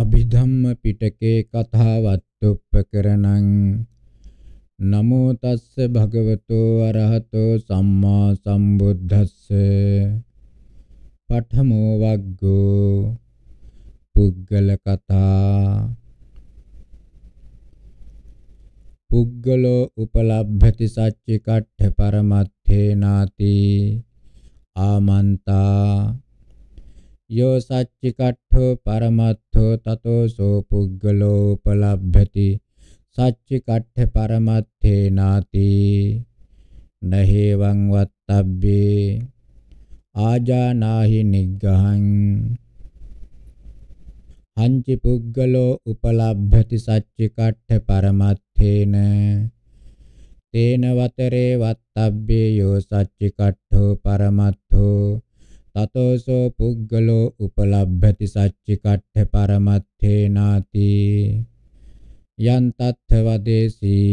අභිධම්ම පිටකේ කථාවත්තුප්පකරණං නමෝ තස්ස භගවතෝ අරහතෝ සම්මා සම්බුද්දස්ස පඨමෝ වග්ගෝ පුද්ගල කතා පුද්ගලෝ උපලබ්භති සච්චි කට්ඨ පරමත්තේ නාති ආමන්තා යෝ සච්චිකට්ඨෝ පරමත්ථෝ තතෝ සෝ පුද්ගලෝ උපලබ්භති සච්චිකට්ඨ පරමත්තේ නාති නහේවං වත්තබ්බේ ආජානාහි නිග්ගහං හංචි පුද්ගලෝ උපලබ්භති සච්චිකට්ඨ පරමත්තේන තේන වතරේ වත්තබ්බේ යෝ සච්චිකට්ඨෝ පරමත්තෝ තතෝසෝ පුද්ගලෝ උපලබ්භති සච්චි කට්ඨ පරමත්තේ නාති යන් තත්ථවදේසී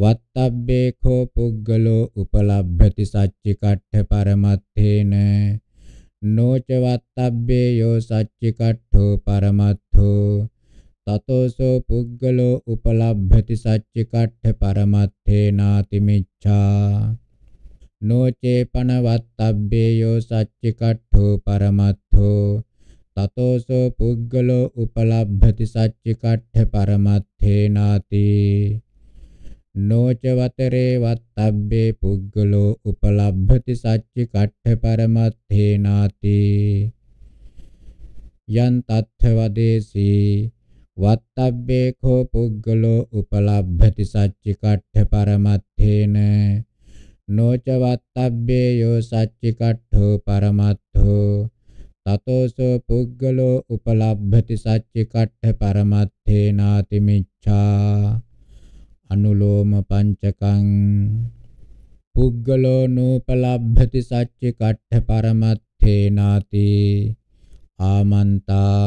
වත්තබ්බේ කෝ පුද්ගලෝ උපලබ්භති සච්චි කට්ඨ පරමත්තේන නොච වත්තබ්බේ යෝ සච්චි කට්ඨෝ පරමත්තෝ තතෝසෝ පුද්ගලෝ උපලබ්භති සච්චි කට්ඨ පරමත්තේ නාති මිච්ඡා නොචේ පනවත්තබ්බේයෝ සච්චිකට්ඨෝ පරමත්තෝ තතෝසෝ පුද්ගලෝ උපලබ්ධති සච්චිකට්ඨ පරමත්තේනාති නොච වතරේ වත්තබ්බේ පුද්ගලෝ උපලබ්ධති සච්චිකට්ඨ පරමත්තේනාති යන් තත්ථ වදේසී වත්තබ්බේ කෝ පුද්ගලෝ උපලබ්ධති සච්චිකට්ඨ පරමත්තේන නොචවත්තබ්බේ යෝ සච්චිකට්ඨෝ පරමත්තෝ තතෝසෝ පුද්ගලෝ උපලබ්භති සච්චිකට්ඨ පරමත්තේ නාති මිච්ඡා අනුලෝම පංචකං පුද්ගලෝ නූපලබ්භති සච්චිකට්ඨ පරමත්තේ නාති ආමන්තා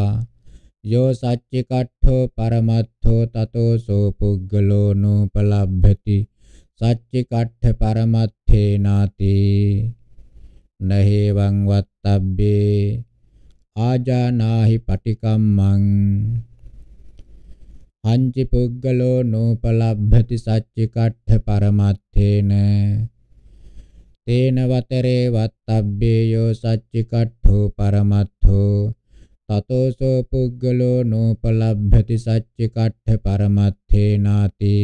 යෝ සච්චිකට්ඨෝ පරමත්තෝ තතෝසෝ පුද්ගලෝ නූපලබ්භති සච්චි කට්ඨ පරමත්තේනාති නහේවං වත්තබ්බේ ආජානාහි පටිකම්මං අංචි පුද්ගලෝ නූපලබ්භති සච්චි කට්ඨ පරමත්තේන තේන වතරේ වත්තබ්බේයෝ සච්චි කට්ඨෝ පරමත්තෝ තතෝ සෝ පුද්ගලෝ නූපලබ්භති සච්චි කට්ඨ පරමත්තේනාති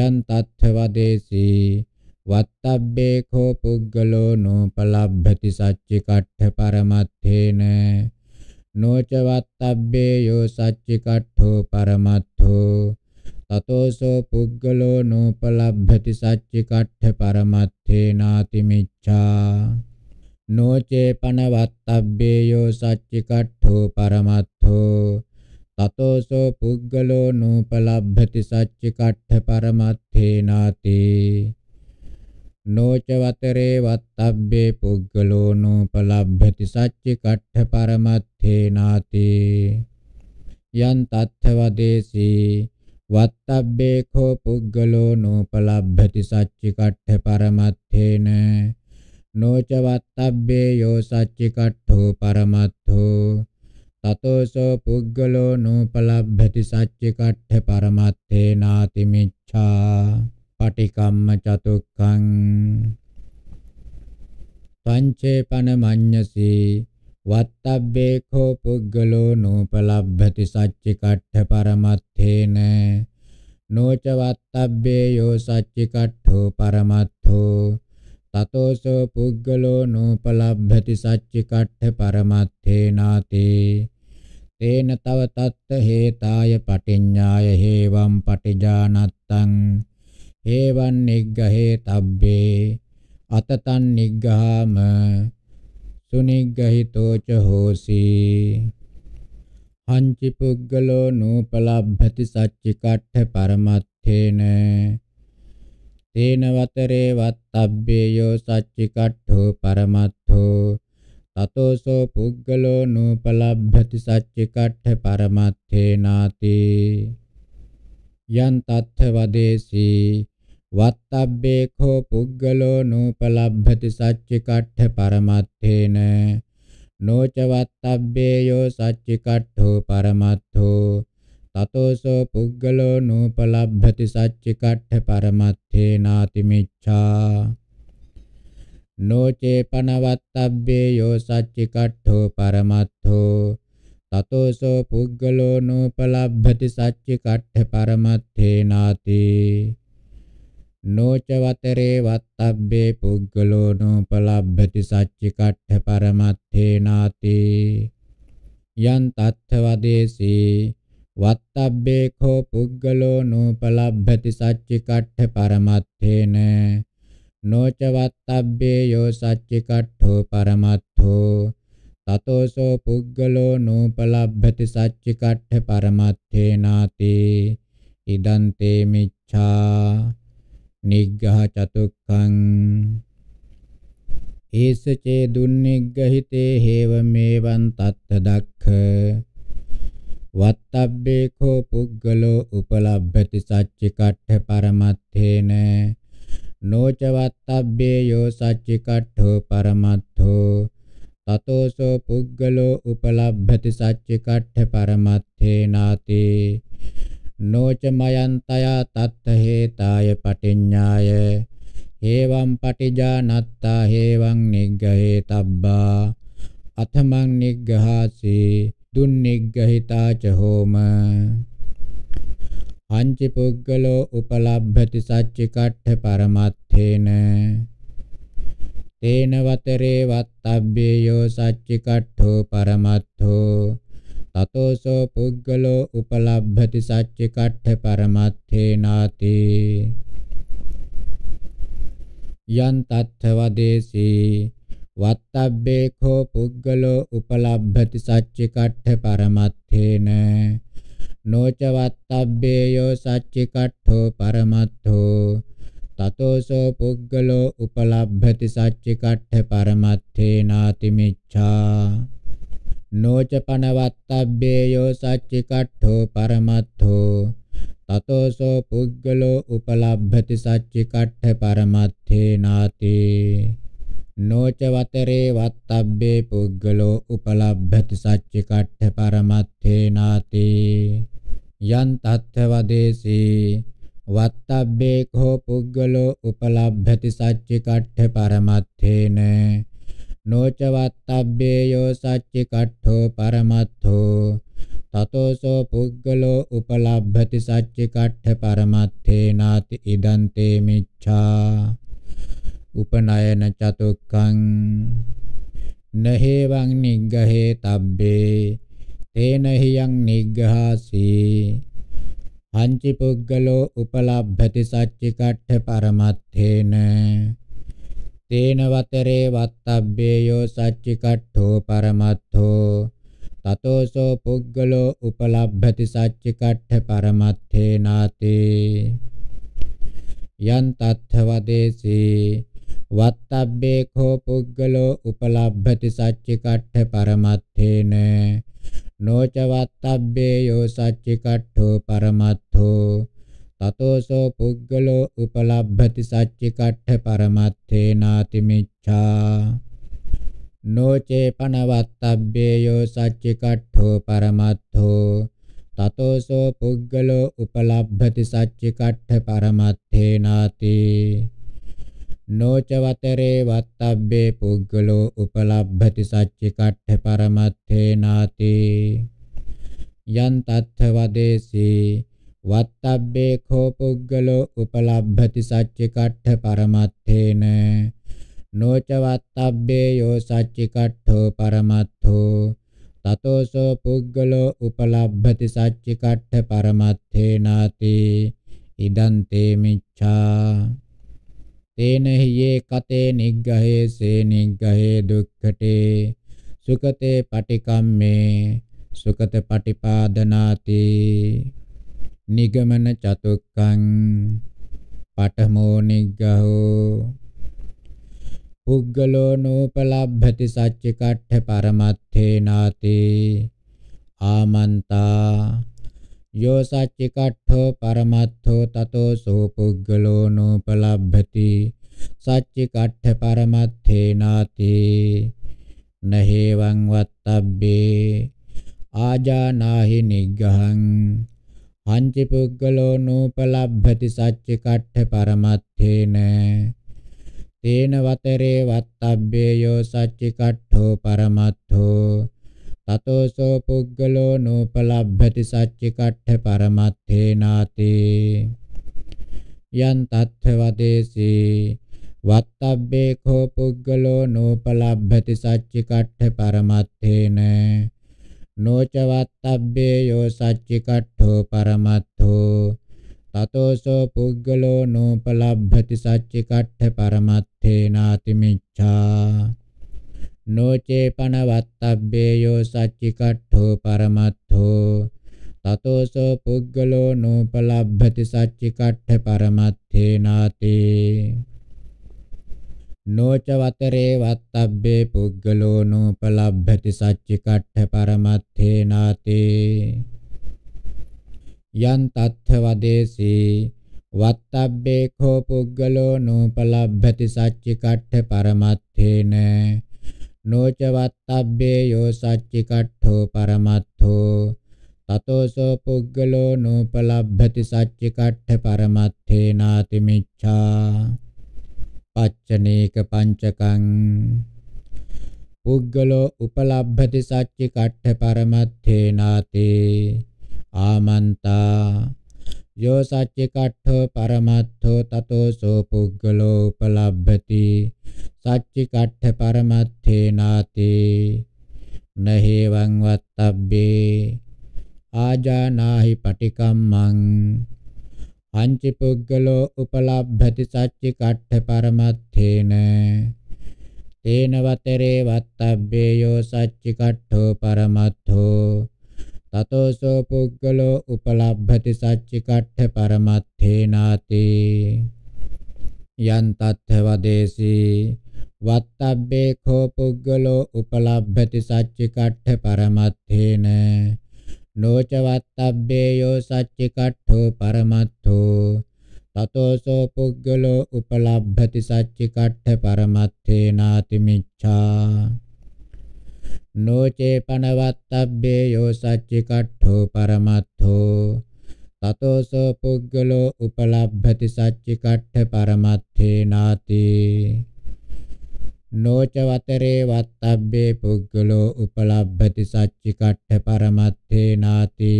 යන් තත්ථවදේසී වත්තබ්බේ කෝ පුද්ගලෝ නූපලබ්භති සච්චි කට්ඨ පරමත්තේන නෝච වත්තබ්බේ යෝ සච්චි කට්ඨෝ පරමත්තෝ තතෝසෝ පුද්ගලෝ නූපලබ්භති සච්චි කට්ඨ පරමත්තේ නාති මිච්ඡා නෝචේ පනවත්තබ්බේ යෝ සච්චි කට්ඨෝ පරමත්තෝ තතෝසෝ පුද්ගලෝ නූපලබ්භති සච්චි කට්ඨ පරමත්තේනාති නොච වතරේ වත්තබ්බේ පුද්ගලෝ නූපලබ්භති සච්චි කට්ඨ පරමත්තේනාති යන් තත්ථවදේසී වත්තබ්බේ කෝ පුද්ගලෝ නූපලබ්භති සච්චි කට්ඨ පරමත්තේන නොච වත්තබ්බේ යෝ සච්චි කට්ඨෝ පරමත්තෝ තතෝසෝ පුද්ගලෝ නූපලබ්භති සච්චි කට්ඨ පරමත්තේ නාති මිච්ඡා පටිකම්ම චතුක්ඛං පංචේපන මඤ්ඤසි වත්තබ්බේඛෝ පුද්ගලෝ නූපලබ්භති සච්චි කට්ඨ පරමත්තේන නෝච වත්තබ්බේ යෝ සච්චි කට්ඨෝ පරමත්තෝ තතෝසෝ පුද්ගලෝ නූපලබ්භති සච්චි කට්ඨ පරමත්තේ නාතේ තේන තව තත්ත හේතාය පටිඤ්ඤාය හේවම් පටිජානත්තං හේවං නිග්ගහේ තබ්බේ අතතං නිග්ගහාම සුනිග්ගහිතෝ ච හෝසි හංචි පුග්ගලෝ නූපලබ්භති සච්චිකට්ඨ පරමත්තේන තේන වතරේ වත්තබ්බේ යෝ සච්චිකට්ඨෝ පරමත්තෝ තතෝසෝ පුද්ගලෝ නූපලබ්භති සච්චිකට්ඨ පරමත්තේනාති යන් තත්ථ වදේසී වත්තබ්බේ කෝ පුද්ගලෝ නූපලබ්භති සච්චිකට්ඨ පරමත්තේන නොච වත්තබ්බේ යෝ සච්චිකට්ඨෝ පරමත්තෝ තතෝසෝ පුද්ගලෝ නූපලබ්භති සච්චිකට්ඨ පරමත්තේනාති මිච්ඡා නොචේ පනවත්තබ්බේ යෝ සච්චි කට්ඨෝ පරමත්ථෝ තතෝසෝ පුද්ගලෝ නූපලබ්භති සච්චි කට්ඨ පරමත්තේ නාති නොච වතරේ වත්තබ්බේ පුද්ගලෝ නූපලබ්භති සච්චි කට්ඨ පරමත්තේ නාති යන් තත්ථ වදේසී වත්තබ්බේ කෝ පුද්ගලෝ නූපලබ්භති සච්චි කට්ඨ පරමත්තේන නොචවත්තබ්බේ යෝ සච්චිකට්ඨෝ පරමත්ථෝ තතෝසෝ පුද්ගලෝ නූපලබ්භති සච්චිකට්ඨ පරමත්තේ නාති ඉදං තේ මිච්ඡා නිග්ඝහ චතුක්ඛං ඒස චේ දුන්නිග්ගහිතේ හේව මේවං තත්ත දක්ඛ වත්තබ්බේ කෝ පුද්ගලෝ උපලබ්භති සච්චිකට්ඨ පරමත්තේන නොචවත්තබ්බේ යෝ සච්චිකට්ඨෝ පරමත්ථෝ තතෝසෝ පුද්ගලෝ උපලබ්භති සච්චිකට්ඨ පරමත්තේ නාති නොච මයන්තය තත්ත හේතාය පටිඤ්ඤාය හේවම් පටිජානත්තා හේවං නිග්ගහේතබ්බා අථමං නිග්ගහාසී දුන්නිග්ගහිතා ච හෝම අංචි පුද්ගලෝ උපලබ්භති සච්චි කට්ඨ පරමත්තේන තේන වතරේ වත්තබ්බේයෝ සච්චි කට්ඨෝ පරමත්තෝ තතෝසෝ පුද්ගලෝ උපලබ්භති සච්චි කට්ඨ පරමත්තේනාති යන් තත්ථවදේසී වත්තබ්බේඛෝ පුද්ගලෝ උපලබ්භති සච්චි කට්ඨ පරමත්තේන නොචවත්තබ්බේයෝ සච්චිකට්ඨෝ පරමත්තෝ තතෝසෝ පුද්ගලෝ උපලබ්භති සච්චිකට්ඨ පරමත්තේ නාති මිච්ඡා නොච පනවත්තබ්බේයෝ සච්චිකට්ඨෝ පරමත්තෝ තතෝසෝ පුද්ගලෝ උපලබ්භති සච්චිකට්ඨ පරමත්තේ නාති නෝච වතරේ වත්තබ්බේ පුද්ගලෝ උපලබ්ධති සච්ච කට්ඨ පරමත්තේ නාති යන් තත්ත්වදේසී වත්තබ්බේ කෝ පුද්ගලෝ උපලබ්ධති සච්ච කට්ඨ පරමත්තේන නෝච වත්තබ්බේ යෝ සච්ච කට්ඨෝ පරමත්තෝ තතෝසෝ පුද්ගලෝ උපලබ්ධති සච්ච කට්ඨ පරමත්තේ නාති ඉදන්තේ මිච්ඡා උපනයන චතුක්ඛං නහේවං නිග්ගහේ තබ්බේ තේන හියං නිග්ගහාසි හංචි පුග්ගලෝ උපලබ්භති සච්චි කට්ඨ පරමත්තේන තේන වතරේ වත්තබ්බේ යෝ සච්චි කට්ඨෝ පරමත්තෝ තතෝසෝ පුග්ගලෝ උපලබ්භති සච්චි කට්ඨ පරමත්තේ නාති යන් තත්ථ වදේසී වත්තබ්බේ කෝ පුද්ගලෝ උපලබ්භති සච්චි කට්ඨ පරමත්තේන නොච වත්තබ්බේ යෝ සච්චි කට්ඨෝ පරමත්තෝ තතෝසෝ පුද්ගලෝ උපලබ්භති සච්චි කට්ඨ පරමත්තේ නාති මිච්ඡා නොචේ පනවත්තබ්බේ යෝ සච්චි කට්ඨෝ පරමත්තෝ තතෝසෝ පුද්ගලෝ උපලබ්භති සච්චි කට්ඨ පරමත්තේ නාති නෝච වතරේ වත්තබ්බේ පුග්ගලෝ උපලබ්භති සච්චි කට්ඨ පරමත්තේ නාති යන් තත්ථ වදේසී වත්තබ්බේ කෝ පුග්ගලෝ උපලබ්භති සච්චි කට්ඨ පරමත්තේන නෝච වත්තබ්බේ යෝ සච්චි කට්ඨෝ පරමත්තෝ තතෝසෝ පුග්ගලෝ උපලබ්භති සච්චි කට්ඨ පරමත්තේ නාති ඉදන්තේ මිච්ඡා තේන හියේ කතේ නිග්ගහේ සේ නිග්ගහේ දුක්ඛටේ සුකතේ පටිකම්මේ සුකත පටිපාදනාති නිගමන චතුක්කං පඨමෝ නිග්ගහෝ පුග්ගලෝ නූපලබ්භති සච්ච කට්ඨ පරමත්තේ නාති ආමන්තා යෝ සච්චිකට්ඨෝ පරමත්ථෝ තතෝ සෝ පුග්ගලෝ නූපලබ්භති සච්චිකට්ඨ පරමත්තේනාති නහේවං වත්තබ්බේ ආජානාහි නිග්ගහං හංචි පුග්ගලෝ නූපලබ්භති සච්චිකට්ඨ පරමත්තේන තේන වතරේ වත්තබ්බේ යෝ සච්චිකට්ඨෝ පරමත්තෝ තතෝසෝ පුද්ගලෝ නූපලබ්භති සච්චි කට්ඨ පරමත්තේනාති යන් තත්ථ වදේසී වත්තබ්බේ කෝ පුද්ගලෝ නූපලබ්භති සච්චි කට්ඨ පරමත්තේන නොච වත්තබ්බේ යෝ සච්චි කට්ඨෝ පරමත්තෝ තතෝසෝ පුද්ගලෝ නූපලබ්භති සච්චි කට්ඨ පරමත්තේනාති මිච්ඡා නොචේ පනවත්තබ්බේයෝ සච්චිකට්ඨෝ පරමත්තෝ තතෝසෝ පුද්ගලෝ නූපලබ්භති සච්චිකට්ඨ පරමත්තේ නාතේ නොච වතරේ වත්තබ්බේ පුද්ගලෝ නූපලබ්භති සච්චිකට්ඨ පරමත්තේ නාතේ යන් තත්ථ වදේසී වත්තබ්බේ කෝ පුද්ගලෝ නූපලබ්භති සච්චිකට්ඨ පරමත්තේන නොචවත්තබ්බේ යෝ සච්චි කට්ඨෝ පරමත්ථෝ තතෝසෝ පුග්ගලෝ නූපලබ්භති සච්චි කට්ඨ පරමත්තේ නාති මිච්ඡා පච්චනේක පංචකං පුග්ගලෝ උපලබ්භති සච්චි කට්ඨ පරමත්තේ නාති ආමන්තා යෝ සච්චි කට්ඨෝ පරමත්ථෝ තතෝ සෝ පුද්ගලෝ උපලබ්භති සච්චි කට්ඨ පරමත්තේ නාති නහේවං වත්තබ්බේ ආජානාහි පටිකම්මං අංචි පුද්ගලෝ උපලබ්භති සච්චි කට්ඨ පරමත්තේන තේන වතරේ වත්තබ්බේ යෝ සච්චි කට්ඨෝ පරමත්තෝ තතෝසෝ පුද්ගලෝ උපලබ්භති සච්චිකට්ඨ පරමත්තේනාති යන් තත්ථවදේසී වත්තබ්බේ කෝ පුද්ගලෝ උපලබ්භති සච්චිකට්ඨ පරමත්තේන නොච වත්තබ්බේ යෝ සච්චිකට්ඨෝ පරමත්තෝ තතෝසෝ පුද්ගලෝ උපලබ්භති සච්චිකට්ඨ පරමත්තේනාති මිච්ඡා නොචේ පනවත්තබ්බේ යෝ සච්චි කට්ඨෝ පරමත්ථෝ තතෝසෝ පුද්ගලෝ උපලබ්භති සච්චි කට්ඨ පරමත්තේ නාති නොච වතරේ වත්තබ්බේ පුද්ගලෝ උපලබ්භති සච්චි කට්ඨ පරමත්තේ නාති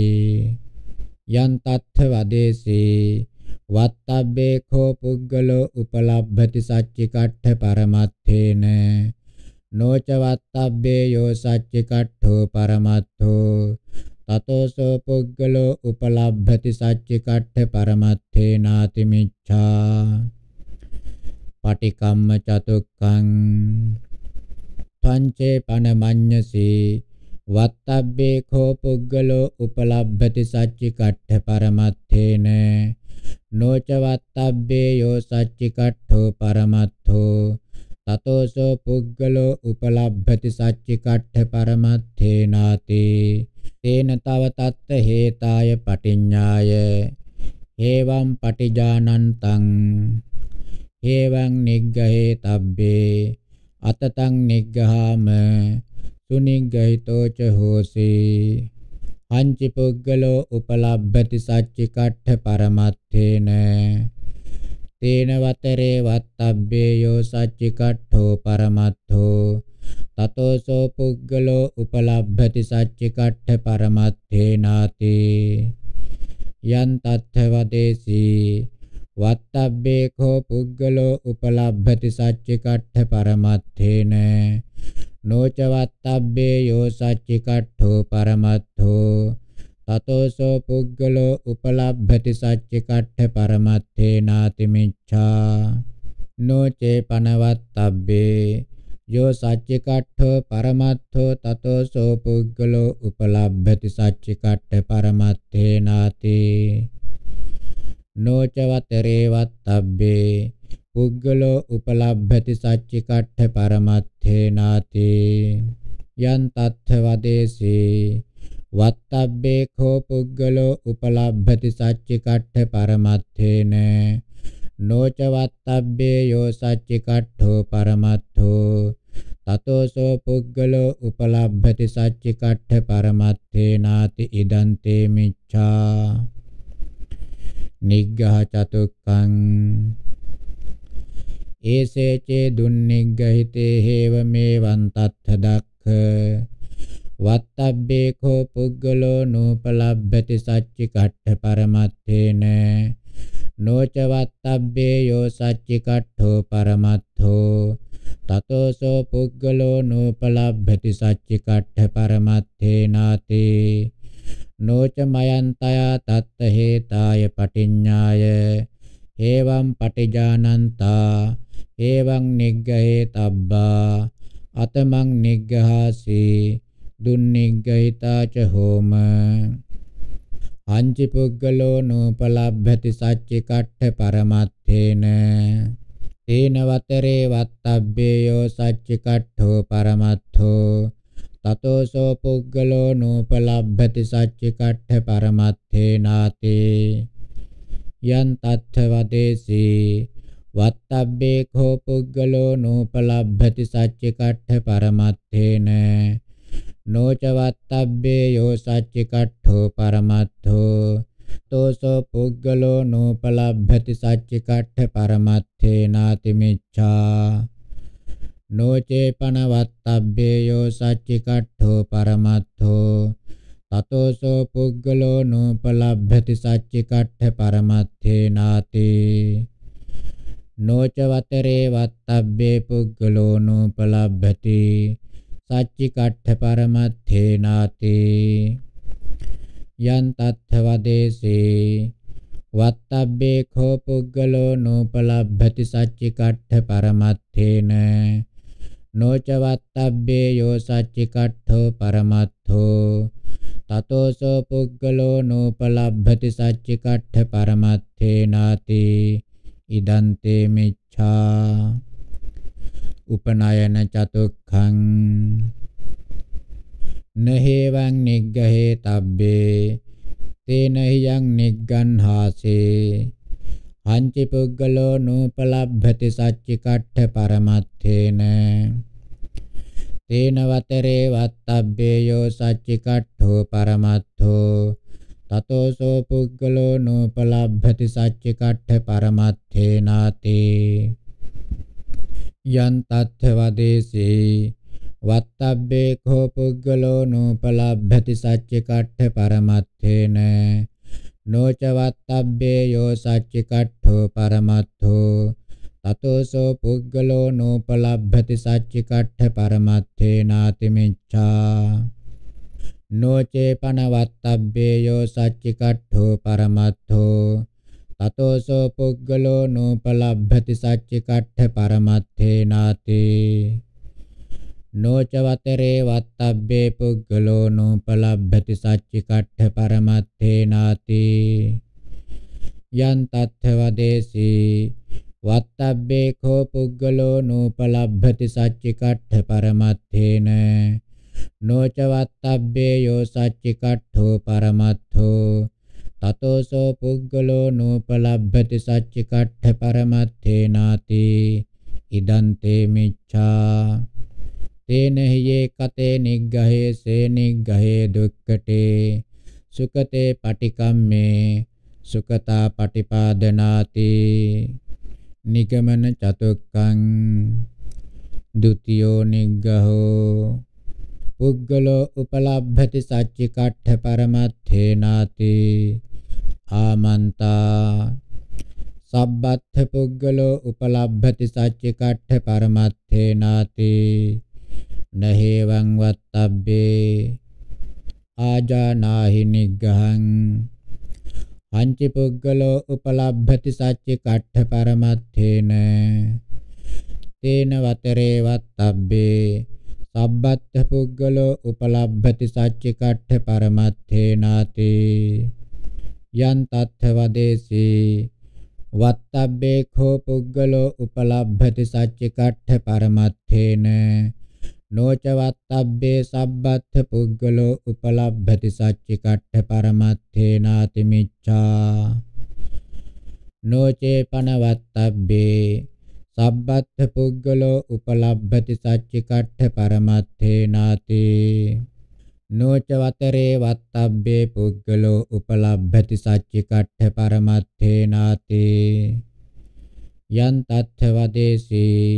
යන් තත්ථ වදේසේ වත්තබ්බේ කෝ පුද්ගලෝ උපලබ්භති සච්චි කට්ඨ පරමත්තේන නොචවත්තබ්බේ යෝ සච්ච කට්ඨෝ පරමත්තෝ තතෝසෝ පුද්ගලෝ උපලබ්භති සච්ච කට්ඨ පරමත්තේ නාති මිච්ඡා පටිකම්ම චතුක්ඛං ත්වංචේ පනමඤ්ඤසී වත්තබ්බේ කෝ පුද්ගලෝ උපලබ්භති සච්ච කට්ඨ පරමත්තේන නොච වත්තබ්බේ යෝ සච්ච කට්ඨෝ පරමත්තෝ තතෝසෝ පුග්ගලෝ උපලබ්භති සච්චිකට්ඨ පරමත්තේනාති තේන තව තත්ත හේතාය පටිඤ්ඤාය හේවම් පටිජානන්තං හේවං නිග්ගහේතබ්බේ අතතං නිග්ගහාම සුනිග්ගහිතෝ ච හෝසි අංචි පුග්ගලෝ උපලබ්භති සච්චිකට්ඨ පරමත්තේන තේන වතරේ වත්තබ්බේයෝ සච්චිකට්ඨෝ පරමත්තෝ තතෝ සෝ පුද්ගලෝ උපලබ්භති සච්චිකට්ඨ පරමත්තේනාති යන් තත්ථවදේසී වත්තබ්බේ කෝ පුද්ගලෝ උපලබ්භති සච්චිකට්ඨ පරමත්තේන නෝච වත්තබ්බේ යෝ සච්චිකට්ඨෝ පරමත්තෝ තතෝසෝ පුද්ගලෝ උපලබ්භති සච්ච කට්ඨ පරමත්තේ නාති මිච්ඡා නොචේ පනවත්තබ්බේ යෝ සච්ච කට්ඨ පරමත්තෝ තතෝසෝ පුද්ගලෝ උපලබ්භති සච්ච කට්ඨ පරමත්තේ නාති නොචවතරේවත්තබ්බේ පුද්ගලෝ උපලබ්භති සච්ච කට්ඨ පරමත්තේ නාති යන් තත්ථ වදේසේ වත්තබ්බේ කෝ පුද්ගලෝ උපලබ්භති සච්චි කට්ඨ පරමත්තේන නොච වත්තබ්බේ යෝ සච්චි කට්ඨෝ පරමත්තෝ තතෝ සෝ පුද්ගලෝ උපලබ්භති සච්චි කට්ඨ පරමත්තේ නාති ඉදන්තේ මිච්ඡා නිග්ගහ චතුක්ඛං ඒසේචේ දුන්නිග්ගහිතේ හේව මේවං තත්ථ දක්ඛ වත්තබ්බේකෝ පුද්ගලෝ නූපලබ්බති සච්චි කට්ඨ පරමත්තේන නොච වත්තබ්බේ යෝ සච්චි කට්ඨෝ පරමත්තෝ තතෝසෝ පුද්ගලෝ නූපලබ්බති සච්චි කට්ඨ පරමත්තේනාති නොච මයන්තය තත්ත හේතාය පටිඤ්ඤාය හේවම් පටිජානන්තා හේවං නිග්ගහේ තබ්බා අතමං නිග්ගහාසී දුන්නිග්ගහිතා ච හෝම අංචි පුද්ගලෝ නූපලබ්භති සච්චි කට්ඨ පරමත්තේන තේන වතරේ වත්තබ්බේයෝ සච්චි කට්ඨෝ පරමත්තෝ තතෝ සෝ පුද්ගලෝ නූපලබ්භති සච්චි කට්ඨ පරමත්තේනාතේ යන් තත්ථ වදේසී වත්තබ්බේ කෝ පුද්ගලෝ නූපලබ්භති සච්චි කට්ඨ පරමත්තේන නොචවත්තබ්බේ යෝ සච්චි කට්ඨෝ පරමත්තෝ තෝසෝ පුග්ගලෝ නූපලබ්භති සච්චි කට්ඨ පරමත්තේ නාති මිච්ඡා නොචේපනවත්තබ්බේ යෝ සච්චි කට්ඨෝ පරමත්තෝ තතෝසෝ පුග්ගලෝ නූපලබ්භති සච්චි කට්ඨ පරමත්තේ නාති නොචවතරේ වත්තබ්බේ පුග්ගලෝ නූපලබ්භති සච්චිකට්ඨ පරමත්තේනාති යන් තත්ථවදේසේ වත්තබ්බේ කෝ පුද්ගලෝ නූපලබ්භති සච්චිකට්ඨ පරමත්තේන නොච වත්තබ්බේ යෝ සච්චිකට්ඨෝ පරමත්තෝ තතෝසෝ පුද්ගලෝ නූපලබ්භති සච්චිකට්ඨ පරමත්තේනාති ඉදන්තේ මිච්ඡා උපනයන චතුක්ඛං නහේවං නිග්ගහේ තබ්බේ තේනහියං නිග්ගන්හාසේ හංචි පුද්ගලෝ නූපලබ්භති සච්චි කට්ඨ පරමත්තේන තේන වතරේ වත්තබ්බේ යෝ සච්චි කට්ඨෝ පරමත්තෝ තතෝ සෝ පුද්ගලෝ නූපලබ්භති සච්චි කට්ඨ පරමත්තේනාතේ යන් තත්ථවදේසේ වත්තබ්බේ කෝ පුද්ගලෝ නූපලබ්භති සච්ච කට්ඨ පරමත්තේන නොච වත්තබ්බේ යෝ සච්ච කට්ඨෝ පරමත්තෝ තතෝසෝ පුද්ගලෝ නූපලබ්භති සච්ච කට්ඨ පරමත්තේ නාතිමිච්ඡා නොචේ පනවත්තබ්බේ යෝ සච්ච කට්ඨෝ පරමත්තෝ තතෝසෝ පුද්ගලෝ නූපලබ්භති සච්චි කට්ඨ පරමත්තේනාති නෝචවතරේ වත්තබ්බේ පුද්ගලෝ නූපලබ්භති සච්චි කට්ඨ පරමත්තේනාති යන් තත්ථවදේසී වත්තබ්බේ කෝ පුද්ගලෝ නූපලබ්භති සච්චි කට්ඨ පරමත්තේන නෝච වත්තබ්බේ යෝ සච්චි කට්ඨෝ පරමත්තෝ තතෝසෝ පුග්ගලෝ නූපලබ්භති සච්ච කට්ඨ පරමත්තේනාති ඉදන්තේ මිච්ඡා තේන හියේ කතේ නිග්ගහේ සේ නිග්ගහේ දුක්කටේ සුකතේ පටිකම්මේ සුකතා පටිපාදනාති නිගමන චතුක්කං ဒ ුතියෝ නිග්ගහෝ පුග්ගලෝ උපලබ්භති සච්චි කට්ඨ පරමත්තේනාති ආමන්තා සබ්බත්ථ පුද්ගලෝ උපලබ්භති සච්ච කට්ඨ පරමත්තේ නාති නහේවං වත්තබ්බේ ආජානාහි නිග්ගහං අංචි පුද්ගලෝ උපලබ්භති සච්ච කට්ඨ පරමත්තේන තේන වතරේ වත්තබ්බේ සබ්බත්ථ පුද්ගලෝ උපලබ්භති සච්ච කට්ඨ පරමත්තේ නාති යන් තත්ථවදේසී වත්තබ්බේ කෝ පුද්ගලෝ උපලබ්භති සච්ච කට්ඨ පරමත්තේන නොච වත්තබ්බේ සබ්බත්ථ පුද්ගලෝ උපලබ්භති සච්ච කට්ඨ පරමත්තේනාති මිච්ඡා නොචේ පනවත්තබ්බේ සබ්බත්ථ පුද්ගලෝ උපලබ්භති සච්ච කට්ඨ පරමත්තේනාති නෝච වතරේ වත්තබ්බේ පුද්ගලෝ උපලබ්භති සච්චි කට්ඨ පරමත්තේනාති යන් තත්ථ වදේසී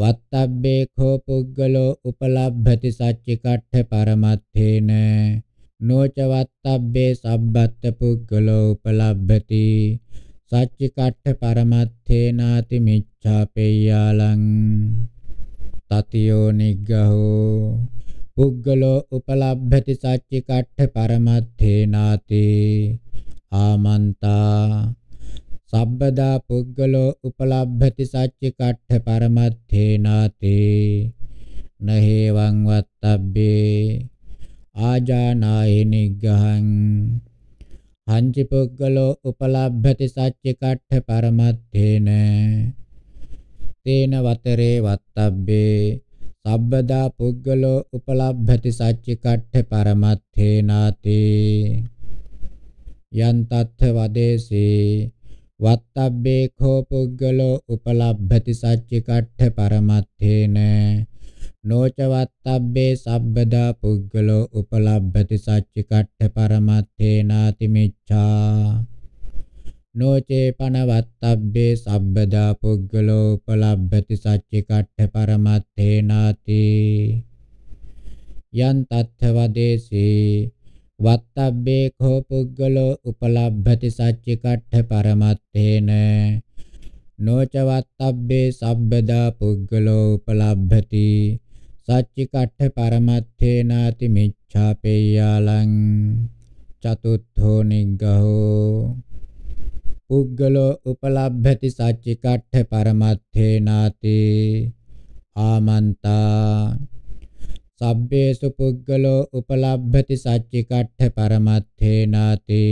වත්තබ්බේ කෝ පුද්ගලෝ උපලබ්භති සච්චි කට්ඨ පරමත්තේන නෝච වත්තබ්බේ සබ්බත් පුද්ගලෝ උපලබ්භති සච්චි කට්ඨ පරමත්තේනාති මිච්ඡාපේයාලං තතියෝ නිග්ගහෝ පුද්ගලෝ උපලබ්භති සච්චි කට්ඨ පරමත්තේනාති ආමන්තා සබ්බදා පුද්ගලෝ උපලබ්භති සච්චි කට්ඨ පරමත්තේනාති නහේවං වත්තබ්බේ ආජානාහි නිග්ගහං හංචි පුද්ගලෝ උපලබ්භති සච්චි කට්ඨ පරමත්තේන තේන වතරේ වත්තබ්බේ සබ්බදා පුද්ගලෝ උපලබ්ධති සච්චි කට්ඨ පරමත්තේනාති යන් තත්ථ වදේසේ වත්තබ්බේ කෝ පුද්ගලෝ උපලබ්ධති සච්චි කට්ඨ පරමත්තේන නොච වත්තබ්බේ සබ්බදා පුද්ගලෝ උපලබ්ධති සච්චි කට්ඨ පරමත්තේනාති මිච්ඡා නොචේ පනවත්තබ්බේ සබ්බදා පුද්ගලෝ උපලබ්භති සච්චි කට්ඨ පරමත්තේනාති යන් තත්ථවදේසී වත්තබ්බේ කෝ පුද්ගලෝ උපලබ්භති සච්චි කට්ඨ පරමත්තේන නොච වත්තබ්බේ සබ්බදා පුද්ගලෝ උපලබ්භති සච්චි කට්ඨ පරමත්තේනාති මිච්ඡාපේයාලං චතුත්ථෝ නිග්ගහෝ පුද්ගලෝ උපලබ්ධති සච්චිකට්ඨ පරමත්තේනාති ආමන්තා සබ්බේසු පුද්ගලෝ උපලබ්ධති සච්චිකට්ඨ පරමත්තේනාති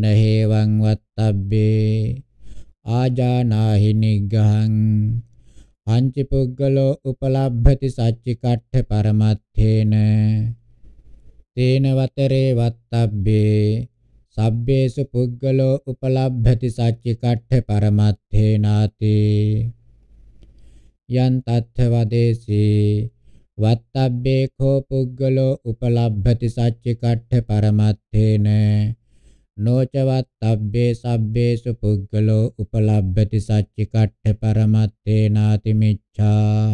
නහේවං වත්තබ්බේ ආජානාහි නිග්ගහං අංචි පුද්ගලෝ උපලබ්ධති සච්චිකට්ඨ පරමත්තේන තේන වතරේ වත්තබ්බේ සබ්බේසු පුද්ගලෝ උපලබ්ධති සච්චි කට්ඨ පරමත්තේනාති යන් තත්ථ වදේසී වත්තබ්බේ කෝ පුද්ගලෝ උපලබ්ධති සච්චි කට්ඨ පරමත්තේන නොච වත්තබ්බේ සබ්බේසු පුද්ගලෝ උපලබ්ධති සච්චි කට්ඨ පරමත්තේනාති මිච්ඡා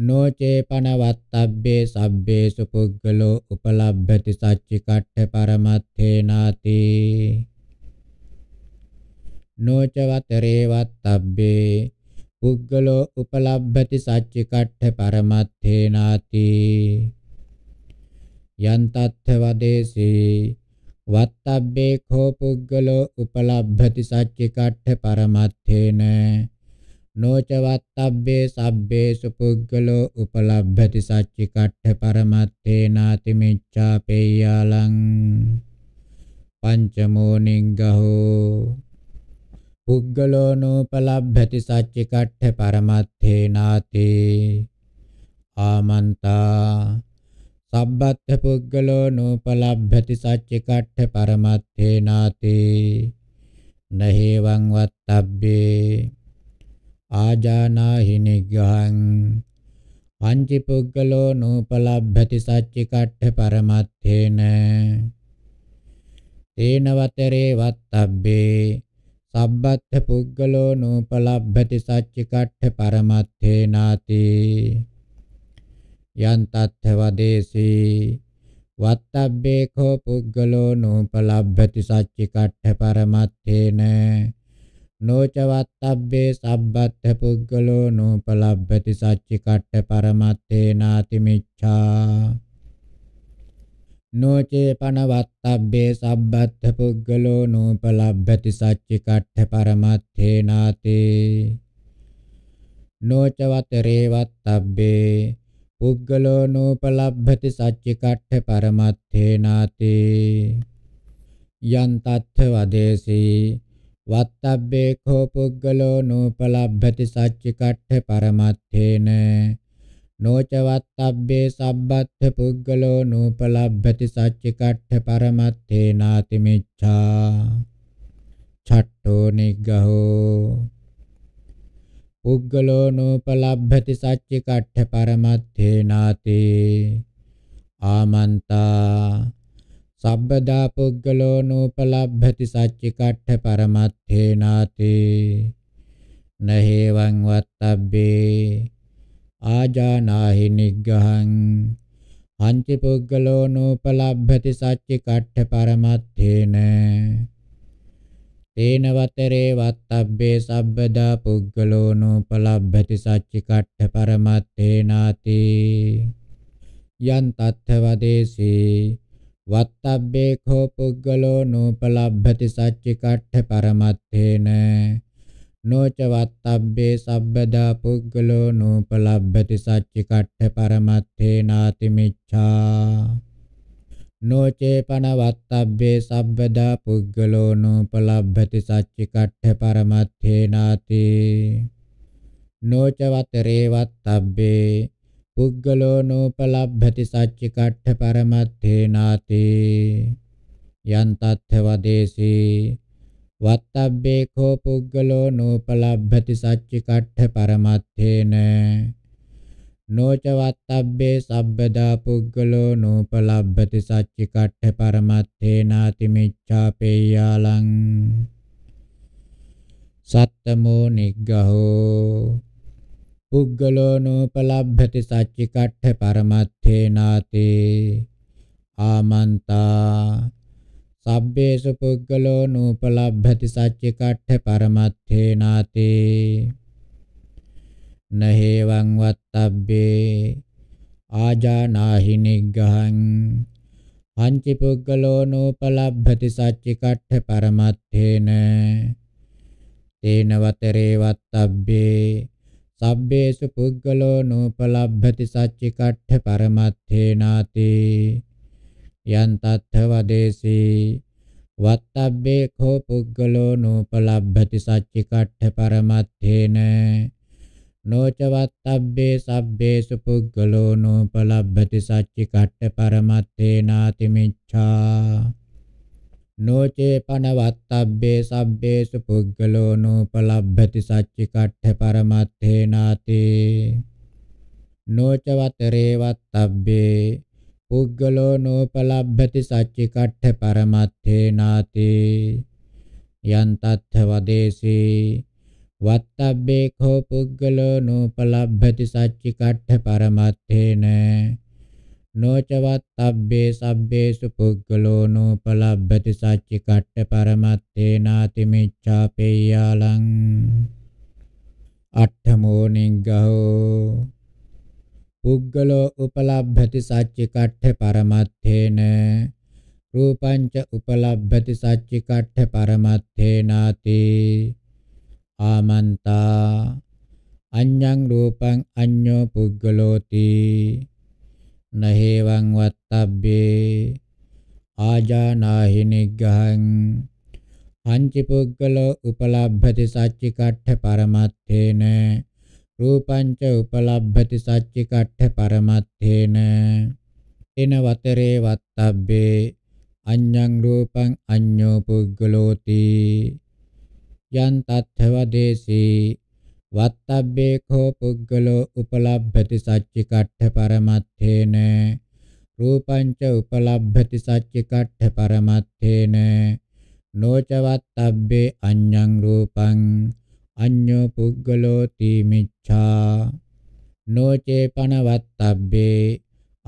නොචේ පනවත්තබ්බේ සබ්බේ සුපුද්ගලෝ උපලබ්භති සච්චි කට්ඨ පරමත්තේනාති නොච වතරේ වත්තබ්බේ පුද්ගලෝ උපලබ්භති සච්චි කට්ඨ පරමත්තේනාති යන්තත්ථ වදේසී වත්තබ්බේ කෝ පුද්ගලෝ උපලබ්භති සච්චි කට්ඨ පරමත්තේන නොචවත්තබ්බේ සබ්බේසු පුද්ගලෝ උපලබ්භති සච්චිකට්ඨ පරමත්තේ නාති මිච්ඡාපේයාලං පංචමෝ නිංගහෝ පුද්ගලෝ නූපලබ්භති සච්චිකට්ඨ පරමත්තේ නාති ආමන්තා සබ්බත්ථ පුද්ගලෝ නූපලබ්භති සච්චිකට්ඨ පරමත්තේ නාති නහේවං වත්තබ්බේ ආජානාහි නිග්ගහං පංචි පුද්ගලෝ නූපලබ්භති සච්චි කට්ඨ පරමත්තේන තේන වතරේ වත්තබ්බේ සබ්බත්ථ පුද්ගලෝ නූපලබ්භති සච්චි කට්ඨ පරමත්තේනාති යන් තත්ථ වදේසී වත්තබ්බේ කෝ පුද්ගලෝ නූපලබ්භති සච්චි කට්ඨ පරමත්තේන නෝචවත්තබ්බේ සබ්බත්ථ පුද්ගලෝ නූපලබ්බති සච්චි කට්ඨ පරමත්තේ නාති මිච්ඡා නෝචේ පනවත්තබ්බේ සබ්බත්ථ පුද්ගලෝ නූපලබ්භති සච්චි කට්ඨ පරමත්තේ නාතේ නෝචවතරේ වත්තබ්බේ පුද්ගලෝ නූපලබ්භති සච්චි කට්ඨ පරමත්තේ නාතේ යන්තත්ථ වදේසී වත්තබ්බේ කෝ පුද්ගලෝ නූපලබ්භති සච්චි කට්ඨ පරමත්තේන නොච වත්තබ්බේ සබ්බත්ථ පුද්ගලෝ නූපලබ්භති සච්චි කට්ඨ පරමත්තේනාති මිච්ඡා ඡට්ඨෝ නිග්ගහෝ පුද්ගලෝ නූපලබ්භති සච්චි කට්ඨ පරමත්තේනාති ආමන්තා සබ්බදා පුද්ගලෝ නූපලබ්භති සච්චිකට්ඨ පරමත්තේනාති නහේවං වත්තබ්බේ ආජානාහි නිග්ගහං අංචි පුද්ගලෝ නූපලබ්භති සච්චිකට්ඨ පරමත්තේන තේන වතරේ වත්තබ්බේ සබ්බදා පුද්ගලෝ නූපලබ්භති සච්චිකට්ඨ පරමත්තේනාති යන් තත්ථ වදේසී වත්තබ්බේ කෝ පුද්ගලෝ නූපලබ්භති සච්චි කට්ඨ පරමත්තේන නොච වත්තබ්බේ සබ්බදා පුද්ගලෝ නූපලබ්භති සච්චි කට්ඨ පරමත්තේනාති මිච්ඡා නොචේ පන වත්තබ්බේ සබ්බදා පුද්ගලෝ නූපලබ්භති සච්චි කට්ඨ පරමත්තේනාති නොච වතරේ වත්තබ්බේ පුද්ගලෝ නූපලබ්භති සච්චි කට්ඨ පරමත්තේනාති යන්තත්ථ වදේසී වත්තබ්බේ කෝ පුද්ගලෝ නූපලබ්භති සච්චි කට්ඨ පරමත්තේන නොච වත්තබ්බේ සබ්බදා පුද්ගලෝ නූපලබ්භති සච්චි කට්ඨ පරමත්තේනාති මිච්ඡාපේයාලං සත්තමෝ නිග්ගහෝ පුද්ගලෝ නූපලබ්භති සච්චිකට්ඨ පරමත්තේනාති ආමන්තා සබ්බේසු පුද්ගලෝ නූපලබ්භති සච්චිකට්ඨ පරමත්තේනාති නහේවං වත්තබ්බේ ආජානාහි නිග්ගහං පංචි පුද්ගලෝ නූපලබ්භති සච්චිකට්ඨ පරමත්තේන තේන වතරේ වත්තබ්බේ සබ්බේසු පුද්ගලෝ නූපලබ්භති සච්චිකට්ඨ පරමත්තේනාති යන් තත්ථ වදේසී වත්තබ්බේ කෝ පුද්ගලෝ නූපලබ්භති සච්චිකට්ඨ පරමත්තේන නොච වත්තබ්බේ සබ්බේසු පුද්ගලෝ නූපලබ්භති සච්චිකට්ඨ පරමත්තේනාති මිච්ඡා නොචේ පනවත්තබ්බේ සබ්බේසු පුද්ගලෝ නූපලබ්භති සච්චි කට්ඨ පරමත්තේනාති නොච වතරේ වත්තබ්බේ පුද්ගලෝ නූපලබ්භති සච්චි කට්ඨ පරමත්තේනාති යන්තත්ථ වදේසී වත්තබ්බේ කෝ පුද්ගලෝ නූපලබ්භති සච්චි කට්ඨ පරමත්තේන නෝචවත් අබ්බේ සබ්බේසු පුද්ගලෝ නූපලබ්බති සච්චි කට්ඨ පරමත්තේ නාති මිච්ඡාපේයාලං අට්ඨමෝ නිග්ගහෝ පුද්ගලෝ උපලබ්බති සච්චි කට්ඨ පරමත්තේන රූපංච උපලබ්බති සච්චි කට්ඨ පරමත්තේ නාති ආමන්තා අඤ්ඤං රූපං අඤ්ඤෝ පුද්ගලෝති නහේවං වත්තබ්බේ ආජානාහි නිග්ගහං පංච පුද්ගලෝ උපලබ්ධති සච්චි කට්ඨ පරමත්තේන රූපංච උපලබ්ධති සච්චි කට්ඨ පරමත්තේන එන වතරේ වත්තබ්බේ අඤ්ඤං රූපං අඤ්ඤෝ පුද්ගලෝති යන් තත්ථව දේසී වත්තබ්බේ කෝ පුද්ගලෝ උපලබ්ධති සච්චි කට්ඨ පරමත්තේන රූපංච උපලබ්ධති සච්චි කට්ඨ පරමත්තේන නොච වත්තබ්බේ අඤ්ඤං රූපං අඤ්ඤෝ පුද්ගලෝ තීමිච්ඡා නොචේ පනවත්තබ්බේ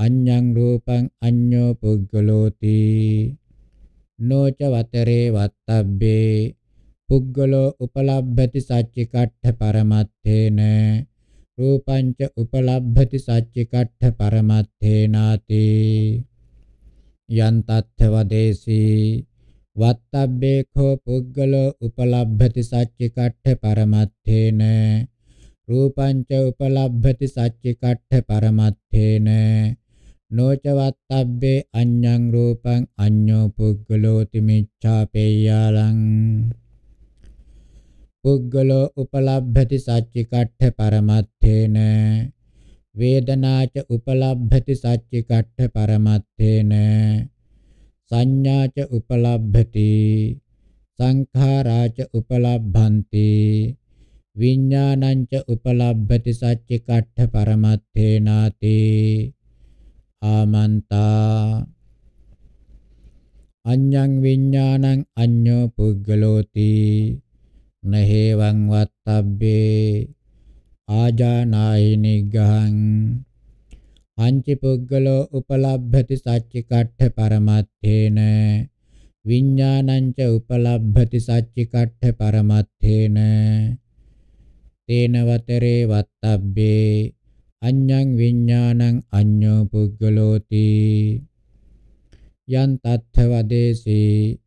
අඤ්ඤං රූපං අඤ්ඤෝ පුද්ගලෝති නොච වතරේ වත්තබ්බේ පුද්ගලෝ උපලබ්භති සච්චි කට්ඨ පරමත්තේන රූපංච උපලබ්භති සච්චි කට්ඨ පරමත්තේනාති යන්තත්ථ වදේසී වත්තබ්බේඛෝ පුද්ගලෝ උපලබ්භති සච්චි කට්ඨ පරමත්තේන රූපංච උපලබ්භති සච්චි කට්ඨ පරමත්තේන නොච වත්තබ්බේ අඤ්ඤං රූපං අඤ්ඤෝ පුද්ගලෝති මිච්ඡාපේයාලං පුද්ගලෝ උපලබ්ධති සච්චිකට්ඨ පරමත්තේන වේදනාච උපලබ්ධති සච්චිකට්ඨ පරමත්තේන සංඥාච උපලබ්ධති සංඛාරාච උපලබ්ධන්ති විඥානංච උපලබ්ධති සච්චිකට්ඨ පරමත්තේනාති ආමන්තා අඤ්ඤං විඥානං අඤ්ඤෝ පුද්ගලෝති නහේවං වත්තබ්බේ ආජානාහි නිග්ගහං අංචි පුද්ගලෝ උපලබ්භති සච්චි කට්ඨ පරමත්තේන විඤ්ඤාණංච උපලබ්භති සච්චි කට්ඨ පරමත්තේන තේන වතරේ වත්තබ්බේ අඤ්ඤං විඤ්ඤාණං අඤ්ඤෝ පුද්ගලෝති යන් තත්ථ වදේසී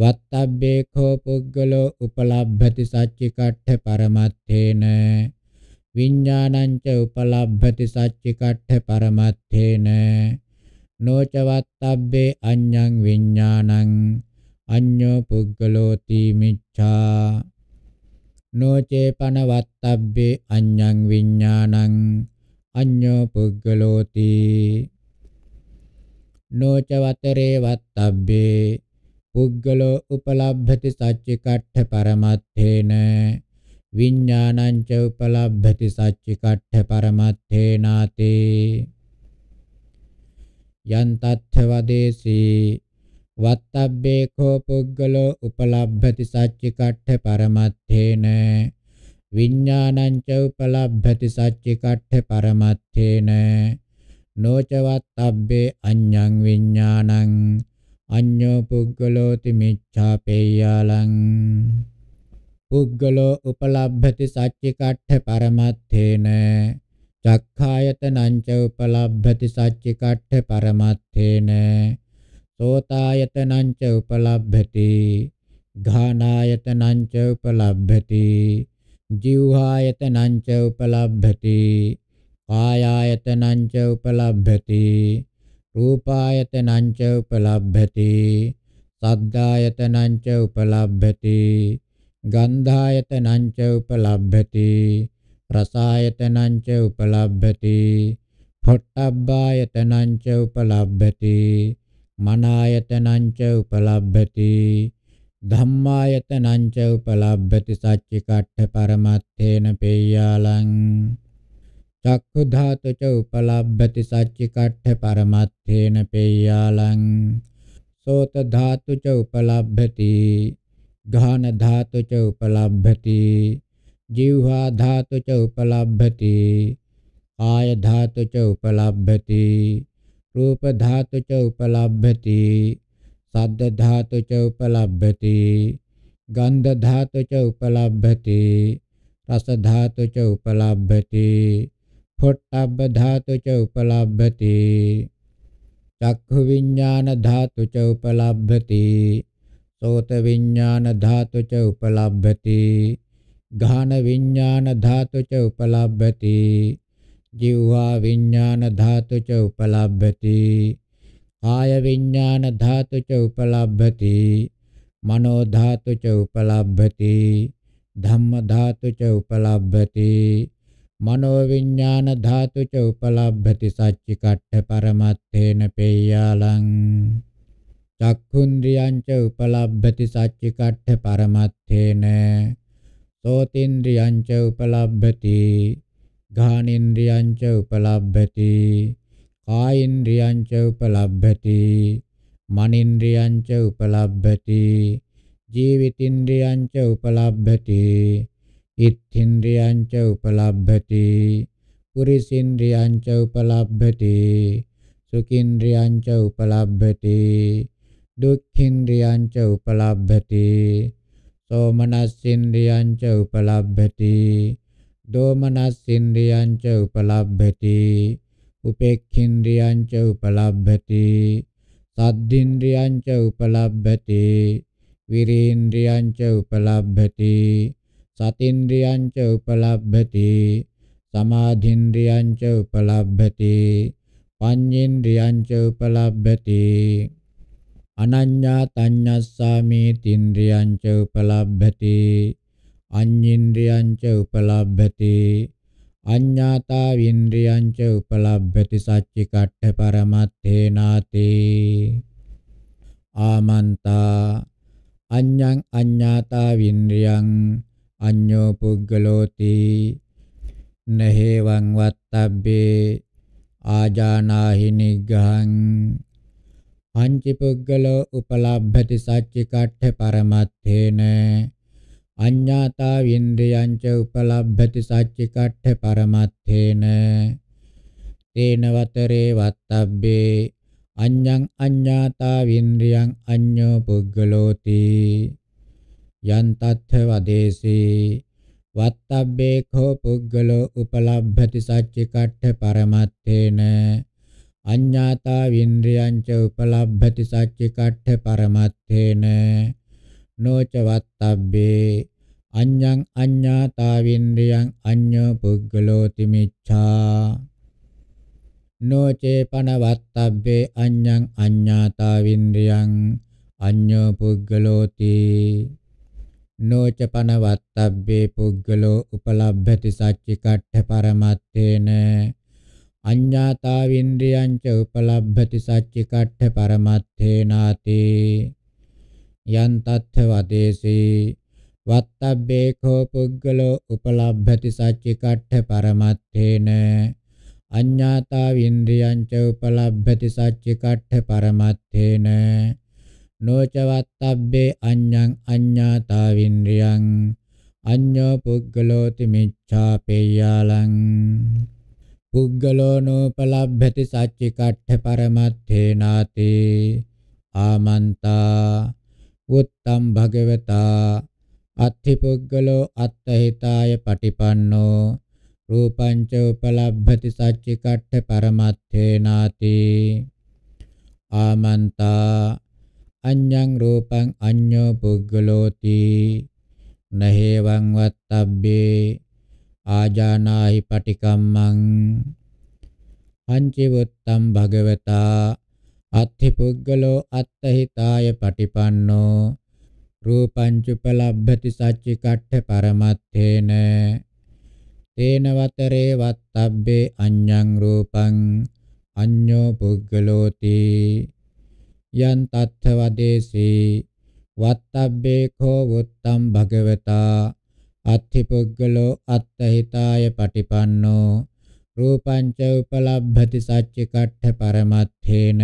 වත්තබ්බේඛෝ පුග්ගලෝ උපලබ්භති සච්චිකට්ඨ පරමත්තේන විඥානංච උපලබ්භති සච්චිකට්ඨ පරමත්තේන නොච වත්තබ්බේ අඤ්ඤං විඥානං අඤ්ඤෝ පුග්ගලෝති මිච්ඡා නොචේ පන වත්තබ්බේ අඤ්ඤං විඥානං අඤ්ඤෝ පුග්ගලෝති නොච වතරේ වත්තබ්බේ පුද්ගලෝ උපලබ්ධති සච්චිකට්ඨ පරමත්තේන විඥානංච උපලබ්ධති සච්චිකට්ඨ පරමත්තේනාති යන්තත්ථ වදේසී වත්තබ්බේ කෝ පුද්ගලෝ උපලබ්ධති සච්චිකට්ඨ පරමත්තේන විඥානංච උපලබ්ධති සච්චිකට්ඨ පරමත්තේන නොචවත්තබ්බේ අඤ්ඤං විඥානං අඤ්ඤෝ පුද්ගලෝති මිච්ඡාපේයාලං පුද්ගලෝ උපලබ්ධති සච්චිකට්ඨ පරමත්තේන චක්ඛායතනං ච උපලබ්ධති සච්චිකට්ඨ පරමත්තේන සෝතායතනං ච උපලබ්ධති ඝානායතනං ච උපලබ්ධති ජීවහායතනං ච උපලබ්ධති කායායතනං ච උපලබ්ධති රූපායතනං ච උපලබ්භති සද්ධායතනං ච උපලබ්භති ගන්ධායතනං ච උපලබ්භති රසායතනං ච උපලබ්භති පොට්ටබ්බායතනං ච උපලබ්භති මනායතනං ච උපලබ්භති ධම්මායතනං ච උපලබ්භති සච්චිකට්ඨ පරමත්තේන පෙය්‍යාලං चक्षुधातु च उपलभ्यति साक्षिकाठ्यपरमार्थेन पेयालं सोतधातु च उपलभ्यति घानधातु च उपलभ्यति जिह्वाधातु च उपलभ्यति कायधातु च उपलभ्यति रूपधातु च उपलभ्यति शब्दधातु च उपलभ्यति गन्धधातु च उपलभ्यति रसधातु च उपलब्धति පොට්ටබ්බ ධාතු ච උපලබ්භති චක්ඛු විඥාන ධාතු ච උපලබ්භති සෝත විඥාන ධාතු ච උපලබ්භති ඝාන විඥාන ධාතු ච උපලබ්භති ජීවහා විඥාන ධාතු ච උපලබ්භති කාය විඥාන ධාතු ච උපලබ්භති මනෝ ධාතු ච උපලබ්භති ධම්ම ධාතු ච උපලබ්භති මනෝ විඥාන ධාතු ච උපලබ්භති සච්චි කට්ඨ පරමත්තේන පේයාලං චක්ඛුන්ද්‍රියං ච උපලබ්භති සච්චි කට්ඨ පරමත්තේන සෝතින්ද්‍රියං ච උපලබ්භති ඝානින්ද්‍රියං ච උපලබ්භති කායින්ද්‍රියං ච උපලබ්භති මනින්ද්‍රියං ච උපලබ්භති ජීවිතින්ද්‍රියං ච උපලබ්භති ඉත්ථින්ද්‍රයන්ච උපලබ්භති පුරිසින්ද්‍රයන්ච උපලබ්භති සුඛින්ද්‍රයන්ච උපලබ්භති දුක්ඛින්ද්‍රයන්ච උපලබ්භති සෝමනස්සින්ද්‍රයන්ච උපලබ්භති දෝමනස්සින්ද්‍රයන්ච උපලබ්භති උපේක්ඛින්ද්‍රයන්ච උපලබ්භති සද්ධින්ද්‍රයන්ච උපලබ්භති විරේන්ද්‍රයන්ච උපලබ්භති සතින්ද්‍රියං ච උපලබ්භති සමාධින්ද්‍රියං ච උපලබ්භති පඤ්ඤේන්ද්‍රියං ච උපලබ්භති අනඤ්ඤා තඤ්ඤස්සාමි තින්ද්‍රියං ච උපලබ්භති අඤ්ඤේන්ද්‍රියං ච උපලබ්භති අඤ්ඤාතා වින්ද්‍රියං ච උපලබ්භති සච්චිකට්ඨ පරමත්තේනාති ආමන්තා අඤ්ඤං අඤ්ඤාතා වින්ද්‍රියං අඤ්ඤෝ පුග්ගලෝති නහේවං වත්තබ්බේ ආජානාහි නිග්ගහං අංචි පුග්ගලෝ උපලබ්ධති සච්චි කට්ඨ පරමත්තේන අඤ්ඤාතා වින්ද්‍රයංච උපලබ්ධති සච්චි කට්ඨ පරමත්තේන තේන වතරේ වත්තබ්බේ අඤ්ඤං අඤ්ඤාතා වින්ද්‍රයං අඤ්ඤෝ පුග්ගලෝති යන්තත්ථ වදේසී වත්තබ්බේ කෝ පුද්ගලෝ උපලබ්භති සච්චි කට්ඨ පරමත්තේන අඤ්ඤාතා වින්ද්‍රියං ච උපලබ්භති සච්චි කට්ඨ පරමත්තේන නොච වත්තබ්බේ අඤ්ඤං අඤ්ඤාතා වින්ද්‍රියං අඤ්ඤෝ පුද්ගලෝති මිච්ඡා නොචේ පනවත්තබ්බේ අඤ්ඤං අඤ්ඤාතා වින්ද්‍රියං අඤ්ඤෝ පුද්ගලෝති නෝච පනවත්තබ්බේ පුද්ගලෝ උපලබ්ධති සච්චි කට්ඨ පරමත්තේන අඤ්ඤාතාවින්ද්‍රියංච උපලබ්ධති සච්චි කට්ඨ පරමත්තේනාති යන් තත්ථ වදේසී වත්තබ්බේ කෝ පුද්ගලෝ උපලබ්ධති සච්චි කට්ඨ පරමත්තේන අඤ්ඤාතාවින්ද්‍රියංච උපලබ්ධති සච්චි කට්ඨ පරමත්තේන නොචවත්තබ්බේ අඤ්ඤං අඤ්ඤාතාවින්ද්‍රියං අඤ්ඤෝ පුග්ගලෝති මිච්ඡාපේයාලං පුග්ගලෝ නෝපලබ්භති සච්චිකට්ඨ පරමත්තේනාති ආමන්තා උත්තම් භගවතා අත්ථි පුග්ගලෝ අත්තහිතාය පටිපන්නෝ රූපංච උපලබ්භති සච්චිකට්ඨ පරමත්තේනාති ආමන්තා අඤ්ඤං රූපං අඤ්ඤෝ පුග්ගලෝති නහේවං වත්තබ්බේ ආජානාහි පටිකම්මං පංචවත්තම් භගවතා අත්ථි පුග්ගලෝ අත්තහිතාය පටිපන්නෝ රූපං චුපලබ්භති සච්චි කට්ඨ පරමත්තේන තේන වතරේ වත්තබ්බේ අඤ්ඤං රූපං අඤ්ඤෝ පුග්ගලෝති යන් තත්ථ වදේසී වත්තබ්බේඛෝ වුත්තම් භගවතා අත්ථි පුග්ගලෝ අත්තහිතාය පටිපන්නෝ රූපංච උපලබ්භති සච්ච කට්ඨ පරමත්ථේන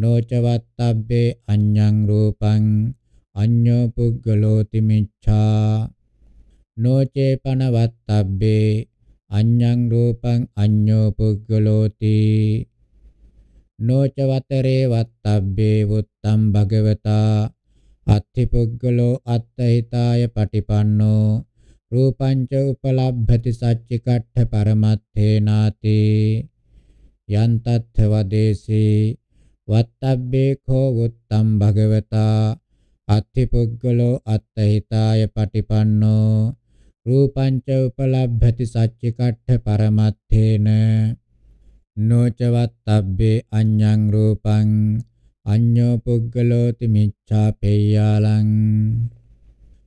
නොච වත්තබ්බේ අඤ්ඤං රූපං අඤ්ඤෝ පුග්ගලෝති මිච්ඡා නොචේ පනවත්තබ්බේ අඤ්ඤං රූපං අඤ්ඤෝ පුග්ගලෝති නොච වතරේ වත්තබ්බේ වුත්තම් භගවතා අත්ථි පුග්ගලෝ අත්ථිතාය පටිපන්නෝ රූපංච උපලබ්භති සච්චිකට්ඨ පරමත්තේනාති යන්තත්ථ වදේසී වත්තබ්බේ කෝ වුත්තම් භගවතා අත්ථි පුග්ගලෝ අත්ථිතාය පටිපන්නෝ රූපංච උපලබ්භති සච්චිකට්ඨ පරමත්තේන නොචවත්තබ්බේ අඤ්ඤං රූපං අඤ්ඤෝ පුග්ගලෝති මිච්ඡාපේයාලං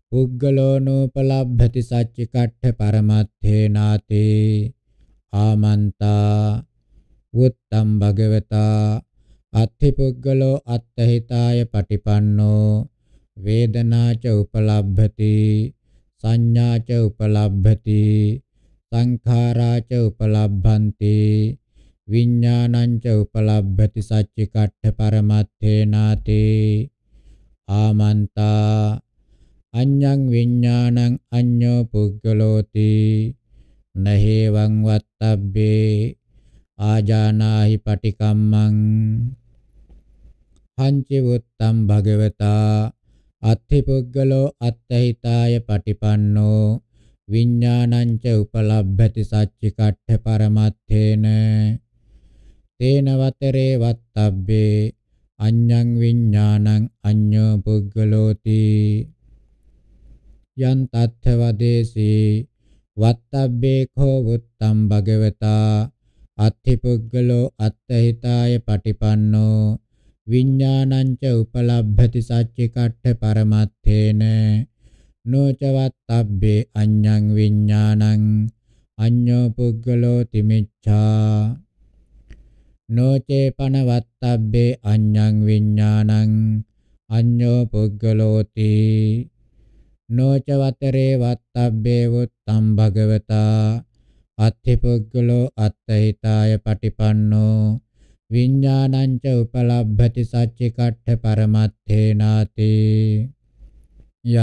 පුග්ගලෝ නූපලබ්භති සච්චිකට්ඨ පරමත්තේ නාතේ ආමන්තා උත්තම් භගවතා අත්ථි පුග්ගලෝ අත්තහිතාය පටිපන්නෝ වේදනාච උපලබ්භති සංඥාච උපලබ්භති සංඛාරාච උපලබ්භන්ති විඤ්ඤාණං ච උපලබ්භති සච්චි කට්ඨ පරමත්තේනාති ආමන්තා අඤ්ඤං විඤ්ඤාණං අඤ්ඤෝ පුග්ගලෝති නහේවං වත්තබ්බේ ආජානාහි පටිකම්මං පංචි වුත්තම් භගවතා අත්ථි පුග්ගලෝ අත්ථිතාය පටිපන්නෝ විඤ්ඤාණං ච උපලබ්භති සච්චි කට්ඨ පරමත්තේන තේන වතරේ වත්තබ්බේ අඤ්ඤං විඥානං අඤ්ඤෝ පුද්ගලෝති යන් තත්ථවදේසී වත්තබ්බේ කෝ වුත්තම් භගවතා අත්ථි පුද්ගලෝ අත්ථිතාය පටිපන්නෝ විඥානංච උපලබ්භති සච්චි කට්ඨ පරමත්තේන නොච වත්තබ්බේ අඤ්ඤං විඥානං අඤ්ඤෝ පුද්ගලෝ තිමිච්ඡා නොචේ පනවත්තබ්බේ අඤ්ඤං විඥානං අඤ්ඤෝ පුග්ගලෝති නොච වතරේ වත්තබ්බේ වුත්තම් භගවතා අත්ථි පුග්ගලෝ අත්ථිතාය පටිපන්නෝ විඥානං ච උපලබ්භති සච්චි කට්ඨ පරමත්තේනාති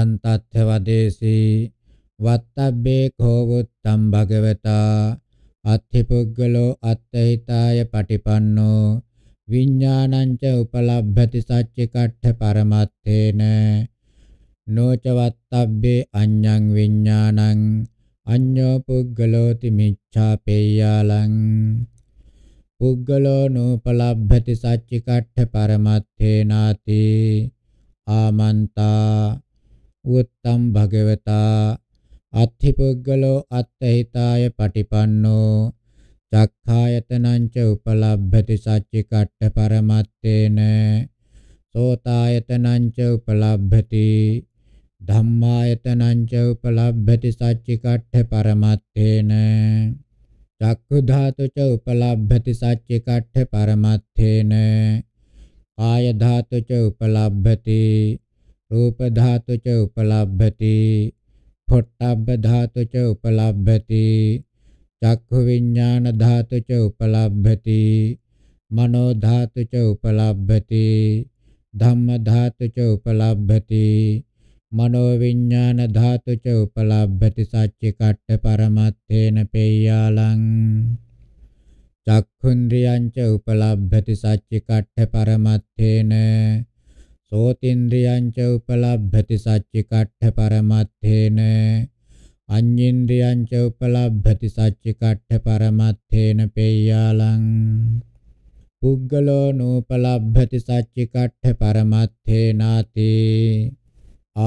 යන්තත්ථ වදේසී වත්තබ්බේ කෝවුත්තම් භගවතා අත්ථිපුග්ගලෝ අත්ථිතාය පටිපන්නෝ විඥානංච උපලබ්භති සච්ච කට්ඨ පරමත්තේන නෝචවත්තබ්බේ අඤ්ඤං විඥානං අඤ්ඤෝ පුග්ගලෝති මිච්ඡාපේයාලං පුග්ගලෝ නූපලබ්භති සච්ච කට්ඨ පරමත්තේනාති ආමන්තා උත්තම් භගවතා අත්ථිපුග්ගලෝ අත්තහිතාය පටිපන්නෝ චක්ඛායතනං ච උපලබ්භති සච්චි කට්ඨ පරමත්තේන සෝතායතනං ච උපලබ්භති ධම්මායතනං ච උපලබ්භති සච්චි කට්ඨ පරමත්තේන චක්ඛු ධාතු ච උපලබ්භති සච්චි කට්ඨ පරමත්තේන කාය ධාතු ච උපලබ්භති රූප ධාතු ච උපලබ්භති පොට්ටබ්බ ධාතු ච උපලබ්භති චක්ඛු විඥාන ධාතු ච උපලබ්භති මනෝ ධාතු ච උපලබ්භති ධම්ම ධාතු ච උපලබ්භති මනෝ විඥාන ධාතු ච උපලබ්භති සච්ච කට්ඨ පරමත්තේන පේයාලං චක්ඛුන්ද්‍රියං ච උපලබ්භති සච්ච කට්ඨ පරමත්තේන සෝතින්ද්‍රියං ච උපලබ්භති සච්චිකට්ඨ පරමත්තේන අඤ්ඤින්ද්‍රියං ච උපලබ්භති සච්චිකට්ඨ පරමත්තේන පේයාලං පුද්ගලෝ නූපලබ්භති සච්චිකට්ඨ පරමත්තේනාති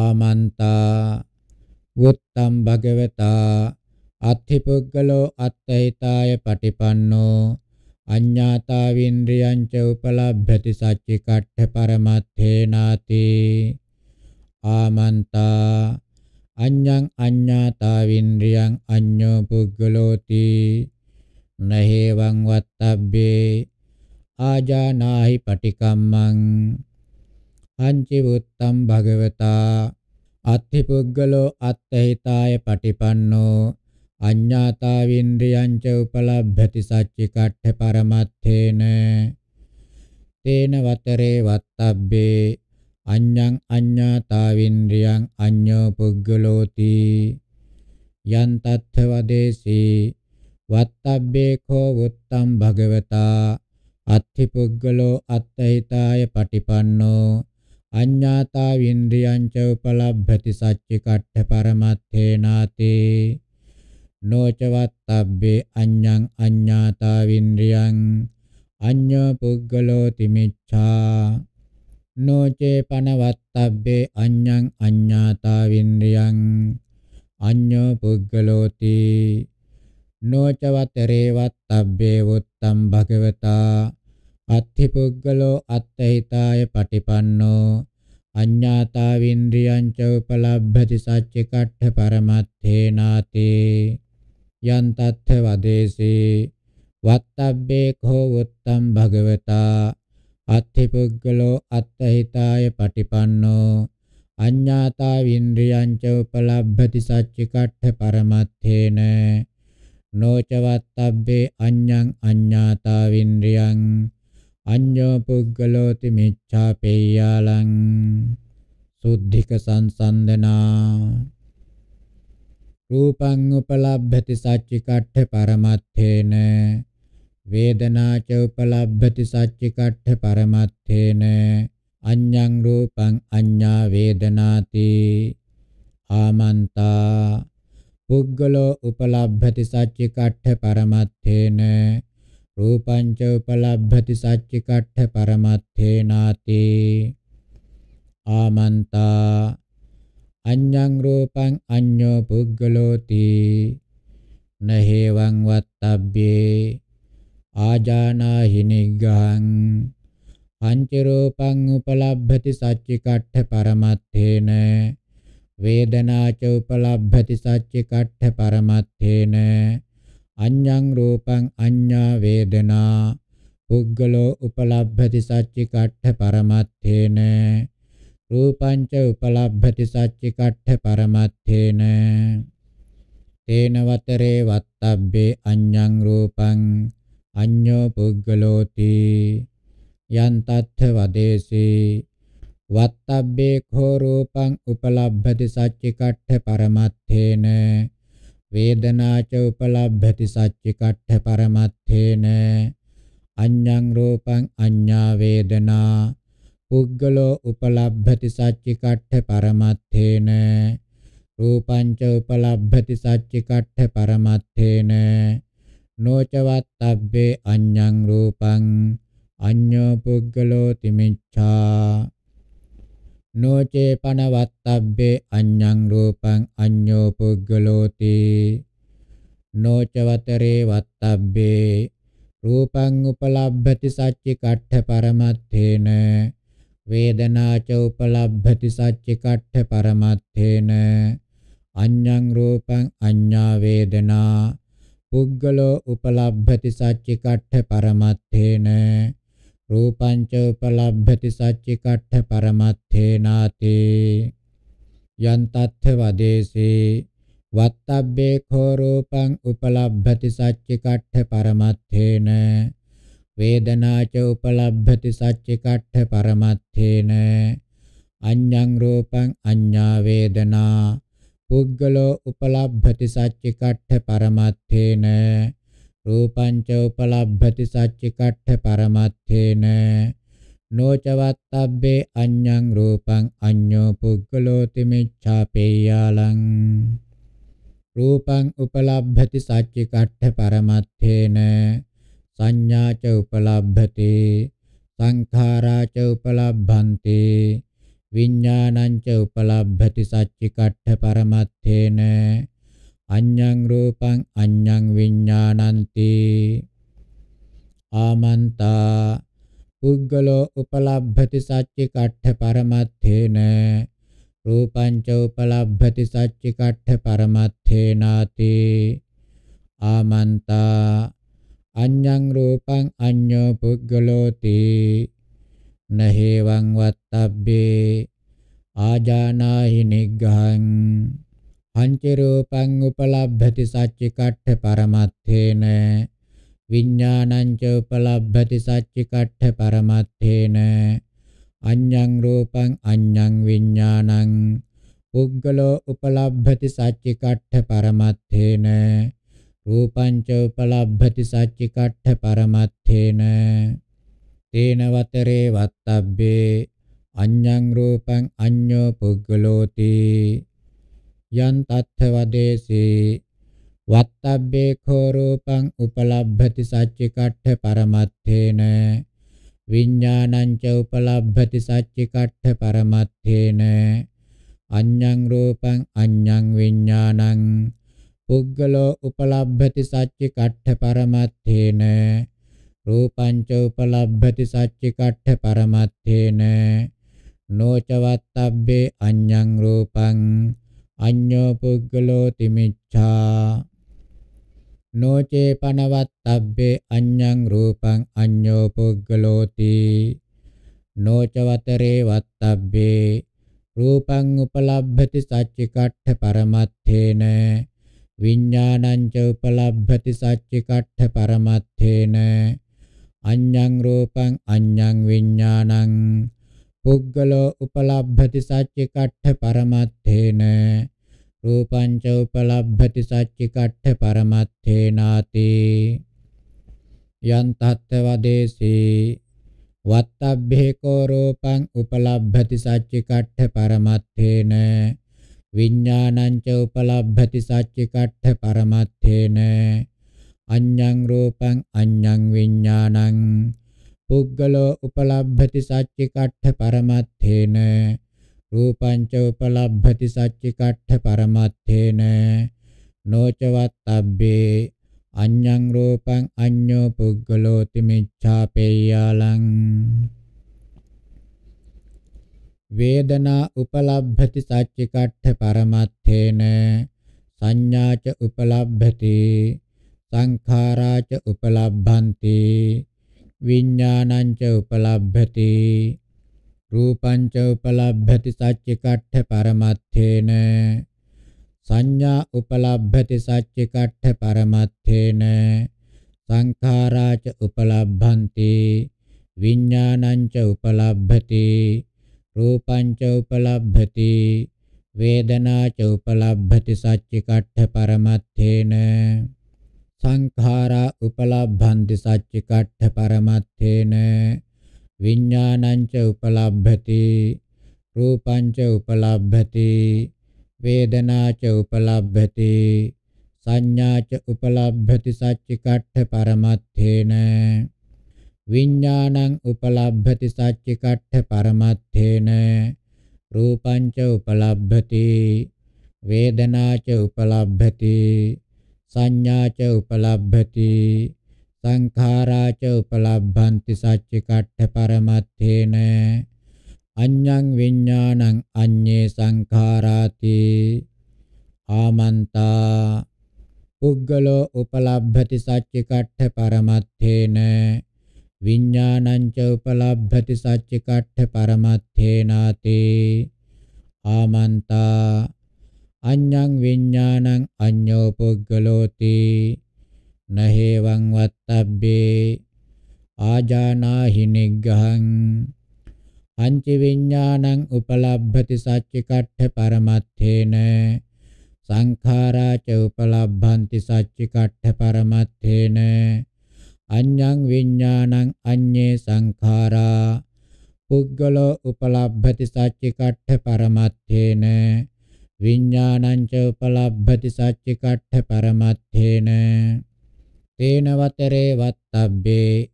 ආමන්තා උත්තම් භගවතා අත්ථි පුද්ගලෝ අත්ථිතාය පටිපන්නෝ අඤ්ඤාතාවින්ද්‍රියංච උපලබ්භති සච්චි කට්ඨ පරමත්තේනාති ආමන්තා අඤ්ඤං අඤ්ඤාතාවින්ද්‍රියං අඤ්ඤෝ පුග්ගලෝති නහේවං වත්තබ්බේ ආජානාහි පටිකම්මං අංචි වුත්තම් භගවතා අත්ථි පුග්ගලෝ අත්ථිතාය පටිපන්නෝ අඤ්ඤාතාවින්ද්‍රියං ච උපලබ්භති සච්චිකට්ඨ පරමත්තේන තේන වතරේ වත්තබ්බේ අඤ්ඤං අඤ්ඤාතාවින්ද්‍රියං අඤ්ඤෝ පුග්ගලෝති යන් තත්ථ වදේසී වත්තබ්බේ කෝ වුත්තම් භගවතා අත්ථි පුග්ගලෝ අත්ථිතාය පටිපන්නෝ අඤ්ඤාතාවින්ද්‍රියං ච උපලබ්භති සච්චිකට්ඨ පරමත්තේනාතේ නොචවත්තබ්බේ අඤ්ඤං අඤ්ඤාතා වින්ද්‍රියං අඤ්ඤෝ පුග්ගලෝ තිමිච්ඡා නොචේ පනවත්තබ්බේ අඤ්ඤං අඤ්ඤාතා වින්ද්‍රියං අඤ්ඤෝ පුග්ගලෝති නොචවතරේවත්තබ්බේ උත්තම් භගවතා අත්ථි පුග්ගලෝ අත්ථිතාය පටිපන්නෝ අඤ්ඤාතා වින්ද්‍රියං ච උපලබ්භති සච්ච කට්ඨ පරමත්තේනාතේ යන් තත්ථ වදේසේ වත්තබ්බේ කෝ උත්තම් භගවතා අත්ථි පුග්ගලෝ අත්ථිතාය පටිපන්නෝ අඤ්ඤාතා වින්ද්‍රියං ච උපලබ්භති සච්චිකට්ඨ පරමත්තේන නොච වත්තබ්බේ අඤ්ඤං අඤ්ඤාතා වින්ද්‍රියං අඤ්ඤෝ පුග්ගලෝති මිච්ඡාපේයාලං සුද්ධික සංසන්දනා රූපං උපලබ්භති සච්චිකට්ඨ පරමත්තේන වේදනා ච උපලබ්භති සච්චිකට්ඨ පරමත්තේන අඤ්ඤං රූපං අඤ්ඤා වේදනාති ආමන්තා පුද්ගලෝ උපලබ්භති සච්චිකට්ඨ පරමත්තේන රූපං ච උපලබ්භති සච්චිකට්ඨ පරමත්තේනාති ආමන්තා අඤ්ඤං රූපං අඤ්ඤෝ පුද්ගලෝති නහේවං වත්තබ්බේ ආජානාහි නිග්ගහං පංච රූපං උපලබ්භති සච්චිකට්ඨ පරමත්තේන වේදනාච උපලබ්භති සච්චිකට්ඨ පරමත්තේන අඤ්ඤං රූපං අඤ්ඤා වේදනා පුද්ගලෝ උපලබ්භති සච්චිකට්ඨ පරමත්තේන රූපංච උපලබ්භති සච්චිකට්ඨ පරමත්තේන තේන වතරේ වත්තබ්බේ අඤ්ඤං රූපං අඤ්ඤෝ පුග්ගලෝති යන්තත්ථ වදේසේ වත්තබ්බේ khෝ රූපං උපලබ්භති සච්චිකට්ඨ පරමත්තේන වේදනාච උපලබ්භති සච්චිකට්ඨ පරමත්තේන අඤ්ඤං රූපං අඤ්ඤා වේදනා පුද්ගලෝ උපලබ්භති සච්චි කට්ඨ පරමත්තේන රූපංච උපලබ්භති සච්චි කට්ඨ පරමත්තේන නෝචවත්තබ්බේ අඤ්ඤං රූපං අඤ්ඤෝ පුද්ගලෝ තිමිච්ඡා නෝචේ පනවත්තබ්බේ අඤ්ඤං රූපං අඤ්ඤෝ පුද්ගලෝති නෝචවතරේ වත්තබ්බේ රූපං උපලබ්භති සච්චි කට්ඨ පරමත්තේන වේදනා ච උපලබ්භති සච්ච කට්ඨ පරමත්තේන අඤ්ඤං රූපං අඤ්ඤා වේදනා පුද්ගලෝ උපලබ්භති සච්ච කට්ඨ පරමත්තේන රූපං ච උපලබ්භති සච්ච කට්ඨ පරමත්තේනාති යන්තත්ථ වදේසේ වත්තබ්බේ කෝ රූපං උපලබ්භති සච්ච කට්ඨ පරමත්තේන වේදනාච උපලබ්භති සච්චිකට්ඨ පරමත්තේන අඤ්ඤං රූපං අඤ්ඤා වේදනා පුද්ගලෝ උපලබ්භති සච්චිකට්ඨ පරමත්තේන රූපං ච උපලබ්භති සච්චිකට්ඨ පරමත්තේන නොචවත්තබ්බේ අඤ්ඤං රූපං අඤ්ඤෝ පුද්ගලෝ තිමිච්ඡාපේයාලං රූපං උපලබ්භති සච්චිකට්ඨ පරමත්තේන සංඥා ච උපලබ්භතේ සංඛාරා ච උපලබ්භන්තේ විඥානං ච උපලබ්භති සච්චිකට්ඨ පරමත්තේන අඤ්ඤං රූපං අඤ්ඤං විඥානන්ති ආමන්තා පුද්ගලෝ උපලබ්භති සච්චිකට්ඨ පරමත්තේන රූපං ච උපලබ්භති සච්චිකට්ඨ පරමත්තේනාති ආමන්තා අඤ්ඤං රූපං අඤ්ඤෝ පුද්ගලෝති නහේවං වත්තබ්බේ ආජානාහි නිග්ගහං පංච රූපං උපලබ්ධති සච්චි කට්ඨ පරමත්තේන විඥානං ච උපලබ්ධති සච්චි කට්ඨ පරමත්තේන අඤ්ඤං රූපං අඤ්ඤං විඥානං පුද්ගලෝ උපලබ්ධති සච්චි කට්ඨ පරමත්තේන රූපං ච උපලබ්භති සච්චිකට්ඨ පරමත්තේන තේන වතරේ වත්තබ්බේ අඤ්ඤං රූපං අඤ්ඤෝ පුග්ගලෝති යන් තත්ථ වදේසේ වත්තබ්බේ කෝ රූපං උපලබ්භති සච්චිකට්ඨ පරමත්තේන විඥානං ච උපලබ්භති සච්චිකට්ඨ පරමත්තේන අඤ්ඤං රූපං අඤ්ඤං විඥානං පුද්ගලෝ උපලබ්භති සච්චි කට්ඨ පරමත්තේන රූපංච උපලබ්භති සච්චි කට්ඨ පරමත්තේන නොචවත්තබ්බේ අඤ්ඤං රූපං අඤ්ඤෝ පුද්ගලෝ තිමිච්ඡා නොචේ පනවත්තබ්බේ අඤ්ඤං රූපං අඤ්ඤෝ පුද්ගලෝති නොචවතරේ වත්තබ්බේ රූපං උපලබ්භති සච්චි කට්ඨ පරමත්තේන විඥානං ච උපලබ්භති සච්චි කට්ඨ පරමත්තේන අඤ්ඤං රූපං අඤ්ඤං විඥානං පුද්ගලෝ උපලබ්භති සච්චි කට්ඨ පරමත්තේන රූපං ච උපලබ්භති සච්චි කට්ඨ පරමත්තේනාති යන් තත්ත්වදේසී වත්තබ්බේකෝ රූපං උපලබ්භති සච්චි කට්ඨ පරමත්තේන විඥානං ච උපලබ්භති සච්චිකට්ඨ පරමත්තේන අඤ්ඤං රූපං අඤ්ඤං විඥානං පුද්ගලෝ උපලබ්භති සච්චිකට්ඨ පරමත්තේන රූපං ච උපලබ්භති සච්චිකට්ඨ පරමත්තේන නොචවත්තබ්බේ අඤ්ඤං රූපං අඤ්ඤෝ පුද්ගලෝති මිච්ඡාපේයාලං වේදනා උපලබ්භති සච්චිකට්ඨ පරමත්තේන සංඥාච උපලබ්භති සංඛාරාච උපලබ්භන්ති විඥානංච උපලබ්භති රූපංච උපලබ්භති සච්චිකට්ඨ පරමත්තේන සංඥා උපලබ්භති සච්චිකට්ඨ පරමත්තේන සංඛාරාච උපලබ්භන්ති විඥානංච උපලබ්භති රූපං ච උපලබ්භති වේදනා ච උපලබ්භති සච්චිකට්ඨ පරමත්තේන සංඛාරා උපලබ්භන්ති සච්චිකට්ඨ පරමත්තේන විඥානං ච උපලබ්භති රූපං ච උපලබ්භති වේදනා ච උපලබ්භති සංඥා ච උපලබ්භති සච්චිකට්ඨ පරමත්තේන විඥානං උපලබ්භති සච්චි කට්ඨ පරමත්තේන රූපංච උපලබ්භති වේදනාච උපලබ්භති සංඥාච උපලබ්භති සංඛාරාච උපලබ්භන්ති සච්චි කට්ඨ පරමත්තේන අඤ්ඤං විඥානං අඤ්ඤේ සංඛාරාති ආමන්තා පුද්ගලෝ උපලබ්භති සච්චි කට්ඨ පරමත්තේන විඥානං ච උපලබ්ධති සච්ච කට්ඨ පරමත්තේනාති ආමන්තා අඤ්ඤං විඥානං අඤ්ඤෝ පුග්ගලෝති නහේවං වත්තබ්බේ ආජානාහි නිග්ගහං පංච විඥානං උපලබ්භති සච්ච කට්ඨ පරමත්තේන සංඛාරා ච උපලබ්භන්ති සච්ච කට්ඨ පරමත්තේන අඤ්ඤං විඥානං අඤ්ඤේ සංඛාරා පුද්ගලෝ උපලබ්භති සච්චි කට්ඨ පරමත්තේන විඥානං ච උපලබ්භති සච්චි කට්ඨ පරමත්තේන තේන වතරේ වත්තබ්බේ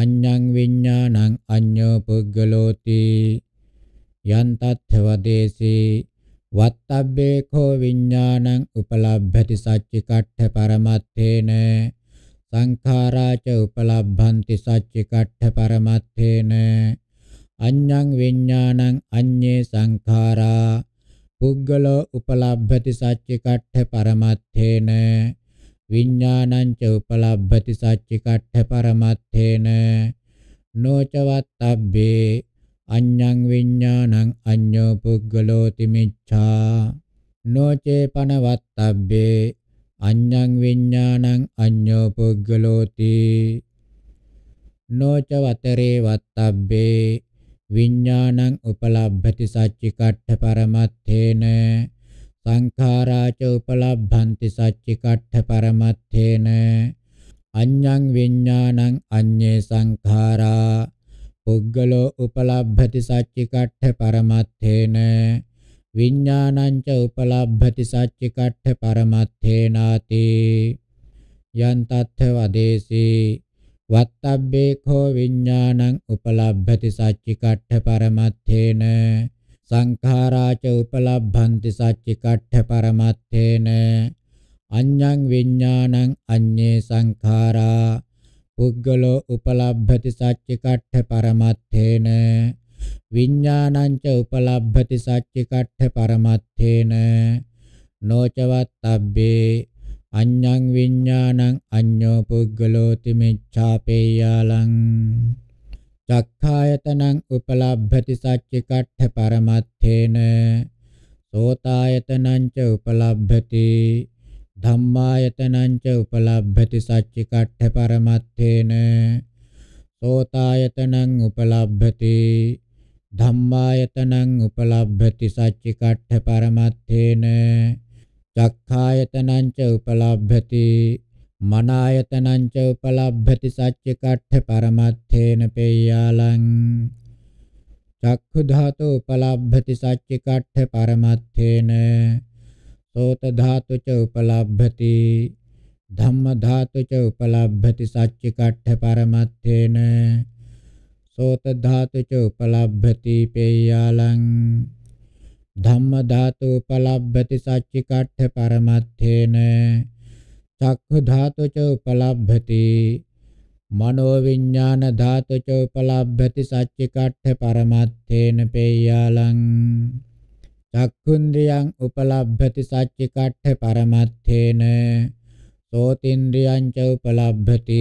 අඤ්ඤං විඥානං අඤ්ඤෝ පුද්ගලෝති යන්තත්ථ වදේසේ වත්තබ්බේ කෝ විඥානං උපලබ්භති සච්චි කට්ඨ පරමත්තේන සංඛාරාච උපලබ්භන්ති සච්චි කට්ඨ පරමත්තේන අඤ්ඤං විඥානං අඤ්ඤේ සංඛාරා පුද්ගලෝ උපලබ්භති සච්චි කට්ඨ පරමත්තේන විඥානං ච උපලබ්භති සච්චි කට්ඨ පරමත්තේන නොචවත්තබ්බේ අඤ්ඤං විඥානං අඤ්ඤෝ පුද්ගලෝති මිච්ඡා නොචේපනවත්තබ්බේ අඤ්ඤං විඥානං අඤ්ඤෝ පුද්ගලෝති නොච වතරේ වත්තබ්බේ විඥානං උපලබ්භති සච්චිකට්ඨ පරමත්තේන සංඛාරාච උපලබ්භන්ති සච්චිකට්ඨ පරමත්තේන අඤ්ඤං විඥානං අඤ්ඤේ සංඛාරා පුද්ගලෝ උපලබ්භති සච්චිකට්ඨ පරමත්තේන විඥානං ච උපලබ්භති සච්ච කට්ඨ පරමත්තේනාති යන් තත්ථ වදේසී වත්තබ්බේ කෝ විඥානං උපලබ්භති සච්ච කට්ඨ පරමත්තේන සංඛාරාච උපලබ්භන්ති සච්ච කට්ඨ පරමත්තේන අඤ්ඤං විඥානං අඤ්ඤේ සංඛාරා පුද්ගලෝ උපලබ්භති සච්ච කට්ඨ පරමත්තේන විඥානංච උපලබ්භති සච්චි කට්ඨ පරමත්තේන නොචවත්තබ්බේ අඤ්ඤං විඥානං අඤ්ඤෝ පුද්ගලෝති මෙච්ඡාපේයාලං චක්ඛායතනං උපලබ්භති සච්චි කට්ඨ පරමත්තේන සෝතායතනං ච උපලබ්භති ධම්මායතනං ච උපලබ්භති සච්චි කට්ඨ පරමත්තේන සෝතායතනං උපලබ්භති ධම්මායතනං උපලබ්භති සච්චිකට්ඨ පරමත්තේන චක්ඛායතනං ච උපලබ්භති මනායතනං ච උපලබ්භති සච්චිකට්ඨ පරමත්තේන පේයාලං චක්ඛු ධාතු උපලබ්භති සච්චිකට්ඨ පරමත්තේන සෝත ධාතු ච උපලබ්භති ධම්ම ධාතු ච උපලබ්භති සච්චිකට්ඨ පරමත්තේන සෝත ධාතු ච උපලබ්භති පේයාලං ධම්ම ධාතු උපලබ්භති සච්චිකට්ඨ පරමත්තේන චක්ඛු ධාතු ච උපලබ්භති මනෝ විඥාන ධාතු ච උපලබ්භති සච්චිකට්ඨ පරමත්තේන පේයාලං චක්ඛුන්ද්‍රියං උපලබ්භති සච්චිකට්ඨ පරමත්තේන සෝතින්ද්‍රියං ච උපලබ්භති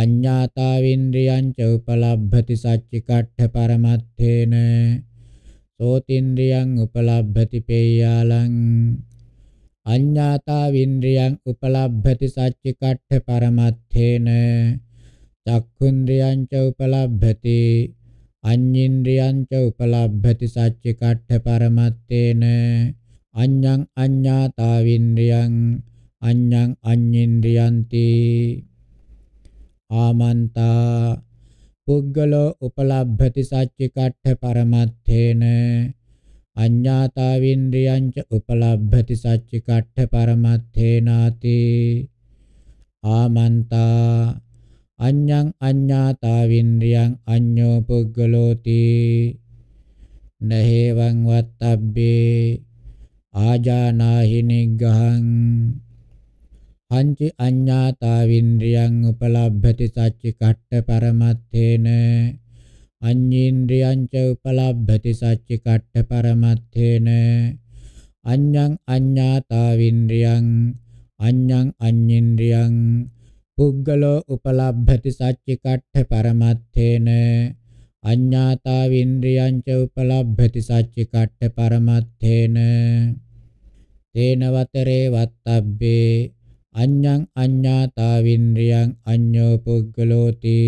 අඤ්ඤාතාවින්ද්‍රියං ච උපලබ්භති සච්චිකට්ඨ පරමත්තේන සෝතින්ද්‍රියං උපලබ්භති පේයාලං අඤ්ඤාතාවින්ද්‍රියං උපලබ්භති සච්චිකට්ඨ පරමත්තේන චක්ඛුන්ද්‍රියං ච උපලබ්භති අඤ්ඤින්ද්‍රියං ච උපලබ්භති සච්චිකට්ඨ පරමත්තේන අඤ්ඤං අඤ්ඤාතාවින්ද්‍රියං අඤ්ඤං අඤ්ඤින්ද්‍රියන්ති ආමන්තා පුද්ගලෝ උපලබ්භති සච්චි කට්ඨ පරමත්තේන අඤ්ඤාතාවින්ද්‍රියංච උපලබ්භති සච්චි කට්ඨ පරමත්තේනාති ආමන්තා අඤ්ඤං අඤ්ඤාතාවින්ද්‍රියං අඤ්ඤෝ පුද්ගලෝති නහේවං වත්තබ්බේ ආජානාහි නිග්ගහං පංච අඤ්ඤාතාවින්ද්‍රියං උපලබ්භති සච්ච කට්ඨ පරමත්තේන අඤ්ඤේන්ද්‍රියං ච උපලබ්භති සච්ච කට්ඨ පරමත්තේන අඤ්ඤං අඤ්ඤාතාවින්ද්‍රියං අඤ්ඤං අඤ්ඤේන්ද්‍රියං පුද්ගලෝ උපලබ්භති සච්ච කට්ඨ පරමත්තේන අඤ්ඤාතාවින්ද්‍රියං ච උපලබ්භති සච්ච කට්ඨ පරමත්තේන තේන වතරේ වත්තබ්බේ අඤ්ඤං අඤ්ඤාතා වින්ද්‍රියං අඤ්ඤෝ පුග්ගලෝති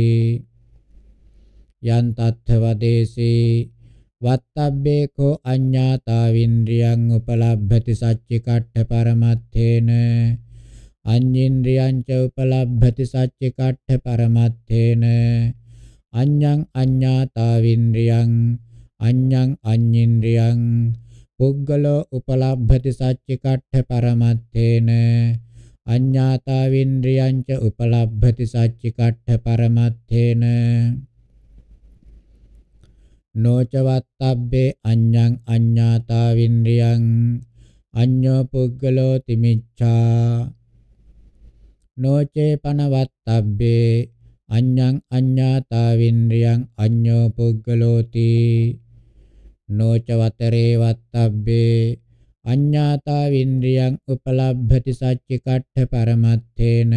යන් තත්ථවදේසේ වත්තබ්බේ කෝ අඤ්ඤාතා වින්ද්‍රියං උපලබ්භති සච්චිකට්ඨ පරමත්තේන අඤ්ඤින්ද්‍රියං ච උපලබ්භති සච්චිකට්ඨ පරමත්තේන අඤ්ඤං අඤ්ඤාතා වින්ද්‍රියං අඤ්ඤං අඤ්ඤින්ද්‍රියං පුග්ගලෝ උපලබ්භති සච්චිකට්ඨ පරමත්තේන අඤ්ඤාතාවින්ද්‍රියංච උපලබ්භති සච්චිකට්ඨ පරමත්තේන නොචවත්තබ්බේ අඤ්ඤං අඤ්ඤාතාවින්ද්‍රියං අඤ්ඤෝ පුග්ගලෝ තිමිච්ඡා නොචේ පනවත්තබ්බේ අඤ්ඤං අඤ්ඤාතාවින්ද්‍රියං අඤ්ඤෝ පුග්ගලෝති නොච වතරේ වත්තබ්බේ අඤ්ඤාතාවින්ද්‍රියං උපලබ්භති සච්චිකට්ඨ පරමත්තේන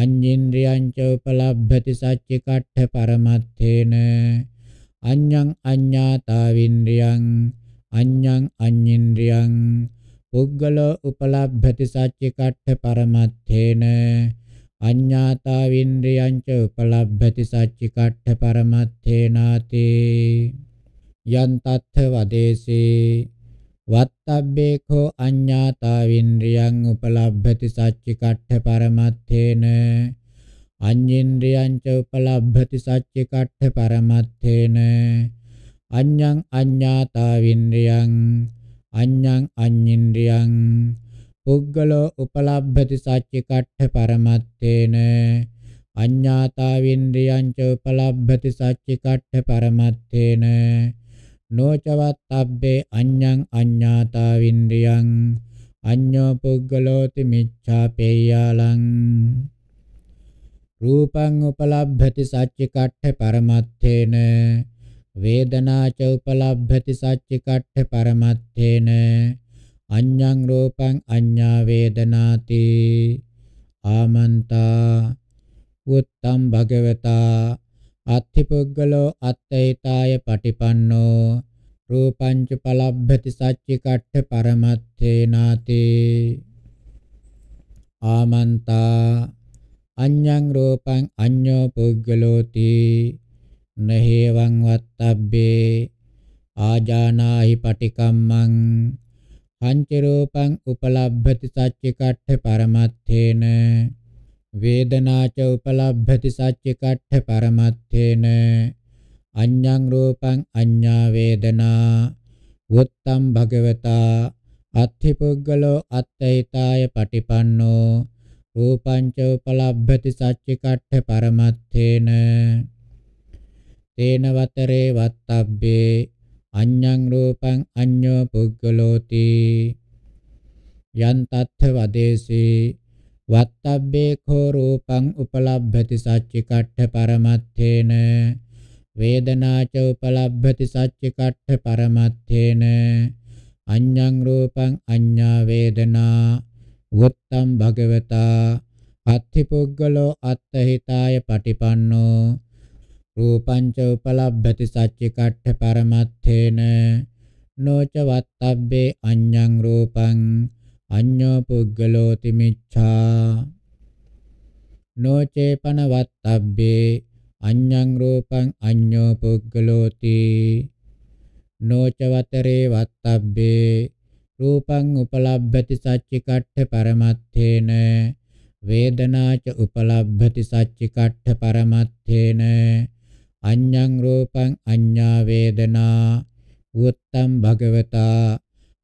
අඤ්ඤේන්ද්‍රියං ච උපලබ්භති සච්චිකට්ඨ පරමත්තේන අඤ්ඤං අඤ්ඤාතාවින්ද්‍රියං අඤ්ඤං අඤ්ඤේන්ද්‍රියං පුද්ගලෝ උපලබ්භති සච්චිකට්ඨ පරමත්තේන අඤ්ඤාතාවින්ද්‍රියං ච උපලබ්භති සච්චිකට්ඨ පරමත්තේනාති යන්තත්ථ වදේසේ වත්තබ්බේඛෝ අඤ්ඤාතාවින්ද්‍රියං උපලබ්භති සච්චි කට්ඨ පරමත්තේන අඤ්ඤේන්ද්‍රියං ච උපලබ්භති සච්චි කට්ඨ පරමත්තේන අඤ්ඤං අඤ්ඤාතාවින්ද්‍රියං අඤ්ඤං අඤ්ඤේන්ද්‍රියං පුද්ගලෝ උපලබ්භති සච්චි කට්ඨ පරමත්තේන අඤ්ඤාතාවින්ද්‍රියං ච උපලබ්භති සච්චි කට්ඨ පරමත්තේන නොචවත්තබ්බේ අඤ්ඤං අඤ්ඤාතා වින්ද්‍රියං අඤ්ඤෝ පුග්ගලෝති මිච්ඡාපේයාලං රූපං උපලබ්භති සච්ච කට්ඨ පරමත්තේන වේදනා ච උපලබ්භති සච්ච කට්ඨ පරමත්තේන අඤ්ඤං රූපං අඤ්ඤා වේදනාති ආමන්තා උත්තම් භගවතා අත්ථිපුග්ගලෝ අත්තේතාය පටිපන්නෝ රූපංච පලබ්භති සච්චි කට්ඨ පරමත්තේ නාති ආමන්තා අඤ්ඤං රූපං අඤ්ඤෝ පුග්ගලෝති නහේවං වත්තබ්බේ ආජානාහි පටිකම්මං පංච රූපං උපලබ්භති සච්චි කට්ඨ පරමත්තේන වේදනාච උපලබ්භති සච්ච කට්ඨ පරමත්තේන අඤ්ඤං රූපං අඤ්ඤා වේදනා වොත්තම් භගවතා අත්ථි පුග්ගලෝ අත්ථිතාය පටිපන්නෝ රූපං ච උපලබ්භති සච්ච කට්ඨ පරමත්තේන තේන වතරේ වත්තබ්බේ අඤ්ඤං රූපං අඤ්ඤෝ පුග්ගලෝති යන්තත්ථ වදේසේ වත්තබ්බේ කෝ රූපං උපලබ්භති සච්චි කට්ඨ පරමත්තේන වේදනාච උපලබ්භති සච්චි කට්ඨ පරමත්තේන අඤ්ඤං රූපං අඤ්ඤා වේදනා උත්තම් භගවතා අත්ථි පුග්ගලෝ අත්ථිතාය පටිපන්නෝ රූපං ච උපලබ්භති සච්චි කට්ඨ පරමත්තේන නොච වත්තබ්බේ අඤ්ඤං රූපං අඤ්ඤෝ පුද්ගලෝති මිච්ඡා නොචේපන වත්තබ්බේ අඤ්ඤං රූපං අඤ්ඤෝ පුද්ගලෝති නොචවතරේ වත්තබ්බේ රූපං උපලබ්භති සච්චි කට්ඨ පරමත්තේන වේදනාච උපලබ්භති සච්චි කට්ඨ පරමත්තේන අඤ්ඤං රූපං අඤ්ඤා වේදනා උත්තම් භගවතා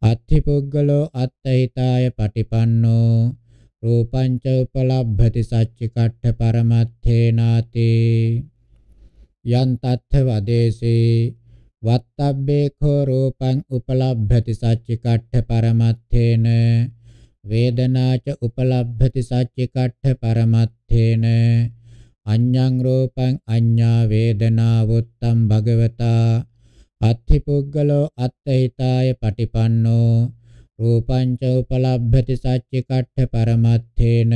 අත්ථි පුග්ගලෝ අත්තහිතාය පටිපන්නෝ රූපං ච උපලබ්භති සච්චි කට්ඨ පරමත්තේනාති යන් තත්ථ වදේසේ වත්තබ්බේ කෝ රූපං උපලබ්භති සච්චි කට්ඨ පරමත්තේන වේදනාච උපලබ්භති සච්චි කට්ඨ පරමත්තේන අඤ්ඤං රූපං අඤ්ඤා වේදනා වුත්තම් භගවතා අත්ථි පුද්ගලෝ අත්ථිතාය පටිපන්නෝ රූපං ච උපලබ්භති සච්චි කට්ඨ පරමත්තේන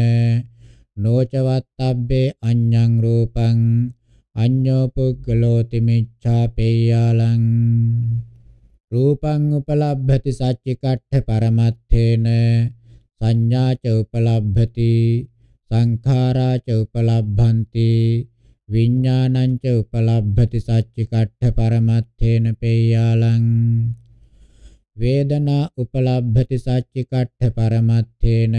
නෝචවත්තබ්බේ අඤ්ඤං රූපං අඤ්ඤෝ පුද්ගලෝති මිච්ඡාපේයාලං රූපං උපලබ්භති සච්චි කට්ඨ පරමත්තේන සංඥා ච උපලබ්භති සංඛාරා ච උපලබ්භන්ති විඥානංච උපලබ්භති සච්චි කට්ඨ පරමත්තේන පේයාලං වේදනා උපලබ්භති සච්චි කට්ඨ පරමත්තේන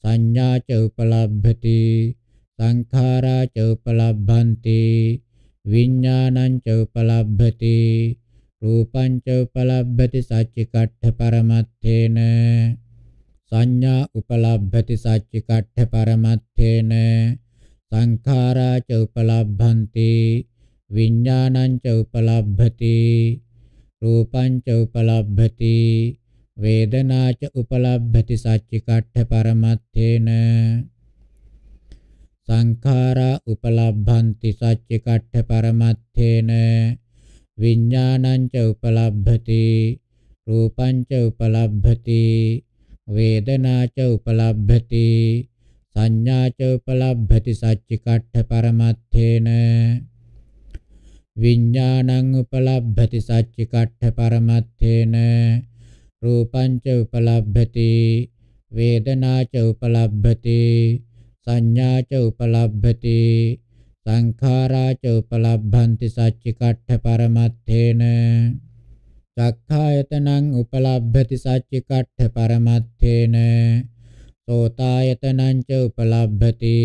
සංඥා ච උපලබ්භති සංඛාරා ච උපලබ්භන්ති විඥානං ච උපලබ්භති රූපං ච උපලබ්භති සච්චි කට්ඨ පරමත්තේන සංඥා උපලබ්භති සච්චි කට්ඨ පරමත්තේන සංඛාරා ච උපලබ්භන්ති විඥානං ච උපලබ්භති රූපං ච උපලබ්භති වේදනා ච උපලබ්භති සච්චිකට්ඨ පරමත්තේන සංඛාරා උපලබ්භන්ති සච්චිකට්ඨ පරමත්තේන විඥානං ච උපලබ්භති රූපං ච උපලබ්භති වේදනා ච උපලබ්භති සංඥාච උපලබ්භති සච්චිකට්ඨ පරමත්තේන විඥානං උපලබ්භති සච්චිකට්ඨ පරමත්තේන රූපංච උපලබ්භති වේදනාච උපලබ්භති සංඥාච උපලබ්භති සංඛාරාච උපලබ්භන්ති සච්චිකට්ඨ පරමත්තේන චක්ඛායතනං උපලබ්භති සච්චිකට්ඨ පරමත්තේන සෝතායතනං ච උපලබ්භති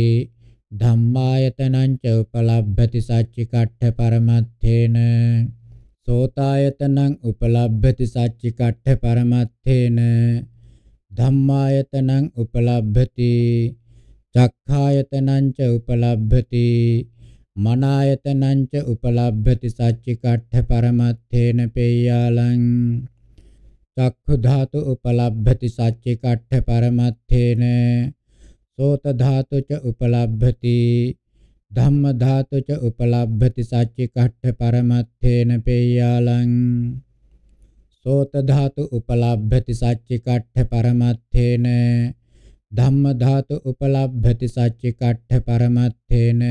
ධම්මායතනං ච උපලබ්භති සච්චිකට්ඨ පරමත්තේන සෝතායතනං උපලබ්භති සච්චිකට්ඨ පරමත්තේන ධම්මායතනං උපලබ්භති චක්ඛායතනං ච උපලබ්භති මනායතනං ච උපලබ්භති සච්චිකට්ඨ පරමත්තේන පේයාලං චක්ඛු ධාතු උපලබ්භති සච්චේ කට්ඨ පරමත්තේන සෝත ධාතු ච උපලබ්භති ධම්ම ධාතු ච උපලබ්භති සච්චේ කට්ඨ පරමත්තේන පේයාලං සෝත ධාතු උපලබ්භති සච්චේ කට්ඨ පරමත්තේන ධම්ම ධාතු උපලබ්භති සච්චේ කට්ඨ පරමත්තේන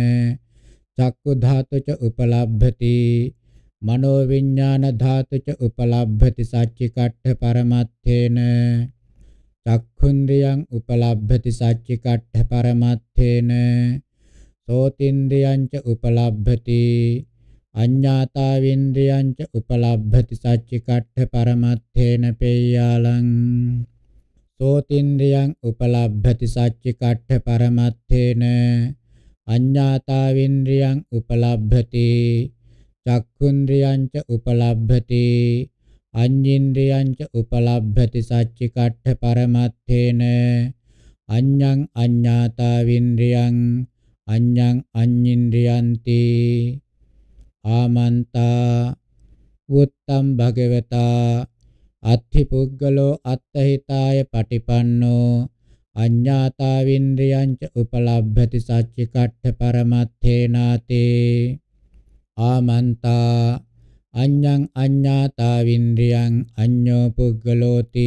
චක්ඛු ධාතු ච උපලබ්භති මනෝ විඥාන ධාතු ච උපලබ්භති සච්චිකට්ඨ පරමත්තේන චක්ඛුන්ද්‍රියං උපලබ්භති සච්චිකට්ඨ පරමත්තේන සෝතින්ද්‍රියං ච උපලබ්භති අඤ්ඤාතාවින්ද්‍රියං ච උපලබ්භති සච්චිකට්ඨ පරමත්තේන පේයාලං සෝතින්ද්‍රියං උපලබ්භති සච්චිකට්ඨ පරමත්තේන අඤ්ඤාතාවින්ද්‍රියං උපලබ්භති චක්ඛුන්ද්‍රියංච උපලබ්භති අඤ්ඤින්ද්‍රියංච උපලබ්භති සච්චිකට්ඨ පරමත්තේන අඤ්ඤං අඤ්ඤාතාවින්ද්‍රියං අඤ්ඤං අඤ්ඤින්ද්‍රියන්ති ආමන්තා උත්තම් භගවතා අත්ථි පුග්ගලෝ අත්තහිතාය පටිපන්නෝ අඤ්ඤාතාවින්ද්‍රියංච උපලබ්භති සච්චිකට්ඨ පරමත්තේනාතේ ආමන්තා අඤ්ඤං අඤ්ඤාතා වින්ද්‍රියං අඤ්ඤෝ පුග්ගලෝති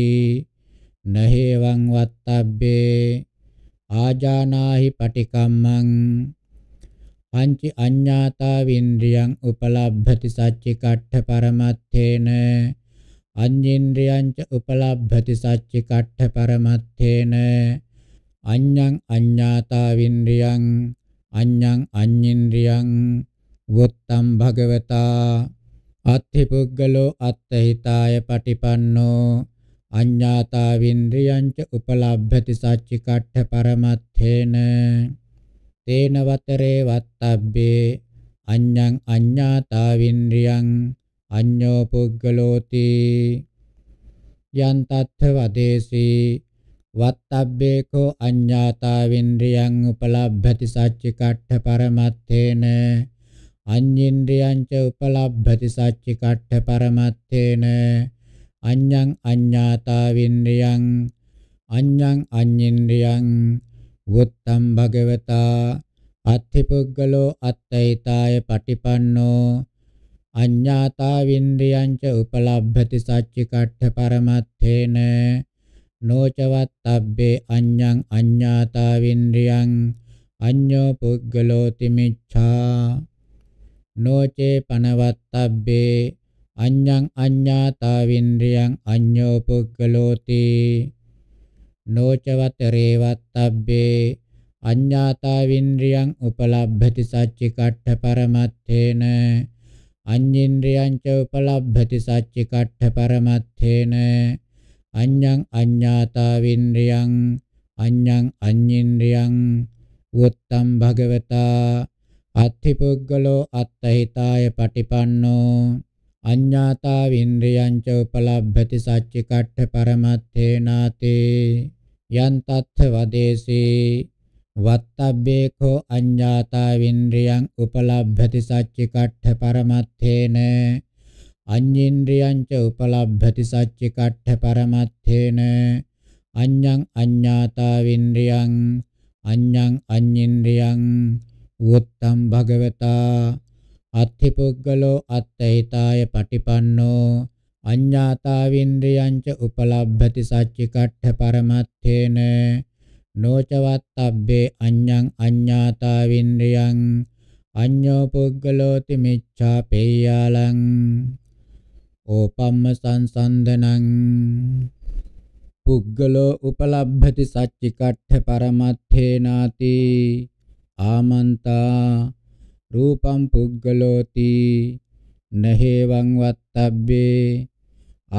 නහේවං වත්තබ්බේ ආජානාහි පටිකම්මං පංචි අඤ්ඤාතා වින්ද්‍රියං උපලබ්භති සච්චි කට්ඨ පරමත්තේන අඤ්ඤේන්ද්‍රියං ච උපලබ්භති සච්චි කට්ඨ පරමත්තේන අඤ්ඤං අඤ්ඤාතා වින්ද්‍රියං අඤ්ඤං අඤ්ඤේන්ද්‍රියං වොත්තම් භගවතා අත්ථිපුග්ගලෝ අත්ථහිතාය පටිපන්නෝ අඤ්ඤාතා වින්ද්‍රියංච උපලබ්ධති සච්චි කට්ඨ පරමත්තේන තේන වතරේ වත්තබ්බේ අඤ්ඤං අඤ්ඤාතා වින්ද්‍රියං අඤ්ඤෝ පුග්ගලෝති යන් තත්ථ වදේසී වත්තබ්බේ කෝ අඤ්ඤාතා වින්ද්‍රියං උපලබ්ධති සච්චි කට්ඨ පරමත්තේන අඤ්ඤේන්ද්‍රයන්ච උපලබ්භති සච්චි කට්ඨ පරමත්තේන අඤ්ඤං අඤ්ඤාතා වින්ද්‍රියං අඤ්ඤං අඤ්ඤේන්ද්‍රයං වුත්තම් භගවතා අත්ථිපුග්ගලෝ අත්තෛතාය පටිපන්නෝ අඤ්ඤාතා වින්ද්‍රියංච උපලබ්භති සච්චි කට්ඨ පරමත්තේන නෝචවත්තබ්බේ අඤ්ඤං අඤ්ඤාතා වින්ද්‍රියං අඤ්ඤෝ පුග්ගලෝති මිච්ඡා නොචේ පනවත්තබ්බේ අඤ්ඤං අඤ්ඤාතාවින්ද්‍රියං අඤ්ඤෝ පුග්ගලෝති නොචවතරේවත්තබ්බේ අඤ්ඤාතාවින්ද්‍රියං උපලබ්භති සච්චි කට්ඨ පරමත්තේන අඤ්ඤේන්ද්‍රියං ච උපලබ්භති සච්චි කට්ඨ පරමත්තේන අඤ්ඤං අඤ්ඤාතාවින්ද්‍රියං අඤ්ඤං අඤ්ඤේන්ද්‍රියං උත්තම් භගවතා අත්ථිපුග්ගලෝ අත්තහිතාය පටිපන්නෝ අඤ්ඤාතා වින්ද්‍රියං ච උපලබ්භති සච්චිකට්ඨ පරමත්තේනාතේ යන් තත්ථ වදේසේ වත්තබ්බේකෝ අඤ්ඤාතා වින්ද්‍රියං උපලබ්භති සච්චිකට්ඨ පරමත්තේන අඤ්ඤේන්ද්‍රියං ච උපලබ්භති සච්චිකට්ඨ පරමත්තේන අඤ්ඤං අඤ්ඤාතා වින්ද්‍රියං අඤ්ඤං අඤ්ඤේන්ද්‍රියං උත්තම් භගවතා අත්ථිපුග්ගලෝ අත්ථේතාය පටිපන්නෝ අඤ්ඤාතාවින්ද්‍රයන්ච උපලබ්භති සච්චිකට්ඨ පරමත්තේන නෝචවත්තබ්බේ අඤ්ඤං අඤ්ඤාතාවින්ද්‍රයන් අඤ්ඤෝ පුග්ගලෝති මිච්ඡා පේයාලං ඕපම්ම සංසන්දනං පුග්ගලෝ උපලබ්භති සච්චිකට්ඨ පරමත්තේනාති ආමන්තා රූපං පුග්ගලෝති නහේවං වත්තබ්බේ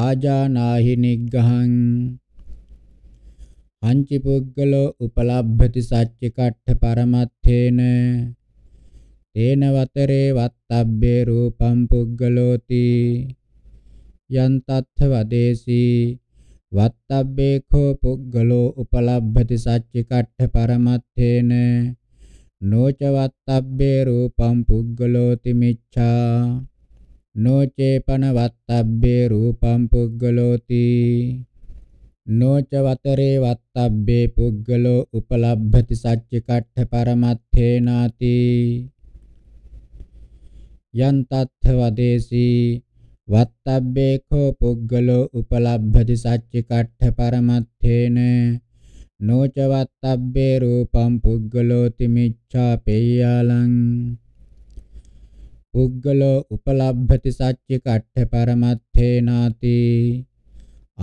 ආජානාහි නිග්ගහං අංචි පුග්ගලෝ උපලබ්භති සච්ච කට්ඨ පරමත්තේන තේන වතරේ වත්තබ්බේ රූපං පුග්ගලෝති යන්තත්ථ වදේසී වත්තබ්බේ කෝ පුග්ගලෝ උපලබ්භති සච්ච කට්ඨ පරමත්තේන නොචවත්තබ්බේ රූපං පුග්ගලෝති මිච්ඡා නොචේපන වත්තබ්බේ රූපං පුග්ගලෝති නොච වතරේ වත්තබ්බේ පුග්ගලෝ උපලබ්භති සච්ච කට්ඨ පරමත්තේනාති යන් තත්ථ වදේසී වත්තබ්බේ කෝ පුග්ගලෝ උපලබ්භති සච්ච කට්ඨ පරමත්තේන නොචවත්තබ්බේ රූපං පුද්ගලෝති මිච්ඡා පේයාලං පුද්ගලෝ උපලබ්ධති සච්චි කට්ඨ පරමත්තේනාති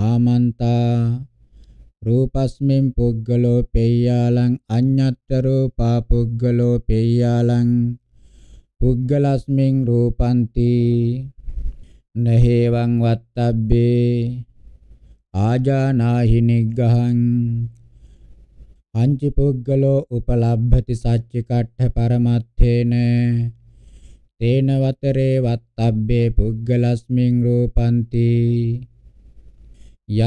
ආමන්තා රූපස්මින් පුද්ගලෝ පේයාලං අඤ්ඤත්ත රූපා පුද්ගලෝ පේයාලං පුද්ගලස්මින් රූපන්ති නහේවං වත්තබ්බේ ආජානාහි නිග්ගහං පංච පුද්ගලෝ උපලබ්භති සච්ච කට්ඨ පරමත්තේන තේන වතරේ වත්තබ්බේ පුද්ගලස්මින් රූපන්ති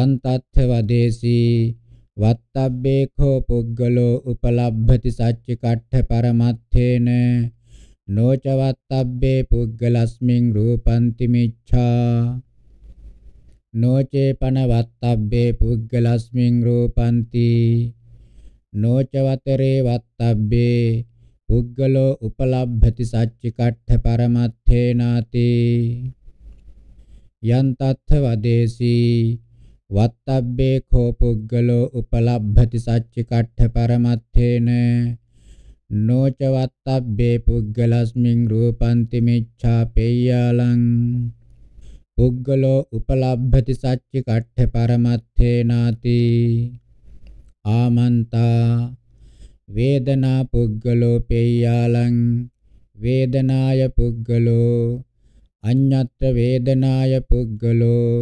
යන් තත්ථ වදේසී වත්තබ්බේ කෝ පුද්ගලෝ උපලබ්භති සච්ච කට්ඨ පරමත්තේන නොච වත්තබ්බේ පුද්ගලස්මින් රූපන්ති මිච්ඡා නොචේපන වත්තබ්බේ පුද්ගලස්මින් රූපන්ති නොච වතරේ වත්තබ්බේ පුද්ගලෝ උපලබ්ධති සච්චි කට්ඨ පරමත්තේනාති යන්තත්ථ වදේසී වත්තබ්බේ කෝ පුද්ගලෝ උපලබ්ධති සච්චි කට්ඨ පරමත්තේන නොච වත්තබ්බේ පුද්ගලස්මින් රූපන්ති මිච්ඡා පේයාලං පුද්ගලෝ උපලබ්ධති සච්චි කට්ඨ පරමත්තේනාති ආමන්තා වේදනා පුද්ගලෝ පෙය්‍යාලං වේදනාය පුද්ගලෝ අඤ්ඤත්ත වේදනාය පුද්ගලෝ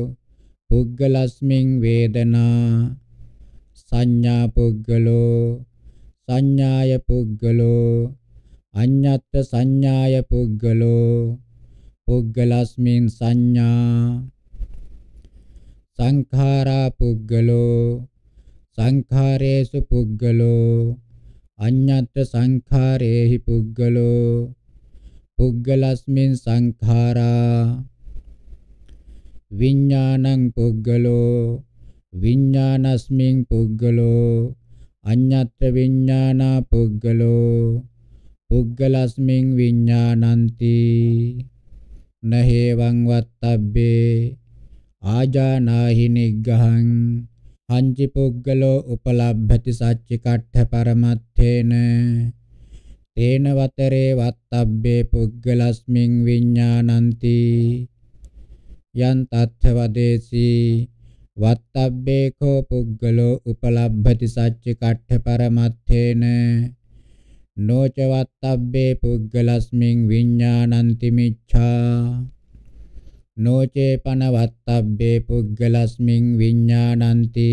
පුද්ගලස්මින් වේදනා සංඥා පුද්ගලෝ සංඥාය පුද්ගලෝ අඤ්ඤත්ත සංඥාය පුද්ගලෝ පුද්ගලස්මින් සංඥා සංඛාරා පුද්ගලෝ සංඛාරේසු පුද්ගලෝ අඤ්ඤත්ත සංඛාරේහි පුද්ගලෝ පුද්ගලස්මින් සංඛාරා විඥානං පුද්ගලෝ විඥානස්මින් පුද්ගලෝ අඤ්ඤත්ත විඥානා පුද්ගලෝ පුද්ගලස්මින් විඥානಂತಿ නහේවං වත්තබ්බේ ආජානාහි නිග්ගහං අංචි පුද්ගලෝ උපලබ්භති සච්චි කට්ඨ පරමත්තේන තේන වතරේ වත්තබ්බේ පුද්ගලස්මින් විඥානಂತಿ යන් තත්ථ වදේසී වත්තබ්බේ කෝ පුද්ගලෝ උපලබ්භති සච්චි කට්ඨ පරමත්තේන නොච වත්තබ්බේ පුද්ගලස්මින් විඥානಂತಿ මිච්ඡා නොචේ පනවත්තබ්බේ පුද්ගලස්මින් විඤ්ඤාණන්ති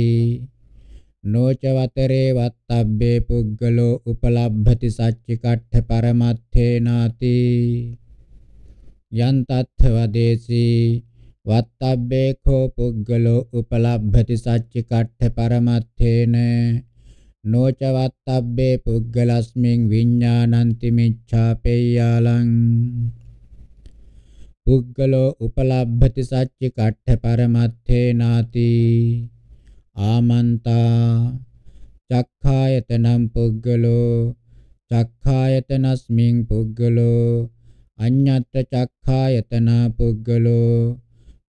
නොච වතරේ වත්තබ්බේ පුද්ගලෝ උපලබ්භති සච්චිකට්ඨ පරමත්තේ නාති යන්තත්ථ වදේසී වත්තබ්බේ කෝ පුද්ගලෝ උපලබ්භති සච්චිකට්ඨ පරමත්තේන නොච වත්තබ්බේ පුද්ගලස්මින් විඤ්ඤාණන්ති මිච්ඡාපේයාලං පුද්ගලෝ උපලබ්භති සච්චි කට්ඨ පරමත්තේ නාති ආමන්තා චක්ඛායතනම් පුද්ගලෝ චක්ඛායතනස්මින් පුද්ගලෝ අඤ්ඤත්ත චක්ඛායතනා පුද්ගලෝ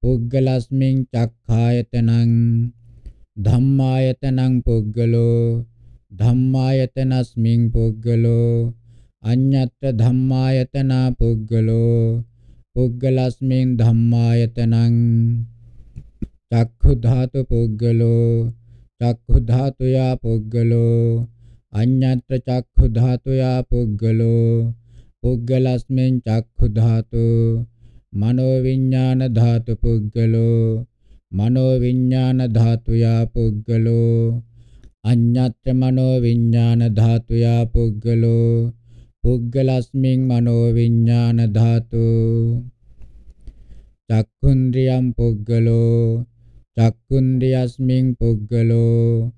පුද්ගලස්මින් චක්ඛායතනං ධම්මායතනං පුද්ගලෝ ධම්මායතනස්මින් පුද්ගලෝ අඤ්ඤත්ත ධම්මායතනා පුද්ගලෝ පුද්ගලස්මින් ධම්මායතනං චක්ඛු ධාතු පුද්ගලෝ චක්ඛු ධාතුයා පුද්ගලෝ අඤ්ඤත්‍ර චක්ඛු ධාතුයා පුද්ගලෝ පුද්ගලස්මින් චක්ඛු ධාතු මනෝ විඥාන ධාතු පුද්ගලෝ මනෝ විඥාන ධාතුයා පුද්ගලෝ අඤ්ඤත්‍ර මනෝ විඥාන ධාතුයා පුද්ගලෝ පුද්ගලස්මින් මනෝ විඥාන ධාතු චක්ඛුන්ද්‍රියම් පුද්ගලෝ චක්ඛුන්ද්‍රියස්මින් පුද්ගලෝ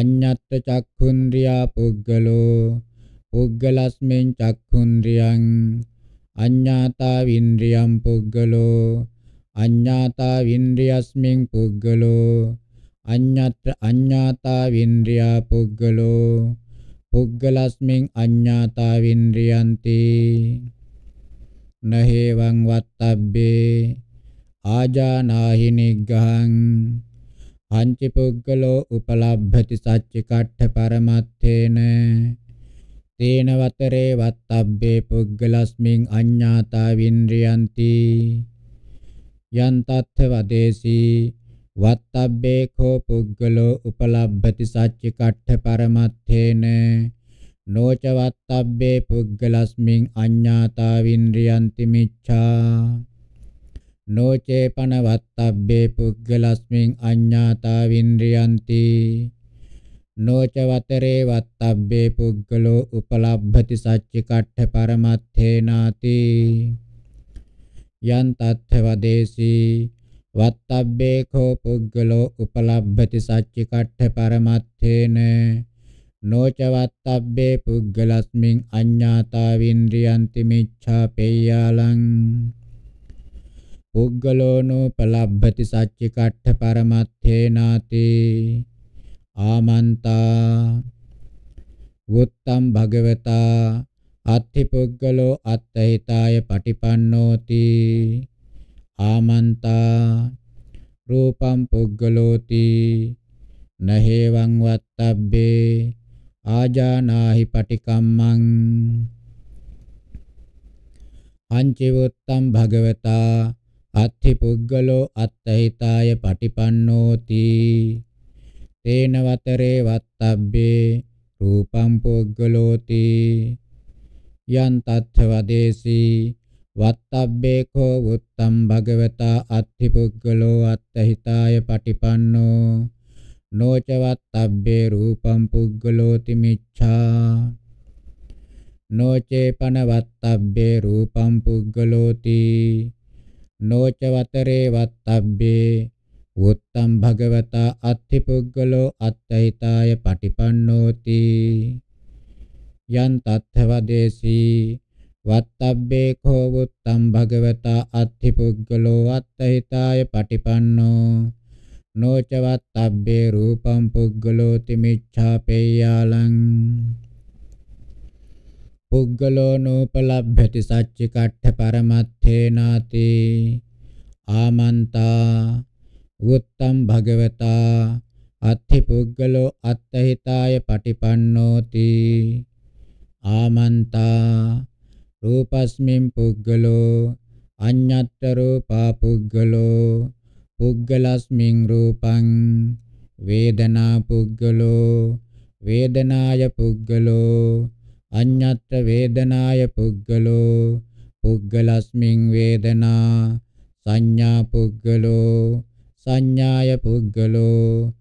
අඤ්ඤත්ත චක්ඛුන්ද්‍රියා පුද්ගලෝ පුද්ගලස්මින් චක්ඛුන්ද්‍රියං අඤ්ඤාතා වින්ද්‍රියම් පුද්ගලෝ අඤ්ඤාතා වින්ද්‍රියස්මින් පුද්ගලෝ අඤ්ඤත්ත අඤ්ඤාතා වින්ද්‍රියා පුද්ගලෝ පුග්ගලස්මින් අඤ්ඤාතා වින්ද්‍රියන්ති නහේවං වත්තබ්බේ ආජානාහි නිග්ගහං අංචි පුග්ගලෝ උපලබ්භති සච්ච කට්ඨ පරමත්තේන තේන වතරේ වත්තබ්බේ පුග්ගලස්මින් අඤ්ඤාතා වින්ද්‍රියන්ති යන්තත්ථ වදේසී වත්තබ්බේ කෝ පුද්ගලෝ උපලබ්භති සච්ච කට්ඨ පරමත්තේන නෝච වත්තබ්බේ පුද්ගලස්මින් අඤ්ඤාතා වින්ද්‍රියන්ති මිච්ඡා නෝචේ පන වත්තබ්බේ පුද්ගලස්මින් අඤ්ඤාතා වින්ද්‍රියන්ති නෝච වතරේ වත්තබ්බේ පුද්ගලෝ උපලබ්භති සච්ච කට්ඨ පරමත්තේනාති යන් තත්ථ වදේසී වත්තබ්බේකෝ පුද්ගලෝ උපලබ්භති සච්චි කට්ඨ පරමත්තේන නොච වත්තබ්බේ පුද්ගලස්මින් අඤ්ඤාතා වින්ද්‍රියන්ති මිච්ඡා පේයාලං පුද්ගලෝ නූපලබ්භති සච්චි කට්ඨ පරමත්තේනාති ආමන්තා වුත්තම් භගවතා අත්ථි පුද්ගලෝ අත්ථිතාය පටිපන්නෝති ආමන්තා රූපං පුග්ගලෝති නහේවං වත්තබ්බේ ආජානාහි පටිකම්මං අංචිවුත්තම් භගවතා අත්ථි පුග්ගලෝ අත්තහිතාය පටිපන්නෝති තේන වතරේ වත්තබ්බේ රූපං පුග්ගලෝති යන් තත්ථ වදේසී වත්තබ්බේකෝ උත්තම් භගවතා අත්ථි පුග්ගලෝ අත්තහිතාය පටිපන්නෝ නොච වත්තබ්බේ රූපං පුග්ගලෝති මිච්ඡා නොචේ පනවත්තබ්බේ රූපං පුග්ගලෝති නොච වතරේ වත්තබ්බේ උත්තම් භගවතා අත්ථි පුග්ගලෝ අත්තහිතාය පටිපන්නෝති යන් තත්ථවදේශී වත්තබ්බේකෝ වුත්තම් භගවතා අත්ථිපුග්ගලෝ අත්තහිතාය පටිපන්නෝ නොච වත්තබ්බේ රූපං පුග්ගලෝ තිමිච්ඡාපේයාලං පුග්ගලෝ නූපලබ්භති සච්චි කට්ඨ පරමත්තේනාති ආමන්තා වුත්තම් භගවතා අත්ථිපුග්ගලෝ අත්තහිතාය පටිපන්නෝති ආමන්තා රූපස්මින් පුද්ගලෝ අඤ්ඤත්ත රූපා පුද්ගලෝ පුද්ගලස්මින් රූපං වේදනා පුද්ගලෝ වේදනාය පුද්ගලෝ අඤ්ඤත්ත වේදනාය පුද්ගලෝ පුද්ගලස්මින් වේදනා සංඥා පුද්ගලෝ සංඥාය පුද්ගලෝ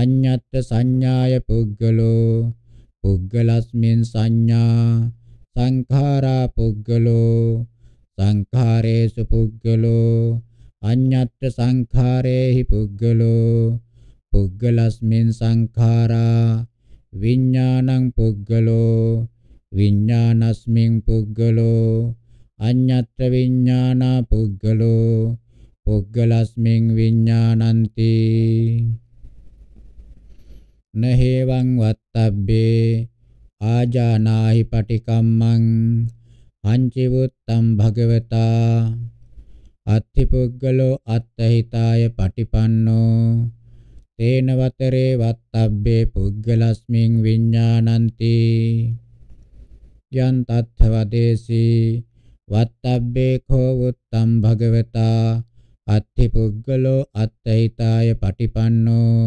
අඤ්ඤත්ත සංඥාය පුද්ගලෝ පුද්ගලස්මින් සංඥා සංඛාරා පුද්ගලෝ සංඛාරේසු පුද්ගලෝ අඤ්ඤත්ත සංඛාරේහි පුද්ගලෝ පුද්ගලස්මින් සංඛාරා විඥානං පුද්ගලෝ විඥානස්මින් පුද්ගලෝ අඤ්ඤත්ත විඥානා පුද්ගලෝ පුද්ගලස්මින් විඥානන්ති නහේවං වත්තබ්බේ ආජානාහි පටිකම්මං පංචවුත්තම් භගවතා අත්ථිපුග්ගලෝ අත්තහිතාය පටිපන්නෝ තේන වතරේ වත්තබ්බේ පුග්ගලස්මින් විඤ්ඤාණන්ති යන් තත්ථවදේසී වත්තබ්බේ කෝ උත්තම් භගවතා අත්ථිපුග්ගලෝ අත්තහිතාය පටිපන්නෝ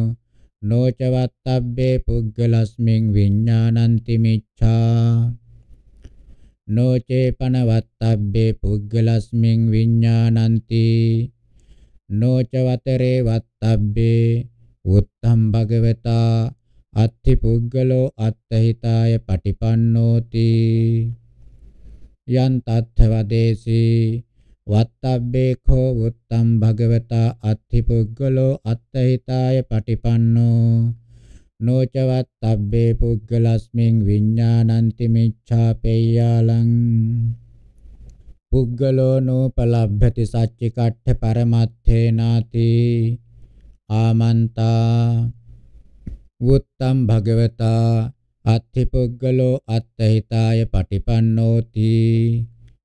නොචවත්තබ්බේ පුග්ගලස්මින් විඥානන්ති මිච්ඡා නොචේපනවත්තබ්බේ පුග්ගලස්මින් විඥානන්ති නොචවතරේ වත්තබ්බේ උත්තම් භගවතා අත්ථි පුග්ගලෝ අත්තහිතාය පටිපන්නෝති යන් තත්ථවදේශී වත්තබ්බේඛෝ උත්තම් භගවතා අත්ථි පුග්ගලෝ අත්ථිතාය පටිපන්නෝ නෝචවත්තබ්බේ පුග්ගලස්මින් විඥානන්ති මිච්ඡාපේයාලං පුග්ගලෝ නූපලබ්භති සච්චි කට්ඨ පරමත්තේ නාති ආමන්තා වුත්තම් භගවතා අත්ථි පුග්ගලෝ අත්ථිතාය පටිපන්නෝති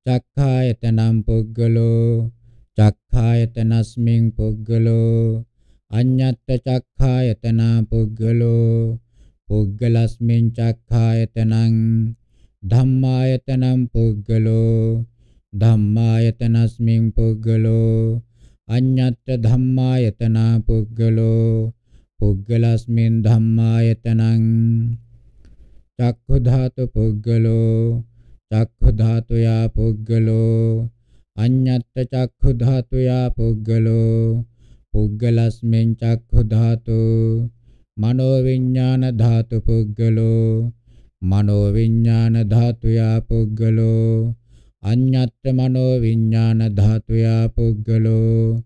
චක්ඛායතනම් පුද්ගලෝ චක්ඛායතනස්මින් පුද්ගලෝ අඤ්ඤත්ත චක්ඛායතනා පුද්ගලෝ පුද්ගලස්මින් චක්ඛායතනං ධම්මායතනම් පුද්ගලෝ ධම්මායතනස්මින් පුද්ගලෝ අඤ්ඤත්ත ධම්මායතනා පුද්ගලෝ පුද්ගලස්මින් ධම්මායතනං චක්ඛු ධාතු පුද්ගලෝ චක්ඛු ධාතුයා පුද්ගලෝ අඤ්ඤත්ත චක්ඛු ධාතුයා පුද්ගලෝ පුද්ගලස්මින් චක්ඛු ධාතු මනෝ විඥාන ධාතු පුද්ගලෝ මනෝ විඥාන ධාතුයා පුද්ගලෝ අඤ්ඤත්ත මනෝ විඥාන ධාතුයා පුද්ගලෝ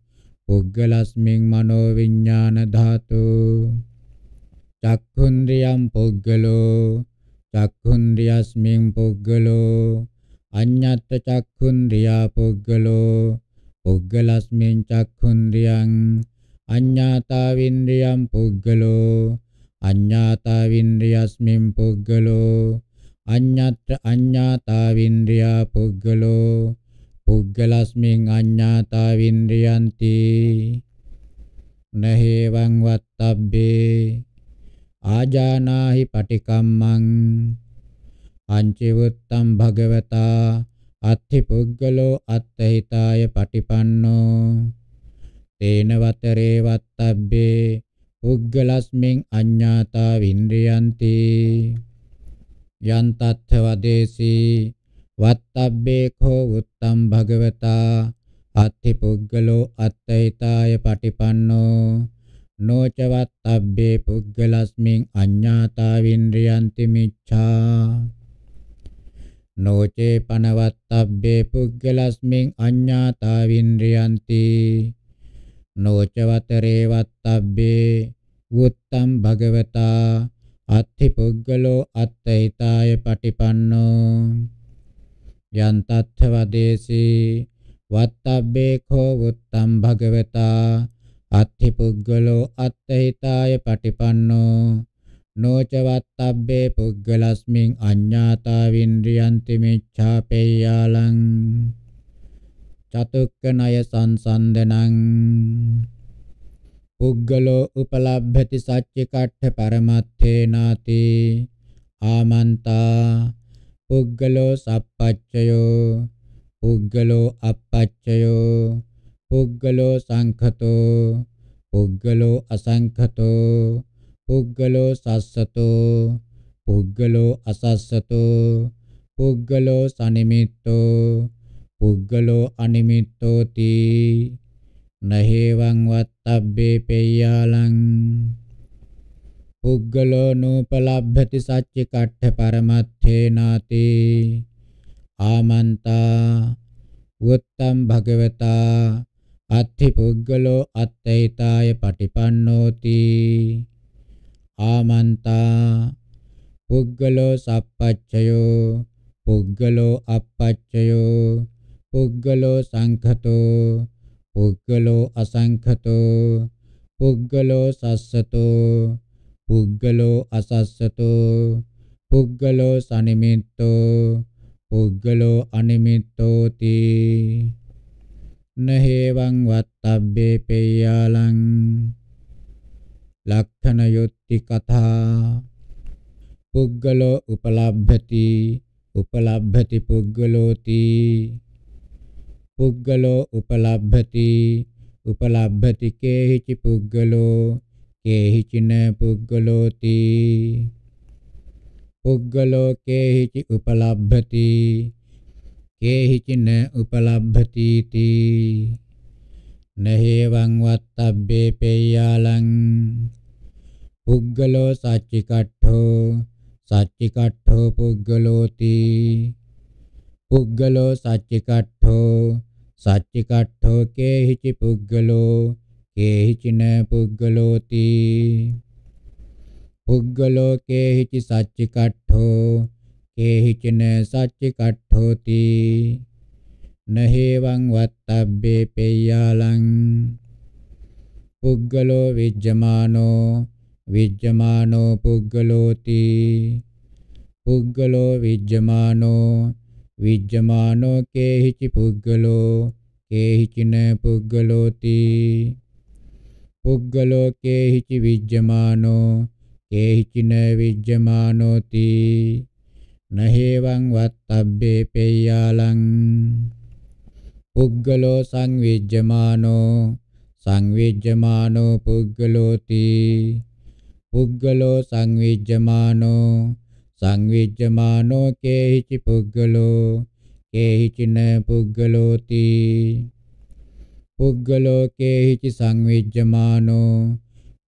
පුද්ගලස්මින් මනෝ විඥාන ධාතු චක්ඛුන්ද්‍රියම් පුද්ගලෝ චක්ඛුන්ද්‍රියස්මින් පුග්ගලෝ අඤ්ඤත්ත චක්ඛුන්ද්‍රියා පුග්ගලෝ පුග්ගලස්මින් චක්ඛුන්ද්‍රියං අඤ්ඤාතාවින්ද්‍රියම් පුග්ගලෝ අඤ්ඤාතාවින්ද්‍රියස්මින් පුග්ගලෝ අඤ්ඤත්‍ර අඤ්ඤාතාවින්ද්‍රියා පුග්ගලෝ පුග්ගලස්මින් අඤ්ඤාතාවින්ද්‍රියන්ති නහේවං වත්තබ්බේ ආජානාහි පටිකම්මං පංචවුත්තම් භගවතා අත්ථි පුග්ගලෝ අත්ථිතාය පටිපන්නෝ තේන වතරේ වත්තබ්බේ පුග්ගලස්මින් අඤ්ඤාතා වින්ද්‍රයන්ති යන්තත්ථ වදේසී වත්තබ්බේ කෝ උත්තම් භගවතා අත්ථි පුග්ගලෝ අත්ථිතාය පටිපන්නෝ නොචවත්තබ්බේ පුද්ගලස්මින් අඤ්ඤාතා වින්ද්‍රියන්ති මිච්ඡා නොචේ පනවත්තබ්බේ පුද්ගලස්මින් අඤ්ඤාතා වින්ද්‍රියන්ති නොචවතරේ වත්තබ්බේ වුත්තම් භගවතා අත්ථි පුද්ගලෝ අත්ථිතාය පටිපන්නෝ යන්තත්ථ වදේසී වත්තබ්බේ කෝ වුත්තම් භගවතා අත්ථි පුග්ගලෝ අත්ථිතාය පටිපන්නෝ නෝචවත්තබ්බේ පුග්ගලස්මින් අඤ්ඤාතා වින්ද්‍රියන්ති මිච්ඡාපේයාලං චතුක්ක ණය සංසන්දනං පුග්ගලෝ උපලබ්ධති සච්ච කට්ඨ පරමත්තේ නාති ආමන්තා පුග්ගලෝ සප්පච්චයෝ පුග්ගලෝ අපච්චයෝ පුද්ගලෝ සංඛතෝ පුද්ගලෝ අසංඛතෝ පුද්ගලෝ සස්සතෝ පුද්ගලෝ අසස්සතෝ පුද්ගලෝ සනිමිත්තෝ පුද්ගලෝ අනිමිත්තෝති නහේවං වත්තබ්බේ පෙය්‍යාලං පුද්ගලෝ නූපලබ්භති සච්චි කට්ඨ පරමත්තේ නාති ආමන්තා උත්තම් භගවතා අත්ථි පුග්ගලෝ අත්තේතාය පටිපන්නෝති ආමන්තා පුග්ගලෝ සප්පච්චයෝ පුග්ගලෝ අපච්චයෝ පුග්ගලෝ සංඛතෝ පුග්ගලෝ අසංඛතෝ පුග්ගලෝ සස්සතෝ පුග්ගලෝ අසස්සතෝ පුග්ගලෝ සනිමිත්තෝ පුග්ගලෝ අනිමිත්තෝති නහේවං වත්තබ්බේ පේයාලං ලක්ඛන යොත්ති කතා පුද්ගලෝ උපලබ්භති උපලබ්භති පුද්ගලෝති පුද්ගලෝ උපලබ්භති උපලබ්භති කේහිචි පුද්ගලෝ කේහිචින පුද්ගලෝති පුද්ගලෝ කේහිචි උපලබ්භති කේහිචින උපලබ්භති තී නහේවං වත්තබ්බේ පේයාලං පුග්ගලෝ සච්චිකට්ඨෝ සච්චිකට්ඨෝ පුග්ගලෝති පුග්ගලෝ සච්චිකට්ඨෝ සච්චිකට්ඨෝ කේහිචි පුග්ගලෝ කේහිචින පුග්ගලෝති පුග්ගලෝ කේහිචි සච්චිකට්ඨෝ කේහිචන සච්චි කට්ඨෝති නහේවං වත්තබ්බේ පේයාලං පුග්ගලෝ විජ්ජමානෝ විජ්ජමානෝ පුග්ගලෝති පුග්ගලෝ විජ්ජමානෝ විජ්ජමානෝ කේහිචි පුග්ගලෝ කේහිචින පුග්ගලෝති පුග්ගලෝ කේහිචි විජ්ජමානෝ කේහිචින විජ්ජමානෝති නහේවං වත්තබ්බේ පේයාලං පුග්ගලෝ සංවිජ්ජමානෝ සංවිජ්ජමානෝ පුග්ගලෝති පුග්ගලෝ සංවිජ්ජමානෝ සංවිජ්ජමානෝ කේහිචි පුග්ගලෝ කේහිචින පුග්ගලෝති පුග්ගලෝ කේහිචි සංවිජ්ජමානෝ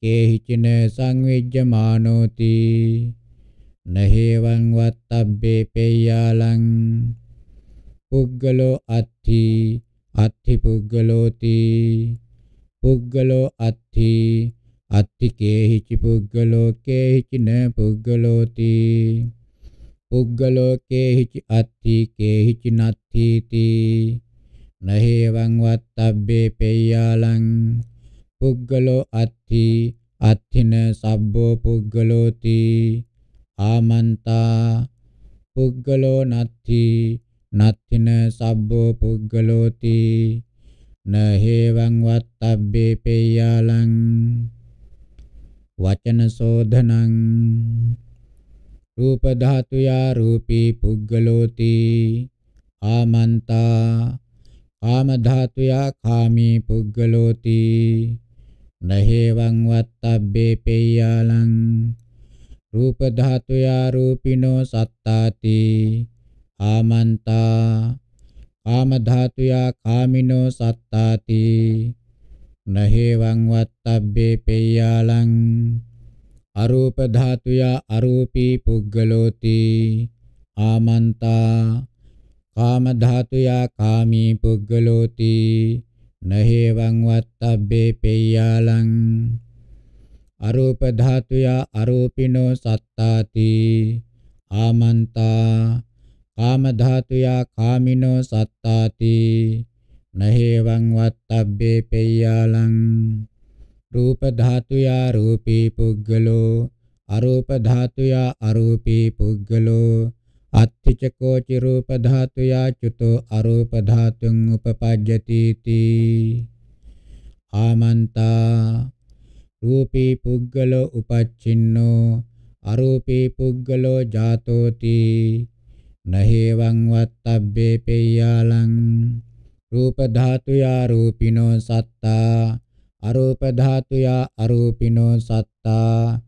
කේහිචින සංවිජ්ජමානෝති නහේවං වත්තබ්බේ පේයාලං පුග්ගලෝ අත්ථි අත්ථි පුග්ගලෝති පුග්ගලෝ අත්ථි අත්ථි කේහිචි පුග්ගලෝ කේහිචි න පුග්ගලෝති පුග්ගලෝ කේහිචි අත්ථි කේහිචි නත්ථීති නහේවං වත්තබ්බේ පේයාලං පුග්ගලෝ අත්ථි අත්ථින සබ්බෝ පුග්ගලෝති ආමන්තා පුග්ගලෝ නත්ථි නත්ථින සබ්බෝ පුග්ගලෝති නහේවං වත්තබ්බේ පේයාලං වචන සෝධනං රූප ධාතු යා රූපී පුග්ගලෝති ආමන්තා කාම ධාතු යා කාමී පුග්ගලෝති නහේවං වත්තබ්බේ පේයාලං රූප ධාතුය රූපිනෝ සත්තාති ආමන්තා කාම ධාතුය කාමිනෝ සත්තාති නහේවං වත්තබ්බේ පේයාලං අරූප ධාතුය අරූපී පුද්ගලෝති ආමන්තා කාම ධාතුය කාමී පුද්ගලෝති නහේවං වත්තබ්බේ පේයාලං අරූප ධාතුයා අරූපිනෝ සත්තාති ආමන්තා කාම ධාතුයා කාමිනෝ සත්තාති නහේවං වත්තබ්බේ පෙය්‍යාලං රූප ධාතුයා රූපී පුද්ගලෝ අරූප ධාතුයා අරූපී පුද්ගලෝ අත්තිචකෝ චිරූප ධාතුයා චුතෝ අරූප ධාතුං උපපජ්ජති තී ආමන්තා රූපී පුද්ගලෝ උපච්චින්නෝ අරූපී පුද්ගලෝ ජාතෝති නහේවං වත්තබ්බේ පෙය්‍යාලං රූප ධාතුයා රූපිනෝ සත්තා අරූප ධාතුයා අරූපිනෝ සත්තා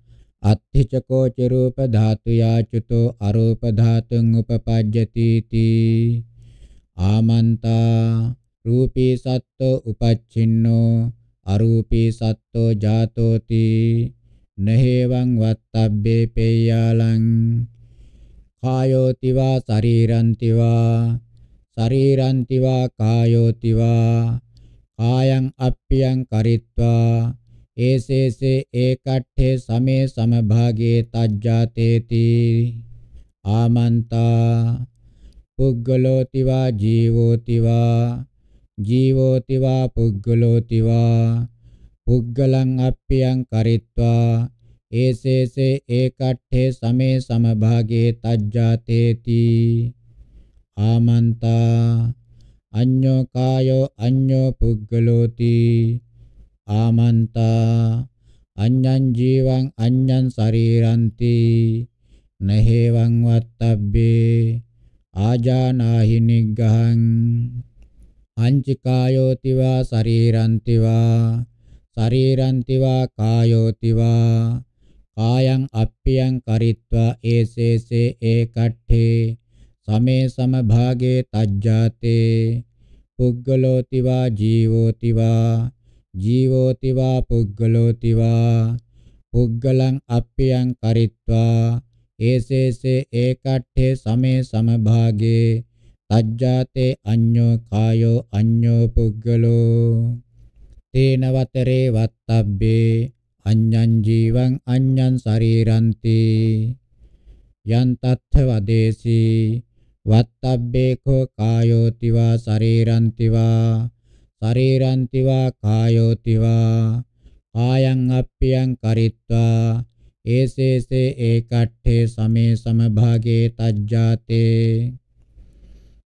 අත්ථිචකෝ චරූප ධාතුයා චුතෝ අරූප ධාතුං උපපජ්ජති තී ආමන්තා රූපී සත්ත්ව උපච්චින්නෝ අරූපී සත්තෝ ජාතෝති නහේවං වත්තබ්බේ පේයාලං කායෝති වා ශරීරන්ති වා ශරීරන්ති වා කායෝති වා කායං අප්පියං කරිත්වා ඒසේසේ ඒකට්ඨේ සමේ සමභාගේ තජ්ජාතේති ආමන්තා පුග්ගලෝති වා ජීවෝති වා ජීවෝති වා පුග්ගලෝති වා පුග්ගලං අප්පියං කරිත්වා ඒසේසේ ඒකට්ඨේ සමේ සමභාගේ තජ්ජාතේති ආමන්තා අඤ්ඤෝ කායෝ අඤ්ඤෝ පුග්ගලෝති ආමන්තා අඤ්ඤං ජීවං අඤ්ඤං ශරීරಂತಿ නහේවං වත්තබ්බේ ආජානාහි නිග්ගහං අංචිකායෝතිවා ශරීරන්තිවා ශරීරන්තිවා කායෝතිවා කායං අප්පියං කරිත්වා ඒසේසේ ඒකට්ඨේ සමේ සමභාගේ තජ්ජාතේ පුග්ගලෝතිවා ජීවෝතිවා ජීවෝතිවා පුග්ගලෝතිවා පුග්ගලං අප්පියං කරිත්වා ඒසේසේ ඒකට්ඨේ සමේ සමභාගේ අජ්ජාතේ අඤ්ඤෝ කායෝ අඤ්ඤෝ පුද්ගලෝ තේනවතරේ වත්තබ්බේ අඤ්ඤං ජීවං අඤ්ඤං ශරීරන්ති යන් තත්ථ වදේසී වත්තබ්බේ කෝ කායෝති වා ශරීරන්ති වා ශරීරන්ති වා කායෝති වා ආයං අප්පියං කරිත්වා ඒසේසේ ඒකට්ඨේ සමේ සමභාගේ තජ්ජාතේ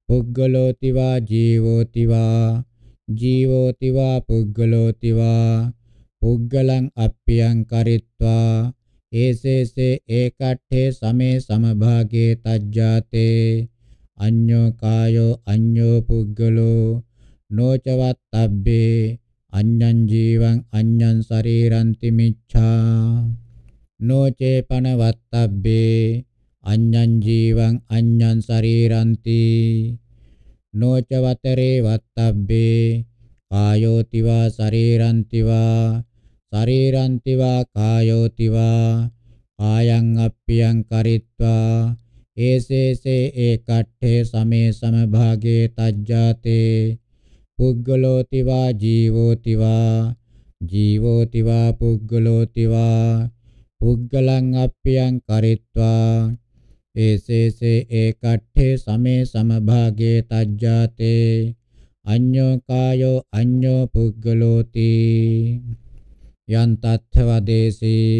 පුද්ගලෝති වා ජීවෝති වා ජීවෝති වා පුද්ගලෝති වා පුද්ගලං අප්පියං කරිත්වා ඒසේසේ ඒකට්ඨේ සමේ සමභාගේ තජ්ජාතේ අඤ්ඤෝ කායෝ අඤ්ඤෝ පුද්ගලෝ නොචවත්තබ්බේ අඤ්ඤං ජීවං අඤ්ඤං ශරීරන්ති මිච්ඡා නොචේපනවත්තබ්බේ අඤ්ඤං ජීවං අඤ්ඤං ශරීරಂತಿ නොචවතරේ වත්තබ්බේ කායෝතිවා ශරීරಂತಿවා ශරීරಂತಿවා කායෝතිවා කායං අප්පියං කරිත්වා ඒසේසේ ඒකට්ඨේ සමේ සමභාගේ තජ්ජාතේ පුග්ගලෝතිවා ජීවෝතිවා ජීවෝතිවා පුග්ගලෝතිවා පුග්ගලං අප්පියං කරිත්වා ඒසේසේ ඒකට්ඨේ සමේ සමභාගේ තජ්ජාතේ අඤ්ඤෝ කායෝ අඤ්ඤෝ පුග්ගලෝති යන් තත්ථවදේසී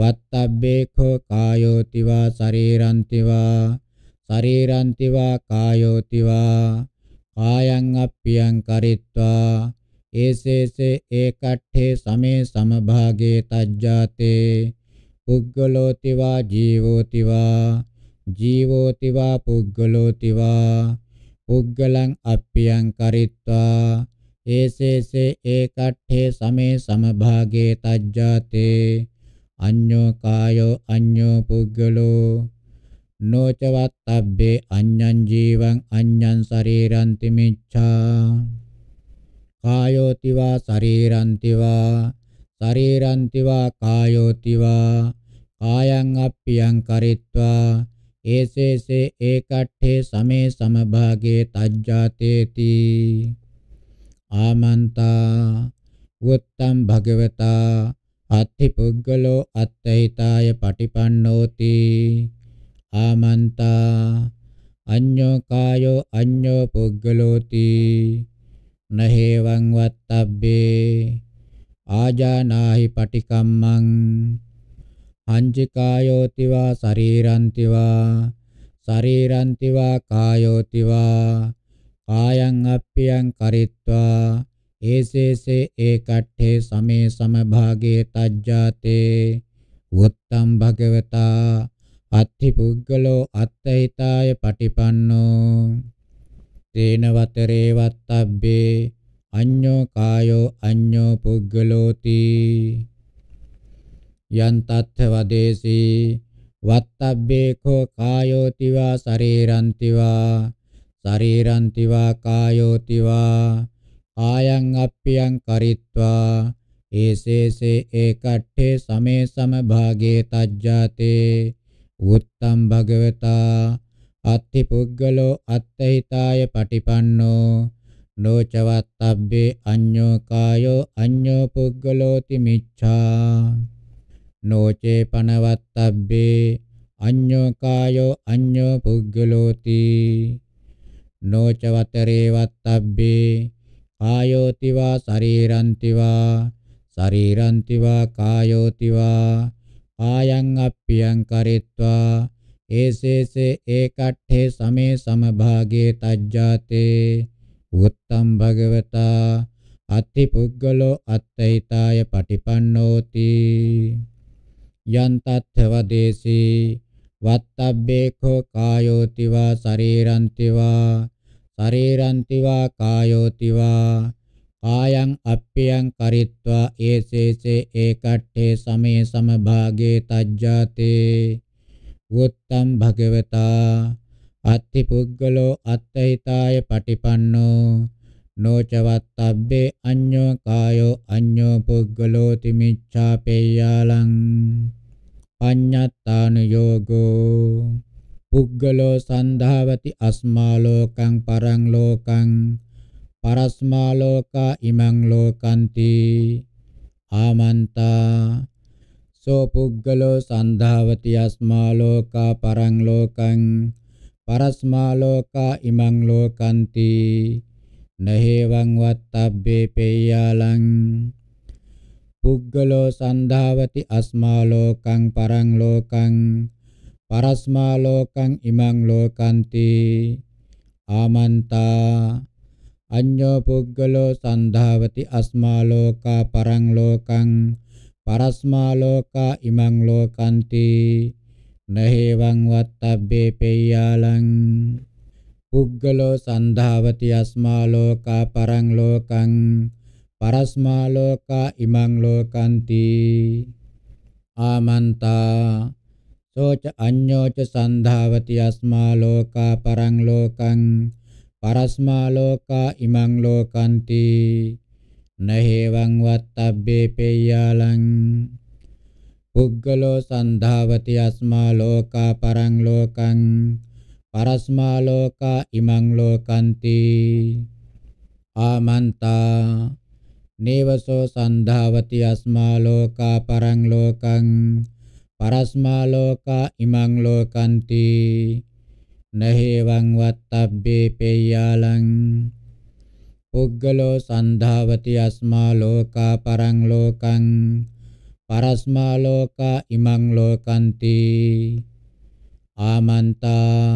වත්තබ්බේඛෝ කායෝති වා ශරීරන්ති වා ශරීරන්ති වා කායෝති වා කායං අප්පියං කරිත්වා ඒසේසේ ඒකට්ඨේ සමේ සමභාගේ තජ්ජාතේ පුග්ගලෝති වා ජීවෝති වා ජීවෝති වා පුග්ගලෝති වා පුග්ගලං අප්පියං කරිත්වා ඒසේසේ ඒකට්ඨේ සමේ සමභාගේ තජ්ජාතේ අඤ්ඤෝ කායෝ අඤ්ඤෝ පුග්ගලෝ නොචවත්තබ්බේ අඤ්ඤං ජීවං අඤ්ඤං ශරීරන්ති මිච්ඡා කායෝති වා ශරීරන්ති වා ශරීරන්ති වා කායෝති වා කායං අප්පියං කරිත්වා ඒසේසේ ඒකට්ඨේ සමේ සමභාගේ තජ්ජාතේති ආමන්තා උත්තම් භගවතා අත්ථි පුග්ගලෝ අත්ථිතාය පටිපන්නෝති ආමන්තා අඤ්ඤෝ කායෝ අඤ්ඤෝ පුග්ගලෝති නහේවං වත්තබ්බේ ආජානාහි පටිකම්මං අංජිකායෝතිවා ශරීරන්තිවා ශරීරන්තිවා කායෝතිවා කායං අප්පියං කරිත්වා ඒසේසේ ඒ කට්ඨේ සමේ සමභාගේ තජ්ජාතේ වොත්තම් භගවතා අත්ථි පුද්ගලෝ අත්ථිතාය පටිපන්නෝ තේන වතරේ වත්තබ්බේ අඤ්ඤෝ කායෝ අඤ්ඤෝ පුද්ගලෝති යන්තත්ථ වදේසී වත්තබ්බේකෝ කායෝතිවා ශරීරන්තිවා ශරීරන්තිවා කායෝතිවා ආයං අප්පියං කරිත්වා ඒසේසේ ඒකට්ඨේ සමේ සමභාගේ තජ්ජාතේ උත්තම් භගවතා අත්ති පුද්ගලෝ අත්ථිතාය පටිපන්නෝ නොචවත්තබ්බේ අඤ්ඤෝ කායෝ අඤ්ඤෝ පුද්ගලෝති මිච්ඡා නොචේ පනවත්තබ්බේ අඤ්ඤෝ කායෝ අඤ්ඤෝ පුග්ගලෝති නොච වතරේ වත්තබ්බේ කායෝති වා ශරීරන්ති වා ශරීරන්ති වා කායෝති වා ආයං අප්පියං කරිත්වා ඒසේසේ ඒකට්ඨේ සමේ සමභාගේ තජ්ජාතේ උත්තම් භගවතා අත්ති පුද්ගලෝ අත්ථිතාය පටිපන්නෝති යන්තත්ථව දේසී වත්තබ්බේඛෝ කායෝතිවා ශරීරන්තිවා ශරීරන්තිවා කායෝතිවා කායං අප්පියං කරිත්වා ඒසේසේ ඒකට්ඨේ සමේ සමභාගේ තජ්ජාතේ වුත්තම් භගවතා අත්ති පුද්ගලෝ අත්ථිතාය පටිපන්නෝ නොචවත්තබ්බේ අඤ්ඤෝ කායෝ අඤ්ඤෝ පුද්ගලෝ තිමිච්ඡාපේයාලං පඤ්ඤත්තානුയോഗෝ පුග්ගලෝ සන්ධාවති අස්මා ලෝකං පරං ලෝකං පරස්මා ලෝකා ඉමං ලෝකන්ති ආමන්තා සෝ පුග්ගලෝ සන්ධාවති අස්මා ලෝකා පරං ලෝකං පරස්මා ලෝකා ඉමං ලෝකන්ති නහේවං වත්තබ්බේ පේයාලං පුග්ගලෝ සන්ධාවති අස්මා ලෝකං පරං ලෝකං පරස්මා ලෝකං ඉමං ලෝකන්ති ආමන්තා අඤ්ඤෝ පුග්ගලෝ සන්ධාවති අස්මා ලෝකා පරං ලෝකං පරස්මා ලෝකා ඉමං ලෝකන්ති නහේවං වත්තබ්බේ පෙය්‍යාලං පුග්ගලෝ සන්ධාවති අස්මා ලෝකා පරං ලෝකං පරස්මා ලෝකා ඉමං ලෝකන්ති ආමන්තා සෝච අඤ්ඤෝච සන්ධාවති අස්මා ලෝකා පරං ලෝකං පරස්මා ලෝකා ඉමං ලෝකන්ති නහේවං වත්තබ්බේ පේයාලං පුග්ගලෝ සන්ධාවති අස්මා ලෝකා පරං ලෝකං පරස්මා ලෝකා ඉමං ලෝකන්ති ආමන්තා නේවසෝ සන්ධාවති අස්මා ලෝකා පරං ලෝකං පරස්මා ලෝකා ඉමං ලෝකන්ති නහේවං වත්තබ්බේ පේයාලං පුග්ගලෝ සන්ධාවති අස්මා ලෝකා පරං ලෝකං පරස්මා ලෝකා ඉමං ලෝකන්ති ආමන්තා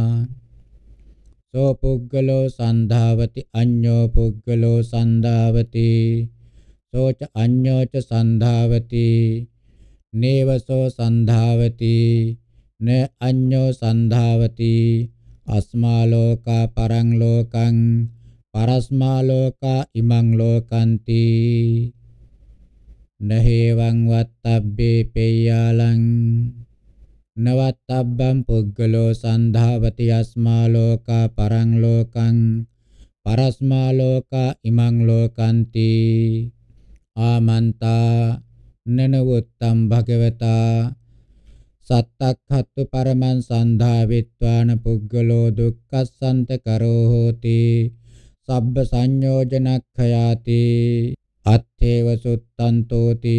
සෝ පුග්ගලෝ සන්ධාවති අඤ්ඤෝ පුග්ගලෝ සන්ධාවති සෝච අඤ්ඤෝච සන්ධාවති නේවසෝ සන්ධාවති න අඤ්ඤෝ සන්ධාවති අස්මා ලෝකා පරං ලෝකං පරස්මා ලෝකා ඉමං ලෝකන්ති නහේවං වත්තබ්බේ පේයාලං නවත්තබ්බම් පුද්ගලෝ සන්ධාවති අස්මා ලෝකා පරං ලෝකං පරස්මා ලෝකා ඉමං ලෝකන්ති ආමන්තා නනවුත්තම් භගවතා සත්තක්ඛත්තු පරමං සන්ධාවිත්වාන පුග්ගලෝ දුක්ඛස්සන්ත කරෝ හෝති සබ්බ සංයෝජනක්ඛයාති අත්තේව සුත්තන්තෝති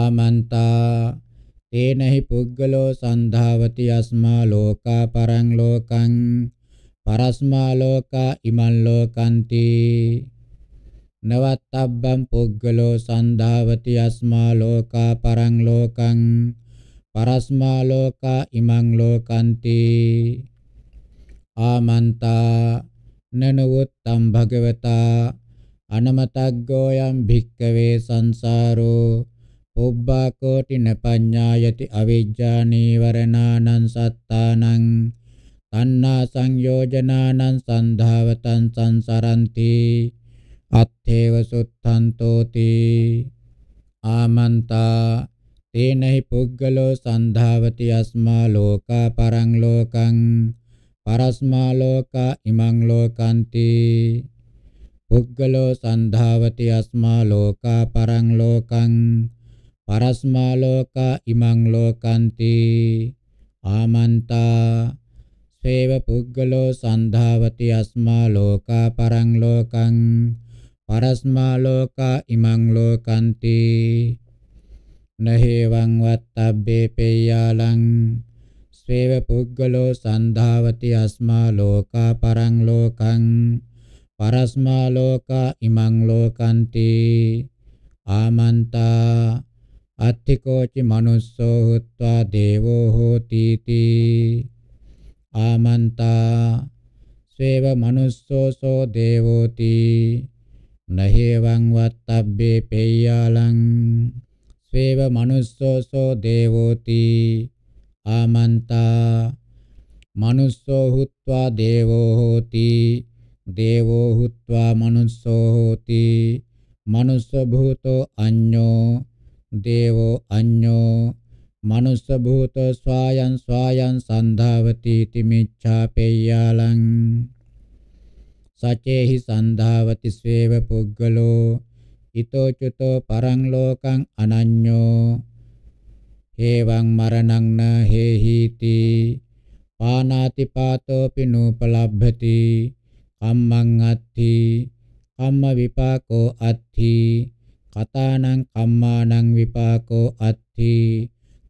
ආමන්තා තේනහි පුග්ගලෝ සන්ධාවති අස්මා ලෝකා පරං ලෝකං පරස්මා ලෝකා ඉමන් ලෝකන්ති නවත්තබ්බම් පුග්ගලෝ සන්දාවති අස්මා ලෝකා පරං ලෝකං පරස්මා ලෝකා ඉමං ලෝකන්ති ආමන්තා නනවත්තම් භගවතා අනමතග්ගෝ යම් භික්කවේ සංසාරෝ පුබ්බා කෝටින පඤ්ඤායති අවිජ්ජා නීවරණානං සත්තානං තණ්හා සංයෝජනානං සන්ධාවතං සංසරಂತಿ අත්තේව සුත්තන්තෝති ආමන්තා තේනහි පුද්ගලෝ සන්ධාවති අස්මා ලෝකා පරං ලෝකං පරස්මා ලෝකා ඉමං ලෝකන්ති පුද්ගලෝ සන්ධාවති අස්මා ලෝකා පරං ලෝකං පරස්මා ලෝකා ඉමං ලෝකන්ති ආමන්තා සේව පුද්ගලෝ සන්ධාවති අස්මා ලෝකා පරං ලෝකං පරස්මා ලෝකා ඉමං ලෝකන්ති නහේවං වත්තබ්බේ පේයාලං ස්වේව පුද්ගලෝ සන්ධාවති අස්මා ලෝකා පරං ලෝකං පරස්මා ලෝකා ඉමං ලෝකන්ති ආමන්තා අත්තිකෝචි මනුස්සෝ හුත්වා දේවෝ හෝති තී ආමන්තා ස්වේව මනුස්සෝසෝ දේවෝති නහේවං වත්තබ්බේ පේයාලං ස්වේව මනුස්සෝසෝ දේවෝති ආමන්තා මනුස්සෝ හුත්වා දේවෝ හෝති දේවෝ හුත්වා මනුස්සෝ හෝති මනුස්ස භූතෝ අඤ්ඤෝ දේවෝ අඤ්ඤෝ මනුස්ස භූත ස්වායන් ස්වායන් සන්ධාවති තිමිච්ඡා පේයාලං සචේහි සන්ධාවති ස්වේව පුග්ගලෝ ඊතෝ චුතෝ පරං ලෝකං අනඤ්ඤෝ හේවං මරණං න හේහිති පානාති පාතෝ පිනූපලබ්භති කම්මං අත්ථි කම්ම විපාකෝ අත්ථි කතානං කම්මානං විපාකෝ අත්ථි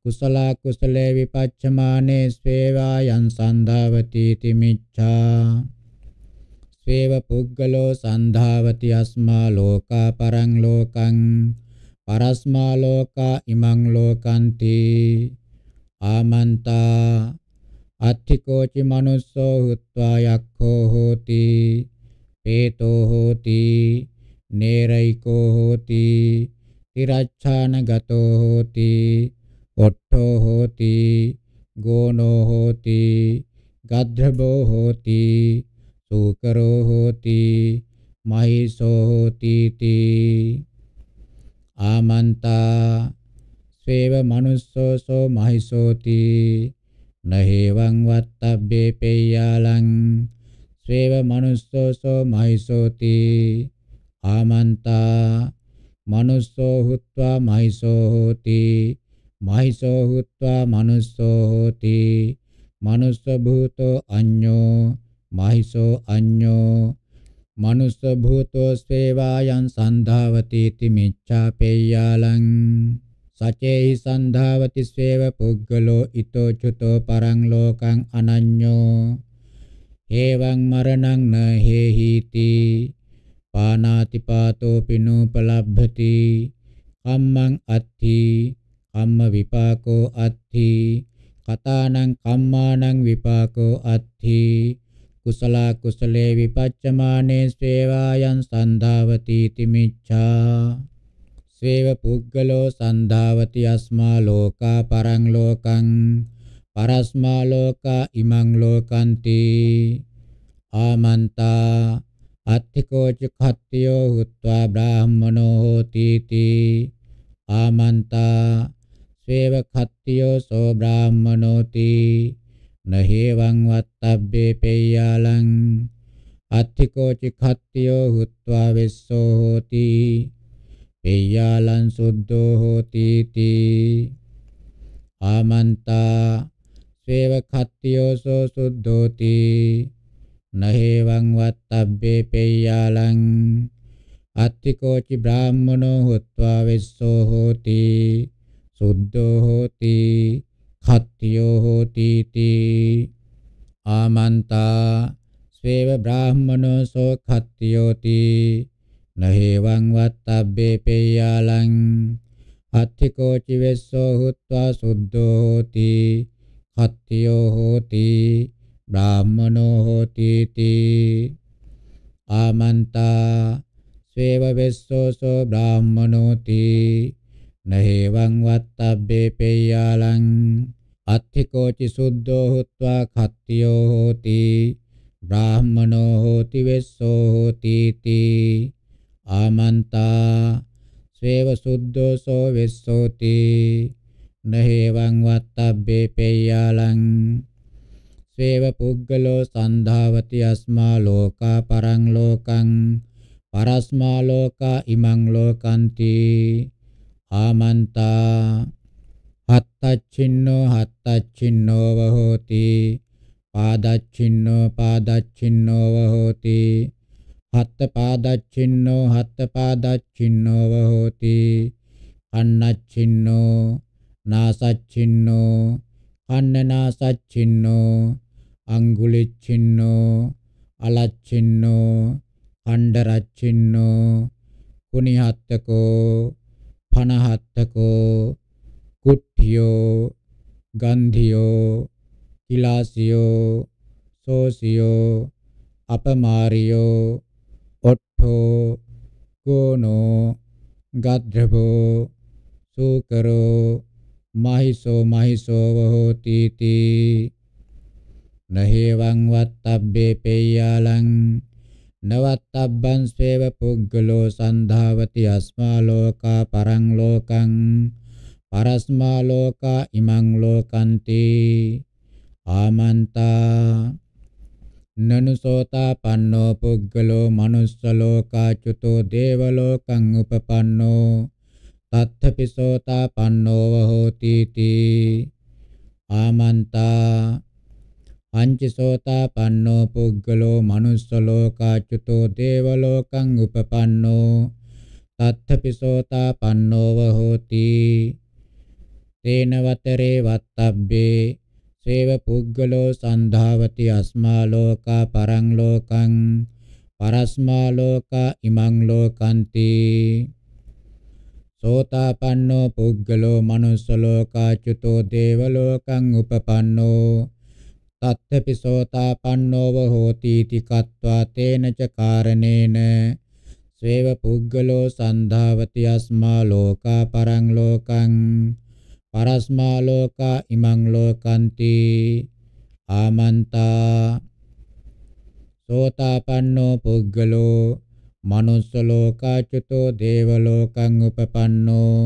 කුසල කුසලේ විපච්චමානේ ස්වේවා යං සන්ධාවති තිමිච්ඡා සේව පුද්ගලෝ සන්ධාවති අස්මා ලෝකා පරං ලෝකං පරස්මා ලෝකා ඉමං ලෝකන්ති ආමන්තා අත්තිකෝචි මනුස්සෝ හුත්වා යක්ඛෝ හෝති පේතෝ හෝති නේරයිකෝ හෝති තිරච්ඡාන ගතෝ හෝති ඔට්ඨෝ හෝති ගෝනෝ හෝති ගද්‍රබෝ හෝති සූකරෝ හෝති මහිසෝ හෝති තී ආමන්තා සේව මනුස්සෝ සෝ මහිසෝති නහේවං වත්තබ්බේ පේයාලං සේව මනුස්සෝ සෝ මහිසෝති ආමන්තා මනුස්සෝ හුත්වා මහිසෝ හෝති මහිසෝ හුත්වා මනුස්සෝ හෝති මනුස්ස භූතෝ අඤ්ඤෝ මහිසෝ අඤ්ඤෝ මනුස්ස භූතෝ ස්වේවායන් සන්ධාවති इति මිච්ඡාපේයාලං සචේහි සන්ධාවති ස්වේව පුග්ගලෝ ඊතෝ චුතෝ පරං ලෝකං අනඤ්ඤෝ එවං මරණං න හේහිති පානාති පාතෝ පිනූපලබ්භති කම්මං අත්ථි කම්ම විපාකෝ අත්ථි කතානං කම්මානං විපාකෝ අත්ථි කුසලා කුසලේ විපච්චමානේ සේවායන් සන්ධාවති තිමිච්ඡා සේව පුද්ගලෝ සන්ධාවති අස්මා ලෝකා පරං ලෝකං පරස්මා ලෝකා ඉමං ලෝකන්ති ආමන්තා අත්ථිකෝ චක්ඛත්තියෝ හුත්වා බ්‍රාහ්මනෝ හෝති තී ආමන්තා සේව කත්තියෝ සෝ බ්‍රාහ්මනෝති නහේවං වත්තබ්බේ පේයාලං අත්තිකෝ චිඛත්තියෝ හුත්වා වෙස්සෝ හෝති පේයාලං සුද්ධෝ හෝති තී ආමන්තා සේවකත්තියෝ සෝ සුද්ධෝති නහේවං වත්තබ්බේ පේයාලං අත්තිකෝචි බ්‍රාහ්මනෝ හොත්වා වෙස්සෝ හෝති සුද්ධෝ හෝති කත්තියෝ හෝති තී ආමන්තා ස්වේව බ්‍රාහ්මනෝ සෝ කත්තියෝති නහේවං වත්තබ්බේ පේයාලං අත්තිකෝ චිවෙස්සෝ හුත්වා සුද්ධෝ හෝති කත්තියෝ හෝති බ්‍රාහ්මනෝ හෝති තී ආමන්තා ස්වේව වෙස්සෝ සෝ බ්‍රාහ්මනෝති නහේවං වත්තබ්බේ පේයාලං අත්ථිකෝ චිසුද්ධෝ හුත්වා කත්තියෝ හෝති බ්‍රාහ්මනෝ හෝති වෙස්සෝ හෝති තී ආමන්තා ස්වේව සුද්ධෝ සෝ වෙස්සෝති නහේවං වත්තබ්බේ පේයාලං සේව පුද්ගලෝ සන්ධාවති අස්මා ලෝකා පරං ලෝකං පරස්මා ලෝකා ඉමං ලෝකන්ති ආමන්තා හත්තච්චින්නෝ හත්තච්චින්නෝ වහෝති පාදච්චින්නෝ පාදච්චින්නෝ වහෝති හත්ත පාදච්චින්නෝ හත්ත පාදච්චින්නෝ වහෝති කන්නච්චින්නෝ නාසච්චින්නෝ කන්නනාසච්චින්නෝ අංගුලිච්චින්නෝ අලච්චින්නෝ කණ්ඩරච්චින්නෝ කුණිහත්තකෝ පනහත්තකෝ කුට්ඨියෝ ගන්ධියෝ කිලාසියෝ සෝසියෝ අපමාරියෝ ඔට්ඨෝ ගෝනෝ ගද්‍රබෝ සූකරෝ මහිසෝ මහිසෝව හෝති තී නහේවං වත්තබ්බේ පෙය්‍යාලං නවත්තබ්බං සේව පුග්ගලෝ සන්ධාවති අස්මා ලෝකා පරං ලෝකං පරස්මා ලෝකා ඉමං ලෝකන්ති ආමන්තා නනුසෝතා පන්නෝ පුග්ගලෝ මනුස්ස ලෝකාචුතෝ දේව ලෝකං උපපන්නෝ තත්ථපි සෝතා පන්නෝව හෝති තී ආමන්තා පංචසෝතාපන්නෝ පුද්ගලෝ manuss ලෝකාචුතෝ දේව ලෝකං උපපන්නෝ තත්ථපි සෝතාපන්නෝව හෝති තේන වතරේ වත්තබ්බේ සේව පුද්ගලෝ සන්ධාවති අස්මා ලෝකා පරං ලෝකං පරස්මා ලෝකා ඉමං ලෝකන්ති සෝතාපන්නෝ පුද්ගලෝ manuss ලෝකාචුතෝ දේව ලෝකං උපපන්නෝ තත්ථපි සෝතාපන්නෝව හෝති इति කତ୍වා තේන ච කාරණේන ස්වේව පුද්ගලෝ සන්ධාවති අස්මා ලෝකා පරං ලෝකං පරස්මා ලෝකා ඉමං ලෝකන්ති ආමන්තා සෝතාපන්නෝ පුද්ගලෝ මනුස්ස ලෝකාචුතෝ දේව ලෝකං උපපන්නෝ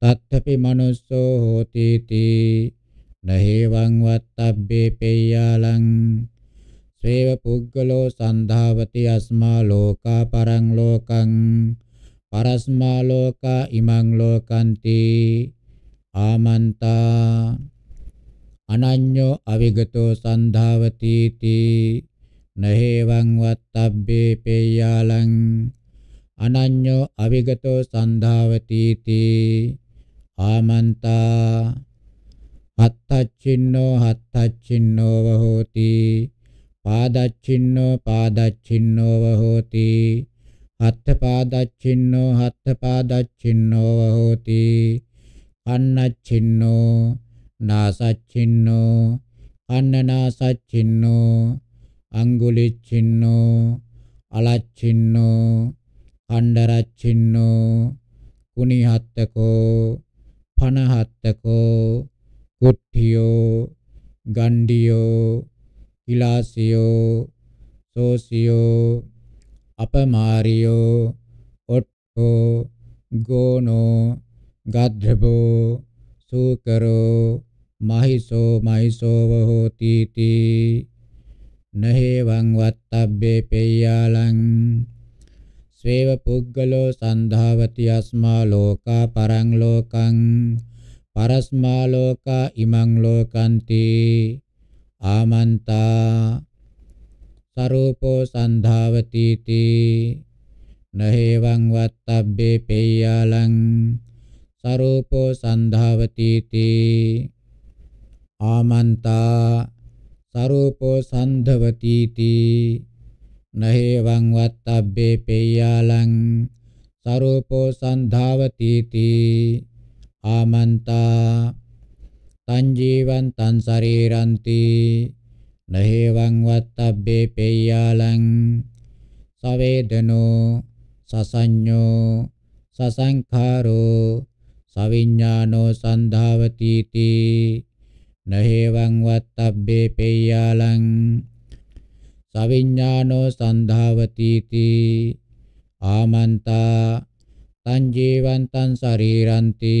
තත්ථපි මනුස්සෝ හෝති තී නහේවං වත්තබ්බේ පේයාලං සේව පුද්ගලෝ සන්ධාවති අස්මා ලෝකා පරං ලෝකං පරස්මා ලෝකා ඉමං ලෝකන්ති ආමන්තා අනඤ්ඤෝ අවිගතෝ සන්ධාවති තී නහේවං වත්තබ්බේ පේයාලං අනඤ්ඤෝ අවිගතෝ සන්ධාවති තී ආමන්තා අත්තච්චින්නෝ හත්තච්චින්නෝව හෝති පාදච්චින්නෝ පාදච්චින්නෝව හෝති හත්ත පාදච්චින්නෝ හත්ත පාදච්චින්නෝව හෝති කන්නච්චින්නෝ නාසච්චින්නෝ කන්නනාසච්චින්නෝ අංගුලිච්චින්නෝ අලච්චින්නෝ කණ්ඩරච්චින්නෝ කුණිහත්තකෝ පනහත්තකෝ කුට්ටියෝ ගණ්ඩියෝ කිලාසියෝ සෝසියෝ අපමාරියෝ ඔට්ටෝ ගෝනෝ ගද්‍රබෝ සූකරෝ මහිසෝ මහිසෝව හෝතිති නහේවං වත්තබ්බේ පෙය්‍යාලං ස්වේව පුද්ගලෝ සන්ධාවති අස්මා ලෝකා පරං ලෝකං පරස්මා ලෝකා ඉමං ලෝකන්ති ආමන්තා සරූපෝ සන්ධාවති තී නහේවං වත්තබ්බේ පේයාලං සරූපෝ සන්ධාවති තී ආමන්තා සරූපෝ සන්ධවති තී නහේවං වත්තබ්බේ පේයාලං සරූපෝ සන්ධාවති තී ආමන්තා තං ජීවන් තං ශරීරන්ති නහේවං වත්තබ්බේ පේයාලං සවේදනෝ සසඤ්ඤෝ සසංඛාරෝ සවිඥානෝ සන්ධාවති තී නහේවං වත්තබ්බේ පේයාලං සවිඥානෝ සන්ධාවති තී ආමන්තා තං ජීවන්තං ශරීරන්ති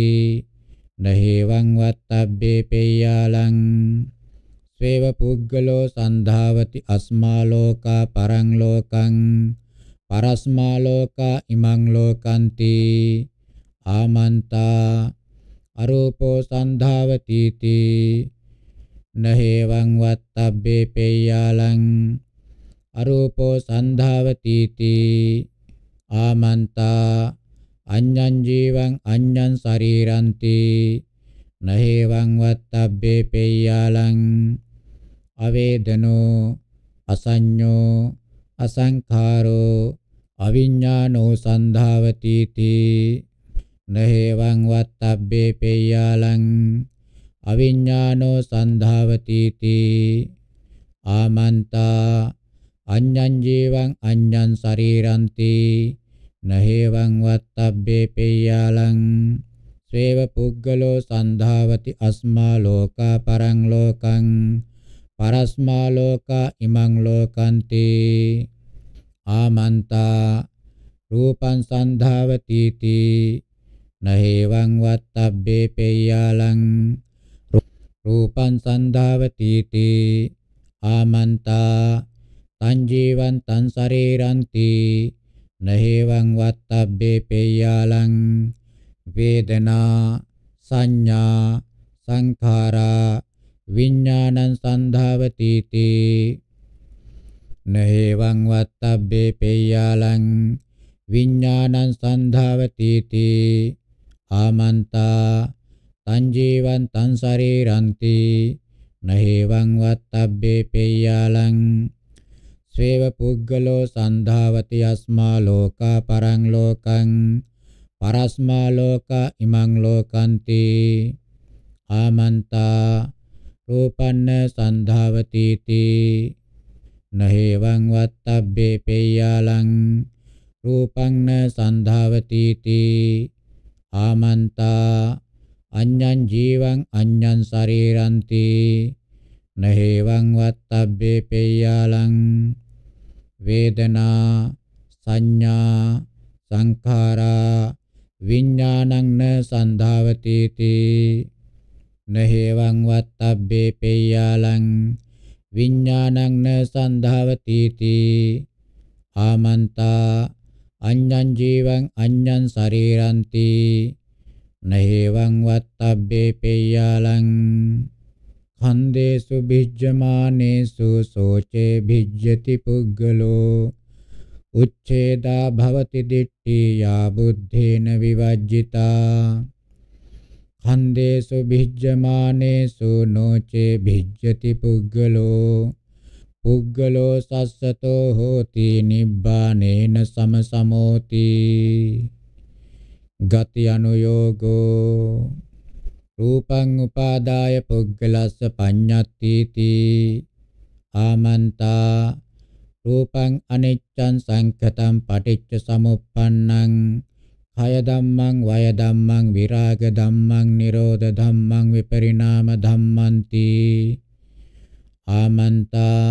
නහේවං වත්තබ්බේ පේයාලං ස්වේව පුද්ගලෝ සන්ධාවති අස්මා ලෝකා පරං ලෝකං පරස්මා ලෝකා ඉමං ලෝකන්ති ආමන්තා අරූපෝ සන්ධාවති තී නහේවං වත්තබ්බේ පේයාලං අරූපෝ සන්ධාවති තී ආමන්තා අඤ්ඤං ජීවං අඤ්ඤං ශරීරಂತಿ නහේවං වත්තබ්බේ පේයාලං අවේදනෝ අසඤ්ඤෝ අසංඛාරෝ අවිඤ්ඤානෝ සන්ධාවති තී නහේවං වත්තබ්බේ පේයාලං අවිඤ්ඤානෝ සන්ධාවති තී ආමන්තා අඤ්ඤං ජීවං අඤ්ඤං ශරීරಂತಿ නහේවං වත්තබ්බේ පේයාලං සේව පුද්ගලෝ සන්ධාවති අස්මා ලෝකා පරං ලෝකං පරස්මා ලෝකා ඉමං ලෝකන්ති ආමන්තා රූපං සන්ධාවති තී නහේවං වත්තබ්බේ පේයාලං රූපං සන්ධාවති තී ආමන්තා තං ජීවං තං ශරීරන්ති නහේවං වත්තබ්බේ පේයාලං වේදනා සංඥා සංඛාරා විඥානං සන්ධාවති තී නහේවං වත්තබ්බේ පේයාලං විඥානං සන්ධාවති තී ආමන්තා තං ජීවං තං ශරීරන්ති නහේවං වත්තබ්බේ පේයාලං සේව පුද්ගලෝ සන්ධාවති අස්මා ලෝකා පරං ලෝකං පරස්මා ලෝකා ඉමං ලෝකන්ති ආමන්තා රූපන්න සන්ධාවති තී නහේවං වත්තබ්බේ පේයාලං රූපං න සන්ධාවති තී ආමන්තා අඤ්ඤං ජීවං අඤ්ඤං ශරීරන්ති නහේවං වත්තබ්බේ පේයාලං වේදනා සංඥා සංඛාරා විඥානං න සන්ධාවති තී නහේවං වත්තබ්බේ පේයාලං විඥානං න සන්ධාවති තී ආමන්තා අඤ්ඤං ජීවං අඤ්ඤං ශරීරಂತಿ නහේවං වත්තබ්බේ පේයාලං කන්දේසු භිජ්ජමානේසු සෝචේ භිජ්ජති පුග්ගලෝ උච්ඡේදා භවති දිට්ඨි යා බුද්ධේන විවජ්ජිතා කන්දේසු භිජ්ජමානේසු නොචේ භිජ්ජති පුග්ගලෝ පුග්ගලෝ සස්සතෝ හෝති නිබ්බානේන සමසමෝති ගති අනුയോഗෝ රූපං උපාදාය පුද්ගලස්ස පඤ්ඤත්තිති ආමන්තා රූපං අනිච්ඡං සංඛතං පටිච්ච සමුප්පන්නං කය ධම්මං වය ධම්මං විරාග ධම්මං නිරෝධ ධම්මං විපරිණාම ධම්මන්ති ආමන්තා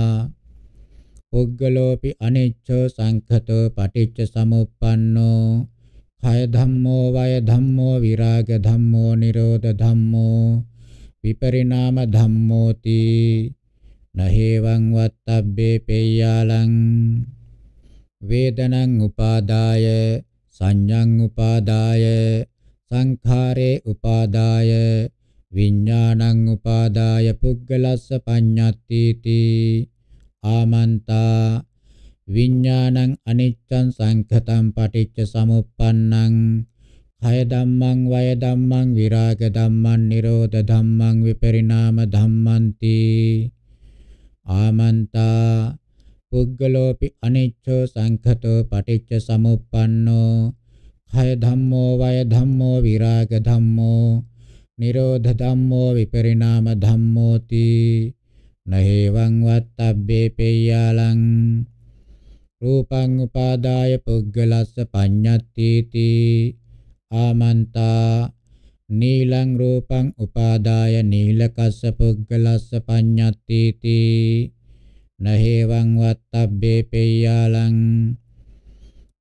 පුද්ගලෝපි අනිච්ඡෝ සංඛතෝ පටිච්ච සමුප්පන්නෝ කය ධම්මෝ වය ධම්මෝ විරාග ධම්මෝ නිරෝධ ධම්මෝ විපරිණාම ධම්මෝති නහේවං වත්තබ්බේ පේයාලං වේදනං උපාදාය සංඤං උපාදාය සංඛාරේ උපාදාය විඥානං උපාදාය පුද්ගලස්ස පඤ්ඤත්තිති ආමන්තා විඥානං අනිච්චං සංඛතං පටිච්ච සමුප්පන්නං කය ධම්මං වය ධම්මං විරාග ධම්මං නිරෝධ ධම්මං විපරිණාම ධම්මන්ති ආමන්තා පුද්ගලෝපි අනිච්චෝ සංඛතෝ පටිච්ච සමුප්පන්නෝ කය ධම්මෝ වය ධම්මෝ විරාග ධම්මෝ නිරෝධ ධම්මෝ විපරිණාම ධම්මෝති නහේවං වත්තබ්බේ පේයාලං රූපං උපාදාය පුග්ගලස්ස පඤ්ඤත්තිති ආමන්තා නීලං රූපං උපාදාය නීලකස්ස පුග්ගලස්ස පඤ්ඤත්තිති නහේවං වත්තබ්බේ පෙය්‍යාලං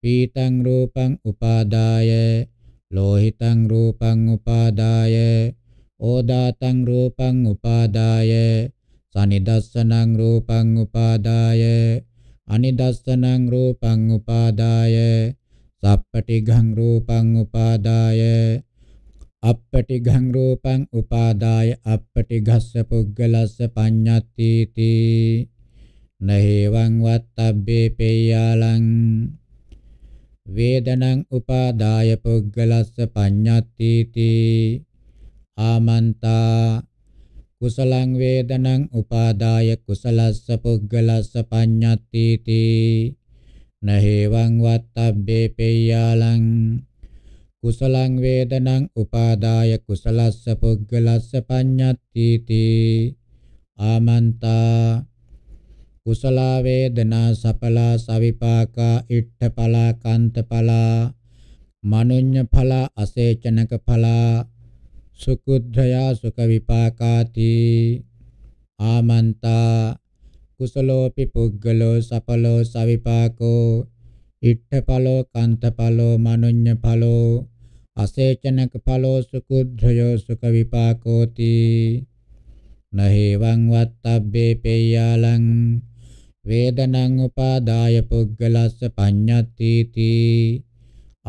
පීතං රූපං උපාදාය ලෝහිතං රූපං උපාදාය ඕදාතං රූපං උපාදාය සනිදස්සනං රූපං උපාදාය අනිදස්සනං රූපං උපාදාය සප්පටිඝං රූපං උපාදාය අප්පටිඝං රූපං උපාදාය අප්පටිඝස්ස පුග්ගලස්ස පඤ්ඤත්ති තී නහේවං වත්තබ්බේ පේයාලං වේදනං උපාදාය පුග්ගලස්ස පඤ්ඤත්ති තී ආමන්තා කුසලං වේදනං උපාදාය කුසලස්ස පුග්ගලස්ස පඤ්ඤත්ති තී නහේවං වත්තබ්බේ පේයාලං කුසලං වේදනං උපාදාය කුසලස්ස පුග්ගලස්ස පඤ්ඤත්ති තී ආමන්තා කුසල වේදනා සපලා සවිපාකා ඉට්ඨ පලා කන්ත පලා මනුඤ්ඤ පලා අසේචනක පලා සුකුද්ධයා සුඛ විපාකාති ආමන්තා කුසලෝපි පුග්ගලෝ සපලෝ සවිපාකෝ ඉට්ඨපලෝ කන්තපලෝ මනුඤ්ඤ පලෝ අසේචනක පලෝ සුකුද්ධයෝ සුඛ විපාකෝති නහේවං වත්තබ්බේ පේයාලං වේදනං උපාදාය පුග්ගලස්ස පඤ්ඤත්ති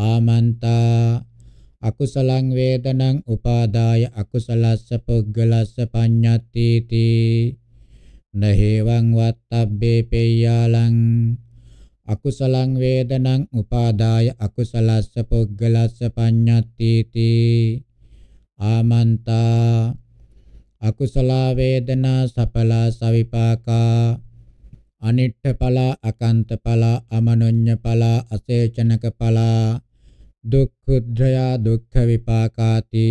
ආමන්තා අකුසලං වේදනං උපාදාය අකුසලස්ස පුග්ගලස්ස පඤ්ඤත්ති තී නහේවං වත්තබ්බේ පේයාලං අකුසලං වේදනං උපාදාය අකුසලස්ස පුග්ගලස්ස පඤ්ඤත්ති තී ආමන්තා අකුසල වේදනා සපලා සවිපාකා අනිට්ඨ පලා අකන්ත පලා අමනොඤ්ඤ පලා අසේචනක පලා දුක්ඛුද්‍රයා දුක්ඛ විපාකාති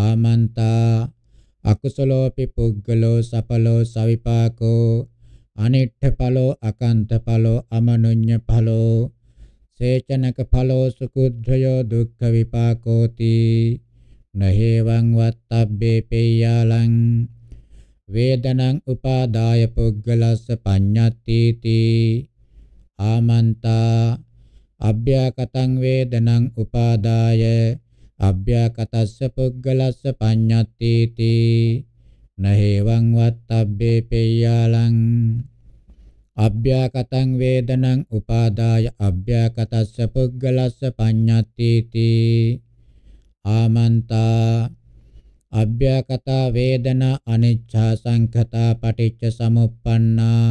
ආමන්තා අකුසලෝපි පුග්ගලෝ සපලෝ සවිපාකෝ අනිට්ඨ ඵලෝ අකන්ත ඵලෝ අමනුඤ්ඤ ඵලෝ සේචනක ඵලෝ සුකුද්ධයෝ දුක්ඛ විපාකෝති නහේවං වත්තබ්බේ පේයාලං වේදනං උපාදාය පුග්ගලස්ස පඤ්ඤත්තිති ආමන්තා අභ්‍යාකතං වේදනං උපාදාය අභ්‍යාකතස්ස පුග්ගලස්ස පඤ්ඤත්ති තී නහේවං වත්තබ්බේ පේයාලං අභ්‍යාකතං වේදනං උපාදාය අභ්‍යාකතස්ස පුග්ගලස්ස පඤ්ඤත්ති තී ආමන්තා අභ්‍යාකතා වේදනා අනිච්ඡා සංඛතා පටිච්ච සමුප්පන්නා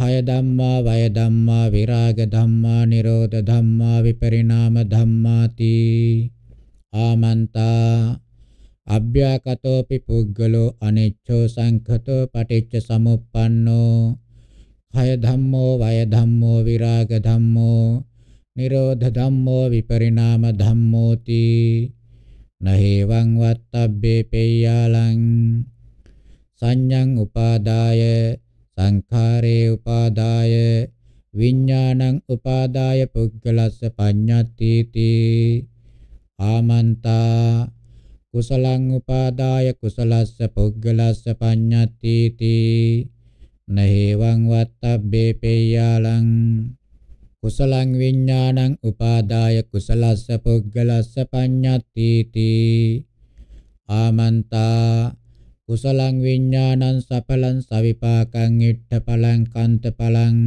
භය ධම්මා වය ධම්මා විරාග ධම්මා නිරෝධ ධම්මා විපරිණාම ධම්මාති ආමන්තා අභ්‍යාකතෝපි පුද්ගලෝ අනිච්චෝ සංඛතෝ පටිච්ච සමුප්පන්නෝ භය ධම්මෝ වය ධම්මෝ විරාග ධම්මෝ නිරෝධ ධම්මෝ විපරිණාම ධම්මෝති නහේවං වත්තබ්බේ පේයාලං සංඤං උපාදාය සංඛාරේ උපාදාය විඥානං උපාදාය පුද්ගලස්ස පඤ්ඤත්තිති ආමන්තා කුසලං උපාදාය කුසලස්ස පුද්ගලස්ස පඤ්ඤත්තිති නහේවං වත්තබ්බේ පේයාලං කුසලං විඥානං උපාදාය කුසලස්ස පුද්ගලස්ස පඤ්ඤත්තිති ආමන්තා කුසලං විඥානං සඵලං සවිපාකං ඉට්ඨඵලං කන්තඵලං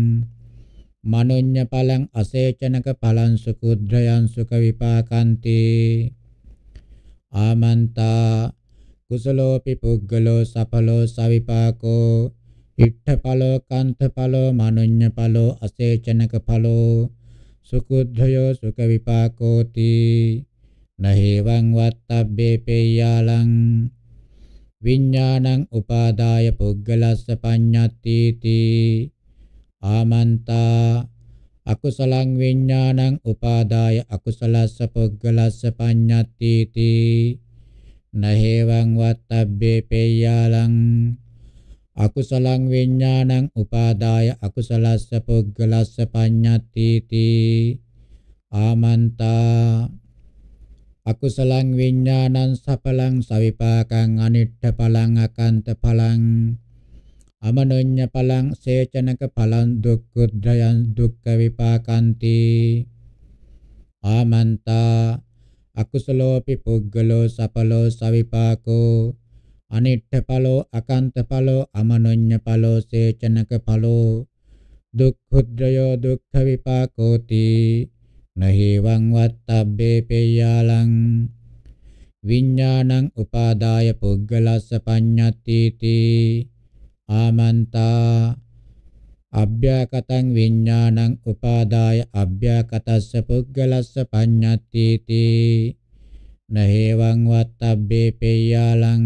මනෝඤ්ඤ ඵලං අසේචනක ඵලං සුකුද්‍රයං සුඛ විපාකන්ති ආමන්තා කුසලෝපි පුග්ගලෝ සඵලෝ සවිපාකෝ ඉට්ඨඵලෝ කන්තඵලෝ මනෝඤ්ඤ ඵලෝ අසේචනක ඵලෝ සුකුද්ධයෝ සුඛ විපාකෝති නහේවං වත්තබ්බේ පේයාලං විඥානං උපාදාය පුද්ගලස්ස පඤ්ඤත්තිති ආමන්තා අකුසලං විඥානං උපාදාය අකුසලස්ස පුද්ගලස්ස පඤ්ඤත්තිති නහේවං වත්තබ්බේ පේයාලං අකුසලං විඥානං උපාදාය අකුසලස්ස පුද්ගලස්ස පඤ්ඤත්තිති ආමන්තා අකුසලං විඥානං සඵලං සවිපාකං අනිට්ඨ ඵලං අකන්ත ඵලං අමනොඤ්ඤ ඵලං සේචනක ඵලං දුක්ඛුද්දයන් දුක්ඛ විපාකන්ති ආමන්තා අකුසලෝපි පුග්ගලෝ සඵලෝ සවිපාකෝ අනිට්ඨ ඵලෝ අකන්ත ඵලෝ අමනොඤ්ඤ ඵලෝ සේචනක ඵලෝ දුක්ඛුද්දයෝ දුක්ඛ විපාකෝති නහේවං වත්තබ්බේ පේයාලං විඥානං උපාදාය පුද්ගලස්ස පඤ්ඤත්තිති ආමන්තා අභ්‍යකතං විඥානං උපාදාය අභ්‍යකතස්ස පුද්ගලස්ස පඤ්ඤත්තිති නහේවං වත්තබ්බේ පේයාලං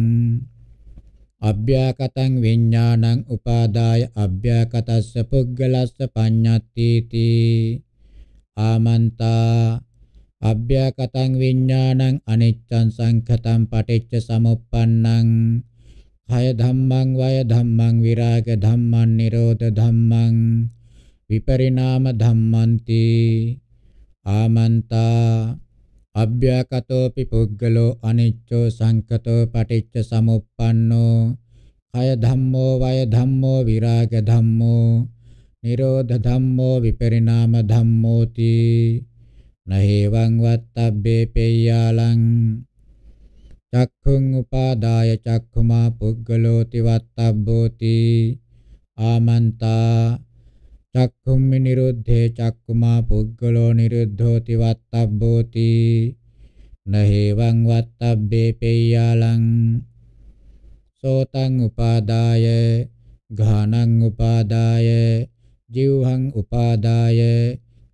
අභ්‍යකතං විඥානං උපාදාය අභ්‍යකතස්ස පුද්ගලස්ස පඤ්ඤත්තිති ආමන්තා අභ්‍යකතං විඥානං අනිච්චං සංඛතං පටිච්ච සමුප්පන්නං කය ධම්මං වය ධම්මං විරාග ධම්මං නිරෝධ ධම්මං විපරිණාම ධම්මන්ති ආමන්තා අභ්‍යකතෝපි පුද්ගලෝ අනිච්චෝ සංඛතෝ පටිච්ච සමුප්පන්නෝ කය ධම්මෝ වය ධම්මෝ විරාග ධම්මෝ නිරෝධ ධම්මෝ විපරිණාම ධම්මෝති නහේවං වත්තබ්බේ පේයාලං චක්ඛුං උපාදාය චක්ඛුමා පුග්ගලෝති වත්තබ්බෝති ආමන්තා චක්ඛුම්මි නිරුද්ධේ චක්ඛුමා පුග්ගලෝ නිරුද්ධෝති වත්තබ්බෝති නහේවං වත්තබ්බේ පේයාලං සෝතං උපාදාය ඝානං උපාදාය ජීවහං උපාදාය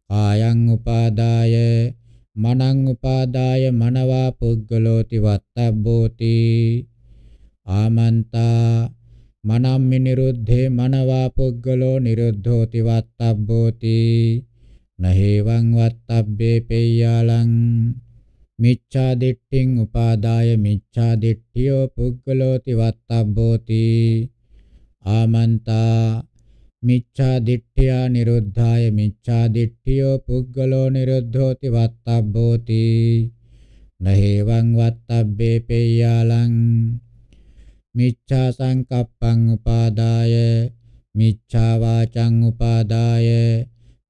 කායං උපාදාය මනං උපාදාය මනවා පුද්ගලෝති වත්තබ්බෝති ආමන්තා මනම්මි නිරුද්ධේ මනවා පුද්ගලෝ නිරුද්ධෝති වත්තබ්බෝති නහේවං වත්තබ්බේ පෙය්‍යාලං මිච්ඡා දිට්ඨින් උපාදාය මිච්ඡා දිට්ඨියෝ පුද්ගලෝති වත්තබ්බෝති ආමන්තා මිච්ඡා දිට්ඨියා නිරුද්ධාය මිච්ඡා දිට්ඨියෝ පුද්ගලෝ නිරුද්ධෝති වත්තබ්බෝති නහේවං වත්තබ්බේ පේයාලං මිච්ඡා සංකප්පං උපාදාය මිච්ඡා වාචං උපාදාය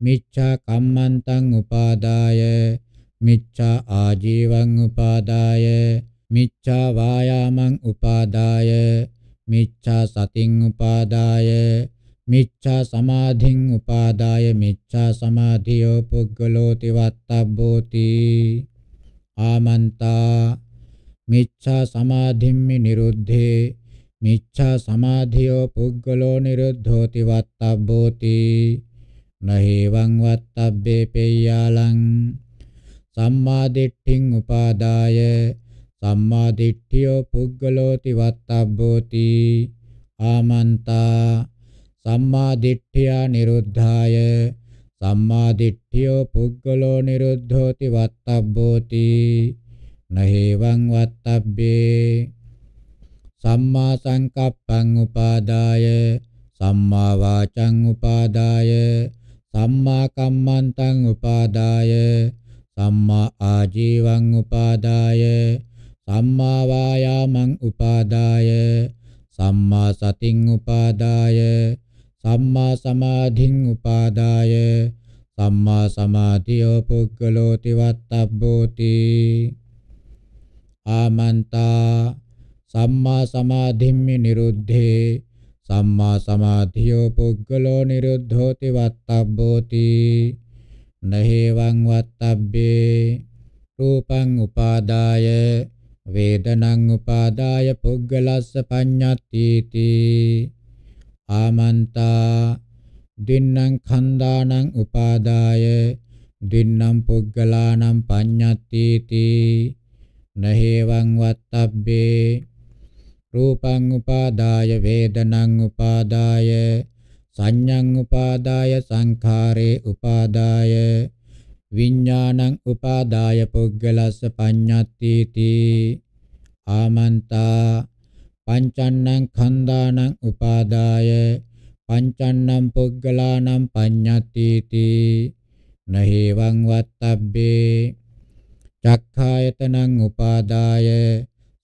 මිච්ඡා කම්මන්තං උපාදාය මිච්ඡා ආජීවං උපාදාය මිච්ඡා වායාමං උපාදාය මිච්ඡා සතින් උපාදාය මිච්ඡා සමාධින් උපාදාය මිච්ඡා සමාධියෝ පුද්ගලෝ තිවත්තබ්බෝති ආමන්තා මිච්ඡා සමාධිම්මි නිරුද්ධේ මිච්ඡා සමාධියෝ පුද්ගලෝ නිරුද්ධෝති වත්තබ්බෝති නහේවං වත්තබ්බේ පේයාලං සම්මා දිට්ඨින් උපාදාය සම්මා දිට්ඨියෝ පුද්ගලෝති වත්තබ්බෝති ආමන්තා සම්මා දිට්ඨියා නිරුද්ධාය සම්මා දිට්ඨියෝ පුද්ගලෝ නිරුද්ධෝති වත්තබ්බෝති නහේවං වත්තබ්බේ සම්මා සංකප්පං උපාදාය සම්මා වාචං උපාදාය සම්මා කම්මන්තං උපාදාය සම්මා ආජීවං උපාදාය සම්මා වායාමං උපාදාය සම්මා සතින් උපාදාය සම්මා සමාධින් උපාදාය සම්මා සමාධියෝ පුද්ගලෝ තිවත්තබ්බෝති ආමන්තා සම්මා සමාධිම්මි නිරුද්ධේ සම්මා සමාධියෝ පුද්ගලෝ නිරුද්ධෝති වත්තබ්බෝති නහේවං වත්තබ්බේ රූපං උපාදාය වේදනං උපාදාය පුද්ගලස්ස පඤ්ඤත්තිති ආමන්තා දින්නම් ඛණ්ඩානම් උපාදාය දින්නම් පුග්ගලානම් පඤ්ඤත්ති තී නහේවං වත්තබ්බේ රූපං උපාදාය වේදනං උපාදාය සංඤං උපාදාය සංඛාරේ උපාදාය විඥානං උපාදාය පුග්ගලස්ස පඤ්ඤත්ති තී ආමන්තා පංචන්නං ඛණ්ඩානං උපාදාය පංචන්නං පුග්ගලානං පඤ්ඤත්තිති නහේවං වත්තබ්බේ චක්ඛායතනං උපාදාය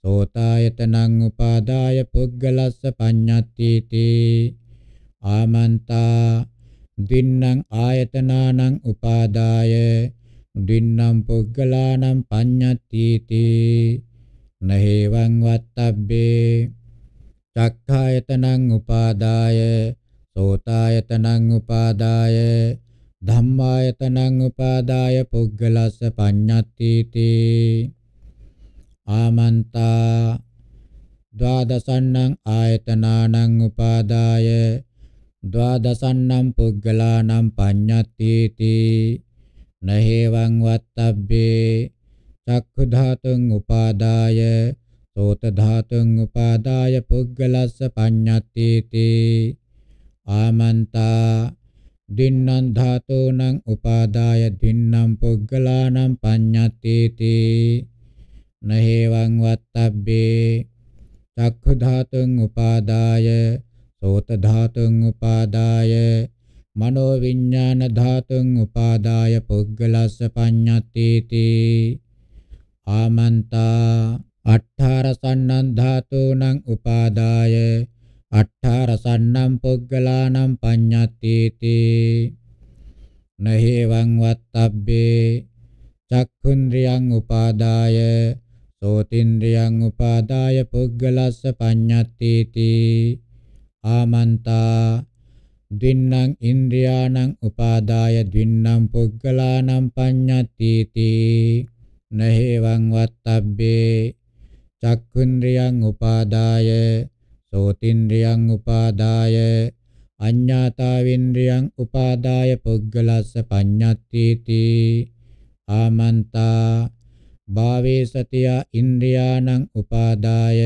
සෝතායතනං උපාදාය පුග්ගලස්ස පඤ්ඤත්තිති ආමන්තා දින්නම් ආයතනානං උපාදාය දින්නම් පුග්ගලානම් පඤ්ඤත්තිති නහේවං වත්තබ්බේ චක්ඛායතනං උපාදාය සෝතායතනං උපාදාය ධම්මායතනං උපාදාය පුද්ගලස්ස පඤ්ඤත්තිති ආමන්තා ද්වාදසන්නං ආයතනානං උපාදාය ද්වාදසන්නං පුද්ගලානම් පඤ්ඤත්තිති නහේවං වත්තබ්බේ චක්ඛු ධාතුං උපාදාය සෝත ධාතුං උපාදාය පුග්ගලස්ස පඤ්ඤත්තිති ආමන්තා දින්නම් ධාතෝනං උපාදාය දින්නම් පුග්ගලානම් පඤ්ඤත්තිති නහේවං වත්තබ්බේ චක්ඛු ධාතුං උපාදාය සෝත ධාතුං උපාදාය මනෝ විඥාන ධාතුං උපාදාය පුග්ගලස්ස පඤ්ඤත්තිති Amanta. චක්ඛුන්ද්‍රියං උපාදාය සෝතින්ද්‍රියං උපාදාය අඤ්ඤාතාවින්ද්‍රියං උපාදාය පුද්ගලස්ස පඤ්ඤත්තිති ආමන්තා භාවේ සතියා ඉන්ද්‍රියාණං උපාදාය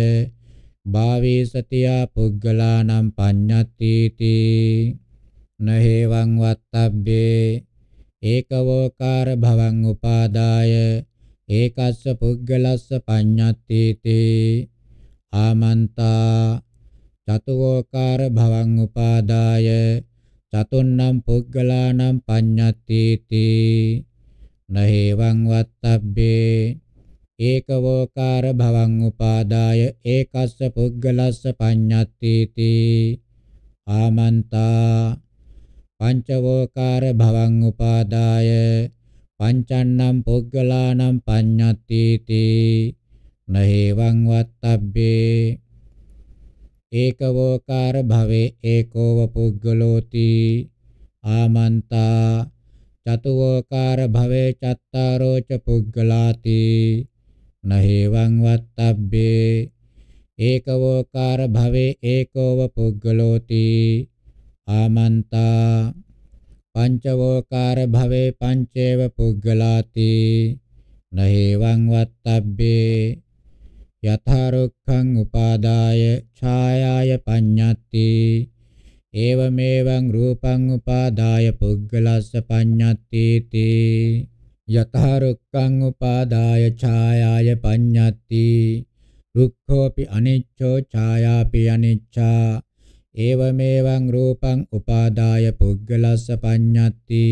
භාවේ සතියා පුද්ගලාණං පඤ්ඤත්තිති නහේවං වත්තබ්බේ ඒකවෝකාර භවං උපාදාය ඒකස්ස පුද්ගලස්ස පඤ්ඤත්තේතේ ආමන්තා චතුෝකාර භවං උපාදාය චතුන්නම් පුද්ගලානම් පඤ්ඤත්තේති නහේවං වත්තබ්බේ ඒකවෝකාර භවං උපාදාය ඒකස්ස පුද්ගලස්ස පඤ්ඤත්තේති ආමන්තා පංචවෝකාර භවං උපාදාය පංචන්නම් පුග්ගලානම් පඤ්ඤත්තිති නහේවං වත්තබ්බේ ඒකවෝකාර භවේ ඒකෝව පුග්ගලෝති ආමන්තා චතුවෝකාර භවේ චත්තාරෝ ච පුග්ගලාති නහේවං වත්තබ්බේ ඒකවෝකාර භවේ ඒකෝව පුග්ගලෝති ආමන්තා පංචවෝකාර භවේ පංචේව පුද්ගලාති නහේවං වත්තබ්බේ යථාරුක්ඛං උපාදාය ඡායාය පඤ්ඤත්ති ඒවමේවං රූපං උපාදාය පුද්ගලස්ස පඤ්ඤත්ති තී යථාරුක්ඛං උපාදාය ඡායාය පඤ්ඤත්ති රුක්ඛෝපි අනිච්චෝ ඡායාපි අනිච්චා ඒවමේවං රූපං උපාදාය පුද්ගලස්ස පඤ්ඤත්ති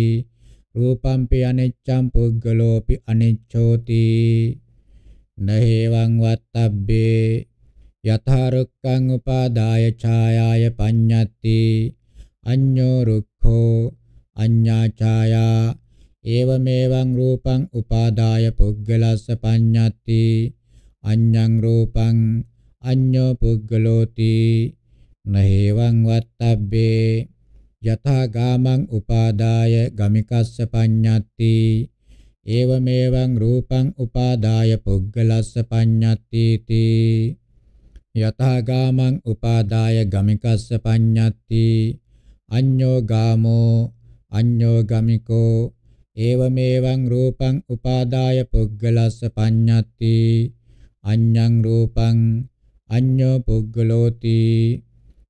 රූපම්පි අනිච්ඡම් පුද්ගලෝපි අනිච්ඡෝති නහේවං වත්තබ්බේ යථාරුක්ඛං උපාදාය ඡායාය පඤ්ඤත්ති අඤ්ඤෝ රුක්ඛෝ අඤ්ඤා ඡායා ඒවමේවං රූපං උපාදාය පුද්ගලස්ස පඤ්ඤත්ති අඤ්ඤං රූපං අඤ්ඤෝ පුද්ගලෝති නහේවං වත්තබ්බේ යථා ගාමං උපාදාය ගමිකස්ස පඤ්ඤත්ති ඒවමේවං රූපං උපාදාය පුග්ගලස්ස පඤ්ඤත්ති තී යථා ගාමං උපාදාය ගමිකස්ස පඤ්ඤත්ති අඤ්ඤෝ ගාමෝ අඤ්ඤෝ ගමිකෝ ඒවමේවං රූපං උපාදාය පුග්ගලස්ස පඤ්ඤත්ති අඤ්ඤං රූපං අඤ්ඤෝ පුග්ගලෝති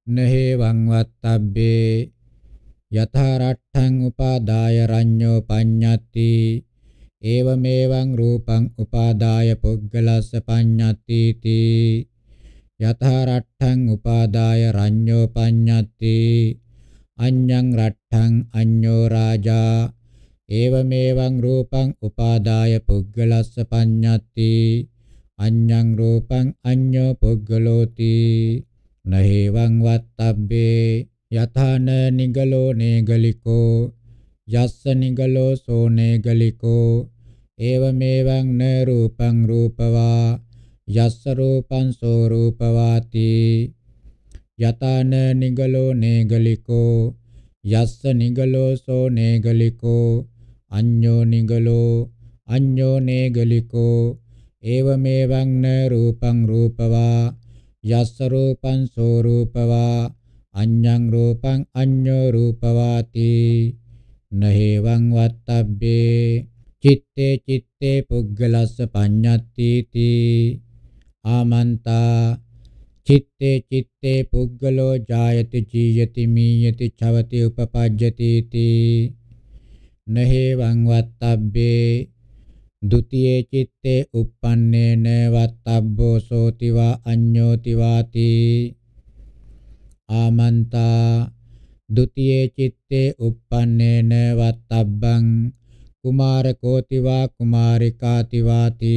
නහේවං වත්තබ්බේ යතරට්ඨං උපාදාය රඤ්ඤෝ පඤ්ඤති ඒවමේවං රූපං උපාදාය පුද්ගලස්ස පඤ්ඤති තී යතරට්ඨං උපාදාය රඤ්ඤෝ පඤ්ඤති අඤ්ඤං රට්ඨං අඤ්ඤෝ රාජා ඒවමේවං රූපං උපාදාය පුද්ගලස්ස පඤ්ඤති අඤ්ඤං රූපං අඤ්ඤෝ පුද්ගලෝති නහේවං වත්තබ්බේ යථාන නිගලෝ නේගලිකෝ යස්ස නිගලෝ සෝ නේගලිකෝ ඒවමේවං න රූපං රූපවා යස්ස රූපං සෝ රූපවාති යතාන නිගලෝ නේගලිකෝ යස්ස නිගලෝ සෝ නේගලිකෝ අඤ්ඤෝ නිගලෝ අඤ්ඤෝ නේගලිකෝ ඒවමේවං න රූපං රූපවා යස්ස රූපං සෝරූපවා අඤ්ඤං රූපං අඤ්ඤෝ රූපවාති නහේවං වත්තබ්බේ චිත්තේ චිත්තේ පුග්ගලස්ස පඤ්ඤත්තිති ආමන්තා චිත්තේ චිත්තේ පුග්ගලෝ ජායති ජීයති මීයති ඡවති උපපජ්ජති ති නහේවං වත්තබ්බේ දුතියේ චitte uppannේන වත්තබ්බෝ සෝතිවා අඤ්ඤෝති වාති ආමන්තා ဒ ුතියේ චitte uppannේන වත්තබ්බං කුමාරකෝති වා කුමාරිකාති වාති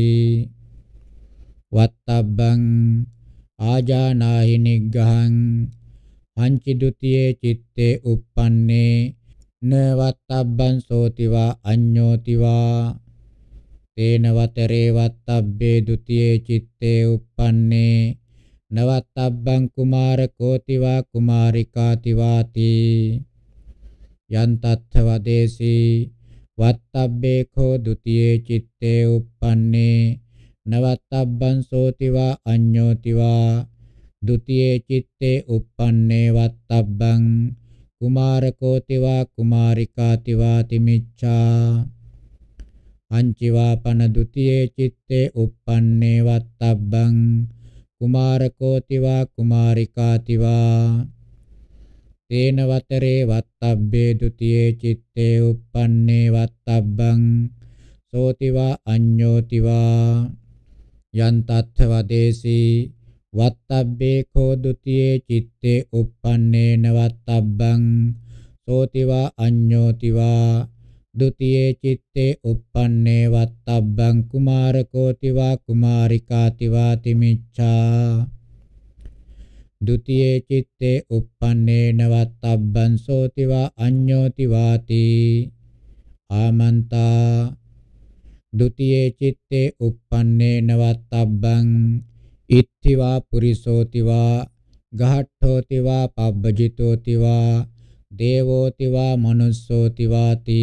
වත්තබ්බං ආජානාහි නිග්ගහං පංච ဒ ුතියේ චitte uppannේ නවත්තබ්බං සෝතිවා අඤ්ඤෝතිවා තේනවතරේ වත්තබ්බේ ဒ ුතියේ චitte uppannē නවත්තබ්බං කුමාර කෝතිවා කුමාරිකාති වාති යන්තත්ථ වදේසී වත්තබ්බේ කෝ ဒ ුතියේ චitte uppannē නවත්තබ්බං සෝතිවා අඤ්ඤෝතිවා ဒ ුතියේ චitte uppannē වත්තබ්බං කුමාරකෝතිවා කුමාරිකාතිවා තිමිච්ඡා අංචිවාපන ဒ ුතියේ චitte uppanne vattabbang කුමාරකෝතිවා කුමාරිකාතිවා තේන වතරේ වත්තබ්බේ ဒ ුතියේ චitte uppanne vattabbang සෝතිවා අඤ්ඤෝතිවා යන්තත්ථ වදේසී වත්තබ්බේ කෝ ဒ ුතියේ චitte uppannena vattabbang සෝතිවා අඤ්ඤෝතිවා දුතියේ චitte uppannē vattabbang kumārakoti va kumārikāti va timiccā දුතියේ චitte uppannēන vattabbang soti va annyoti vāti āmantā දුතියේ චitte uppannēන vattabbang itthi va purisoti va ගහට්ඨෝති වා පබ්බජිතෝති වා දේවෝති වා මනුස්සෝති වාති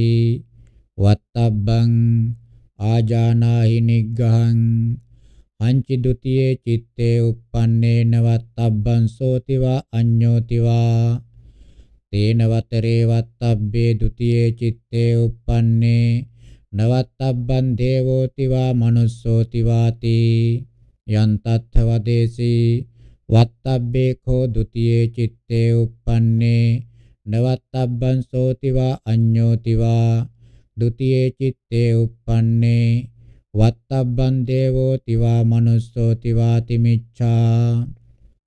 වත්තබ්බං ආජානාහි නිග්ගහං අංචි ဒ ුතියේ චitte uppannena vattabban sotiva annyotiva තේන වතරේ වත්තබ්බේ ဒ ුතියේ චitte uppanne නවත්තබ්බන් දේවෝතිවා manussෝතිවාති යන්තත්ථ වදේසී වත්තබ්බේ කෝ ဒ ුතියේ චitte uppanne නවත්තබ්බං සෝතිවා අඤ්ඤෝතිවා ဒ ුතියේ චitte uppannē වත්තබ්බං දේවෝතිවා manussෝතිවා තිමිච්ඡා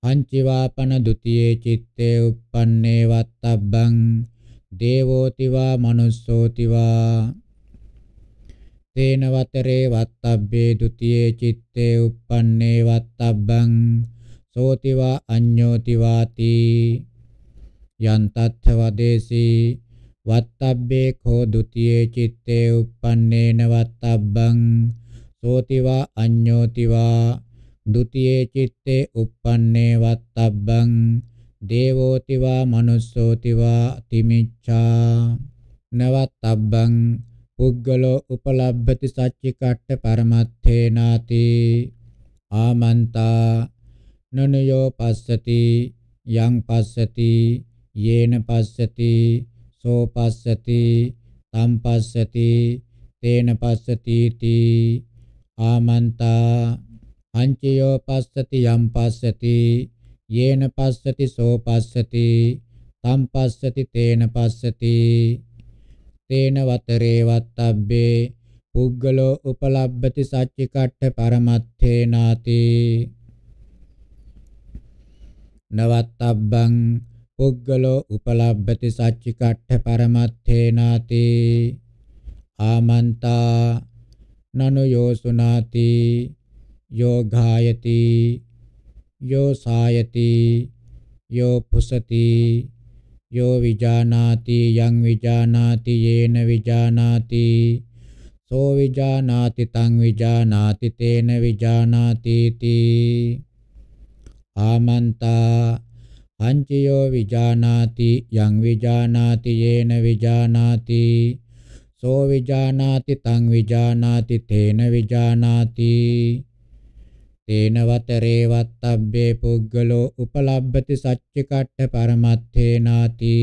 පංචිවාපන ဒ ුතියේ චitte uppannē වත්තබ්බං දේවෝතිවා manussෝතිවා තේන වතරේ වත්තබ්බේ ဒ ුතියේ චitte uppannē වත්තබ්බං සෝතිවා අඤ්ඤෝතිවාති යන්තත්ථ වදේසී වත්තබ්බේ කෝ ဒ ුතියේ චitte uppannēන වත්තබ්බං සෝතිවා අඤ්ඤෝතිවා ဒ ුතියේ චitte uppannē වත්තබ්බං දේවෝතිවා manussෝතිවා තිමිච්ඡා නවත්තබ්බං පුද්ගලෝ උපලබ්ධති සච්චි කට්ඨ පරමත්තේනාති ආමන්තා නනයෝ පස්සති යං පස්සති යේන පස්සති සෝ පස්සති තම් පස්සති තේන පස්සති තී ආමන්තා අංචයෝ පස්සති යම් පස්සති යේන පස්සති සෝ පස්සති තම් පස්සති තේන පස්සති තේන වතරේ වත්තබ්බේ පුද්ගලෝ උපලබ්බති සච්චිකට්ඨ පරමත්තේ නාති නවත්තබ්බං පුද්ගලෝ උපලබ්භති සච්චිකට්ඨ පරමත්තේනාති ආමන්තා නනු යෝසුනාති යෝඝායති යෝසායති යෝ පුසති යෝ විජානාති යං විජානාති යේන විජානාති සෝ විජානාති තං විජානාති තේන විජානාති තී ආමන්තා පංචයෝ විජානාති යං විජානාති යේන විජානාති සෝ විජානාති තං විජානාති තේන විජානාති තේන වතරේ වත්තබ්බේ පුද්ගලෝ උපලබ්ධති සච්ච කට්ඨ පරමත්තේනාති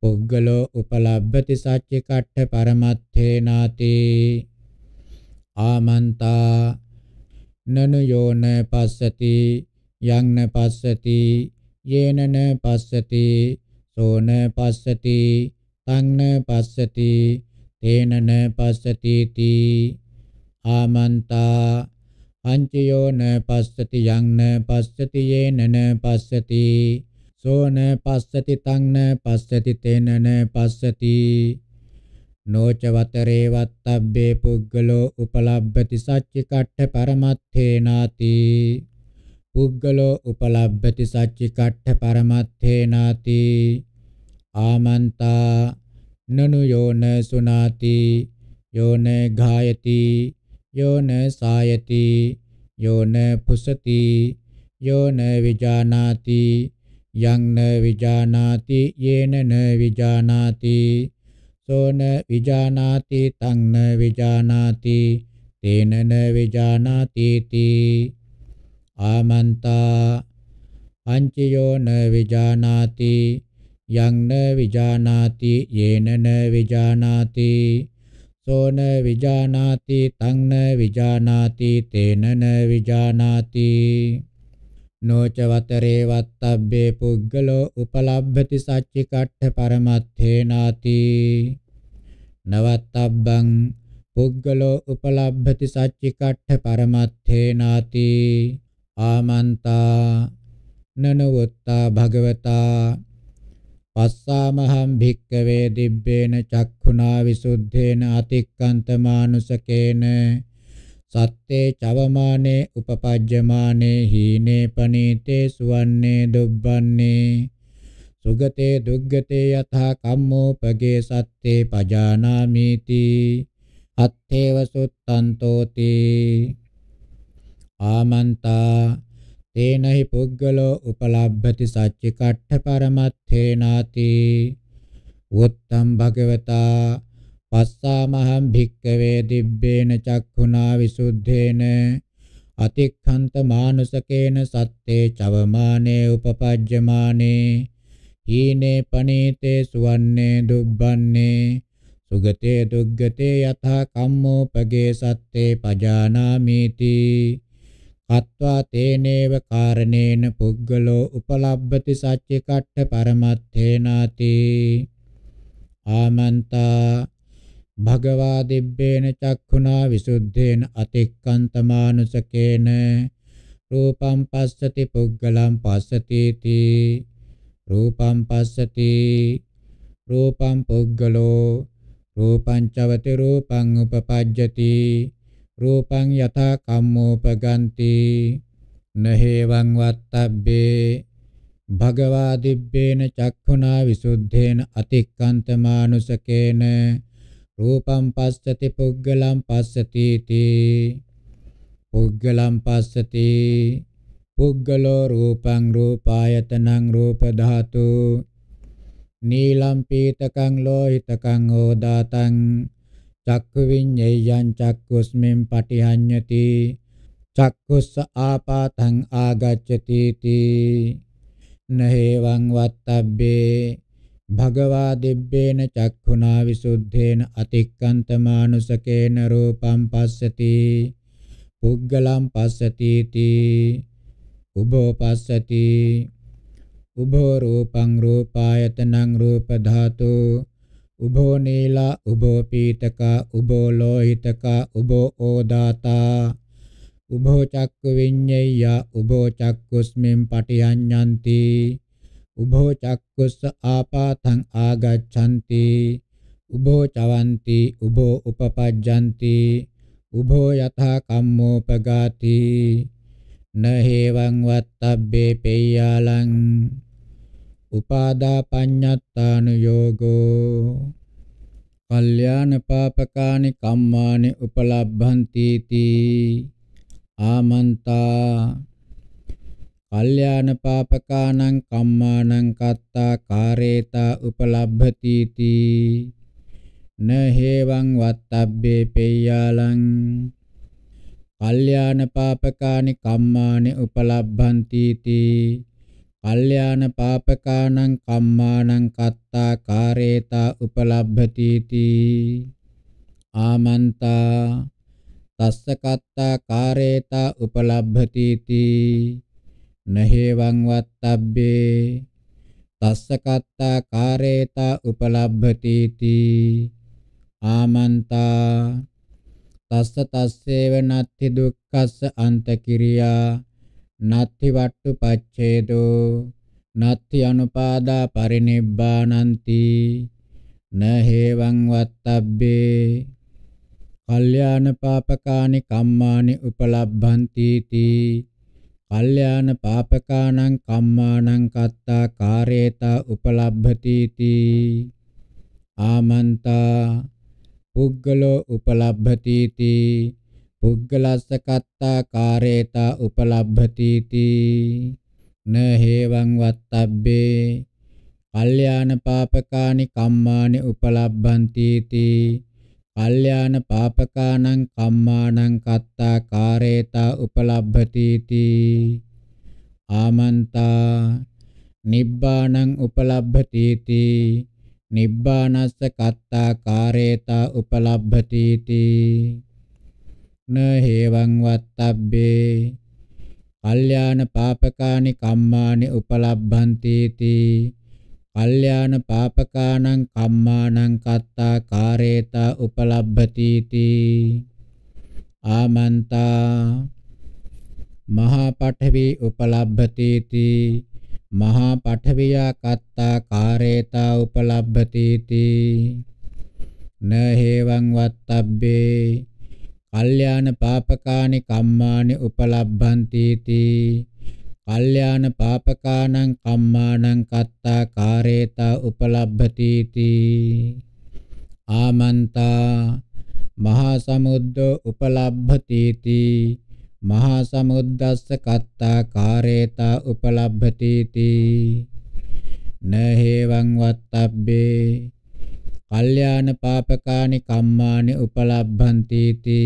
පුද්ගලෝ උපලබ්ධති සච්ච කට්ඨ පරමත්තේනාති ආමන්තා නනු යෝන පස්සති යංන පස්සති යේනන පස්සති සෝන පස්සති තංන පස්සති තේනන පස්සති තී ආමන්තා පංචයෝන පස්සති යංන පස්සති යේනන පස්සති සෝන පස්සති තංන පස්සති තේනන පස්සති නොච වතරේ වත්තබ්බේ පුග්ගලෝ උපලබ්බති සච්චි කට්ඨ පරමත්තේනාති පුද්ගලෝ උපලබ්භති සච්චි කට්ඨ පරමත්තේනාති ආමන්තා නනු යෝන සුනාති යෝන ඝායති යෝන සායති යෝන පුසති යෝන විජානාති යං න විජානාති යේන න විජානාති සෝන විජානාති තං න විජානාති තේන න විජානාති තී ආමන්තා පංචයෝ න විජානාති යං න විජානාති යේන න විජානාති සෝන විජානාති තං න විජානාති තේන න විජානාති නොච වතරේ වත්තබ්බේ පුද්ගලෝ උපලබ්භති සච්චි කට්ඨ පරමත්තේනාති නවත්තබ්බං පුද්ගලෝ උපලබ්භති සච්චි කට්ඨ පරමත්තේනාති ආමන්තා නනවත්තා භගවතා පස්සාමහම් භික්කවේ දිබ්බේන චක්ඛුනා විසුද්ධේන අතික්කන්තමානුසකේන සත්තේ චවමානේ උපපජ්ජමානේ හීනේ පනීතේ සුවන්නේ දුබ්බන්නේ සුගතේ දුග්ගතේ යථා කම්මෝපගේ සත්තේ පජානාමීති අත්තේව සුත්තන්තෝති ආමන්තා තේනහි පුද්ගලෝ උපලබ්භති සච්චි කට්ඨ පරමත්තේනාති උත්තම් භගවතා පස්සාමහම් භික්කවේ දිබ්බේන චක්ඛුනා විසුද්ධේන අතික්ඛන්ත මානුසකේන සත්තේ චවමානේ උපපජ්ජමානේ හීනේ පනීතේ සුවන්නේ දුබ්බන්නේ සුගතේ දුග්ගතේ යථා කම්මෝපගේ සත්තේ පජානාමීති අත්වා තේනේව කාරණේන පුද්ගලෝ උපලබ්භති සච්චි කට්ඨ පරමත්තේනාති ආමන්තා භගවා දිබ්බේන චක්ඛුනා විසුද්ධේන අතික්කන්තමානුසකේන රූපම් පස්සති පුද්ගලම් පස්සති තී රූපම් පස්සති රූපම් පුද්ගලෝ රූපං චවති රූපං උපපජ්ජති රූපං යථා කම්මෝපගන්ති නහේවං වත්තබ්බේ භගවා දිබ්බේන චක්ඛුනා විසුද්ධේන අතික්කන්ත මානුසකේන රූපං පස්සති පුග්ගලං පස්සති තී පුග්ගලං පස්සති පුග්ගලෝ රූපං රූපායතනං රූප ධාතු නීලම් පීතකං ලෝහිතකං ඕදාතං චක්ක විඤ්ඤේයං චක්කුස්මින් පටිහඤ්ඤති චක්කුස්ස ආපාතං ආගච්ඡති තී නහේවං වත්තබ්බේ භගවා දිබ්බේන චක්ඛුනා විසුද්ධේන අතික්කන්ත මානුසකේන රූපං පස්සති පුග්ගලං පස්සති තී උභෝ පස්සති උභෝ රූපං රූපායතනං රූප ධාතෝ උභෝ නීලා උභෝ පීතකා උභෝ ලෝහිතකා උභෝ ඕදාතා උභෝ චක්කු විඤ්ඤය උභෝ චක්කුස්මින් පටිහඤ්ඤන්ති උභෝ චක්කුස්ස ආපාතං ආගච්ඡanti උභෝ චවಂತಿ උභෝ උපපජ්ජanti උභෝ යථා කම්මෝපගාති නහේවං වත්තබ්බේ පේයාලං උපාදා පඤ්ඤත්තානුയോഗෝ කල්යාණ පාපකානි කම්මානි උපලබ්භන්ති තී ආමන්තා කල්යාණ පාපකානං කම්මානං කත්තා කාරේතා උපලබ්භති තී න හේවං වත්තබ්බේ පෙය්‍යාලං කල්යාණ පාපකානි කම්මානි උපලබ්භන්ති තී කල්යාණ පාපකානං කම්මානං කත්තා කාරේතා උපලබ්භති ආමන්තා තස්ස කත්තා කාරේතා උපලබ්භති නහේවං වත්තබ්බේ තස්සකත්තා කාරේතා උපලබ්භති ආමන්තා තස්ස තස්සේව නත්ති දුක්ඛස්ස අන්ත කිරියා නත්ති වට්ටු පච්ඡේදෝ නත්ති අනුපාදා පරිනිබ්බානಂತಿ නහේවං වත්තබ්බේ කල්යාණ පාපකානි කම්මානි උපලබ්භන්ති තී කල්යාණ පාපකානං කම්මානං කත්තා කාරේතා උපලබ්භති තී ආමන්තා පුද්ගලෝ උපලබ්භති තී පුද්ගලස්ස කත්තා කාරේතා උපලබ්භතීති න හේවං වත්තබ්බේ කල්යාණ පාපකානි කම්මානි උපලබ්භන්තීති කල්යාණ පාපකානං කම්මානං කත්තා කාරේතා උපලබ්භතීති ආමන්තා නිබ්බාණං උපලබ්භතීති නිබ්බානස්ස කත්තා කාරේතා උපලබ්භතීති න හේවං වත්තබ්බේ කල්යාණ පාපකානි කම්මානි උපලබ්භන්ති තී කල්යාණ පාපකානං කම්මානං කත්තා කාරේතා උපලබ්භති තී ආමන්තා මහා පඨවි උපලබ්භති තී මහා පඨවියා කත්තා කාරේතා උපලබ්භති තී න හේවං වත්තබ්බේ කල්යාණ පාපකානි කම්මානි උපලබ්භන්ති තී කල්යාණ පාපකානං කම්මානං කත්තා කාරේතා උපලබ්භති තී ආමන්තා මහා සමුද්දෝ උපලබ්භති තී මහා සමුද්දස්ස කත්තා කාරේතා උපලබ්භති තී නහේවං වත්තබ්බේ කල්යාණ පාපකානි කම්මානි උපලබ්භන්තිති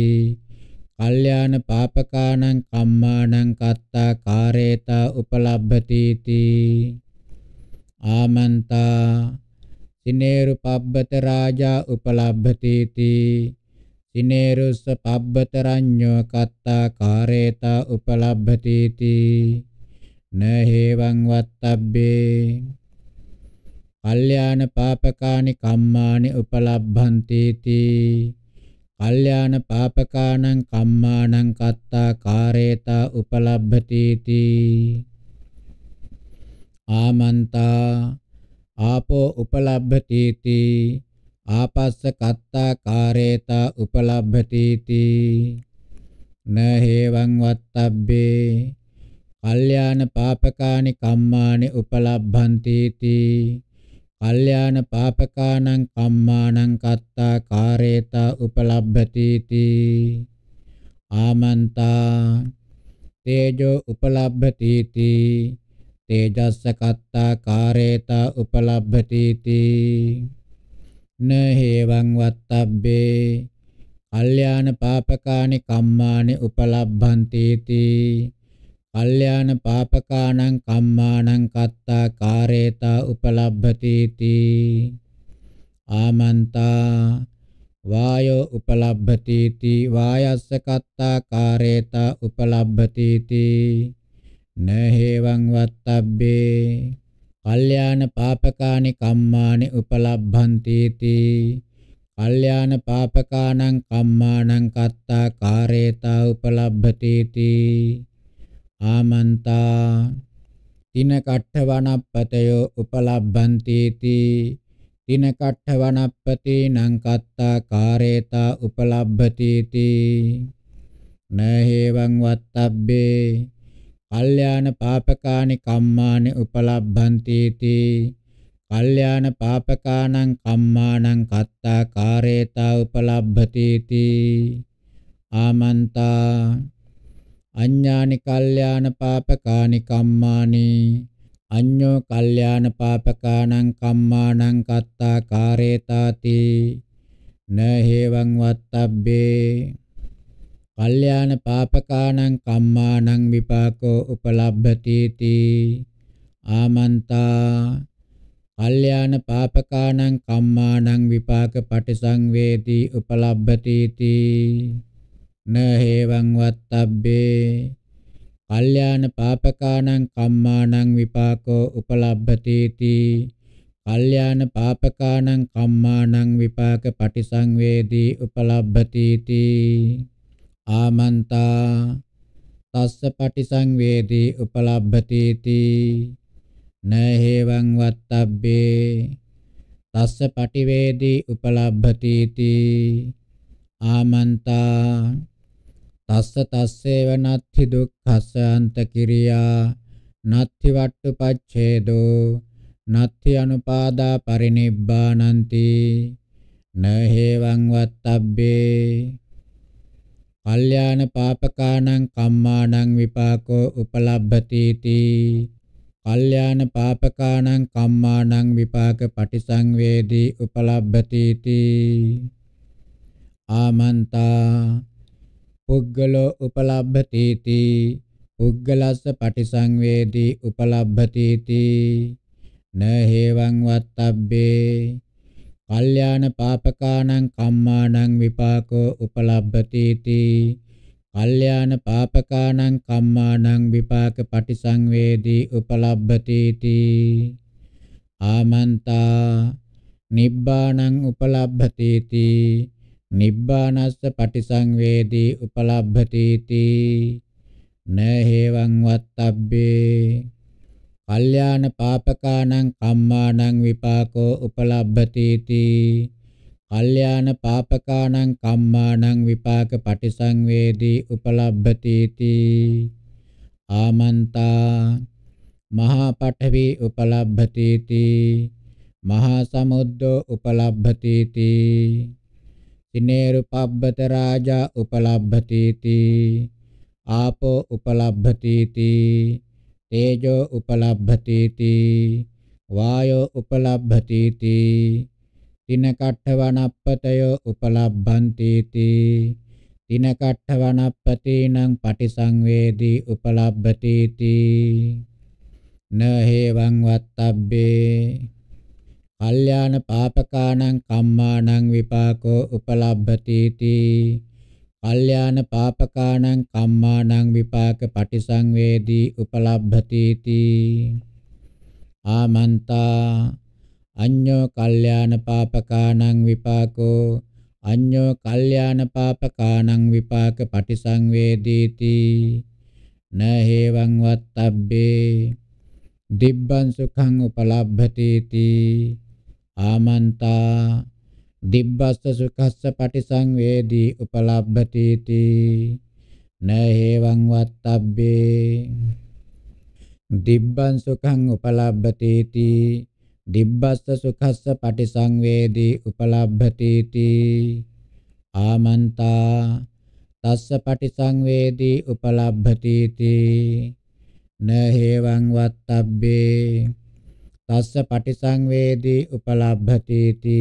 කල්යාණ පාපකානං කම්මානං කත්තා කාරේතා උපලබ්භතිති ආමන්තා සිනේරු පබ්බත රාජා උපලබ්භතිති සිනේරුස්ස පබ්බත රඤ්ඤෝ කත්තා කාරේතා උපලබ්භතිති නහේවං වත්තබ්බේ කල්යාණ පාපකානි කම්මානි උපලබ්භන්තේති කල්යාණ පාපකානං කම්මානං කත්තා කාරේතා උපලබ්භතේති ආමන්තා ආපෝ උපලබ්භතේති ආපස්ස කත්තා කාරේතා උපලබ්භතේති නහේවං වත්තබ්බේ කල්යාණ පාපකානි කම්මානි උපලබ්භන්තේති කල්යාණ පාපකානං කම්මානං කත්තා කාරේතා උපලබ්භති තී ආමන්තා තේජෝ උපලබ්භති තී තේජස්ස කත්තා කාරේතා උපලබ්භති තී නහේවං වත්තබ්බේ කල්යාණ පාපකානි කම්මානි උපලබ්භන්ති තී කල්යාණ පාපකාණං කම්මාණං කත්තා කාරේතා උපලබ්භතීති ආමන්තා වායෝ උපලබ්භතීති වායස්ස කත්තා කාරේතා උපලබ්භතීති නහේවං වත්තබ්බේ කල්යාණ පාපකානි කම්මානි උපලබ්භන්තීති කල්යාණ පාපකාණං කම්මාණං කත්තා කාරේතා උපලබ්භතීති ආමන්තා තින කට්ඨ වනප්පතයෝ උපලබ්බන්තීති තින කට්ඨ වනප්පතේ නං කත්තා කාරේතා උපලබ්බතීති නහේවං වත්තබ්බේ කල්යාණ පාපකානි කම්මානි උපලබ්බන්තීති කල්යාණ පාපකානං කම්මානං කත්තා කාරේතා උපලබ්බතීති ආමන්තා අඤ්ඤානි කල්යාණ පාපකානි කම්මානි අඤ්ඤෝ කල්යාණ පාපකානං කම්මානං කත්තා කාරේතාති නහේවං වත්තබ්බේ කල්යාණ පාපකානං කම්මානං විපාකෝ උපලබ්ධති තී ආමන්තා කල්යාණ පාපකානං කම්මානං විපාක පටිසංවේදී උපලබ්ධති තී න හේවං වත්තබ්බේ කල්යාණ පාපකානං කම්මානං විපාකෝ උපලබ්භතේති කල්යාණ පාපකානං කම්මානං විපාක පටිසංවේදී උපලබ්භතේති ආමන්තා තස්ස පටිසංවේදී උපලබ්භතේති න හේවං වත්තබ්බේ තස්ස පටිවේදී උපලබ්භතේති ආමන්තා තස්ස තස්සේව නත්ථි දුක්ඛස්ස අන්ත කිරියා නත්ථි වට්ටුපච්ඡේදෝ නත්ථි අනුපාදා පරිනිබ්බානಂತಿ නහේවං වත්තබ්බේ කල්යාණ පාපකාණං කම්මාණං විපාකෝ උපලබ්භති තී කල්යාණ පාපකාණං කම්මාණං විපාක පටිසංවේදී උපලබ්භති තී ආමන්තා පුද්ගලෝ උපලබ්ධතේති පුද්ගලස්ස පටිසංවේදී උපලබ්ධතේති නහේවං වත්තබ්බේ කල්යාණ පාපකානං කම්මානං විපාකෝ උපලබ්ධතේති කල්යාණ පාපකානං කම්මානං විපාක පටිසංවේදී උපලබ්ධතේති ආමන්තා නිබ්බානං උපලබ්ධතේති නිබ්බානස්ස පටිසංවේදී උපලබ්ධති නහේවං වත්තබ්බේ කල්යාණ පාපකානං කම්මානං විපාකෝ උපලබ්ධති කල්යාණ පාපකානං කම්මානං විපාක පටිසංවේදී උපලබ්ධති ආමන්තා මහා පඨවි උපලබ්ධති මහා සමුද්දෝ උපලබ්ධති සිනේරුපබ්බත රාජා උපලබ්භතීති ආපෝ උපලබ්භතීති තේජෝ උපලබ්භතීති වායෝ උපලබ්භතීති තින කට්ඨවනප්පතයෝ උපලබ්භන්තීති තින කට්ඨවනප්පතීනං පටිසංවේදී උපලබ්භතීති නහේවං වත්තබ්බේ කල්යාණ පාපකානං කම්මානං විපාකෝ උපලබ්භති තී කල්යාණ පාපකානං කම්මානං විපාක පටිසංවේදී උපලබ්භති තී ආමන්තා අඤ්ඤෝ කල්යාණ පාපකානං විපාකෝ අඤ්ඤෝ කල්යාණ පාපකානං විපාක පටිසංවේදීති න හේවං වත්තබ්බේ දිබ්බං සුඛං උපලබ්භතේති ආමන්තා දිබ්බස්ස සුඛස්ස පටිසංවේදී උපලබ්භති තී නහේවං වත්තබ්බේ දිබ්බං සුඛං උපලබ්භති තී දිබ්බස්ස සුඛස්ස පටිසංවේදී උපලබ්භති තී ආමන්තා තස්ස පටිසංවේදී උපලබ්භති තී නහේවං වත්තබ්බේ තස්ස පටිසංවේදී උපලබ්ධති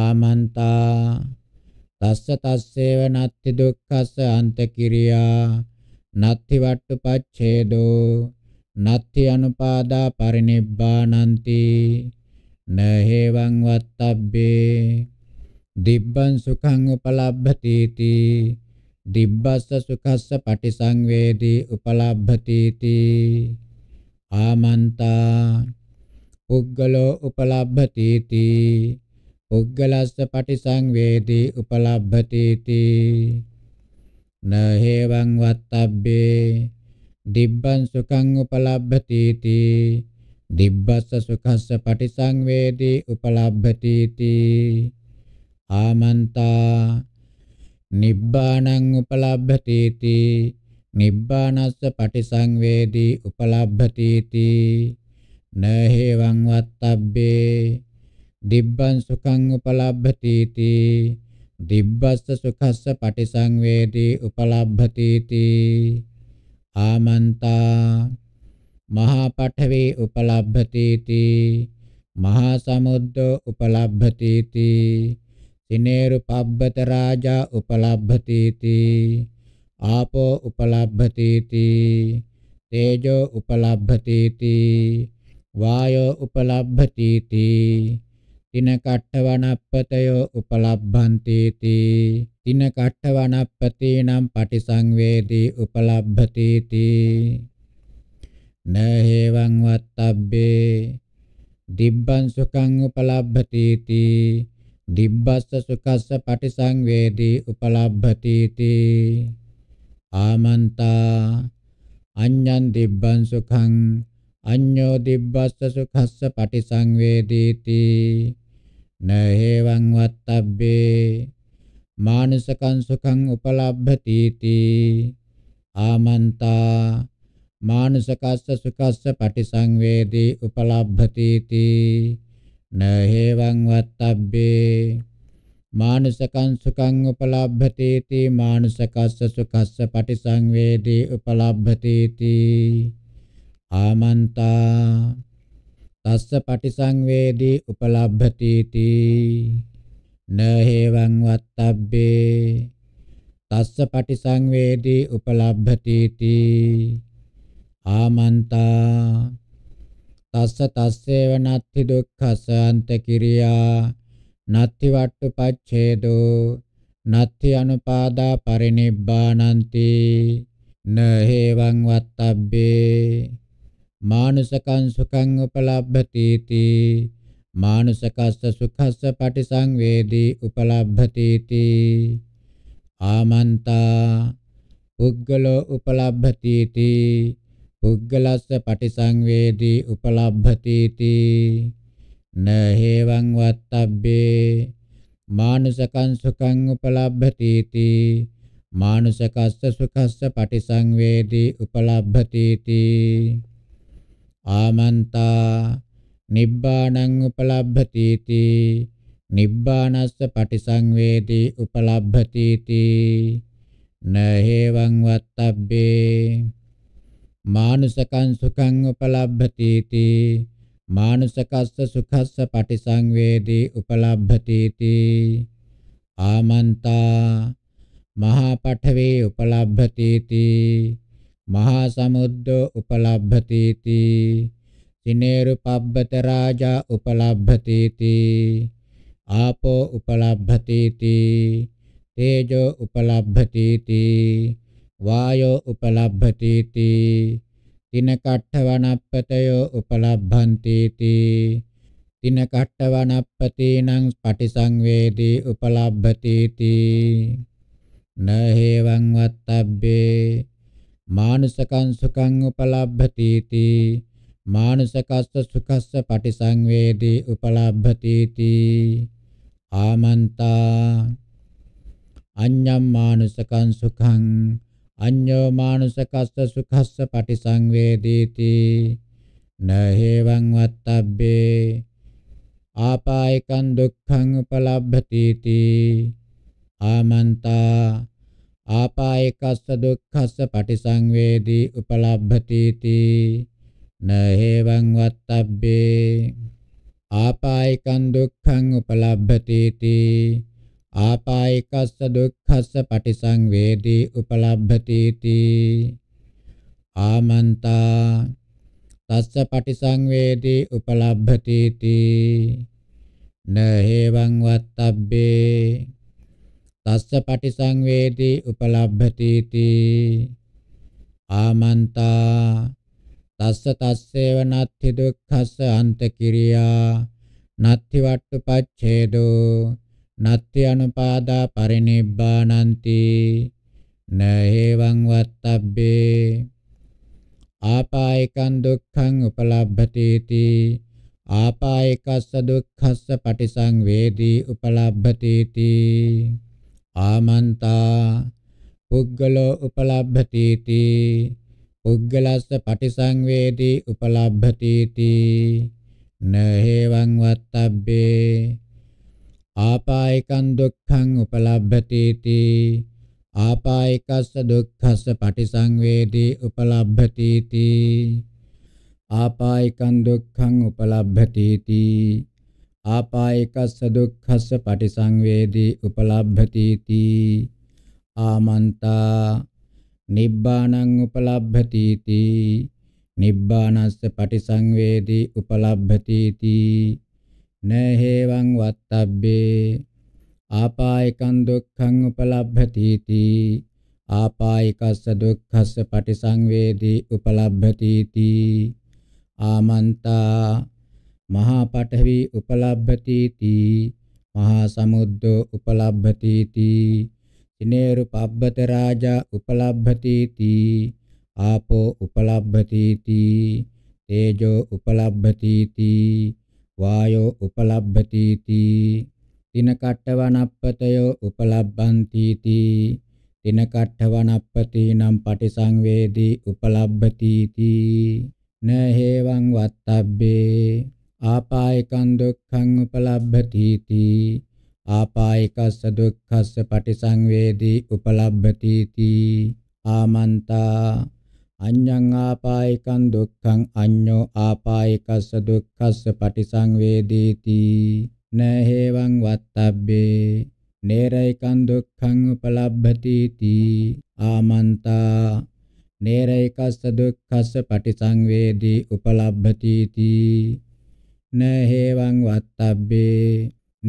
ආමන්තා තස්ස තස්සේව නත්ති දුක්ඛස්ස අන්ත කිරියා නත්ති වට්ටුපච්ඡේදෝ නත්ති අනුපාදා පරිනිබ්බානಂತಿ නහේවං වත්තබ්බේ දිබ්බං සුඛං උපලබ්ධති දිබ්බස්ස සුඛස්ස පටිසංවේදී උපලබ්ධති ආමන්තා පුද්ගලෝ උපලබ්භතේති පුද්ගලස්ස පටිසංවේදී උපලබ්භතේති නහේවං වත්තබ්බේ දිබ්බං සුඛං උපලබ්භතේති දිබ්බස්ස සුඛස්ස පටිසංවේදී උපලබ්භතේති ආමන්තා නිබ්බාණං උපලබ්භතේති නිබ්බානස්ස පටිසංවේදී උපලබ්ධති තී නහේවං වත්තබ්බේ දිබ්බං සුඛං උපලබ්ධති තී දිබ්බස්ස සුඛස්ස පටිසංවේදී උපලබ්ධති තී ආමන්තා මහා පඨවේ උපලබ්ධති තී මහා සමුද්දෝ උපලබ්ධති තී සිනේරු පබ්බත රාජා උපලබ්ධති තී ආපෝ උපලබ්ධතේති තේජෝ උපලබ්ධතේති වායෝ උපලබ්ධතේති තින කට්ඨවනප්පතයෝ උපලබ්භන්තේති තින කට්ඨවනප්පතේනම් පටිසංවේදී උපලබ්ධතේති නහේවං වත්තබ්බේ දිබ්බං සුඛං උපලබ්භතේති දිබ්බස්ස සුඛස්ස පටිසංවේදී උපලබ්භතේති ආමන්තා අඤ්ඤං දිබ්බං සුඛං අඤ්ඤෝ දිබ්බස්ස සුඛස්ස පටිසංවේදීති නහේවං වත්තබ්බේ මානසකං සුඛං උපලබ්ධති තී ආමන්තා මානසකස්ස සුඛස්ස පටිසංවේදී උපලබ්ධති තී නහේවං වත්තබ්බේ මානුසකං සුඛං උපලබ්භතේති මානුසකස්ස සුඛස්ස පටිසංවේදී උපලබ්භතේති ආමන්තා තස්ස පටිසංවේදී උපලබ්භතේති නහේවං වත්තබ්බේ තස්ස පටිසංවේදී උපලබ්භතේති ආමන්තා තස්ස තස්සේව නත්ති දුක්ඛසාන්ත කිරියා නත්ති වට්ටු පච්ඡේදෝ නත්ති අනුපාදා පරිනිබ්බානಂತಿ නහේවං වත්තබ්බේ මානුසකං සුඛං උපලබ්ධති තී මානුසකස්ස සුඛස්ස පටිසංවේදී උපලබ්ධති තී ආමන්තා පුද්ගලෝ උපලබ්ධති තී පුද්ගලස්ස පටිසංවේදී උපලබ්ධති තී න හේවං වත්තබ්බේ මානුසකං සුඛං උපලබ්ධති තී මානුසකස්ස සුඛස්ස පටිසංවේදී උපලබ්ධති තී ආමන්තා නිබ්බාණං උපලබ්ධති තී නිබ්බානස්ස පටිසංවේදී උපලබ්ධති තී න හේවං වත්තබ්බේ මානුසකං සුඛං උපලබ්ධති තී මානුසකස්ස සුඛස්ස පටිසංවේදී උපලබ්ධතීති ආමන්තා මහා පඨවේ උපලබ්ධතීති මහා සමුද්දෝ උපලබ්ධතීති සිනේරු පබ්බත රාජා උපලබ්ධතීති ආපෝ උපලබ්ධතීති තේජෝ උපලබ්ධතීති වායෝ උපලබ්ධතීති තින කට්ඨවනප්පතයෝ උපලබ්භන්ති තී තින කට්ඨවනප්පතීනං පටිසංවේදී උපලබ්භති තී නහේවං වත්තබ්බේ මානුසකං සුඛං උපලබ්භති තී මානුසකස්ස සුඛස්ස පටිසංවේදී උපලබ්භති තී ආමන්තා අඤ්ඤම් මානුසකං සුඛං අඤ්ඤෝ මානුසකස්ස සුඛස්ස පටිසංවේදීති නහේවං වත්තබ්බේ ආපායකං දුක්ඛං උපලබ්ධති තී ආමන්තා ආපායකස්ස දුක්ඛස්ස පටිසංවේදී උපලබ්ධති තී නහේවං වත්තබ්බේ ආපායකං දුක්ඛං උපලබ්ධති තී ආපායිකස්ස දුක්ඛස්ස පටිසංවේදී උපලබ්භතීති ආමන්තා තස්ස පටිසංවේදී උපලබ්භතීති නහේවං වත්තබ්බේ තස්ස පටිසංවේදී උපලබ්භතීති ආමන්තා තස්ස තස්සේව නත්ථි දුක්ඛස්ස අන්ත කිරියා නත්ථි වට්ටුපච්ඡේදෝ නත්ති අනුපාදා පරිනිබ්බානන්ති නේවං වත්තබ්බේ ආපායකං දුක්ඛං උපලබ්භති තී ආපායකස්ස දුක්ඛස්ස පටිසංවේදී උපලබ්භතේති ආමන්තා පුග්ගලෝ උපලබ්භතේති පුග්ගලස්ස පටිසංවේදී උපලබ්භතේති නහේවං වත්තබ්බේ ආපායකං දුක්ඛං උපලබ්භතේති ආපායකස්ස දුක්ඛස්ස පටිසංවේදී උපලබ්භතේති ආපායකං දුක්ඛං උපලබ්භතේති ආපායකස්ස දුක්ඛස්ස පටිසංවේදී උපලබ්භතේති ආමන්තා නිබ්බාණං උපලබ්භතේති නිබ්බානස්ස පටිසංවේදී උපලබ්භතේති न हेवं वत्तब्बේ ආපායකං දුක්ඛං උපලබ්ධති තී ආපායකස්ස දුක්ඛස්ස පටිසංවේදී උපලබ්ධති තී ආමන්තා මහා පඨවි උපලබ්ධති තී මහා සමුද්දෝ උපලබ්ධති තී සිනේරු පබ්බත රාජා උපලබ්ධති තී ආපෝ උපලබ්ධති තී තේජෝ උපලබ්ධති තී වායෝ උපලබ්භති තී තින කට්ඨවනප්පතයෝ උපලබ්බන්ති තී තින කට්ඨවනප්පති නම් පටිසංවේදී උපලබ්භති තී න හේවං වත්තබ්බේ ආපායකං දුක්ඛං උපලබ්භති තී ආපායකස්ස දුක්ඛස්ස පටිසංවේදී උපලබ්භති තී ආමන්තා අඤ්ඤං ආපායිකං දුක්ඛං අඤ්ඤෝ ආපායිකස්ස දුක්ඛස්ස පටිසංවේදීති නහේවං වත්තබ්බේ නේරයිකං දුක්ඛං උපලබ්භති තී ආමන්තා නේරයිකස්ස දුක්ඛස්ස පටිසංවේදී උපලබ්භති තී නහේවං වත්තබ්බේ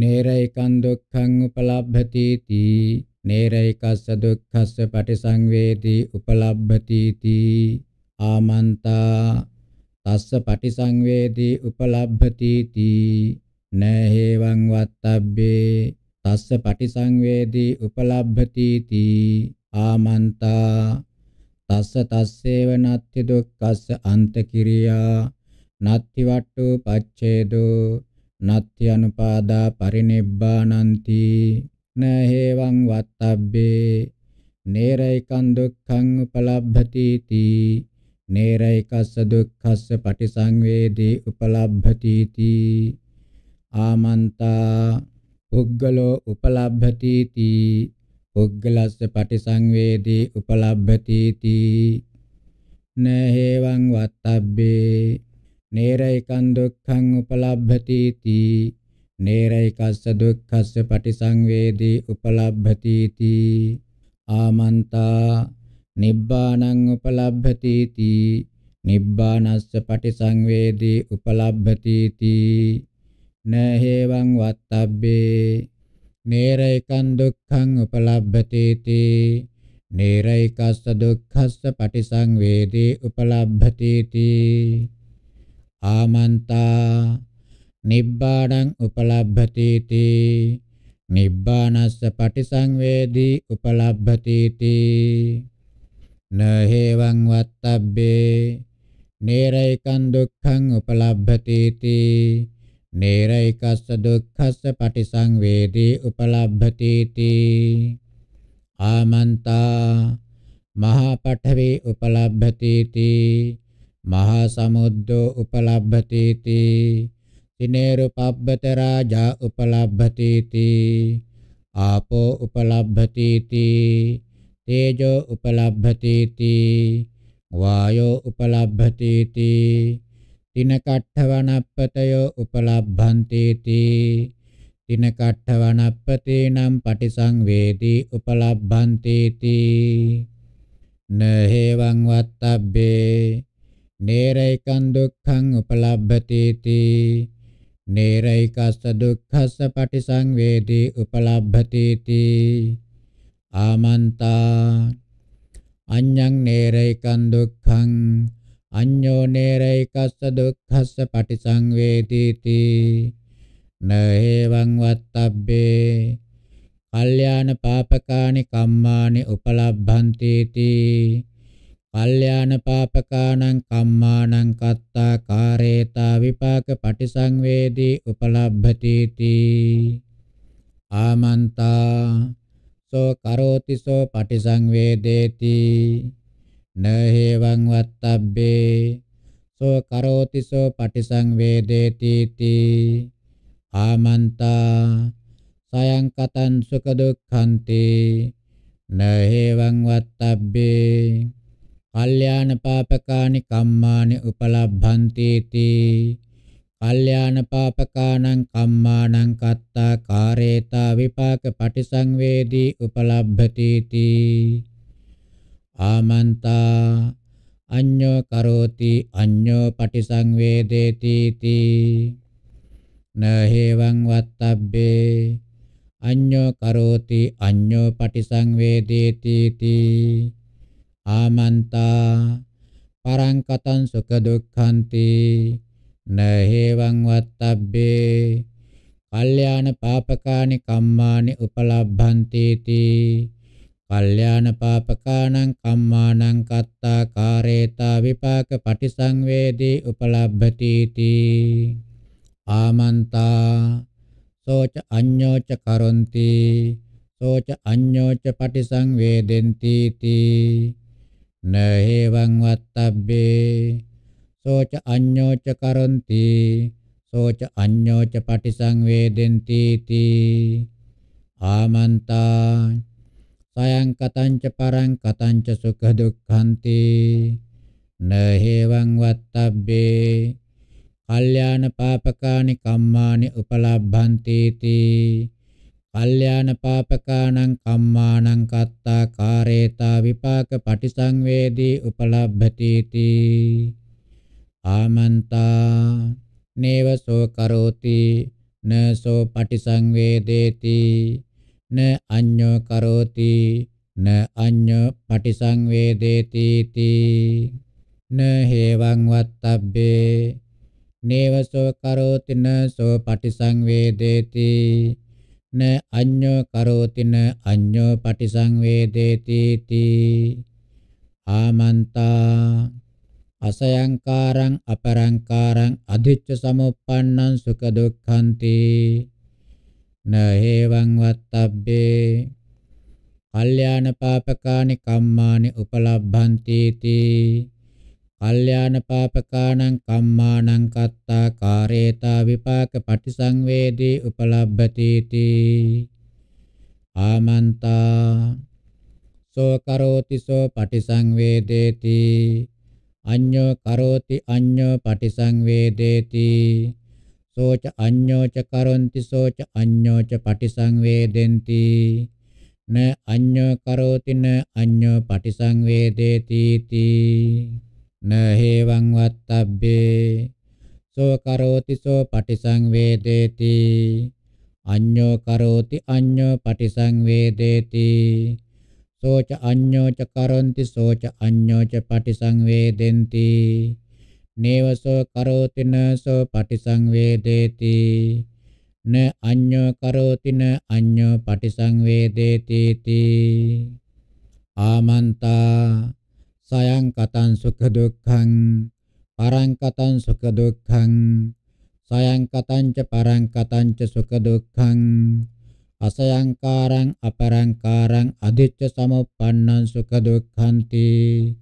නේරයිකං දුක්ඛං උපලබ්භති තී නේරයිකස්ස දුක්ඛස්ස පටිසංවේදී උපලබ්භති තී ආමන්තා තස්ස පටිසංවේදී උපලබ්භති තී නහේවං වත්තබ්බේ තස්ස පටිසංවේදී උපලබ්භති තී ආමන්තා තස්ස තස්සේව නත්ති දුක්ඛස්ස අන්තකිරියා නත්ති වට්ටු පච්ඡේදෝ නත්ති අනුපාදා පරිනිබ්බානಂತಿ න හේවං වත්තබ්බේ නේරයිකං දුක්ඛං උපලබ්භති තී නේරයිකස්ස දුක්ඛස්ස පටිසංවේදී උපලබ්භති තී ආමන්තා පුග්ගලෝ උපලබ්භති තී පුග්ගලස්ස පටිසංවේදී උපලබ්භති තී න හේවං වත්තබ්බේ නේරයිකං දුක්ඛං උපලබ්භති තී නේරයිකස්ස දුක්ඛස්ස පටිසංවේදී උපලබ්භති තී ආමන්තා නිබ්බාණං උපලබ්භති තී නිබ්බානස්ස පටිසංවේදී උපලබ්භති තී නහේවං වත්තබ්බේ නේරයිකං දුක්ඛං උපලබ්භති තී නේරයිකස්ස දුක්ඛස්ස පටිසංවේදී උපලබ්භති තී ආමන්තා නිබ්බාණං උපලබ්භතේති නිබ්බානස්ස පටිසංවේදී උපලබ්භතේති නහේවං වත්තබ්බේ නේරයිකං දුක්ඛං උපලබ්භතේති නේරයිකස්ස දුක්ඛස්ස පටිසංවේදී උපලබ්භතේති ආමන්තා මහා පඨවේ උපලබ්භතේති මහා සමුද්දෝ උපලබ්භතේති සිනේරුපබ්බත රාජා උපලබ්භතේති ආපෝ උපලබ්භතේති තේජෝ උපලබ්භතේති වායෝ උපලබ්භතේති තින කට්ඨවනප්පතයෝ උපලබ්භන්තේති තින කට්ඨවනප්පතේනම් පටිසංවේදී උපලබ්භන්තේති නහේවං වත්තබ්බේ නේරේකං දුක්ඛං උපලබ්භතේති නේරයිකස්ස දුක්ඛස්ස පටිසංවේදී උපලබ්භතේති ආමන්තා අඤ්ඤං නේරයිකං දුක්ඛං අඤ්ඤෝ නේරයිකස්ස දුක්ඛස්ස පටිසංවේදීති නේවං වත්තබ්බේ කල්යාණ පාපකානි කම්මානි උපලබ්භන්තේති කල්යාණ පාපකානං කම්මානං කත්තා කාරේතා විපාක පටිසංවේදී උපලබ්භති තී ආමන්තා සෝ කරෝති සෝ පටිසංවේදේති නහේවං වත්තබ්බේ සෝ කරෝති සෝ පටිසංවේදේති තී ආමන්තා සයං කතං සුඛ දුක්ඛන්ති නහේවං වත්තබ්බේ කල්යාණ පාපකානි කම්මානි උපලබ්භන්තේති කල්යාණ පාපකානං කම්මානං කත්තා කාරේතා විපාක පටිසංවේදී උපලබ්භතේති ආමන්තා අඤ්ඤෝ කරෝති අඤ්ඤෝ පටිසංවේදේති තී නහේවං වත්තබ්බේ අඤ්ඤෝ කරෝති අඤ්ඤෝ පටිසංවේදේති තී amantaa parangkatan suka dukkhanti නහේවං වත්තබ්බේ කල්යාණ පාපකානි කම්මානි උපලබ්භන්ති තී කල්යාණ පාපකානං කම්මානං කත්තා කාරේතා විපාක පටිසංවේදී උපලබ්භති තී ආමන්තා සෝච අඤ්ඤෝච කරොන්ති සෝච අඤ්ඤෝච පටිසංවේදෙන්ති තී न एवं वत्तब्बे सोच අඤ්ඤෝච කරොන්ති සෝච අඤ්ඤෝච පටිසංවේදෙන්ති තී ආමන්තා සයං කතංච පරං කතංච සුඛ දුක්ඛන්ති නහෙවං වත්තබ්බේ කල්යාණ පාපකානි කම්මානි උපලබ්භන්ති තී කල්යාණ පාපකාණං කම්මාණං කත්තා කාරේතා විපාක පටිසංවේදී උපලබ්භති තී ආමන්තා නේවසෝ කරෝති නසෝ පටිසංවේදේති න අඤ්ඤෝ කරෝති න අඤ්ඤෝ පටිසංවේදේති තී න හේවං වත්තබ්බේ නේවසෝ කරෝති නසෝ පටිසංවේදේති න අඤ්ඤෝ කරෝතින අඤ්ඤෝ පටිසංවේදේති තී ආමන්තා අසයංකාරං අපරංකාරං අධිච්ච සමුප්පන්නං සුඛ දුක්ඛන්ති නහේවං වත්තබ්බේ කල්යාණ පාපකානි කම්මානි උපලබ්භන්ති තී කල්යාණ පාපකාණං කම්මාණං කත්තා කාරේතා විපාක පටිසංවේදී උපලබ්බතීති ආමන්තා සෝ කරෝති සෝ පටිසංවේදේති අඤ්ඤෝ කරෝති අඤ්ඤෝ පටිසංවේදේති සෝච අඤ්ඤෝ ච කරොන්ති සෝච අඤ්ඤෝ ච පටිසංවේදෙන්ති න අඤ්ඤෝ කරෝති න අඤ්ඤෝ පටිසංවේදේති තී න හේවං වත්තබ්බේ සෝ කරෝති සෝ පටිසංවේදේති අඤ්ඤෝ කරෝති අඤ්ඤෝ පටිසංවේදේති සෝච අඤ්ඤෝ ච කරොන්ති සෝච අඤ්ඤෝ ච පටිසංවේදෙන්ති නේවසෝ කරෝති නසෝ පටිසංවේදේති න අඤ්ඤෝ කරෝති න අඤ්ඤෝ පටිසංවේදේති ආමන්තා sayang katan suka dukkang parang katan suka dukkang sayang katan ce parang katan ce suka dukkang asayang karang aparang karang adicca samuppannan suka dukkhanti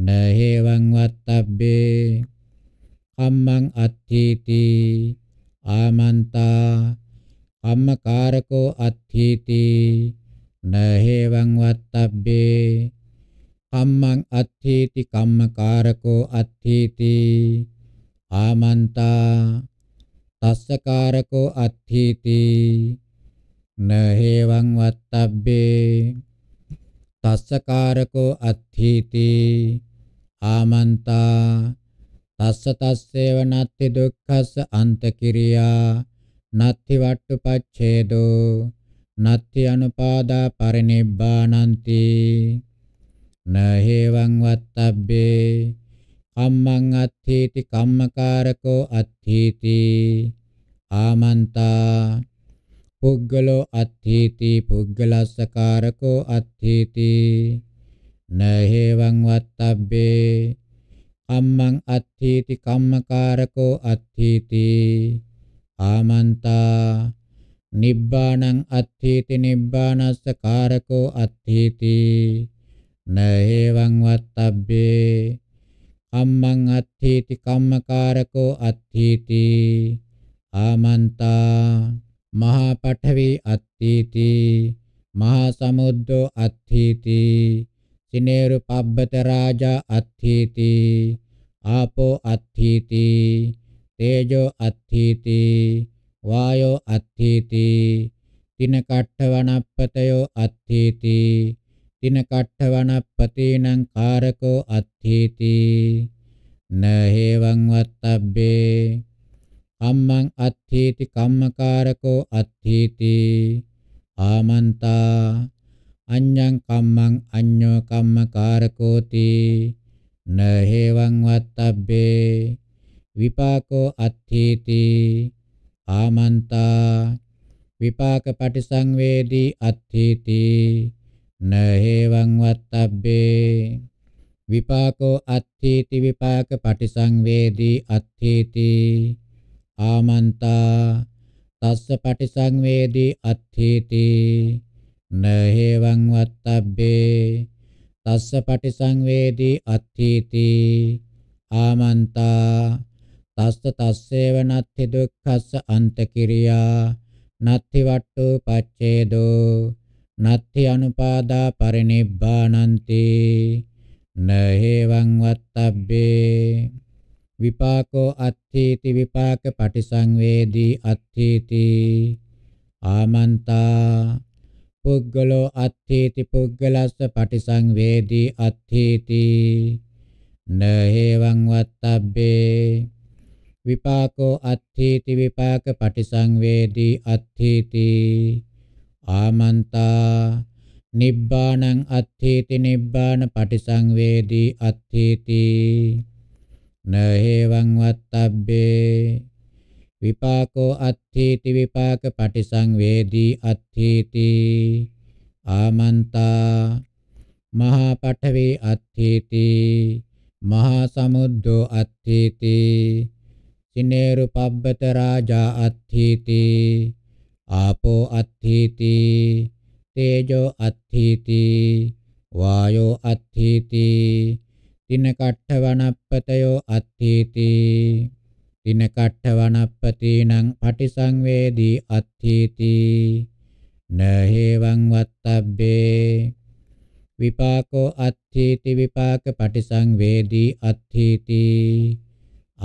nahewang wattabbe kammang atthiti amanta kammakarako atthiti නහේවං වත්තබ්බේ කම්මං අත්ථේති කම්මකාරකෝ අත්ථේති ආමන්තා තස්සකාරකෝ අත්ථේති නහේවං වත්තබ්බේ තස්සකාරකෝ අත්ථේති ආමන්තා තස්ස තස්සේව නත්ති දුක්ඛස්ස අන්තකිරියා නත්ති වට්ටුපච්ඡේදෝ නත්ති අනුපාදා පරිනිබ්බානන්ති නහේවං වත්තබ්බේ කම්මං අත්ථීති කම්මකාරකෝ අත්ථීති ආමන්තා පුග්ගලෝ අත්ථීති පුග්ගලස්සකාරකෝ අත්ථීති නහේවං වත්තබ්බේ කම්මං අත්ථීති කම්මකාරකෝ අත්ථීති ආමන්තා නිබ්බාණං අත්ථීති නිබ්බානස්ස කාරකෝ අත්ථීති නේවං වත්තබ්බේ කම්මං අත්ථීති කම්මකාරකෝ අත්ථීති ආමන්තා මහා පඨවි අත්ථීති මහා සමුද්දෝ අත්ථීති සිනේරු පබ්බත රාජා අත්ථීති ආපෝ අත්ථීති තේජෝ අත්ථීති වායෝ අත්ථීති තින කට්ඨවනප්පතයෝ අත්ථීති තින කට්ඨවනප්පතේනං කාරකෝ අත්ථීති නහේවං වත්තබ්බේ කම්මං අත්ථීති කම්මකාරකෝ අත්ථීති ආමන්තා අඤ්ඤං කම්මං අඤ්ඤෝ කම්මකාරකෝති නහේවං වත්තබ්බේ විපාකෝ අත්ථීති ආමන්තා විපාක පටිසංවේදී අත්ථීති න හේවං වත්තබ්බේ විපාකෝ අත්ථීති විපාක පටිසංවේදී අත්ථීති ආමන්තා තස්ස පටිසංවේදී අත්ථීති න හේවං වත්තබ්බේ තස්ස පටිසංවේදී අත්ථීති ආමන්තා තස්ස තස්සේව නත්ථි දුක්ඛස්ස අන්තකිරියා නත්ථි වට්ටෝ පච්ඡේදෝ නත්ථි අනුපාදා පරිනිබ්බානන්ති නහේවං වත්තබ්බේ විපාකෝ අත්ථීති විපාක පටිසංවේදී අත්ථීති ආමන්තා පුද්ගලෝ අත්ථීති පුද්ගලස්ස පටිසංවේදී අත්ථීති නහේවං වත්තබ්බේ විපාකෝ අත්ථීති විපාක පටිසංවේදී අත්ථීති ආමන්තා නිබ්බාණං අත්ථේති නිබ්බාන පටිසංවේදී අත්ථේති නහේවං වත්තබ්බේ විපාකෝ අත්ථේති විපාක පටිසංවේදී අත්ථේති ආමන්තා මහා පඨවේ අත්ථේති මහා සමුද්දෝ අත්ථේති සිනේරු පබ්බත රාජා අත්ථේති ආපෝ අත්ථේති තේජෝ අත්ථීති වායෝ අත්ථීති තින කට්ඨ වනප්පතයෝ අත්ථීති තින කට්ඨ වනප්පතිනං පටිසංවේදී අත්ථීති නහේවං වත්තබ්බේ විපාකෝ අත්ථීති විපාක පටිසංවේදී අත්ථීති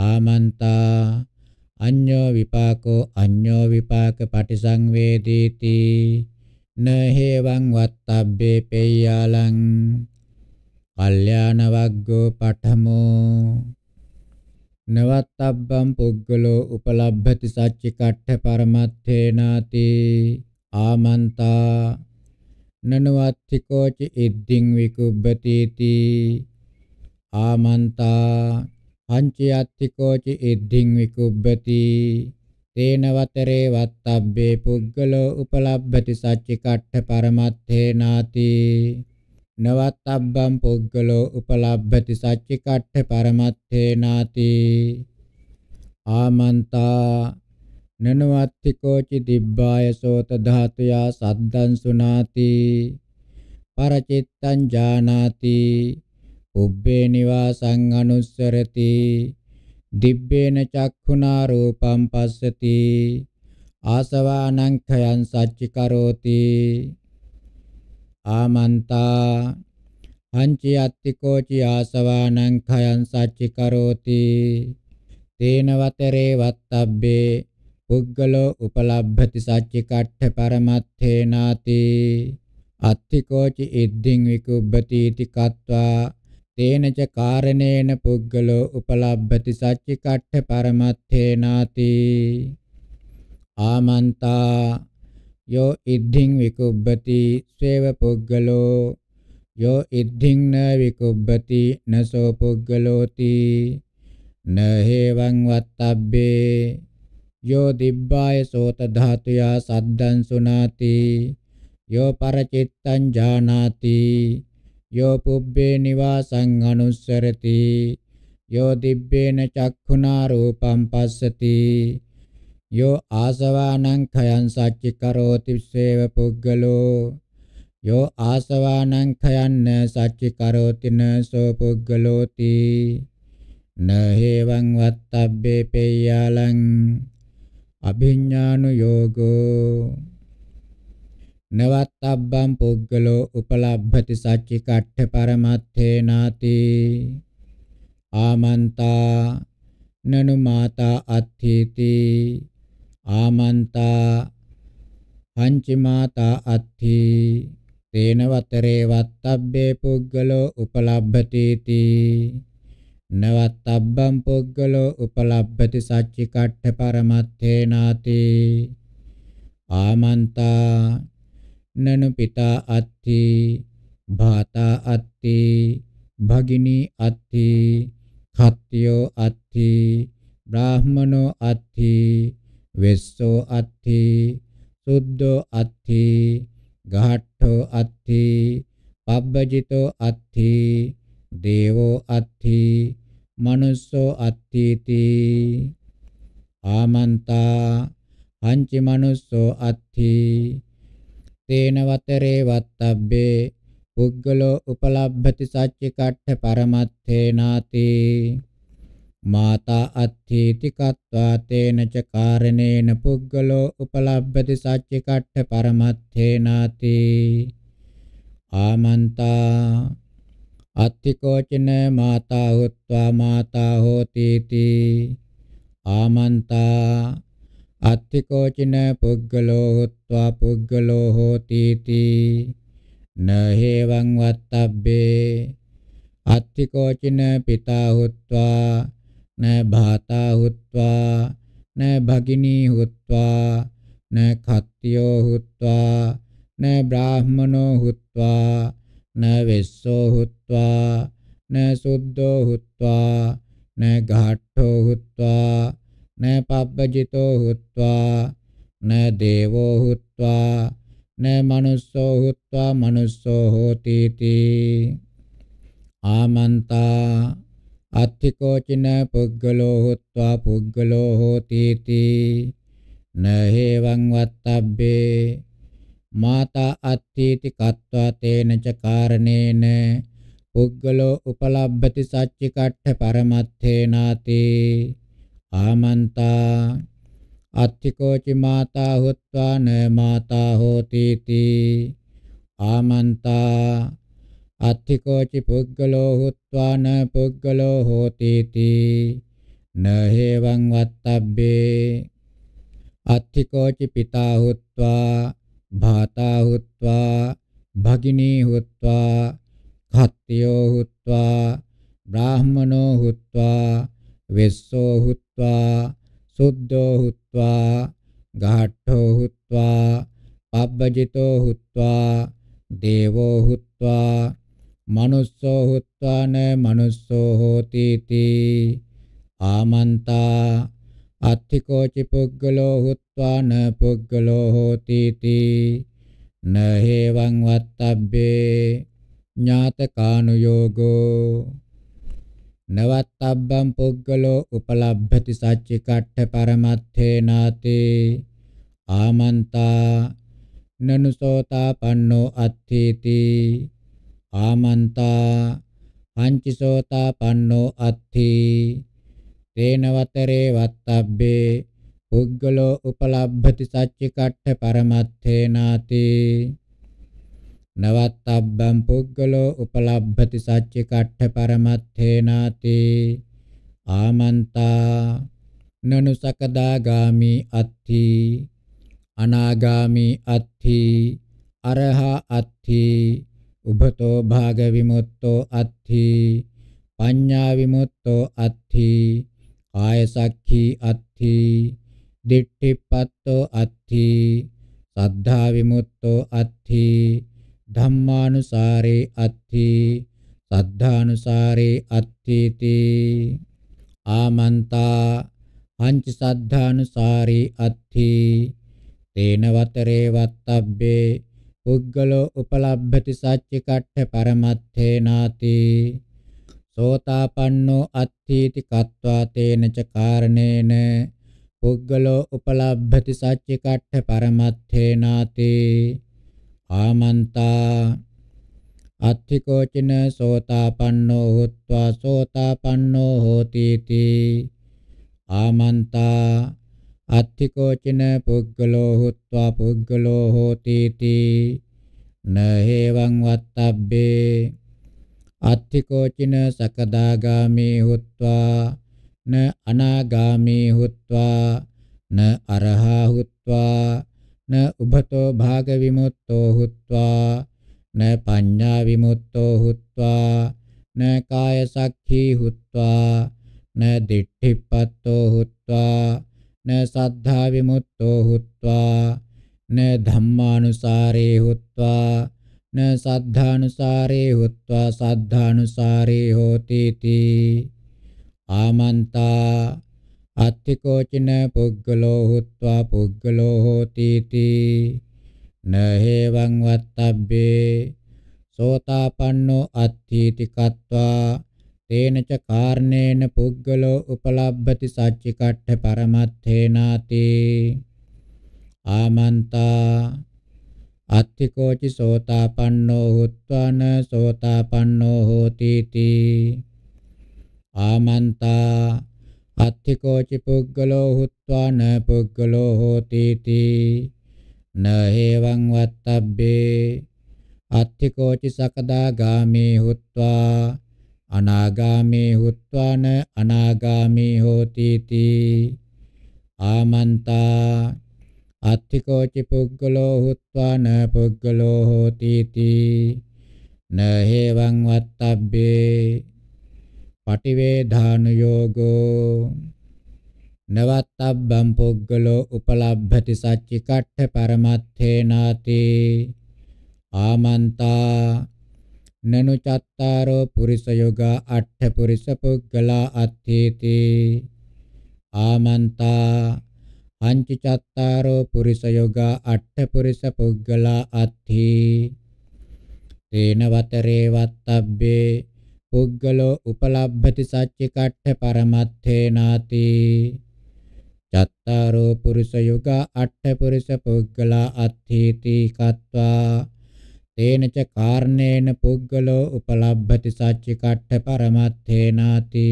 ආමන්තා අඤ්ඤෝ විපාකෝ අඤ්ඤෝ විපාක පටිසංවේදීති නහේවං වත්තබ්බේ පේයාලං කල්යාණ වග්ගෝ පඨමෝ නවත්තබ්බම් පුග්ගලෝ උපලබ්ධති සච්චි කට්ඨ පරමත්තේනාති ආමන්තා නනවත්තිකෝච ඉද්දිං විකුබ්බතීති ආමන්තා පංචයත්තිකෝච ඉද්දිං විකුබ්බතී තේන වතරේ වත්තබ්බේ පුද්ගලෝ උපලබ්භති සච්චි කට්ඨ පරමත්තේ නාති නවත්තබ්බම් පුද්ගලෝ උපලබ්භති සච්චි කට්ඨ පරමත්තේ නාති ආමන්තා නනවත්තිකෝචි දිබ්බාය සෝත ධාතුයා සද්දං සුනාති පරචිත්තං ජානාති උබ්බේ නිවාසං අනුස්සරති දිබ්බේන චක්ඛුනා රූපං පස්සති ආසවානං khයං සච්චිකරෝති ආමන්තා අංචි අත්තිකෝචි ආසවානං khයං සච්චිකරෝති තේන වතරේ වත්තබ්බේ පුද්ගලෝ උපලබ්භති සච්චි කට්ඨ පරමත්තේනාති අත්තිකෝචි ඉද්ධින් විකුබ්බති ඉති කତ୍වා තේනච කාරණේන පුද්ගලෝ උපලබ්භති සච්චි කට්ඨ පරමත්තේනාති ආමන්තා යෝ ඉද්ධින් විකුබ්බති සේව පුද්ගලෝ යෝ ඉද්ධින් න විකුබ්බති නසෝ පුද්ගලෝති න හේවං වත්තබ්බේ යෝ දිබ්බාය සෝත ධාතුයා සද්දං සුනාති යෝ පරචිත්තං ජානාති यो पुब्बे निवासं अनुसरति यो दिव्येन चक्षुना रूपं पश्यति यो आसवानं खयं सच्चिकरोति सेव पुग्गलो यो आसवानं खयं न सच्चिकरोति न सो पुग्गलोति न हेवं वत्तव्ये पेय्यालम् अभिज्ञानुयोगो නවත්තබ්බම් පුද්ගලෝ උපලබ්භති සච්චි කට්ඨ පරමත්තේ නාති ආමන්තා නනු මාතා අත්ථීති ආමන්තා පංචි මාතා අත්ථී තේන වතරේ වත්තබ්බේ පුද්ගලෝ උපලබ්භතීති නවත්තබ්බම් පුද්ගලෝ උපලබ්භති සච්චි කට්ඨ පරමත්තේ නාති ආමන්තා නන පිතා අත්ති භාතා අත්ති භගිනී අත්ති කත්තියෝ අත්ති බ්‍රාහමනෝ අත්ති වෙස්සෝ අත්ති සුද්ධෝ අත්ති ගහට්ඨෝ අත්ති පබ්බජිතෝ අත්ති දේවෝ අත්ති මනුස්සෝ අත්තිති ආමන්තා පංච මනුස්සෝ අත්ති තේන වතරේ වත්තබ්බේ පුද්ගලෝ උපලබ්ධති සච්ච කට්ඨ පරමත්තේනාති මාතා අත්ථීති කତ୍වා තේන ච කාරණේන පුද්ගලෝ උපලබ්ධති සච්ච කට්ඨ පරමත්තේනාති ආමන්තා අත්තිකෝචන මාතා හොත්වා මාතා හෝතිති ආමන්තා अतिकोचिन පුද්ගලෝ හොත්වා පුද්ගලෝ හෝති न हेवं वत्तब्बे अतिकोचिन पिता हुत्वा न भाता हुत्वा न भगिनी हुत्वा न खत्यो हुत्वा न ब्राह्मणो हुत्वा न विश्वो हुत्वा न शुद्धो हुत्वा न घाट्ठो हुत्वा न पब्बजितो हुत्वा न देवो हुत्वा न मनुष्यो हुत्वा मनुष्यो होतीति आमन्ता අත්තිකෝචින පුද්ගලෝ හොත්වා පුද්ගලෝ හෝතීති නහේවං වත්තබ්බේ මාතා අත්ථීති කତ୍වා තේන ච කාරණේන පුද්ගලෝ උපලබ්භති සච්චිකට්ඨ පරමත්තේනාති ආමන්තා අත්තිකෝචි මාතා හොත්වා න මාතා හෝති තී ආමන්තා අත්තිකෝචි පුග්ගලෝ හොත්වා න පුග්ගලෝ හෝති තී න හේවං වත්තබ්බේ අත්තිකෝචි පිතා හොත්වා භාතා හොත්වා භගිනී හොත්වා කත්තියෝ හොත්වා බ්‍රාහමනෝ හොත්වා වෙස්සෝ හොත් හුත්වා සුද්ධෝ හුත්වා ගාඨෝ හුත්වා පබ්බජිතෝ හුත්වා දේවෝ හුත්වා මනුස්සෝ හුත්වාන මනුස්සෝ හෝති තී ආමන්තා අත්තිකෝචි පුග්ගලෝ හුත්වාන පුග්ගලෝ හෝති තී නහේවං වත්තබ්බේ ඥාතකානුයෝගෝ නවත්තබ්බම් පුද්ගලෝ උපලබ්ධති සච්චි කට්ඨ පරමත්තේනාති ආමන්තා නනුසෝතා පන්නෝ අත්ථීති ආමන්තා පංචසෝතා පන්නෝ අත්ථි තේනවතරේ වත්තබ්බේ පුද්ගලෝ උපලබ්ධති සච්චි කට්ඨ පරමත්තේනාති නවත්තබ්බම් පුද්ගලෝ උපලබ්භති සච්චි කට්ඨ පරමත්තේනාති ආමන්තා නනු සකදාගාමි අත්ථි අනාගාමි අත්ථි අරහා අත්ථි උභතෝ භාග විමුක්තෝ අත්ථි පඤ්ඤා විමුක්තෝ අත්ථි කාය සක්ඛි අත්ථි දිට්ඨිපත්තෝ අත්ථි සද්ධා විමුක්තෝ අත්ථි ධම්මානුසාරේ අත්ථි සද්ධානුසාරේ අත්ථීති ආමන්තා පංච සද්ධානුසාරේ අත්ථි තේන වතරේ වත්තබ්බේ පුද්ගලෝ උපලබ්භති සච්චි කට්ඨ පරමත්තේනාති සෝතාපන්නෝ අත්ථීති කତ୍වා තේන ච කාරණේන පුද්ගලෝ උපලබ්භති සච්චි කට්ඨ පරමත්තේනාති කාමන්තා අත්ථිකෝචින සෝතාපන්නෝ හුත්වා සෝතාපන්නෝ හෝති තී ආමන්තා අත්ථිකෝචින පුග්ගලෝ හුත්වා පුග්ගලෝ හෝති තී නහේවං වත්තබ්බේ අත්ථිකෝචින සකදාගාමී හුත්වා න අනාගාමී හුත්වා න අරහා හුත්වා न उभत भाग विमुक्त हुआ न विमुक्त हुआ न काय साक्षी हुआ न दिठिपत् हुआ न श्रद्धा विमुक्त हुआ न धम्मासारे हुआ न श्रद्धानुसारे हुत्वा श्रद्धानुसारे होतीति आमन्ता අත්තිකෝචින පුග්ගලෝ හුත්වා පුග්ගලෝ හෝති තී නහේවං වත්තබ්බේ සෝතාපන්නෝ අත්ථීති කତ୍වා තේන ච කාර්ණේන පුග්ගලෝ උපලබ්භති සච්චිකට්ඨ පරමත්තේනාති ආමන්තා අත්තිකෝචි සෝතාපන්නෝ හුත්වාන සෝතාපන්නෝ හෝති තී ආමන්තා අත්තිකෝචි පුද්ගලෝ හුත්වා න පුද්ගලෝ හෝති තී න හේවං වත්තබ්බේ අත්තිකෝචි සකදාගාමී හුත්වා අනාගාමී හුත්වා න අනාගාමී හෝති තී ආමන්තා අත්තිකෝචි පුද්ගලෝ හුත්වා න පුද්ගලෝ හෝති තී න හේවං වත්තබ්බේ පටිවේධානු යෝගෝ නවත්තබ්බම් පුග්ගලෝ උපලබ්භති සච්චි කට්ඨ පරමත්තේනාති ආමන්තා නනු චත්තාරෝ පුරිස යෝගා අට්ඨ පුරිස පුග්ගලා අත්ථේති ආමන්තා පංච චත්තාරෝ පුරිස යෝගා අට්ඨ පුරිස පුග්ගලා අත්ථී තේන වතරේ වත්තබ්බේ පුද්ගලෝ උපලබ්භති සච්චි කට්ඨ පරමත්තේනාති චත්තාරෝ පුරුෂ යුග අට්ඨ පුරුෂ පුද්ගලා අත්ථීති කତ୍වා තේන ච කාරණේන පුද්ගලෝ උපලබ්භති සච්චි කට්ඨ පරමත්තේනාති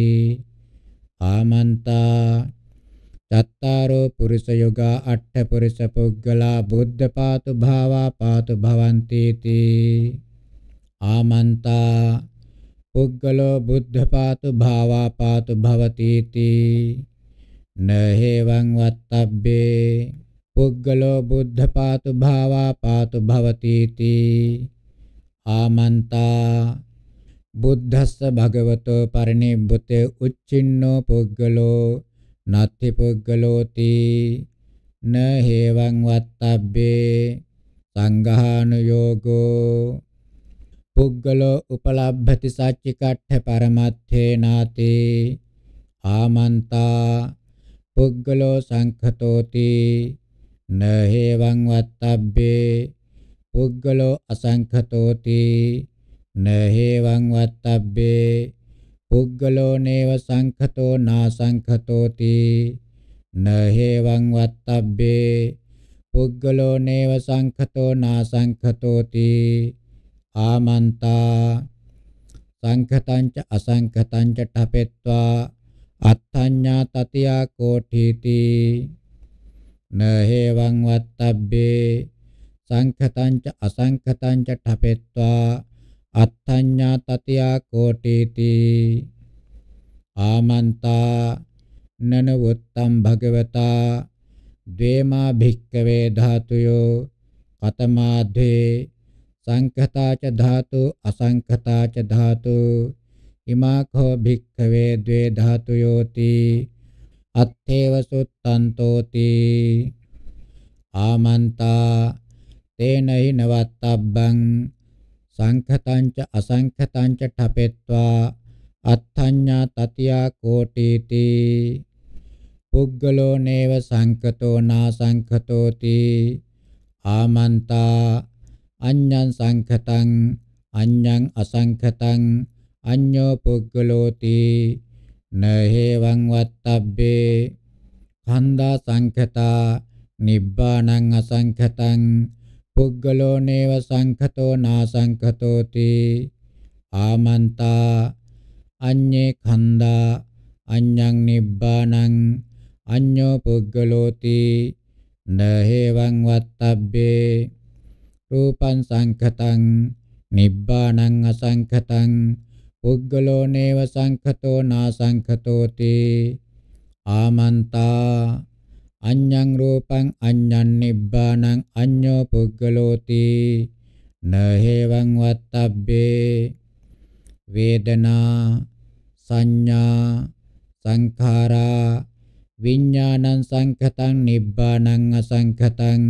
ආමන්තා චත්තාරෝ පුරුෂ යෝගා අට්ඨ පුරුෂ පුග්ගලා බුද්ධ පාතු භාවා පාතු භවಂತಿ තී ආමන්තා පුද්ගලෝ බුද්ධපාතු භාවාපාතු භවතිති නහේවං වත්තබ්බේ පුද්ගලෝ බුද්ධපාතු භාවාපාතු භවතිති ආමන්තා බුද්ධස්ස භගවතෝ පරිනිබ්බුතේ උච්චින්නෝ පුද්ගලෝ නත්ති පුද්ගලෝති නහේවං වත්තබ්බේ සංඝානුയോഗෝ පුද්ගලෝ උපලබ්භති සච්චිකට්ඨ පරමත්තේනාති ආමන්තා පුද්ගලෝ සංඛතෝති නහේවං වත්තබ්බේ පුද්ගලෝ අසංඛතෝති නහේවං වත්තබ්බේ පුද්ගලෝ නේව සංඛතෝ නාසංඛතෝති නහේවං වත්තබ්බේ පුද්ගලෝ නේව සංඛතෝ නාසංඛතෝති කාමන්තා සංඝතං ච අසංඝතං ච ඨපෙත්වා අත්ථඤ්ඤා තතියා කෝඨීති නහේවං වත්තබ්බේ සංඝතං ච අසංඝතං ච ඨපෙත්වා අත්ථඤ්ඤා තතියා කෝටීති ආමන්තා නන වුත්තම් භගවතා ද්වේමා භික්කවේ ධාතුයෝ කතමාද්වේ සංඛතාච ධාතු අසංඛතාච ධාතු ඉමාඛෝ භික්ඛවේ ද්වේ ධාතුයෝති අත්තේව සුත්තන්තෝති ආමන්තා තේනහි නවත්තබ්බං සංඛතංච අසංඛතංච ඨපෙත්වා අත්ථඤ්ඤා තතියා කෝටිති පුග්ගලෝ නේව සංකතෝ නාසංකතෝති ආමන්තා අඤ්ඤං සංඛතං අඤ්ඤං අසංඛතං අඤ්ඤෝ පුග්ගලෝති නහේවං වත්තබ්බේ කන්දා සංඛතා නිබ්බාණං අසංඛතං පුග්ගලෝ නේව සංඛතෝ නාසංඛතෝති ආමන්තා අඤ්ඤේ කන්දා අඤ්ඤං නිබ්බාණං අඤ්ඤෝ පුග්ගලෝති නහේවං වත්තබ්බේ රූපං සංඛතං නිබ්බාණං අසංඛතං පුද්ගලෝ නේව සංඛතෝ නාසංඛතෝති ආමන්තා අඤ්ඤං රූපං අඤ්ඤං නිබ්බාණං අඤ්ඤෝ පුද්ගලෝති නහේවං වත්තබ්බේ වේදනා සංඥා සංඛාරා විඥානං සංඛතං නිබ්බාණං අසංඛතං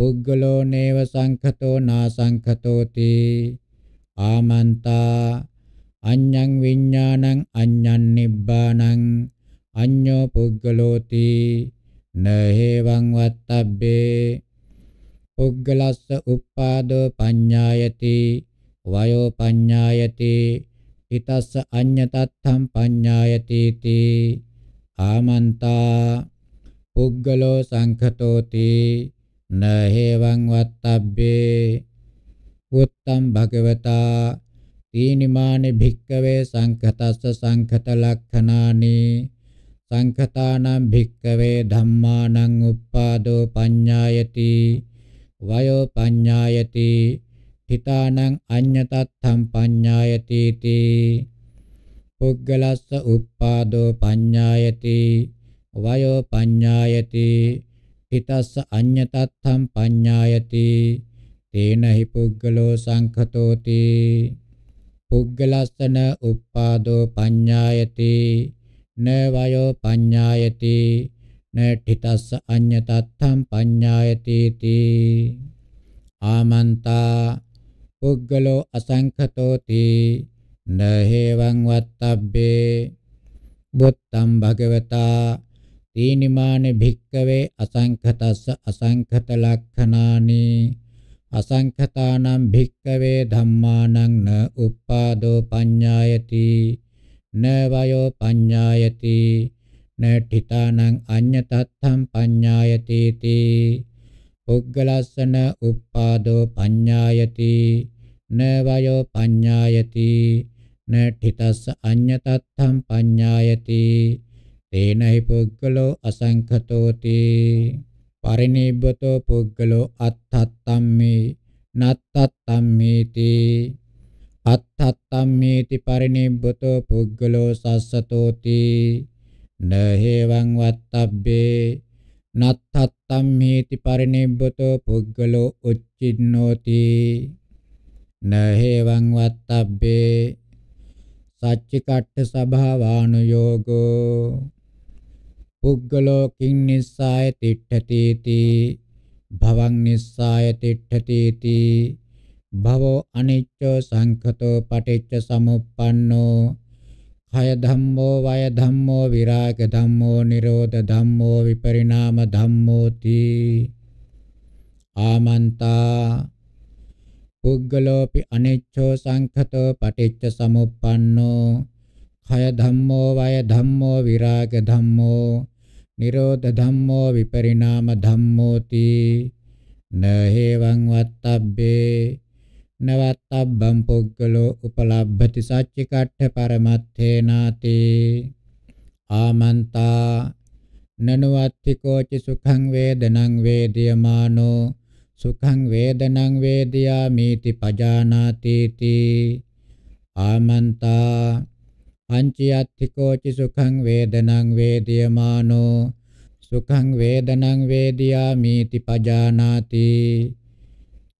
පුද්ගලෝ නේව සංඛතෝ නාසංඛතෝති ආමන්තා අඤ්ඤං විඥානං අඤ්ඤං නිබ්බානං අඤ්ඤෝ පුද්ගලෝති නහේවං වත්තබ්බේ පුද්ගලස්ස උප්පාදෝ පඤ්ඤායති වයෝ පඤ්ඤායති හිතස්ස අඤ්ඤතත්තම් පඤ්ඤායති තී ආමන්තා පුද්ගලෝ සංඛතෝති न हेवं वत्तब्बे उत्तम भगवता तीनिमानि भिक्कवे संखतस्स संखत लक्षणानि සංඛතානම් භික්කවේ ධම්මානං උප්පාදෝ පඤ්ඤායති වයෝ පඤ්ඤායති හිතානං අඤ්ඤතත්තම් පඤ්ඤායති තී පුද්ගලස්ස උප්පාදෝ පඤ්ඤායති වයෝ පඤ්ඤායති හිතස්ස අඤ්ඤතත්තම් පඤ්ඤායති තේන හි පුද්ගලෝ සංඛතෝති පුද්ගලස්සන උප්පාදෝ පඤ්ඤායති න වයෝ පඤ්ඤායති න ඨිතස්ස අඤ්ඤතත්තම් පඤ්ඤායති තී ආමන්තා පුද්ගලෝ අසංඛතෝති න හේවං වත්තබ්බේ බුත්තම් භගවතා තීනිමානි භික්කවේ අසංඛතස්ස අසංඛත ලක්ඛනානි අසංඛතානම් භික්කවේ ධම්මානං න උප්පාදෝ පඤ්ඤායති න වයෝ පඤ්ඤායති න ඨිතානං අඤ්ඤතත්තම් පඤ්ඤායති තී පුග්ගලස්සන උප්පාදෝ පඤ්ඤායති න වයෝ පඤ්ඤායති න ඨිතස්ස අඤ්ඤතත්තම් පඤ්ඤායති තේනහි පුද්ගලෝ අසංඛතෝති පරිනිබ්බතෝ පුද්ගලෝ අත්තත්තම්මේ නත්තත්තම්මේති අත්තත්තම්මේති පරිනිබ්බතෝ පුද්ගලෝ සස්සතෝති නහේවං වත්තබ්බේ නත්තත්තම්මේති පරිනිබ්බතෝ පුද්ගලෝ උච්චින්නෝති නහේවං වත්තබ්බේ සච්චිකට්ඨ සභාවානුയോഗෝ පුද්ගලෝ කිං නිස්සාය තිට්ඨතේති භවං නිස්සාය තිට්ඨතේති භවෝ අනිච්චෝ සංඛතෝ පටිච්ච සමුප්පන්නෝ කය ධම්මෝ වය ධම්මෝ විරාග ධම්මෝ නිරෝධ ධම්මෝ විපරිණාම ධම්මෝති ආමන්තා පුද්ගලෝපි අනිච්චෝ සංඛතෝ පටිච්ච සමුප්පන්නෝ හය ධම්මෝ වය ධම්මෝ විරාග ධම්මෝ නිරෝධ ධම්මෝ විපරිණාම ධම්මෝති නහේවං වත්තබ්බේ නවත්තබ්බම් පුග්ගලෝ උපලබ්ධති සච්චි කට්ඨ පරමත්තේනාති ආමන්තා නනුවත්තිකෝ ච සුඛං වේදනං වේදියමානෝ සුඛං වේදනං වේදියාමීති පජානාති තී ආමන්තා අංචි අත්තිකෝචි සුඛං වේදනං වේදියමානෝ සුඛං වේදනං වේදියාමීති පජානාති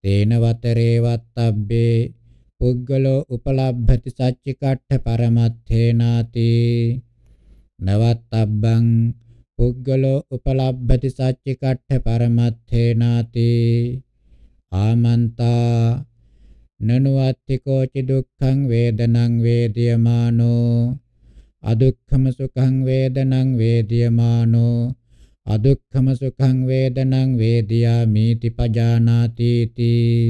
තේන වතරේ වත්තබ්බේ පුද්ගලෝ උපලබ්භති සච්චිකට්ඨ පරමත්තේනාති නවත්තබ්බං පුද්ගලෝ උපලබ්භති සච්චිකට්ඨ පරමත්තේනාති ආමන්තා නනුවත්තිකෝචි දුක්ඛං වේදනං වේදියමානෝ අදුක්ඛම සුඛං වේදනං වේදියමානෝ අදුක්ඛම සුඛං වේදනං වේදියාමීති පජානාති තී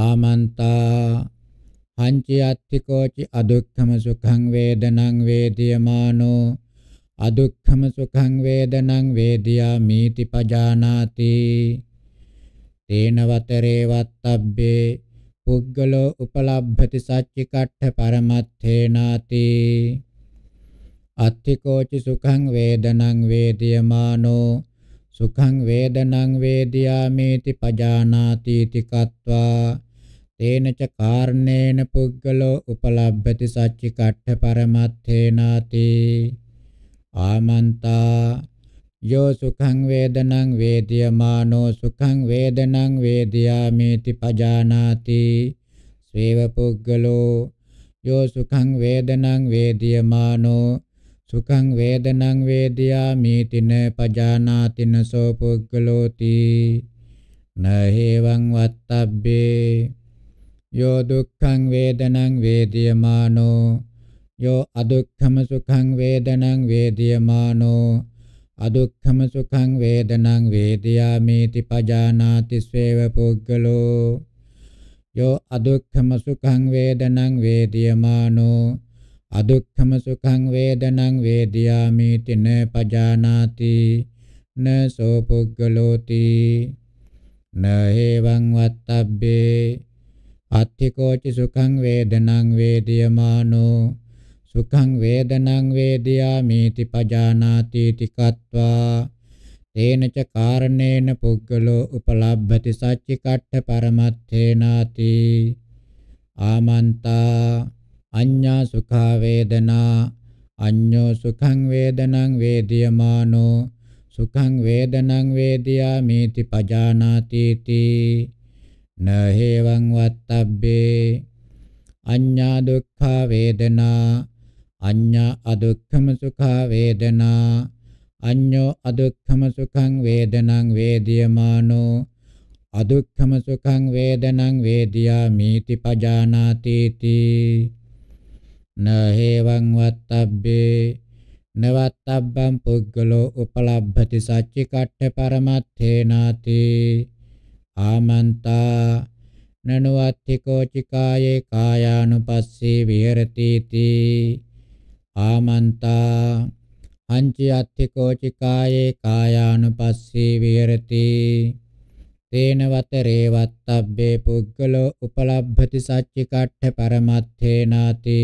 ආමන්තා හංචි අත්තිකෝචි අදුක්ඛම සුඛං වේදනං වේදියමානෝ අදුක්ඛම සුඛං වේදනං වේදියාමීති පජානාති තේන වතරේ වත්තබ්බේ පුද්ගලෝ උපලබ්භති සච්චි කට්ඨ පරමත්තේනාති අත්තිකෝචි සුඛං වේදනං වේදියමානෝ සුඛං වේදනං වේදියාමේති පජානාති තිකත්වා තේන ච කාර්ණේන පුද්ගලෝ උපලබ්භති සච්චි කට්ඨ පරමත්තේනාති ආමන්තා යෝ සුඛං වේදනං වේද්‍යමානෝ සුඛං වේදනං වේද්‍යාමේති පජානාති ස්වේව පුද්ගලෝ යෝ සුඛං වේදනං වේද්‍යමානෝ සුඛං වේදනං වේද්‍යාමේතින පජානාතින සෝ පුද්ගලෝති නහේවං වත්තබ්බේ යෝ දුක්ඛං වේදනං වේද්‍යමානෝ යෝ අදුක්ඛම සුඛං වේදනං වේද්‍යමානෝ අදුක්ඛම සුඛං වේදනං වේදයාමේති පජානාති ස්වේව පුද්ගලෝ යෝ අදුක්ඛම සුඛං වේදනං වේදියමානෝ අදුක්ඛම සුඛං වේදනං වේදයාමේති න පජානාති න සෝ පුද්ගලෝති න හේවං වත්තබ්බේ අත්ථිකෝචි සුඛං වේදනං වේදියමානෝ සුඛං වේදනං වේදයාමේති පජානාති තිකත්වා තේන ච කාරණේන පුද්ගලෝ උපලබ්ධති සච්චි කට්ඨ පරමත්තේනාති ආමන්තා අඤ්ඤා සුඛා වේදනා අඤ්ඤෝ සුඛං වේදනං වේදියමානෝ සුඛං වේදනං වේදියාමේති පජානාති තී නහේවං වත්තබ්බේ අඤ්ඤා දුක්ඛා වේදනා අඤ්ඤා අදුක්ඛම සුඛා වේදනා අඤ්ඤෝ අදුක්ඛම සුඛං වේදනං වේදියමානෝ අදුක්ඛම සුඛං වේදනං වේදියාමීති පජානාති තී නහේවං වත්තබ්බේ නවත්තබ්බං පුද්ගලෝ උපලබ්භති සච්චි කට්ඨ පරමත්තේනාති ආමන්තා නනුවත්තිකෝ චිකායේ කායානුපස්සී විහෙරති තී ආමන්තා අංචි අත්ථිකෝ චිකායේ කායානුපස්සී විහෙරති තේන වතරේ වත්තබ්බේ පුද්ගලෝ උපලබ්භති සච්චි කට්ඨ පරමත්තේනාති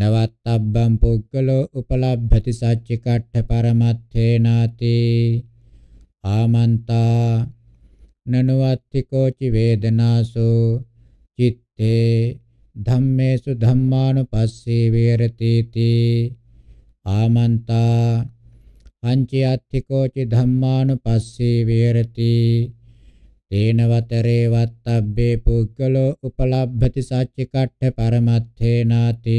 නවත්තබ්බම් පුද්ගලෝ උපලබ්භති සච්චි කට්ඨ පරමත්තේනාති ආමන්තා නනුවත්තිකෝචි වේදනාසෝ චිත්තේ ධම්මේසු ධම්මානුපස්සේ වේරති තී ආමන්තා පංච අත්ථිකෝචි ධම්මානුපස්සේ වේරති තේන වතරේ වත්තබ්බේ පුද්ගලෝ උපලබ්ධති සච්ච කට්ඨ පරමත්තේනාති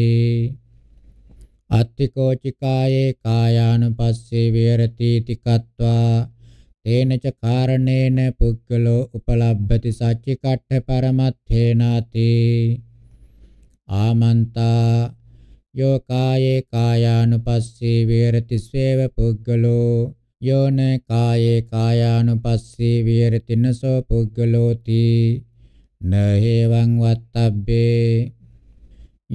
අත්තිකෝචිකායේ කායානුපස්සේ විහෙරති තිකත්වා තේනච කාරණේන පුද්ගලෝ උපලබ්ධති සච්චිකට්ඨ පරමත්තේනාති ආමන්තා යෝ කායේ කායානුපස්සී විහෙරති ස්වේව පුද්ගලෝ යෝන කායේ කායානුපස්සී විහෙරති නසෝ පුද්ගලෝති නහේවං වත්තබ්බේ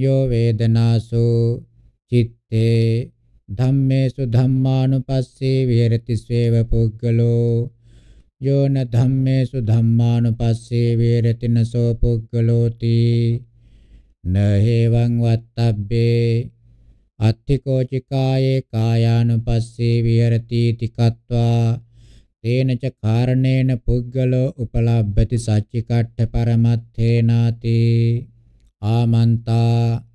යෝ වේදනාසු චිත්තේ ධම්මේසු ධම්මානුපස්සී විහෙරති ස්වේව පුද්ගලෝ යෝන ධම්මේසු ධම්මානුපස්සී විහෙරති නසෝ පුද්ගලෝති නහෙවං වත්තබ්බේ අත්තිකෝචිකායේ කායානුපස්සේ විහෙරති තිකත්වා තේන ච කාරණේන පුද්ගලෝ උපලබ්භති සච්චිකට්ඨ පරමත්තේනාති ආමන්තා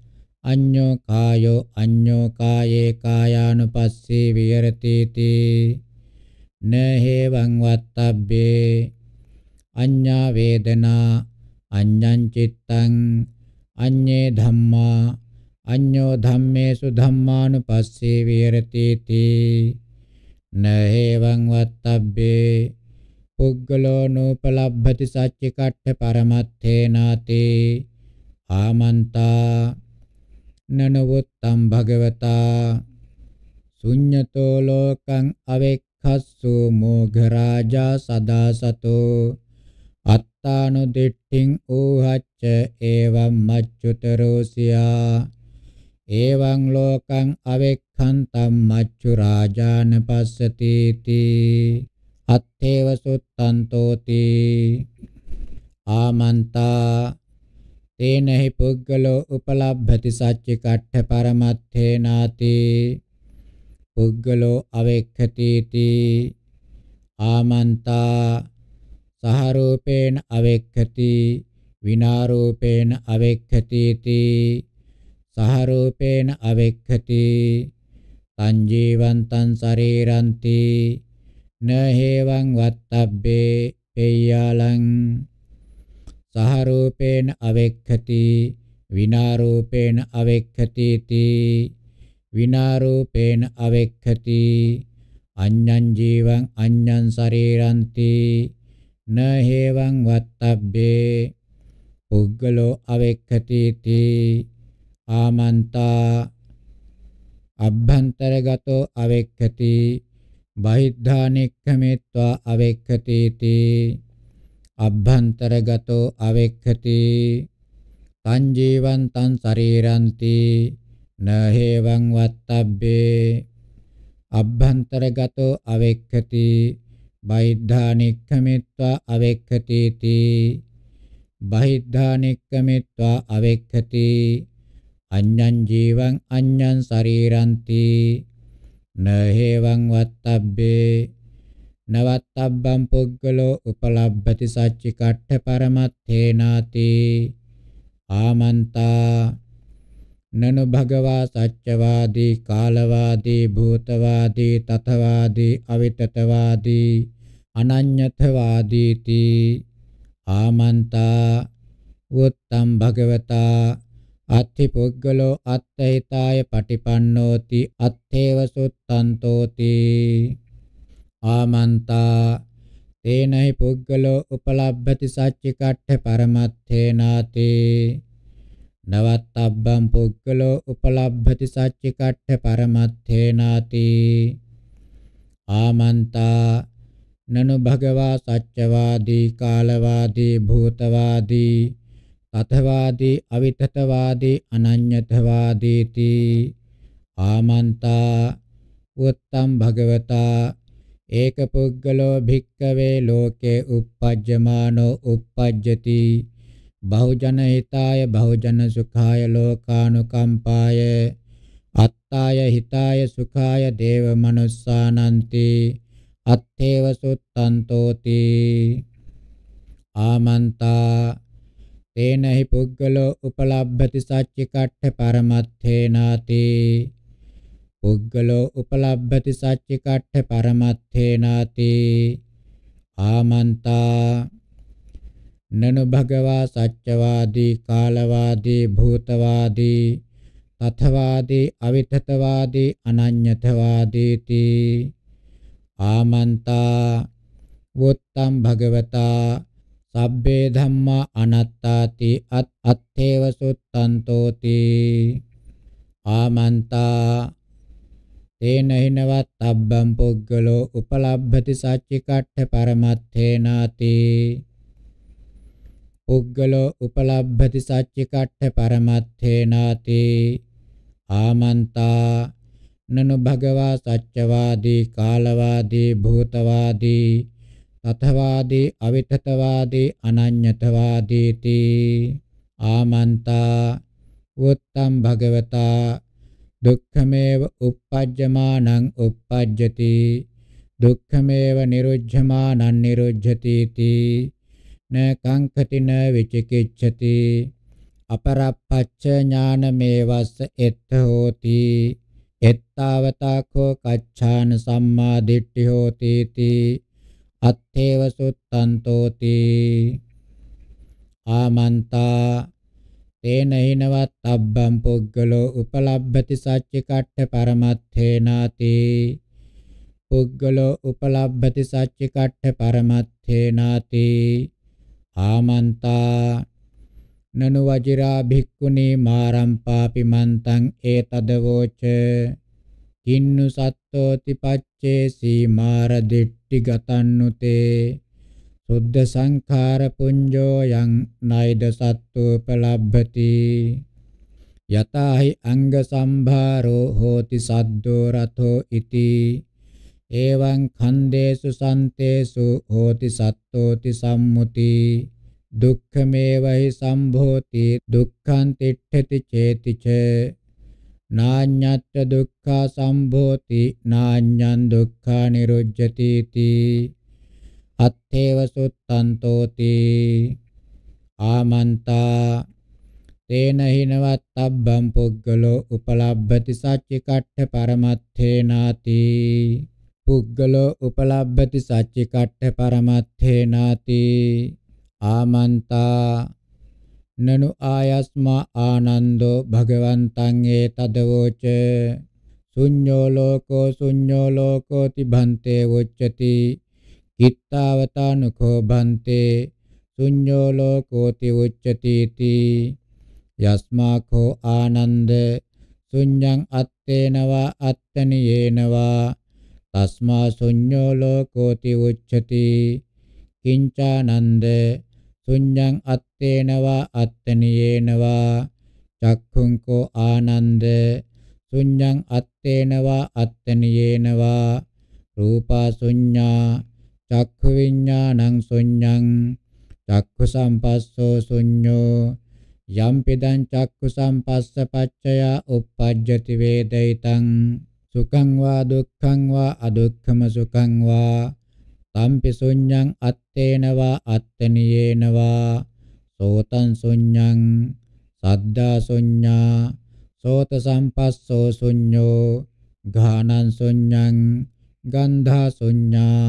අඤ්ඤෝ කායෝ අඤ්ඤෝ කායේ කායානුපස්සේ විහෙරති තී නහෙවං වත්තබ්බේ අඤ්ඤා වේදනා අඤ්ඤං චිත්තං අඤ්ඤේ ධම්මා අඤ්ඤෝ ධම්මේසු ධම්මානුපස්සේ විහෙරති තී නහේවං වත්තබ්බේ පුග්ගලෝ නූපලබ්භති සච්චි කට්ඨ පරමත්තේනාති ආමන්තා නනවුත්තම් භගවතා ශුඤ්ඤතෝ ලෝකං අවෙක්ඛස්සු මෝඝ රාජා සදා සතෝ අත්තානුදිට්ඨින් ඌහච්ච එවම් මච්චුතරෝසියා එවං ලෝකං අවෙක්ඛන්තම් මච්චු රාජාන පස්සති තී අත්තේව සුත්තන්තෝති ආමන්තා තේනහි පුද්ගලෝ උපලබ්ධති සච්චි කට්ඨ පරමත්තේනාති පුද්ගලෝ අවෙක්ඛති තී ආමන්තා සහරූපේන අවෙක්ඛති විනාරූපේන අවෙක්ඛතිති සහරූපේන අවෙක්ඛති තං ජීවන්තං ශරීරන්ති නහේවං වත්තබ්බේ පේයාලං සහරූපේන අවෙක්ඛති විනාරූපේන අවෙක්ඛතිති විනාරූපේන අවෙක්ඛති අඤ්ඤං ජීවං අඤ්ඤං ශරීරන්ති න හේවං වත්තබ්බේ පුද්ගලෝ අවෙක්ඛතිති ආමන්තා අභ්‍යන්තරගතෝ අවෙක්ඛති බහිද්ධානෙක්ඛමෙත්වා අවෙක්ඛතිති අභ්‍යන්තරගතෝ අවෙක්ඛති තං ජීවං තං ශරීරන්ති න හේවං වත්තබ්බේ අභ්‍යන්තරගතෝ අවෙක්ඛති බහිද්ධානික්කමිත්වා අවෙක්ඛතේති බහිද්ධානික්කමිත්වා අවෙක්ඛති අඤ්ඤං ජීවං අඤ්ඤං ශරීරಂತಿ නහේවං වත්තබ්බේ නවත්තබ්බම් පුග්ගලෝ උපලබ්භති සච්චි කට්ඨ පරමත්තේනාති ආමන්තා නනු භගවා සච්චවාදී කාලවාදී භූතවාදී තතවාදී අවිතතවාදී අනඤ්‍යතවාදීති ආමන්තා උත්තම් භගවතා අත්ථි පුද්ගලෝ අත්ථිතාය පටිපන්නෝති අත්ථේව සුත්තන්තෝති ආමන්තා තේනයි පුද්ගලෝ උපලබ්ධති සච්චිකට්ඨ පරමත්තේනාති නවත්තබ්බම් පුද්ගලෝ උපලබ්ධති සච්චිකට්ඨ පරමත්තේනාති ආමන්තා නනු භගවා සත්‍යවාදී කාලවාදී භූතවාදී තතවාදී අවිතතවාදී අනඤ්‍යතවාදීති ආමන්තා උත්තම් භගවතා ඒක පුද්ගලෝ භික්කවේ ලෝකේ uppajjamaano uppajjati බහුජන හිතාය බහුජන සුඛාය ලෝකානුකම්පාය අත්තාය හිතාය සුඛාය දේව මනුස්සානන්ති අත්තේව සුත්තන්තෝති ආමන්තා තේනහි පුද්ගලෝ උපලබ්භති සච්චි කට්ඨ පරමත්තේනාති පුද්ගලෝ උපලබ්භති සච්චි කට්ඨ පරමත්තේනාති ආමන්තා නනු භගවා සත්‍යවාදී කාලවාදී භූතවාදී තථවාදී අවිතතවාදී අනඤ්‍යතවාදීති ආමන්තා වොත්තම් භගවතා සබ්බේ ධම්මා අනත්තාති අත් අත්තේව සුත්තන්තෝති ආමන්තා තේන හිනවත් අබ්බම් පුද්ගලෝ උපලබ්භති සච්චිකට්ඨ පරමත්තේනාති පුද්ගලෝ උපලබ්භති සච්චිකට්ඨ පරමත්තේනාති ආමන්තා නනු භගවා සච්චවාදී කාලවාදී භූතවාදී තතවාදී අවිතතවාදී අනඤ්‍යතවාදී තී ආමන්තා උත්තම් භගවතා දුක්ඛමේව uppajjamanan uppajjati දුක්ඛමේව නිරුද්ධමානං නිරුද්ධති තී න කංකති න විචිකිච්ඡති අපරප්පච්ච ඥානමේවස්ස එත්ත හෝති එත්තාවතාඛෝ කච්ඡාන සම්මා දිට්ඨි හෝති තී අත්තේව සුත්තන්තෝති ආමන්තා තේන හිනවත් අබ්බම් පුග්ගලෝ උපලබ්භති සච්ච කට්ඨ පරමත්තේනාති පුග්ගලෝ උපලබ්භති සච්ච කට්ඨ පරමත්තේනාති ආමන්තා නනු වජිරා භික්ඛුනේ මාරම් පාපි මන්තං ඒතදවෝච කින්නු සත්තෝති පච්චේසී මාර දිට්ටි ගතන්නුතේ සුද්ධ සංඛාර පුඤ්ජෝ යං නයිද සත්තුපලබ්භති යතහි අංග සම්භාරෝ හෝති සද්දෝ රතෝ ඉති එවං ඛන්දේසු සන්තේසු හෝති සත්තෝති සම්මුති දුක්ඛමේවහි සම්භෝති දුක්ඛං තිට්ඨති චේතිච නාඤ්ඤත්‍ය දුක්ඛා සම්භෝති නාඤ්ඤං දුක්ඛා නිරුජ්ජති තී අත්තේව සුත්තන්තෝති ආමන්තා තේන හිනවත්තබ්බම් පුද්ගලෝ උපලබ්භති සච්චි කට්ඨ පරමත්තේනාති පුද්ගලෝ උපලබ්භති සච්චි කට්ඨ පරමත්තේනාති ආමන්තා නනු ආයස්මා ආනන්දෝ භගවන්තං ඒතදවෝච සුඤ්ඤෝ ලෝකෝ සුඤ්ඤෝ ලෝකෝ තිභන්තේ උච්චති කිත්තාවතානුකෝ භන්තේ සුඤ්ඤෝ ලෝකෝ ති උච්චති තී යස්මාකෝ ආනන්ද සුඤ්ඤං අත්තේනවා අත්තනියේනවා තස්මා සුඤ්ඤෝ ලෝකෝති උච්චති කිංචානන්ද සුඤ්ඤං අත්තේනවා අත්තනියේනවා චක්ඛුංකෝ ආනන්ද සුඤ්ඤං අත්තේනවා අත්තනියේනවා රූපා සුඤ්ඤා චක්ඛු විඤ්ඤාණං සුඤ්ඤං චක්ඛු සම්පස්සෝ සුඤ්ඤෝ යම් පිදං චක්ඛු සම්පස්ස පච්චය uppajjati වේදිතං සුඛං වා දුක්ඛං වා අදුක්ඛම සුඛං වා තම්පි ශුඤ්ඤං අත්තේනවා අත්තනියේනවා සෝතං ශුඤ්ඤං සද්දා ශුඤ්ඤා සෝත සම්පස්සෝ ශුඤ්ඤෝ ඝානං ශුඤ්ඤං ගන්ධා ශුඤ්ඤා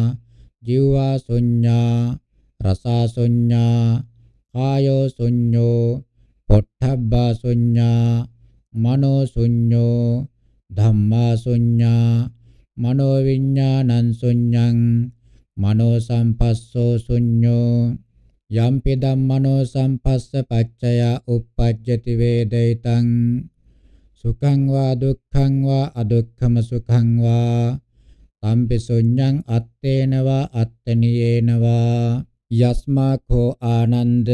ජීවා ශුඤ්ඤා රසා ශුඤ්ඤා කායෝ ශුඤ්ඤෝ පොට්ඨබ්බා ශුඤ්ඤා මනෝ ශුඤ්ඤෝ ධම්මා ශුඤ්ඤා මනෝ විඥානං ශුඤ්ඤං මනෝ සම්පස්සෝ ශුඤ්ඤෝ යම්පි ධම්මනෝ සම්පස්ස පච්චය uppajjati vedaitan සුඛං වා දුක්ඛං වා අදුක්ඛම සුඛං වා තම්පි ශුඤ්ඤං අත්තේන වා අත්තනියේන වා යස්මා කෝ ආනන්ද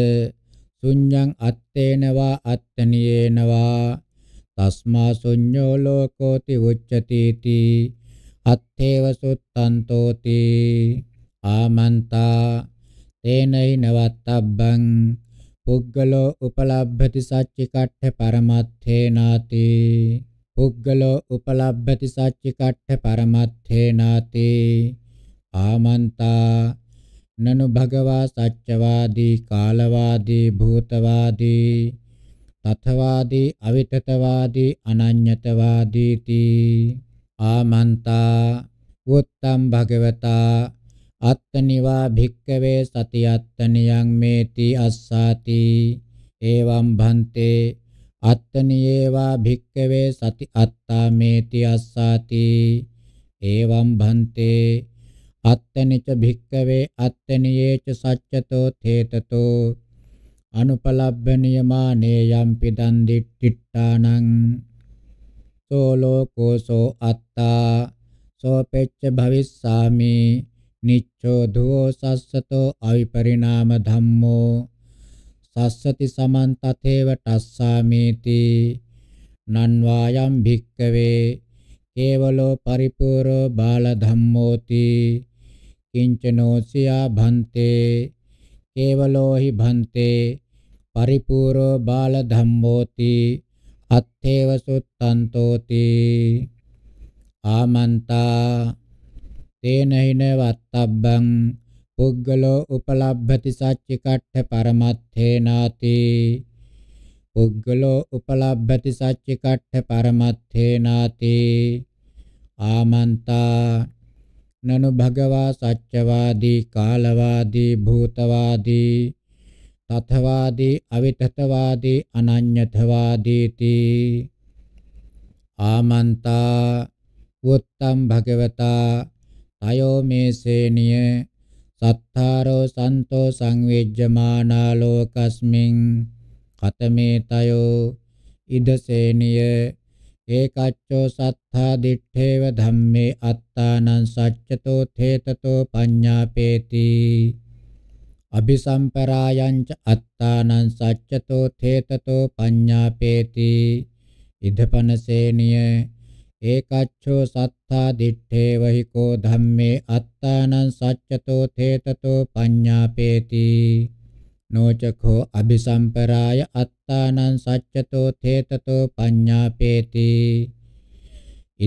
ශුඤ්ඤං අත්තේන වා අත්තනියේන වා තස්මා ශුඤ්ඤෝ ලෝකෝති උච්චති තී අත්තේව සුත්තන්තෝති ආමන්තා තේනයි නවත්තබ්බං පුද්ගලෝ උපලබ්ධති සච්චි කට්ඨ පරමත්තේ නාති පුද්ගලෝ උපලබ්ධති සච්චි කට්ඨ පරමත්තේ නාති ආමන්තා නනු භගවා සච්චවාදී කාලවාදී භූතවාදී තථවාදී අවිතතවාදී අනඤ්‍යතවාදීති ආමන්තා උත්තම් භගවතා අත්තනිවා භික්කවේ සති අත්තනියං මේති අස්සාති එවං භන්තේ අත්තනියේවා භික්කවේ සති අත්තා මේති අස්සාති එවං භන්තේ අත්තනිච භික්කවේ අත්තනියේච සච්චතෝ තේතතෝ අනුපලබ්බනියමානේ යම්පි දන්දි ටිට්ඨානං සෝ ලෝකෝ සෝ අත්තා සෝ පෙච්ච භවිස්සාමි නිච්ඡෝධෝ සස්සතෝ අවිපරිණාම ධම්මෝ සස්සති සමන්තතේව තස්සාමේති නන්වායම් භික්කවේ කේවලෝ පරිපූර්ණෝ බාල ධම්මෝති කිංචනෝසියා භන්තේ කේවලෝ හි භන්තේ පරිපූර්ණෝ බාල ධම්මෝති අත්තේව සුත්තන්තෝති ආමන්තා තේන හින වත්තබ්බං පුද්ගලෝ උපලබ්ධති සච්චි කට්ඨ පරමත්තේනාති පුද්ගලෝ උපලබ්ධති සච්චි කට්ඨ පරමත්තේනාති ආමන්තා නනු භගවා සච්චවාදී කාලවාදී භූතවාදී තථවාදී අවිතථවාදී අනඤ්‍යතවාදීති ආමන්තා උත්තම් භගවතා අයෝමේසේනිය සත්තාරෝ සන්තෝ සංවේජ්ජමානා ලෝකස්මින් කතමේ තයෝ ඉදසේනිය ඒකච්චෝ සත්තා දිත්තේව ධම්මේ අත්තානං සච්චතෝ තේතතෝ පඤ්ඤාපේති අபிසම්පරායං ච අත්තානං සච්චතෝ තේතතෝ පඤ්ඤාපේති ඉදපනසේනිය ඒකච්ඡෝ සත්තා දිත්තේ වහිකෝ ධම්මේ අත්තානං සච්චතෝ තේතතෝ පඤ්ඤාපේති නොචඛෝ අபிසම්පරාය අත්තානං සච්චතෝ තේතතෝ පඤ්ඤාපේති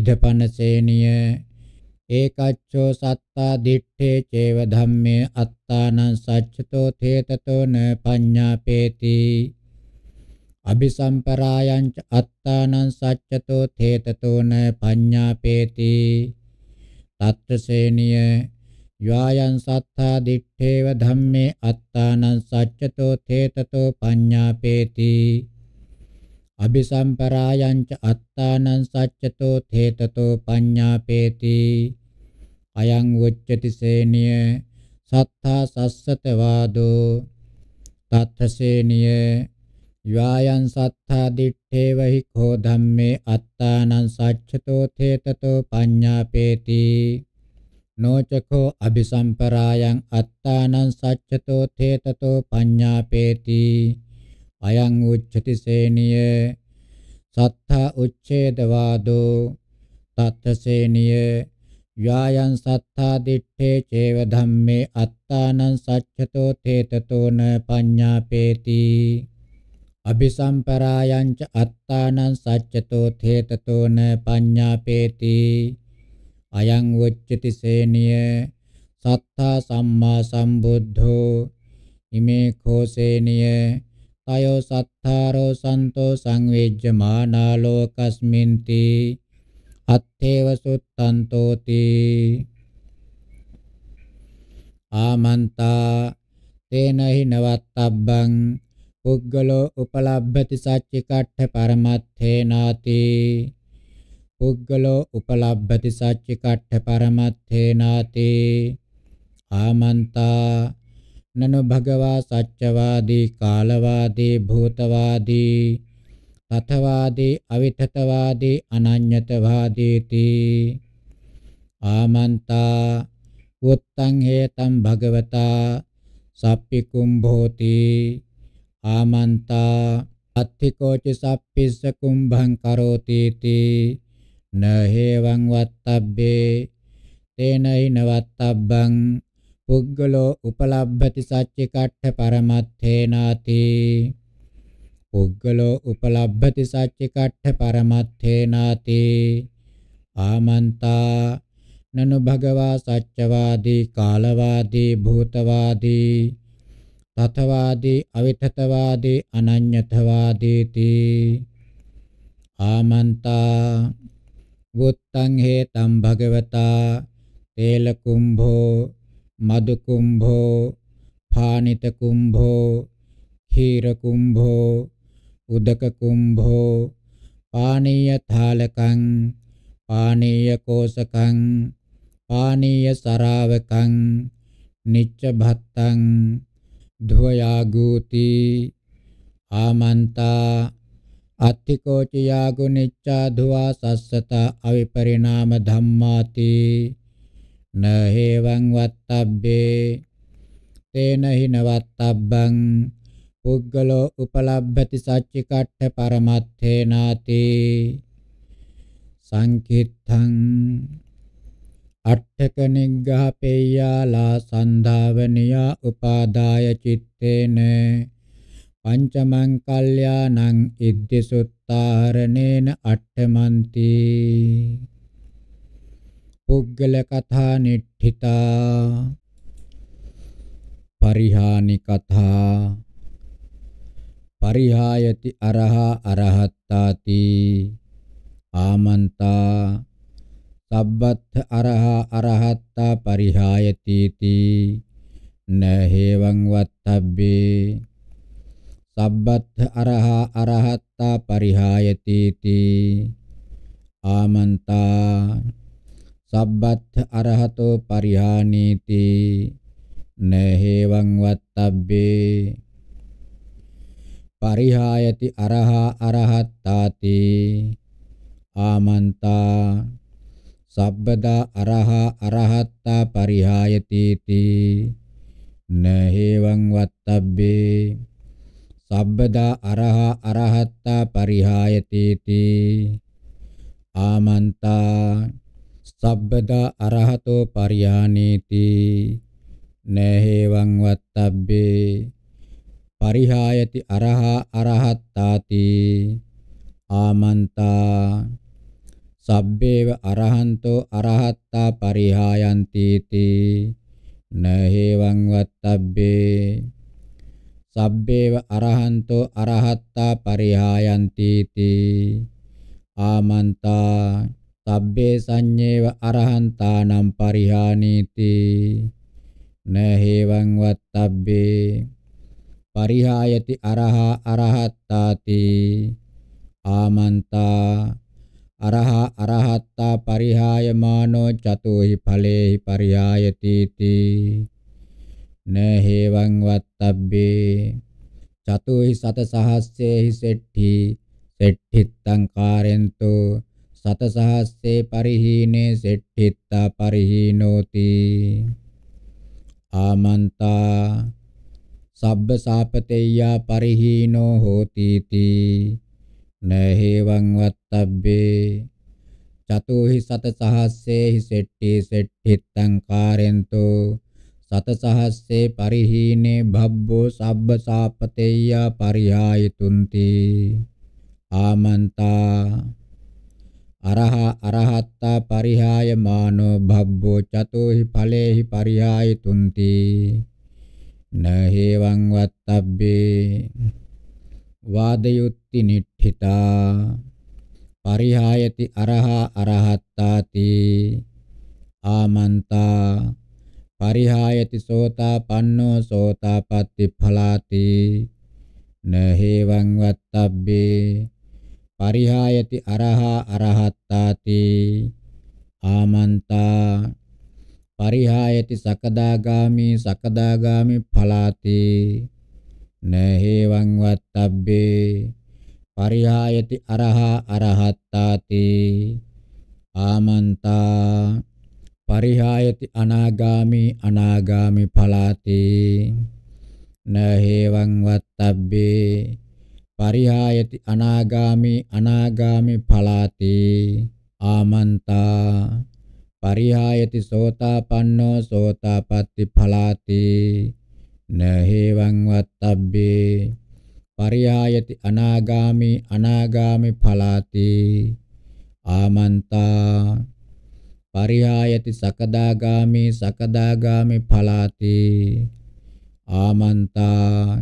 ඉදපනසේනිය ඒකච්ඡෝ සත්තා දිත්තේ චේව ධම්මේ අත්තානං සච්චතෝ තේතතෝ න පඤ්ඤාපේති අபிසම්පරායංච අත්තානං සච්චතෝ තේතතෝන පඤ්ඤාපේති තත්ත්‍සේනිය යායන් සත්තා දිත්තේව ධම්මේ අත්තානං සච්චතෝ තේතතෝ පඤ්ඤාපේති අபிසම්පරායංච අත්තානං සච්චතෝ තේතතෝ පඤ්ඤාපේති අයං වොච්චති සේනිය සත්තා සස්සත වාදෝ තත්ත්‍සේනිය යායන් සත්තා දිත්තේ වහි කෝ ධම්මේ අත්තානං සච්චතෝ තේතතෝ පඤ්ඤාපේති නොචකෝ අபிසම්පරායන් අත්තානං සච්චතෝ තේතතෝ පඤ්ඤාපේති අයං උච්චති සේනිය සත්තා උච්ඡේදවාදෝ තත්ථසේනිය යායන් සත්තා දිත්තේ චේව ධම්මේ අත්තානං සච්චතෝ තේතතෝන පඤ්ඤාපේති අபிසම්පරායංච අත්තානං සච්චතෝ තේතතෝන පඤ්ඤාපේති අයං වොච්චති සේනිය සත්තා සම්මා සම්බුද්ධෝ ඉමේ කෝසේනිය තයෝ සත්තාරෝ සන්තෝ සංවේජ්ජමානා ලෝකස්මින්ති අත්තේව සුත්තන්තෝති ආමන්තා තේනහි නවත්තබ්බං පුද්ගලෝ උපලබ්භති සච්චිකට්ඨ පරමත්තේනාති පුද්ගලෝ උපලබ්භති සච්චිකට්ඨ පරමත්තේනාති ආමන්තා නනු භගවා සච්චවාදී කාලවාදී භූතවාදී තතවාදී අවිතතවාදී අනඤ්‍යතවාදීති ආමන්තා උත්තං හේතම් භගවතා සප්පි කුම්භෝති ආමන්තා අත්ථිකෝච සප්පිස්ස කුම්භං කරෝති තී නහේවං වත්තබ්බේ තේනයින වත්තබ්බං පුද්ගලෝ උපලබ්භති සච්චි කට්ඨ පරමත්තේනාති පුද්ගලෝ උපලබ්භති සච්චි කට්ඨ පරමත්තේනාති ආමන්තා නනු භගවා සච්චවාදී කාලවාදී භූතවාදී තතවාදී අවිතතවාදී අනඤ්‍යතවාදීති ආමන්තා වුත්තං හේතම් භගවතා තේල කුම්භෝ මදු කුම්භෝ පානිත කුම්භෝ ඛීර කුම්භෝ උදක කුම්භෝ පානීය ථාලකං පානීය කෝසකං පානීය සරාවකං නිච්ච භත්තං ध्वयागूति आमन्ता අත්තිකෝචයාගුනිච්චා දවා සස්සත අවිපරිනාම ධම්මාති නහේවං වත්තබ්බේ තේනහි නවත්තබ්බං පුද්ගලෝ උපලබ්භති සච්චි කට්ඨ පරමත්තේනාති සංකිත්තං අට්ඨක නිග්ඝහපේයාලා සන්ධාවනියා උපාදාය චitteන පංචමං කල්යාණං ඉද්දි සුත්තාරණේන අට්ඨමන්ති පුග්ගල කථා නිට්ඨිතා පරිහානි කථා පරිහායති අරහා අරහත්තාති ආමන්තා සබ්බත්ථ අරහා අරහත්තා පරිහායති තී නහේවං වත්තබ්බේ සබ්බත්ථ අරහා අරහත්තා පරිහායති තී ආමන්තා සබ්බත්ථ අරහතෝ පරිහානීති නහේවං වත්තබ්බේ පරිහායති අරහා අරහත්තාති ආමන්තා සබ්බදා අරහා අරහත්තා පරිහායති තී නහේවං වත්තබ්බේ සබ්බදා අරහා අරහත්තා පරිහායති තී ආමන්තා සබ්බදා අරහතෝ පරිහානීති නහේවං වත්තබ්බේ පරිහායති අරහා අරහත්තාති ආමන්තා සබ්බේව අරහන්තෝ අරහත්තා පරිහායන්ති තී නහේවං වත්තබ්බේ සබ්බේව අරහන්තෝ අරහත්තා පරිහායන්ති තී ආමන්තා සබ්බේ සංඤේව අරහන්තානම් පරිහානීති නහේවං වත්තබ්බේ පරිහායති අරහා අරහත්තාති ආමන්තා අරහා අරහත්තා පරිහායමානෝ චතුහි ඵලේහි පරියායති තී න හේවං වත්තබ්බේ චතුහි සත සහස්සේහි සෙට්ටි සෙට්ඨිත්තං කාරෙන්තෝ සත සහස්සේ පරිහීනේ සෙට්ඨිත්තා පරිහීනෝති ආමන්තා සබ්බ සාපතේයා පරිහීනෝ හෝති තී නහේවං වත් තබ්බේ චතුහි සත සහස්සේහි සෙට්ටි සෙට්ඨිත්තං කාරෙන්තෝ සත සහස්සේ පරිහීනේ භබ්බෝ සබ්බ සාපතේය පරිහායතුන්ති ආමන්තා අරහ අරහත්තා පරිහාය මානෝ භබ්බෝ චතුහි ඵලේහි පරිහායතුන්ති නහේවං වත්තබ්බේ වාදයුත්ති නිට්ඨිතා පරිහායති අරහා අරහත්තාති ආමන්තා පරිහායති සෝතා පන්නෝ සෝතාපට්ටි ඵලාති නහේවං වත්තබ්බේ පරිහායති අරහා අරහත්තාති ආමන්තා පරිහායති සකදාගාමි සකදාගාමි ඵලාති නහේවං වත්තබ්බේ පරිහායති අරහා අරහත්තාති ආමන්තා පරිහායති අනාගාමි අනාගාමි ඵලාති නහේවං වත්තබ්බේ පරිහායති අනාගාමි අනාගාමි ඵලාති ආමන්තා පරිහායති සෝතාපන්නෝ සෝතාපට්ටි ඵලාති නහේවං වත්තබ්බේ පරියායති අනාගාමි අනාගාමි ඵලාති ආමන්තා පරියායති සකදාගාමි සකදාගාමි ඵලාති ආමන්තා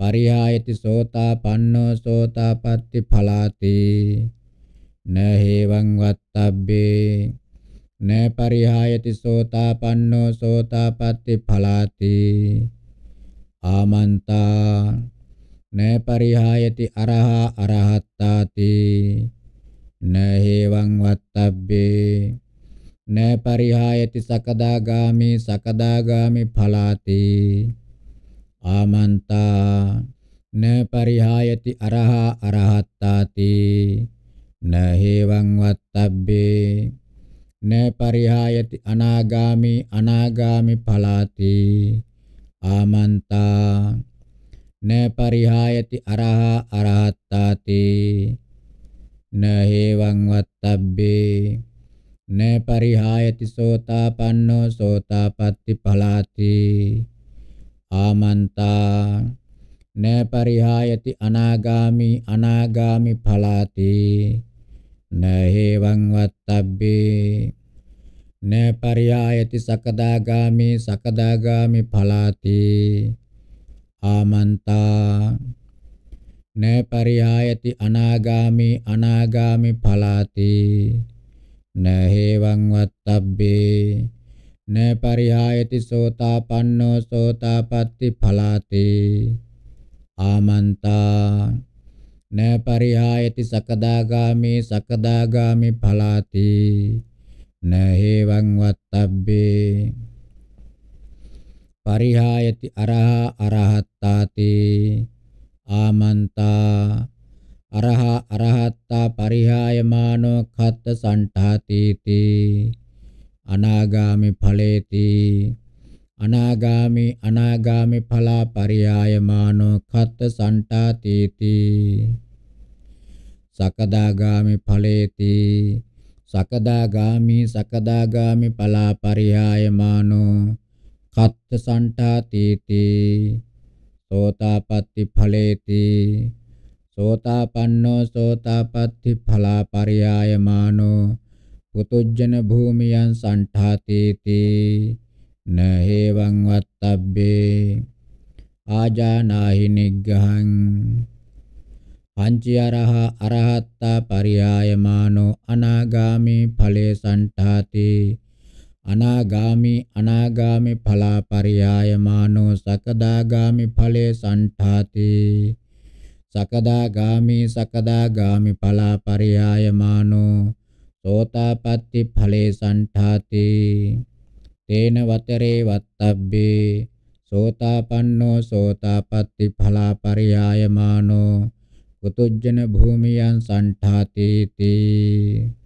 පරියායති සෝතාපන්නෝ සෝතාපට්ටි ඵලාති නහේවං වත්තබ්බේ න පරිහායති සෝතාපන්නෝ සෝතාපට්ටි ඵලාති ආමන්තා න පරිහායති අරහා අරහත්තාති න හේවං වත්තබ්බේ න පරිහායති සකදාගාමි සකදාගාමි ඵලාති ආමන්තා න පරිහායති අරහා අරහත්තාති න හේවං වත්තබ්බේ න පරිහායති අනාගාමි අනාගාමි ඵලාති ආමන්තා න පරිහායති අරහා අරහත්තාති න හේවං වත්තබ්බේ න පරිහායති සෝතාපන්නෝ සෝතාපට්ටි පලාති ආමන්තා න පරිහායති අනාගාමි අනාගාමි පලාති න හේවං වත්තබ්බේ න පරිහායති සකදාගාමි සකදාගාමි පලාති ආමන්තා නපරියායති අනාගාමි අනාගාමි ඵලාති නහේවං වත්තබ්බේ නපරියායති සෝතාපන්නෝ සෝතාපට්ටි ඵලාති ආමන්තා නපරියායති සකදාගාමි සකදාගාමි ඵලාති නහේවං වත්තබ්බේ පරිහායති අරහා අරහත්තාතේ ආමන්තා අරහා අරහත්තා පරිහායමානෝ කත්ත සණ්ඨාතේති අනාගාමි ඵලේති අනාගාමි අනාගාමි ඵලා පරියායමානෝ කත්ත සණ්ඨාතේති සකදාගාමි ඵලේති සකදාගාමි සකදාගාමි ඵලා පරියායමානෝ කත්ත සණ්ඨාතීති සෝතාපට්ටි ඵලේති සෝතාපන්නෝ සෝතාපට්ටි ඵලාපරියායමානෝ පුතුජන භූමියන් සණ්ඨාතීති නහේවං වත්තබ්බේ ආජානාහි නිග්ගහං පංචයරහ අරහත්තා පරියායමානෝ අනාගාමි ඵලේ සණ්ඨාතී අනාගාමි අනාගාමි ඵලාපරියායමානෝ සකදාගාමි ඵලේ සණ්ඨාති සකදාගාමි සකදාගාමි ඵලාපරියායමානෝ සෝතාපට්ටි ඵලේ සණ්ඨාති තේන වතරේ වත්තබ්බේ සෝතාපන්නෝ සෝතාපට්ටි ඵලාපරියායමානෝ කුතුජ්ජන භූමියන් සණ්ඨාති තී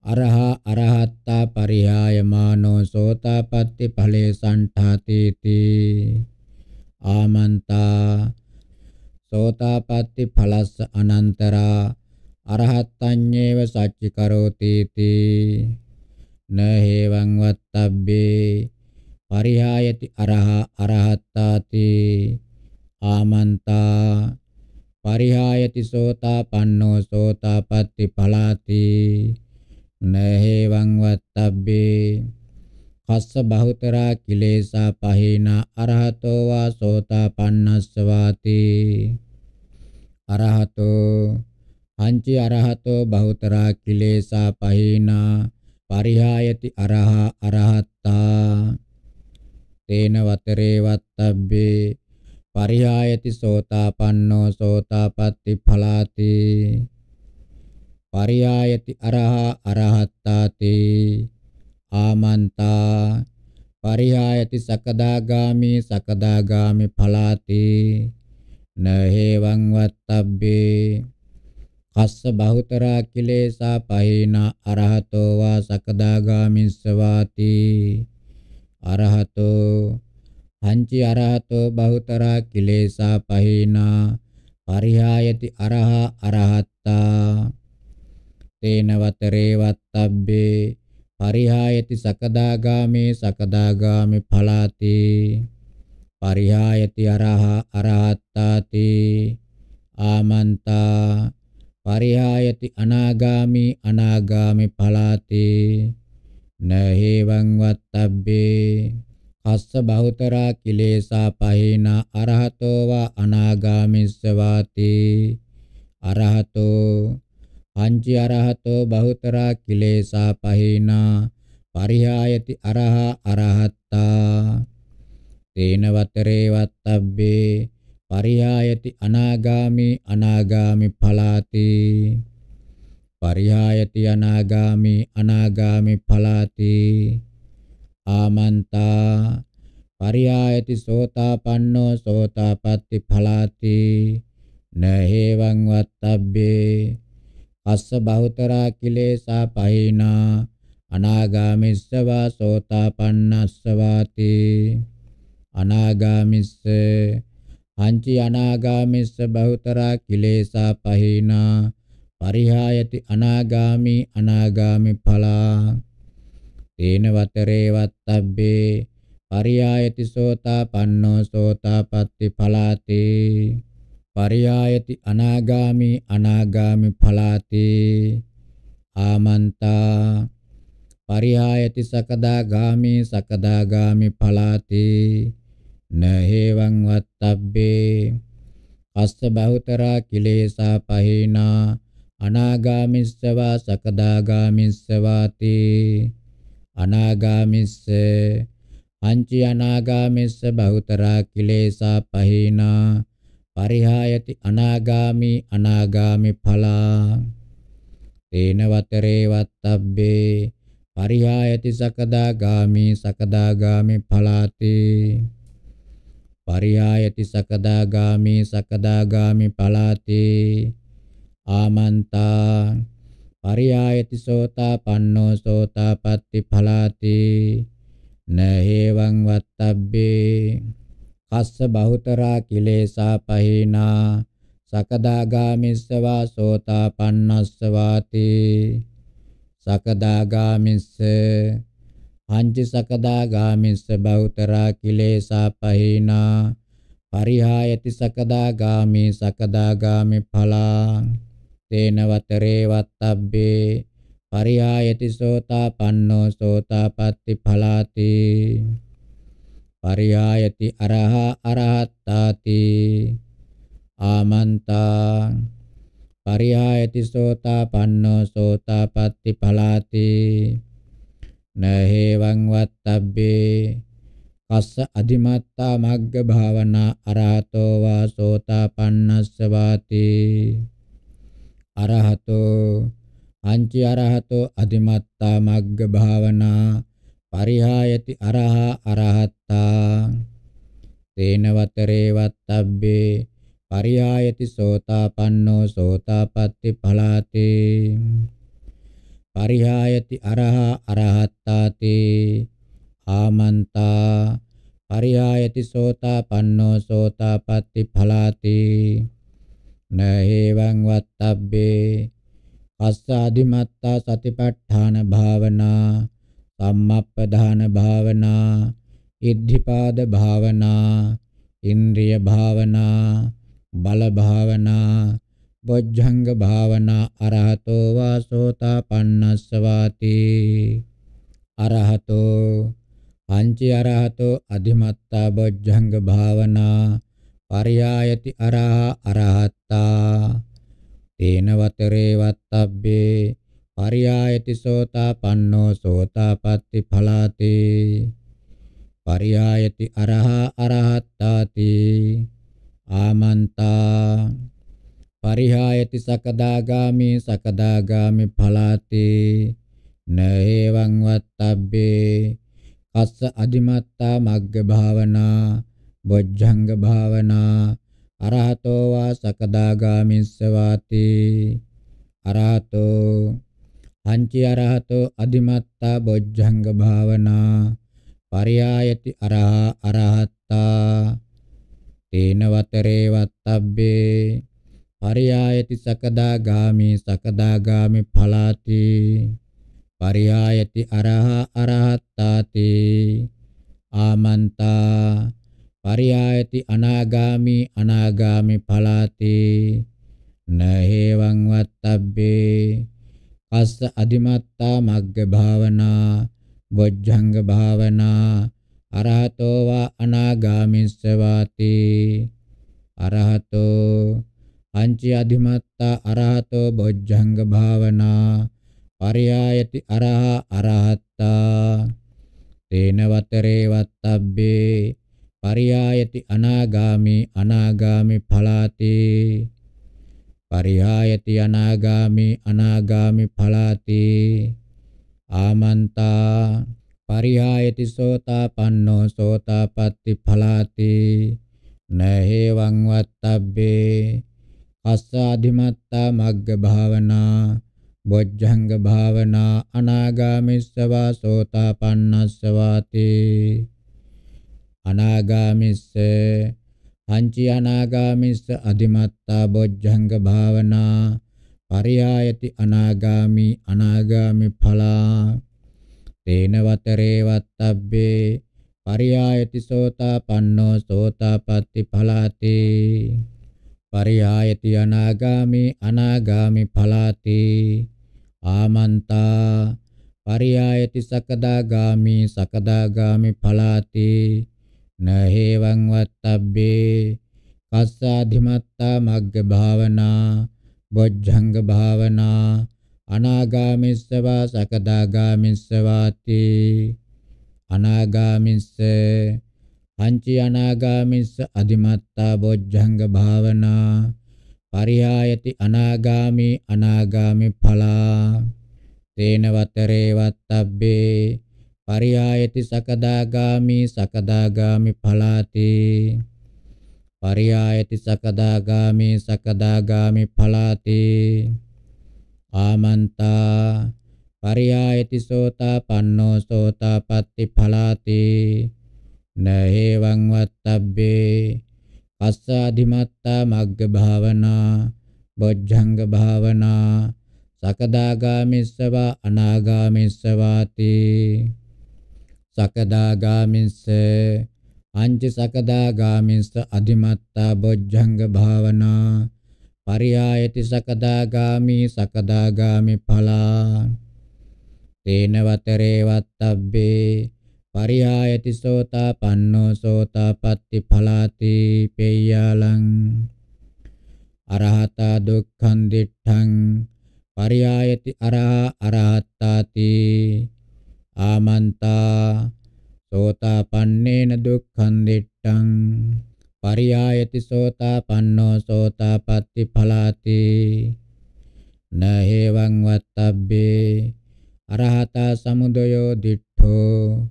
අරහා අරහත්තා පරිහායමානෝ සෝතාපට්ටි ඵලේ සණ්ඨාතේති ආමන්තා සෝතාපට්ටි ඵලස්ස අනන්තරා අරහත්තඤ්ඤේව සච්චි කරෝතීති නහේවං වත්තබ්බේ පරිහායති අරහා අරහත්තාති ආමන්තා පරිහායති සෝතාපන්නෝ සෝතාපට්ටි ඵලාති නහේවං වත්තබ්බේ කස්ස බහුතරා කිලේසා පහේන අරහතෝ වා සෝතාපන්නස්ස වාති අරහතෝ අංචි අරහතෝ බහුතරා කිලේසා පහේන පරිහායති අරහා අරහත්තා තේන වතරේ වත්තබ්බේ පරිහායති සෝතාපන්නෝ සෝතාපට්ටි ඵලාති පරියායති අරහා අරහත්තාතේ ආමන්තා පරියායති සකදාගාමි සකදාගාමි ඵලාතේ නහේවං වත්තබ්බේ කස්ස බහුතරා කිලේසා පහිනා අරහතෝ වා සකදාගාමිස්ස වාති අරහතෝ පංචි අරහතෝ බහුතරා කිලේසා පහිනා පරිහායති අරහා අරහත්තා තේන වතරේ වත්තබ්බේ පරිහායති සකදාගාමේ සකදාගාමි ඵලාති පරිහායති අරහ අරහත්තාති ආමන්තා පරිහායති අනාගාමි අනාගාමි ඵලාති නහේවං වත්තබ්බේ කස්ස බහුතරා කිලේසා පහේන අරහතෝ වා අනාගාමිස්ස වාති අරහතෝ පංචි අරහතෝ බහුතරා කිලේසා පහිනා පරිහායති අරහා අරහත්තා තේන වතරේ වත්තබ්බේ පරිහායති අනාගාමි අනාගාමි ඵලාති පරිහායති අනාගාමි අනාගාමි ඵලාති ආමන්තා පරියායති සෝතාපන්නෝ සෝතාපට්ටි ඵලාති නහේවං වත්තබ්බේ අස්ස බහුතරා කිලේසා පහිනා අනාගාමිස්ස වා සෝතාපන්නස්ස වාති අනාගාමිස්ස අංචි අනාගාමිස්ස බහුතරා කිලේසා පහිනා පරිහායති අනාගාමි අනාගාමි ඵලා තේන වතරේ වත්තබ්බේ පරියායති සෝතාපන්නෝ සෝතාපට්ටි ඵලාතේ පරයායති අනාගාමි අනාගාමි ඵලාතේ ආමන්තා පරිහායති සකදාගාමි සකදාගාමි ඵලාතේ නහේවං වත්තබ්බේ අස්ස බහුතරා කිලේසා පහේනා අනාගාමිස්සවා සකදාගාමිස්සවාති අනාගාමිස්ස අංචි අනාගාමිස්ස බහුතරා කිලේසා පහේනා පරිහායති අනාගාමි අනාගාමි ඵලා තේන වතරේ වත්තබ්බේ පරිහායති සකදාගාමි සකදාගාමි ඵලාති පරිහායති සකදාගාමි සකදාගාමි ඵලාති ආමන්තා පරියායති සෝතාපන්නෝ සෝතාපට්ටි ඵලාති නහේවං වත්තබ්බේ කස්ස බහුතරා කිලේසා පහිනා සකදාගාමිස්සවා සෝතාපන්නස්සවාති සකදාගාමිස්ස පංච සකදාගාමිස්ස බහුතරා කිලේසා පහිනා පරිහායති සකදාගාමි සකදාගාමි ඵලා තේන වතරේ වත්තබ්බේ පරිහායති සෝතාපන්නෝ සෝතාපට්ටි ඵලාති පරියායති අරහා අරහත්තාති ආමන්තා පරියායති සෝතාපන්නෝ සෝතාපට්ටි පලාති නහේවං වත්තබ්බේ කස්ස අධිමත්තා මග්ග භාවනා අරහතෝ වා සෝතාපන්නස්ස වාති අරහතෝ අංචි අරහතෝ අධිමත්තා මග්ග භාවනා පරිහායති අරහා අරහත්තා තේන වතරේ වත්තබ්බේ පරිහායති සෝතාපන්නෝ සෝතාපට්ටි ඵලාතේ පරිහායති අරහා අරහත්තාතේ ආමන්තා පරිහායති සෝතාපන්නෝ සෝතාපට්ටි ඵලාතේ නහේවං වත්තබ්බේ අස්සාදිමත්තා සතිපට්ඨාන භාවනා සම්මප්පදාන භාවනා, ඉද්ධිපාද භාවනා, ඉන්ද්‍රිය භාවනා, බල භාවනා, බොජ්ජංග භාවනා අරහතෝ වාසෝතාපන්නස්ස වාති. අරහතෝ පංච අරහතෝ අධිමත්තා බොජ්ජංග භාවනා පරියායති අරහ අරහත්තා තේන වතරේ වත්තබ්බේ පරියායති සෝතාපන්නෝ සෝතාපට්ටි ඵලාති පරියායති අරහා අරහත්තාති ආමන්තා පරිහායති සකදාගාමි සකදාගාමි ඵලාති නේවං වත්තබ්බේ කස්ස අදිමත්තා මග්ග භාවනා බොජ්ජංග භාවනා අරහතෝ වා සකදාගාමිස්ස වාති අරහතෝ පංච අරහතෝ අදිමත්තා බොජ්ජංග භාවනා පරියායති අරහා අරහත්තා තේන වතරේ වත්තබ්බේ පරියායති සකදාගාමි සකදාගාමි ඵලාති පරියායති අරහා අරහත්තාති ආමන්තා පරියායති අනාගාමි අනාගාමි ඵලාති නහේවං වත්තබ්බේ අස්ස අදිමත්තා මග්ග භාවනා බොජ්ජංග භාවනා අරහතෝ වා අනාගාමිස්ස වාති අරහතෝ පංච අධිමත්තා අරහතෝ බොජ්ජංග භාවනා පරියායති අරහ අරහත්තා තේන වතරේ වත්තබ්බේ පරියායති අනාගාමි අනාගාමි ඵලාතේ පරියායති අනාගාමි අනාගාමි ඵලාති ආමන්තා පරියායති සෝතාපන්නෝ සෝතාපට්ටි ඵලාති නහේවං වත්තබ්බේ අස්සාධිමත්තා මග්ග භාවනා බොජ්ජංග භාවනා අනාගාමිස්සවා සෝතාපන්නස්සවාති අනාගාමිස්සේ අංචි අනාගාමිස්ස අධිමත්තා බොජ්ජංග භාවනා පරියායති අනාගාමි අනාගාමි ඵලා තේන වතරේ වත්තබ්බේ පරියායති සෝතාපන්නෝ සෝතාපට්ටි ඵලාති පරියායති අනාගාමි අනාගාමි ඵලාති ආමන්තා පරියායති සකදාගාමි සකදාගාමි ඵලාති නහේවං වත්තබ්බේ කස්සාධිමත්තා මග්ග භාවනා බොජ්ජංග භාවනා අනාගාමිස්සවා සකදාගාමිස්සවාති අනාගාමිස්ස පංචි අනාගාමිස්ස අධිමත්තා බොජ්ජංග භාවනා පරිහායති අනාගාමි අනාගාමි ඵලා තේන වතරේ වත්තබ්බේ පරියායති සකදාගාමි සකදාගාමි ඵලාති පරියායති සකදාගාමි සකදාගාමි ඵලාති ආමන්තා පරියායති සෝතාපන්නෝ සෝතාපට්ටි ඵලාති නහේවං වත්තබ්බේ පස්ස අධිමත්තා මග්ග භාවනා බොජ්ජංග භාවනා සකදාගාමිස්සවා අනාගාමිස්සවාති සකදාගාමින්ස පංච සකදාගාමින්ස අධිමත්තා බොජ්ජංග භාවනා පරියායති සකදාගාමි සකදාගාමි ඵලා තේන වතරේ වත්තබ්බේ පරියායති සෝතාපන්නෝ සෝතාපට්ටි ඵලාති පේයාලං අරහතා දුක්ඛං දිඨං පරියායති අරහ අරහත්තාති ආමන්තා සෝතාපන්නේන දුක්ඛං දිට්ඨං පරියායති සෝතාපන්නෝ සෝතාපට්ටි ඵලාති නහේවං වත්තබ්බේ අරහතා සමුදයෝ දිට්ඨෝ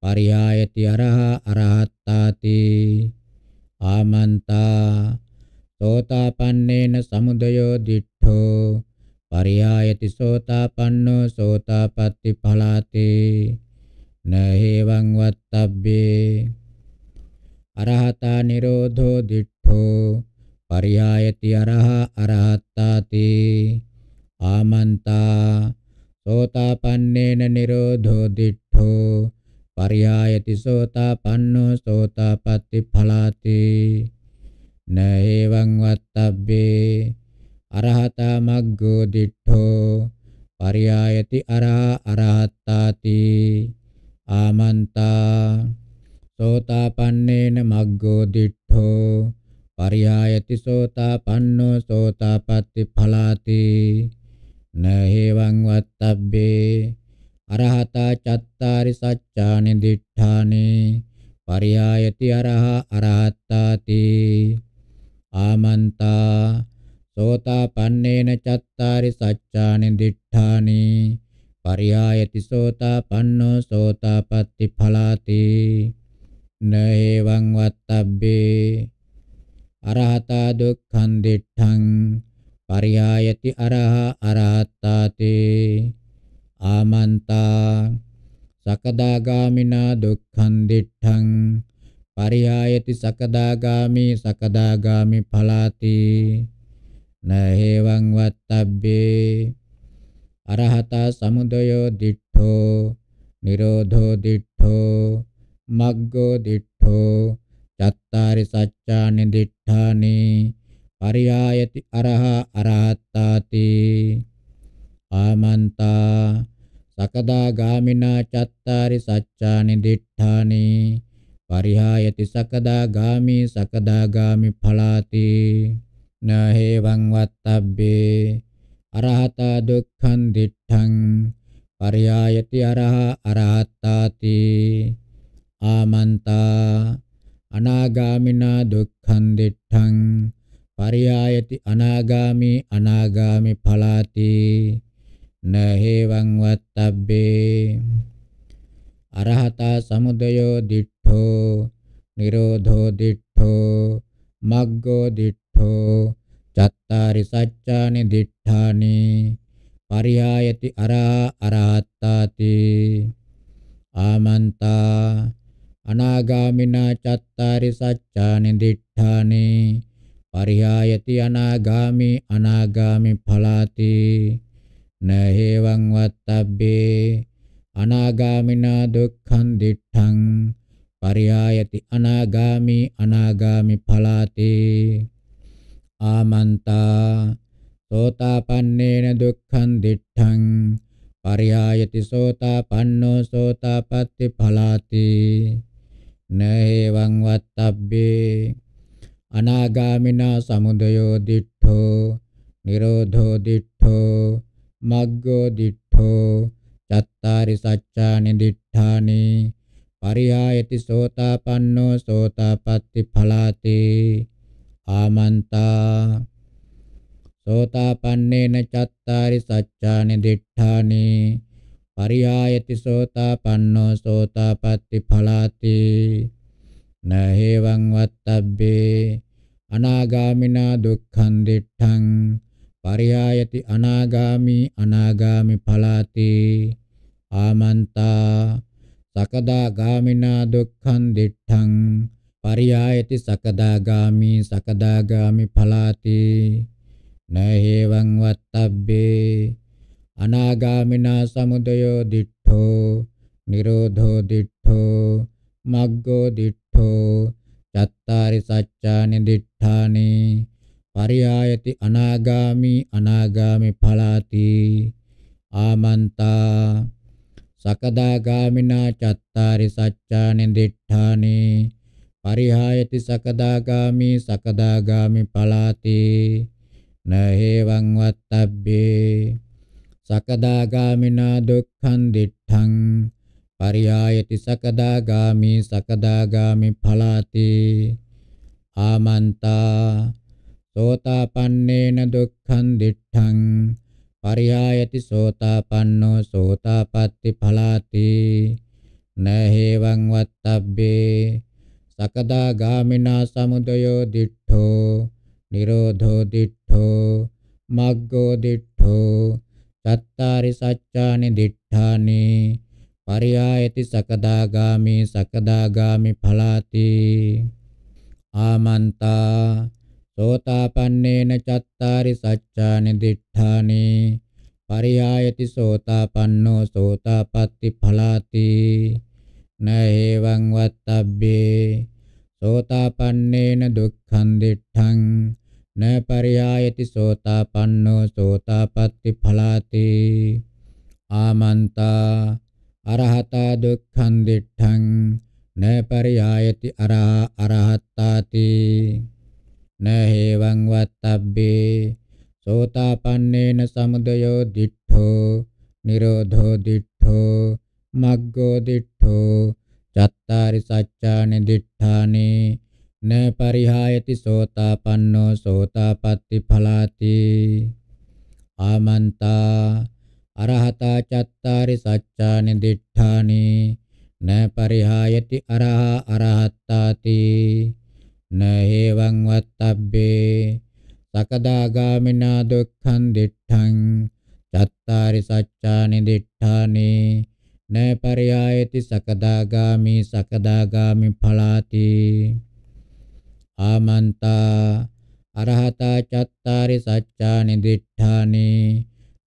පරියායති අරහ අරහත්තාති ආමන්තා සෝතාපන්නේන සමුදයෝ දිට්ඨෝ පරියායති සෝතාපන්නෝ සෝතාපට්ටි පලාති නහේවං වත්තබ්බේ අරහතා නිරෝධෝ දිඨෝ පරියායති අරහ අරහත්තාති ආමන්තා සෝතාපන්නේන නිරෝධෝ දිඨෝ පරියායති සෝතාපන්නෝ සෝතාපට්ටි පලාති නහේවං වත්තබ්බේ අරහතා මග්ගෝ දිඨෝ පරියායති අරහ අරහත්තාති ආමන්තා සෝතාපන්නේන මග්ගෝ දිඨෝ පරියායති සෝතාපන්නෝ සෝතාපට්ටි ඵලාති නහේවං වත්තබ්බේ අරහතා චත්තාරි සච්ඡානි දිඨානි පරියායති අරහ අරහත්තාති ආමන්තා සෝතාපන්නේන චත්තාරි සච්ඡානි දිඨානි පරියායති සෝතාපන්නෝ සෝතාපට්ටි ඵලාති නේවං වත්තබ්බේ අරහතා දුක්ඛං දිඨං පරියායති අරහා අරහත්තාති ආමන්තා සකදාගාමිනා දුක්ඛං දිඨං පරියායති සකදාගාමි සකදාගාමි ඵලාති නහේවං වත්තබ්බේ අරහතා සමුදයෝ දිඨෝ නිරෝධෝ දිඨෝ මග්ගෝ දිඨෝ චත්තාරි සච්ඡානි දිඨානි පරියායති අරහා අරහත්තාති ආමන්තා සකදා ගාමිනා චත්තාරි සච්ඡානි දිඨානි පරිහායති සකදා ගාමි සකදා ගාමි ඵලාති න හේවං වත්තබ්බේ අරහතා දුක්ඛං දිට්ඨං පරියායති අරහ අරහත්තාති ආමන්තා අනාගාමිනා දුක්ඛං දිට්ඨං පරියායති අනාගාමි අනාගාමි ඵලාති නහේවං වත්තබ්බේ අරහතා සමුදයෝ දිට්ඨෝ නිරෝධෝ දිට්ඨෝ මග්ගෝ දිට්ඨෝ අට්ඨෝ චත්තාරි සච්ඡානි දිඨානි පරියායති අරා අරහත්තාති ආමන්තා අනාගාමිනා චත්තාරි සච්ඡානි දිඨානි පරියායති අනාගාමි අනාගාමි ඵලාති නහේවං වත්තබ්බේ අනාගාමිනා දුක්ඛං දිඨං පරියායති අනාගාමි අනාගාමි ඵලාති ආමන්තා සෝතාපන්නේන දුක්ඛං දිට්ඨං පරියායති සෝතාපන්නෝ සෝතාපට්ටි ඵලාති නේවං වත්තබ්බේ අනාගාමිනා සමුදයෝ දිට්ඨෝ නිරෝධෝ දිට්ඨෝ මග්ගෝ දිට්ඨෝ චත්තාරි සච්ඡානි දිට්ඨානි පරියායති සෝතාපන්නෝ සෝතාපට්ටි ඵලාති ආමන්තා සෝතාපන්නේන චත්තාරි සච්ඡානි දිඨානි පරියායති සෝතාපන්නෝ සෝතාපට්ටි ඵලාති නහේවං වත්තබ්බේ අනාගාමිනා දුක්ඛං දිඨං පරියායති අනාගාමි අනාගාමි ඵලාති ආමන්තා සකදා ගාමිනා දුක්ඛං දිඨං පරියායති සකදාගාමි සකදාගාමි ඵලාති නහේවං වත්තබ්බේ අනාගාමිනා සමුදයෝ දිඨෝ නිරෝධෝ දිඨෝ මග්ගෝ දිඨෝ චත්තාරි සච්ඡානි දිඨානි පරියායති අනාගාමි අනාගාමි ඵලාති ආමන්තා සකදාගාමිනා චත්තාරි සච්ඡානි දිඨානි පරිහායති සකදාගාමි සකදාගාමි පලාති නහේවං වත්තබ්බේ සකදාගාමිනා දුක්ඛං දිඨං පරියායති සකදාගාමි සකදාගාමි පලාති ආමන්තා සෝතාපන්නේන දුක්ඛං දිඨං පරියායති සෝතාපන්නෝ සෝතාපට්ටි පලාති නහේවං වත්තබ්බේ සකදාගාමිනා සමුදයෝ දිඨෝ නිරෝධෝ දිඨෝ මග්ගෝ දිඨෝ චත්තාරි සච්ඡානි දිඨානි පරියායති සකදාගාමි සකදාගාමි ඵලාති ආමන්තා සෝතාපන්නේන චත්තාරි සච්ඡානි දිඨානි පරියායති සෝතාපන්නෝ සෝතාපට්ටි ඵලාති न एवं वत्तव्ये සෝතාපන්නේන දුක්ඛං දිට්ඨං න පරියායති සෝතාපන්නෝ සෝතාපට්ටි ඵලාති ආමන්තා අරහතා දුක්ඛං දිට්ඨං න පරියායති අරහ අරහත්තාති න හේවං වත්තබ්බේ සෝතාපන්නේන සමුදයෝ දිට්ඨෝ නිරෝධෝ දිට්ඨෝ මග්ගෝ දිට්ඨෝ චත්තාරි සච්ඡානි දිට්ඨානි න පරිහායති සෝතාපන්නෝ සෝතාපට්ටි ඵලාති ආමන්තා අරහතා චත්තාරි සච්ඡානි දිට්ඨානි න පරිහායති අරහා අරහත්තාති න හේවං වත්තබ්බේ සකදාගාමිනා දුක්ඛං දිට්ඨං චත්තාරි සච්ඡානි දිට්ඨානි නපරයායති සකදාගාමි සකදාගාමි ඵලාති ආමන්තා අරහතා චත්තාරි සච්ඡානි දිඨානි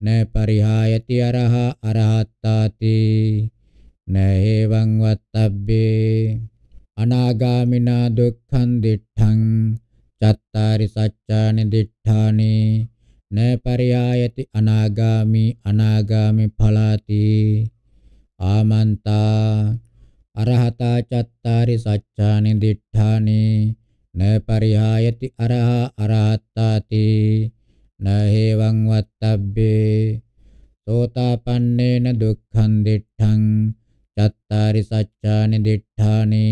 නපරිහායති අරහ අරහත්තාති නේවං වත්තබ්බේ අනාගාමිනා දුක්ඛං දිඨං චත්තාරි සච්ඡානි දිඨානි නපරියායති අනාගාමි අනාගාමි ඵලාති ආමන්තා අරහතා චත්තාරි සච්ඡානි දිඨානි න පරිහායති අරහා අරහත්තාති න හේවං වත්තබ්බේ සෝතාපන්නේන දුක්ඛං දිඨං චත්තාරි සච්ඡානි දිඨානි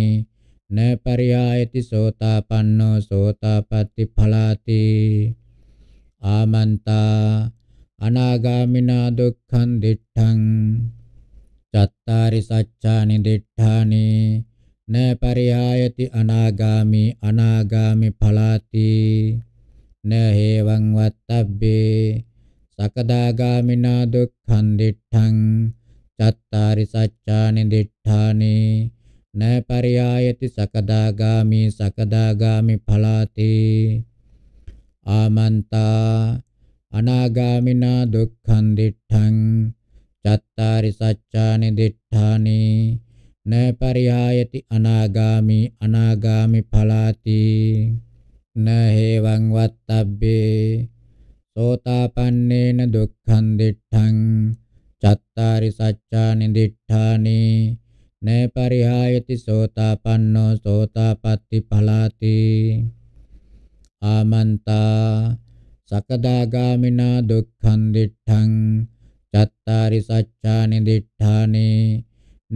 න පරියායති සෝතාපන්නෝ සෝතාපට්ටි ඵලාති ආමන්තා අනාගාමිනා දුක්ඛං දිඨං චත්තාරි සච්ඡානි දිඨානි න පරිහායති අනාගාමි අනාගාමි ඵලාති න හේවං වත්තබ්බේ සකදාගාමිනා දුක්ඛං දිඨං චත්තාරි සච්ඡානි දිඨානි න පරියායති සකදාගාමි සකදාගාමි ඵලාති ආමන්තා අනාගාමිනා දුක්ඛං දිඨං චත්තාරි සච්ඡානි දිඨානි න පරිහායති අනාගාමි අනාගාමි ඵලාති න හේවං වත්තබ්බේ සෝතාපන්නේන දුක්ඛං දිඨං චත්තාරි සච්ඡානි දිඨානි න පරිහායති සෝතාපන්නෝ සෝතාපට්ටි ඵලාති ආමන්තා සකදාගාමිනා දුක්ඛං දිඨං චත්තාරි සච්ඡානි දිඨානි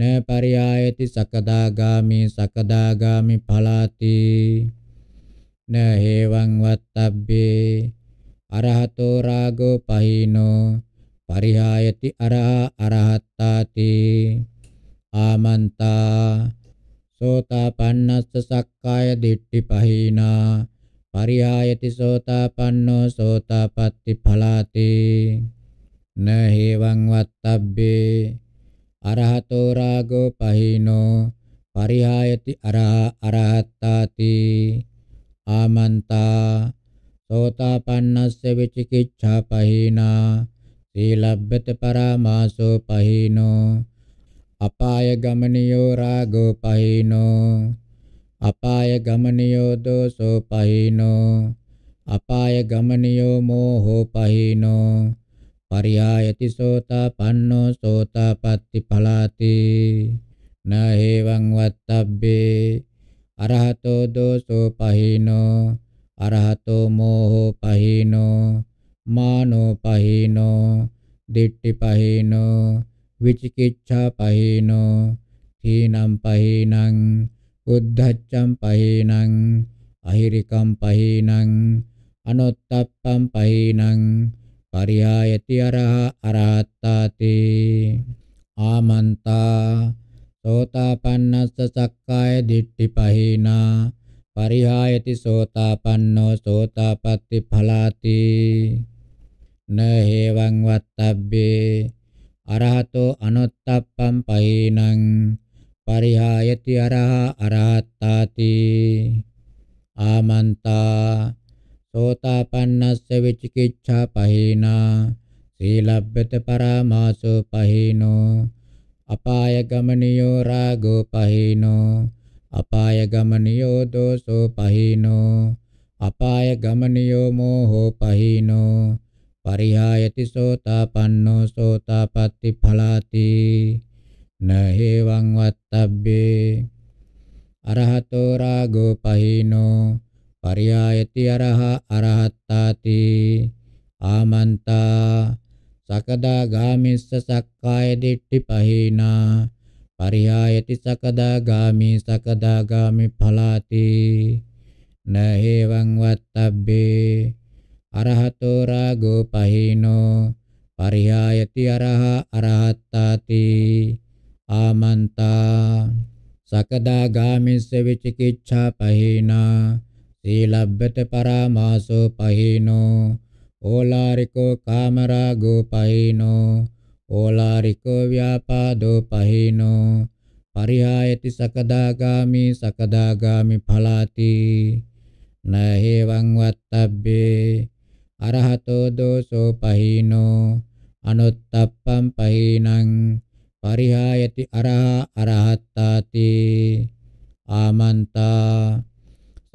න පරියායති සකදාගාමි සකදාගාමි ඵලාති න හේවං වත්තබ්බේ අරහතෝ රාගෝ පහිනෝ පරිහායති අරහ අරහත්තාති ආමන්තා සෝතාපන්නස්ස සක්කාය දිට්ඨි පහිනා පරිහායති සෝතාපන්නෝ සෝතාපට්ටි ඵලාති न හේවං වත්තබ්බේ අරහතෝ රාගෝ පහිනෝ පරිහායති අරහ අරහත්තාති ආමන්තා සෝතාපන්නස්ස විචිකිච්ඡා පහිනා සීලබ්බත පරාමාසෝ පහිනෝ අපාය ගමනියෝ රාගෝ පහිනෝ අපාය ගමනියෝ දෝසෝ පහිනෝ අපාය ගමනියෝ මෝහෝ පහිනෝ පරියායති සෝතාපන්නෝ සෝතාපට්ටි පලාති නහේවං වත්තබ්බේ අරහතෝ දෝසෝ පහිනෝ අරහතෝ මෝහෝ පහිනෝ මානෝ පහිනෝ දිට්ඨි පහිනෝ විචිකිච්ඡා පහිනෝ තීනම් පහිනං උද්ධච්ඡම් පහිනං අහිරිකම් පහිනං අනොත්තප්පම් පහිනං පරියායති අරහ අරහත්තාති ආමන්තා සෝතාපන්නස්ස සක්කාය දිට්ඨි පහේනා පරිහායති සෝතාපන්නෝ සෝතාපට්ටි ඵලාති න හේවං වත්තබ්බේ අරහතෝ අනොත්තප්පං පහේනං පරිහායති අරහ අරහත්තාති ආමන්තා සෝතාපන්නස්ස විචිකිච්ඡා පහේනා සීලබ්බත පරාමාසෝ පහේනෝ අපාය ගමනියෝ රාගෝ පහේනෝ අපාය ගමනියෝ දෝසෝ පහේනෝ අපාය ගමනියෝ මෝහෝ පහේනෝ පරිහායති සෝතාපන්නෝ සෝතාපට්ටි ඵලාති නහේවං වත්තබ්බේ අරහතෝ රාගෝ පහේනෝ පරියායති අරහ අරහත්තාති ආමන්තා සකදා ගාමිස්ස සක්කාය දිට්ඨි පහිනා පරියායති සකදා ගාමි සකදා ගාමි ඵලාති නහේවං වත්තබ්බේ අරහතෝ රාගෝ පහිනෝ පරිහායති අරහ අරහත්තාති ආමන්තා සකදා ගාමිස්ස විචිකිච්ඡා පහිනා සීලබ්බත පරාමාසෝ පහිනෝ ඕලාරිකෝ කාමරාගෝ පහිනෝ ඕලාරිකෝ ව්‍යාපාදෝ පහිනෝ පරිහායති සකදාගාමි සකදාගාමි ඵලාති නහේවං වත්තබ්බේ අරහතෝ දෝසෝ පහිනෝ අනුත්තප්පම් පහිනං පරිහායති අරහ අරහත්තාති ආමන්තා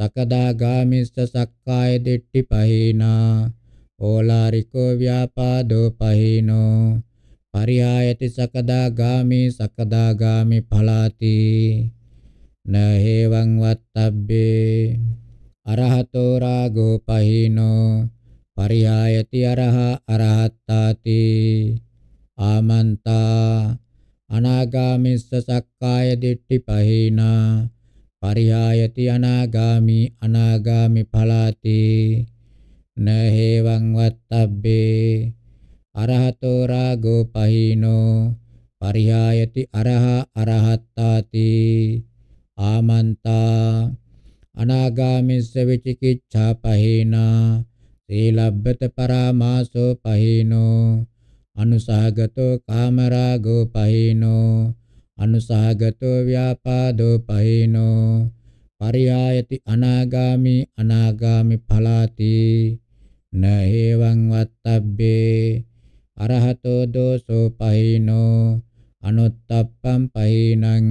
සකදාගාමිස්ස සක්කාය දිට්ඨි පහිනා ඕලාරිකෝ ව්‍යාපාදෝ පහිනෝ පරියායති සකදාගාමි සකදාගාමි ඵලාති නහේවං වත්තබ්බේ අරහතෝ රාගෝ පහිනෝ පරියායති අරහ අරහත්තාති ආමන්තා අනාගාමිස්ස සක්කාය දිට්ඨි පහිනා පරියායති අනාගාමි අනාගාමි ඵලාති නහේවං වත්තබ්බේ අරහතෝ රාගෝ පහිනෝ පරියායති අරහ අරහත්තාති ආමන්තා අනාගාමිස්ස විචිකිච්ඡා පහිනා සීලබ්බත පරාමාසෝ පහිනෝ අනුසහගතෝ කාමරාගෝ පහිනෝ අනුසහගතෝ ව්‍යාපාදෝ පහේනෝ පරියායති අනාගාමි අනාගාමි ඵලාති නහේවං වත්තබ්බේ අරහතෝ දෝසෝ පහේනෝ අනුත්තප්පං පහේනං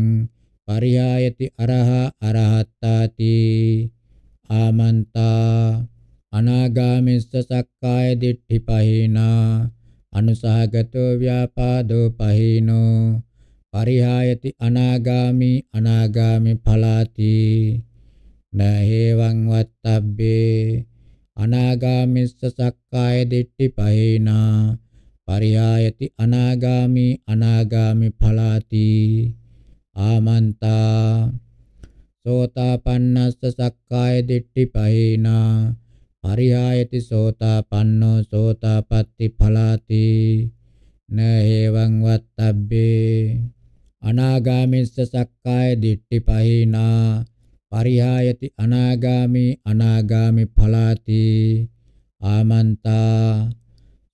පරියායති අරහා අරහත්තාති ආමන්තා අනාගාමිස්ස සක්කාය දිට්ඨි පහේනා අනුසහගතෝ ව්‍යාපාදෝ පහේනෝ පරිහායති අනාගාමි අනාගාමි පලාති නහේවං වත්තබ්බේ අනාගාමිස්ස සක්කාය දිට්ඨි පහේනා පරියායති අනාගාමි අනාගාමි පලාති ආමන්තා සෝතාපන්නස්ස සක්කාය දිට්ඨි පහේනා පරියායති සෝතාපන්නෝ සෝතාපට්ටි පලාති නහේවං වත්තබ්බේ අනාගාමිස්ස සක්කාය දිට්ඨි පහිනා පරිහායති අනාගාමි අනාගාමි ඵලාති ආමන්තා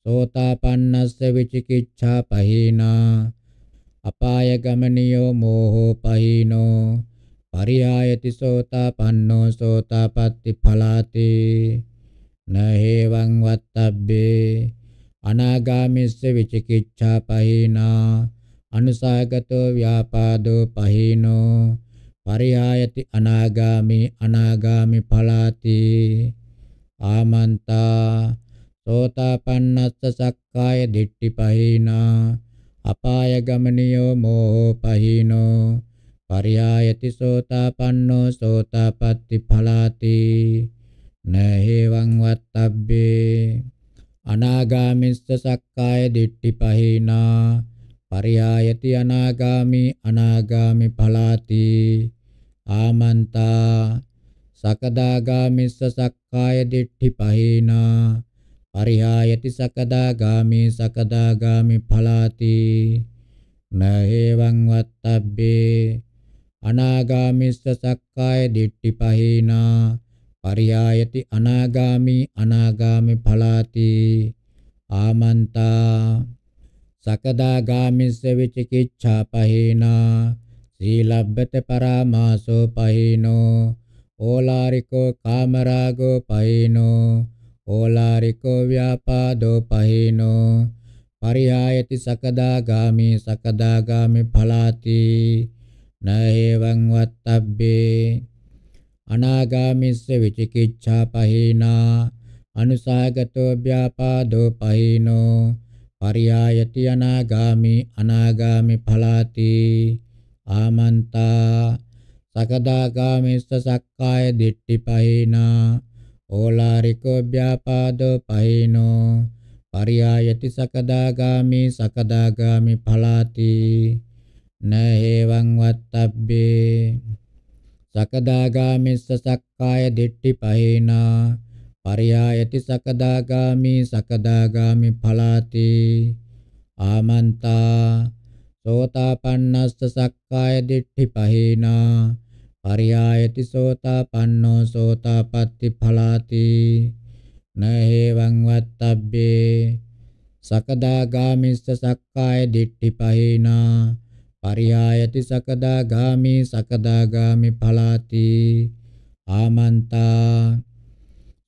සෝතාපන්නස්ස විචිකිච්ඡා පහිනා අපාය ගමනියෝ මෝහෝ පහිනෝ පරිහායති සෝතාපන්නෝ සෝතාපට්ටි ඵලාති නහේවං වත්තබ්බේ අනාගාමිස්ස විචිකිච්ඡා පහිනා අනුසාගතෝ ව්‍යාපාදෝ පහීනෝ පරිහායති අනාගාමි අනාගාමි ඵලාති ආමන්තා සෝතාපන්නස්ස සක්කාය දිට්ඨි පහීනා අපාය ගමනියෝ මෝහෝ පහීනෝ පරියායති සෝතාපන්නෝ සෝතාපට්ටි ඵලාති නහේවං වත්තබ්බේ අනාගාමිස්ස සක්කාය දිට්ඨි පහීනා පරියායති අනාගාමි අනාගාමි පලාති ආමන්තා සකදාගාමිස්ස සක්කාය දිට්ඨි පහේනා පරියායති සකදාගාමි සකදාගාමි පලාති නහේවං වත්තබ්බේ අනාගාමිස්ස සක්කාය දිට්ඨි පහේනා පරියායති අනාගාමි අනාගාමි පලාති ආමන්තා සකදාගාමිස්ස විචිකිච්ඡා පහේනා සීලබ්බත පරාමාසෝ පහේනෝ ඕලාරිකෝ කාමරාගෝ පහේනෝ ඕලාරිකෝ ව්‍යාපාදෝ පහේනෝ පරිහායති සකදාගාමි සකදාගාමි ඵලාති නහේවං වත්තබ්බේ අනාගාමිස්ස විචිකිච්ඡා පහේනා අනුසාගතෝ ව්‍යාපාදෝ පහේනෝ පරියායති අනාගාමි අනාගාමි ඵලාති ආමන්තා සකදාගාමිස්ස සක්කාය දිට්ඨි පහිනා ඕලාරිකෝ ව්‍යාපාදෝ පහිනෝ පරියායති සකදාගාමි සකදාගාමි ඵලාති නහේවං වත්තබ්බේ සකදාගාමිස්ස සක්කාය දිට්ඨි පහිනා පරියායති සකදාගාමි සකදාගාමි ඵලාති ආමන්තා සෝතාපන්නස්ස සක්කාය දිට්ඨි පහේනා පරියායති සෝතාපන්නෝ සෝතාපට්ටි ඵලාති නහේවං වත්තබ්බේ සකදාගාමිස්ස සක්කාය දිට්ඨි පහේනා පරියායති සකදාගාමි සකදාගාමි ඵලාති ආමන්තා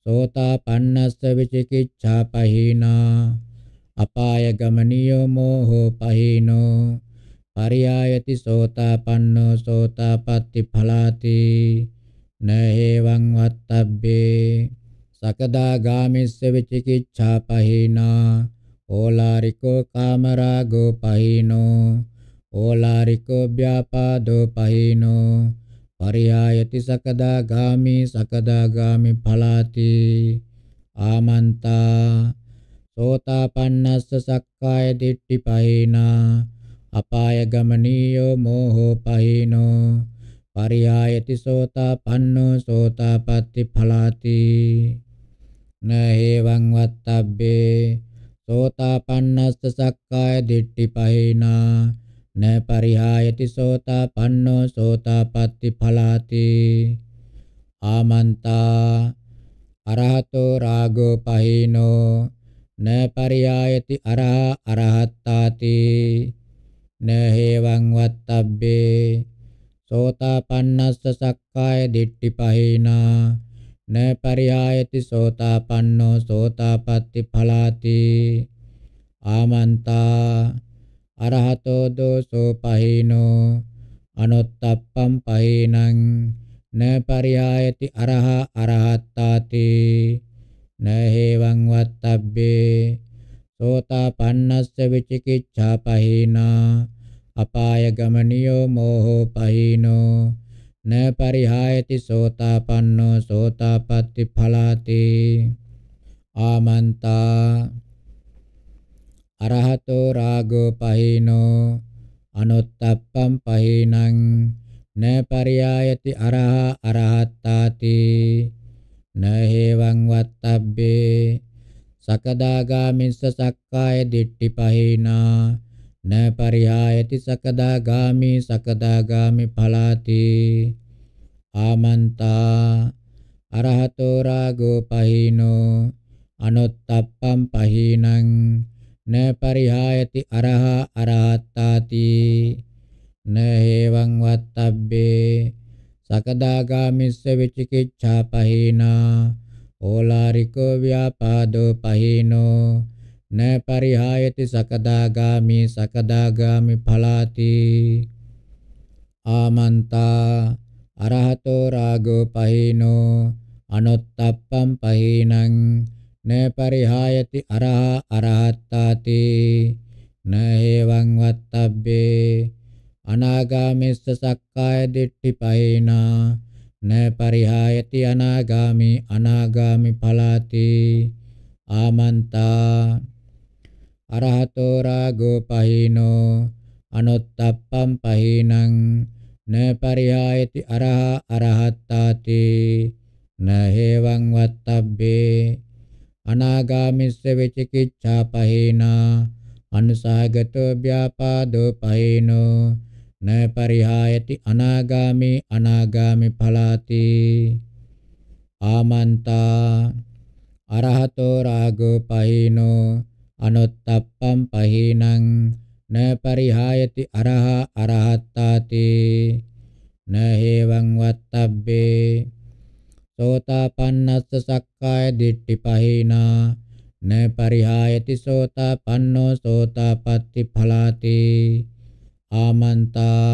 सोतापन्नस्य विचिकित्सापहीना अपायगमनीयो मोहोपहीनो पर्यायति सोतापन्नो सोतापत्तिफलाति न हेवं वक्तव्ये सकदागामिस्य विचिकित्सापहीना ओलारिको कामरागोपहीनो ओलारिको व्यापादोपहीनो පරියායති සකදාගාමි සකදාගාමි ඵලාති ආමන්තා සෝතාපන්නස්ස සක්කාය දිට්ඨි පහිනා අපාය ගමනීයෝ මෝහෝ පහිනෝ පරියායති සෝතාපන්නෝ සෝතාපට්ටි ඵලාති නහේවං වත්තබ්බේ සෝතාපන්නස්ස සක්කාය දිට්ඨි පහිනා න පරිහායති සෝතාපන්නෝ සෝතාපට්ටි ඵලාති ආමන්තා අරහතෝ රාගෝ පහීනෝ න පරියායති අරහ අරහත්තාති න හේවං වත්තබ්බේ සෝතාපන්නස්ස සක්කාය දිට්ඨි පහීනා න පරියායති සෝතාපන්නෝ සෝතාපට්ටි ඵලාති ආමන්තා අරහතෝ දෝසෝ පහීනෝ අනුත්තප්පම් පහීනං න පරියායති අරහා අරහත්තාති න හේවං වත්තබ්බේ සෝතාපන්නස්ස විචිකිච්ඡා පහීනා අපාය ගමනියෝ මෝහෝ පහීනෝ න පරිහායති සෝතාපන්නෝ සෝතාපට්ටි ඵලාති ආමන්තා අරහතෝ රාගෝ පහේනෝ අනුත්තප්පම් පහේනං න පරියායති අරහ අරහත්තාති න හේවං වත්තබ්බේ සකදාගාමිස්ස සක්කාය දිට්ඨි පහේනා න පරියායති සකදාගාමි සකදාගාමි ඵලාති ආමන්තා අරහතෝ රාගෝ පහේනෝ අනුත්තප්පම් පහේනං න පරිහායති අරහා අරහත්තාති න හේවං වත්තබ්බේ සකදාගාමිස්ස විචිකිච්ඡා පහේනා ඕලාරිකෝ ව්‍යාපාදෝ පහේනෝ න පරිහායති සකදාගාමි සකදාගාමි ඵලාති ආමන්තා අරහතෝ රාගෝ පහේනෝ අනොත්තප්පම් පහේනං න පරිහායති අරහා අරහත්තාති න හේවං වත්තබ්බේ අනාගාමිස්ස සක්කාය දිට්ඨි පයිනා න පරිහායති අනාගාමි අනාගාමි පලාති ආමන්තා අරහතෝ රාගෝ පහිනෝ අනුත්තප්පම් පහිනං න පරිහායති අරහ අරහත්තාති න හේවං වත්තබ්බේ අනාගාමිස්ස විචිකිච්ඡා පහේන අනුසාගතෝ ව්‍යාපාදෝ පහේනෝ න පරිහායති අනාගාමි අනාගාමි ඵලාති ආමන්තා අරහතෝ රාගෝ පහේනෝ අනුත්තප්පම් පහේනං න පරිහායති අරහ අරහත්තාති න හේවං වත්තබ්බේ සෝතාපන්නස්ස සක්කාය දිට්ඨි පහේනා න පරිහායති සෝතාපන්නෝ සෝතාපට්ටි ඵලාති ආමන්තා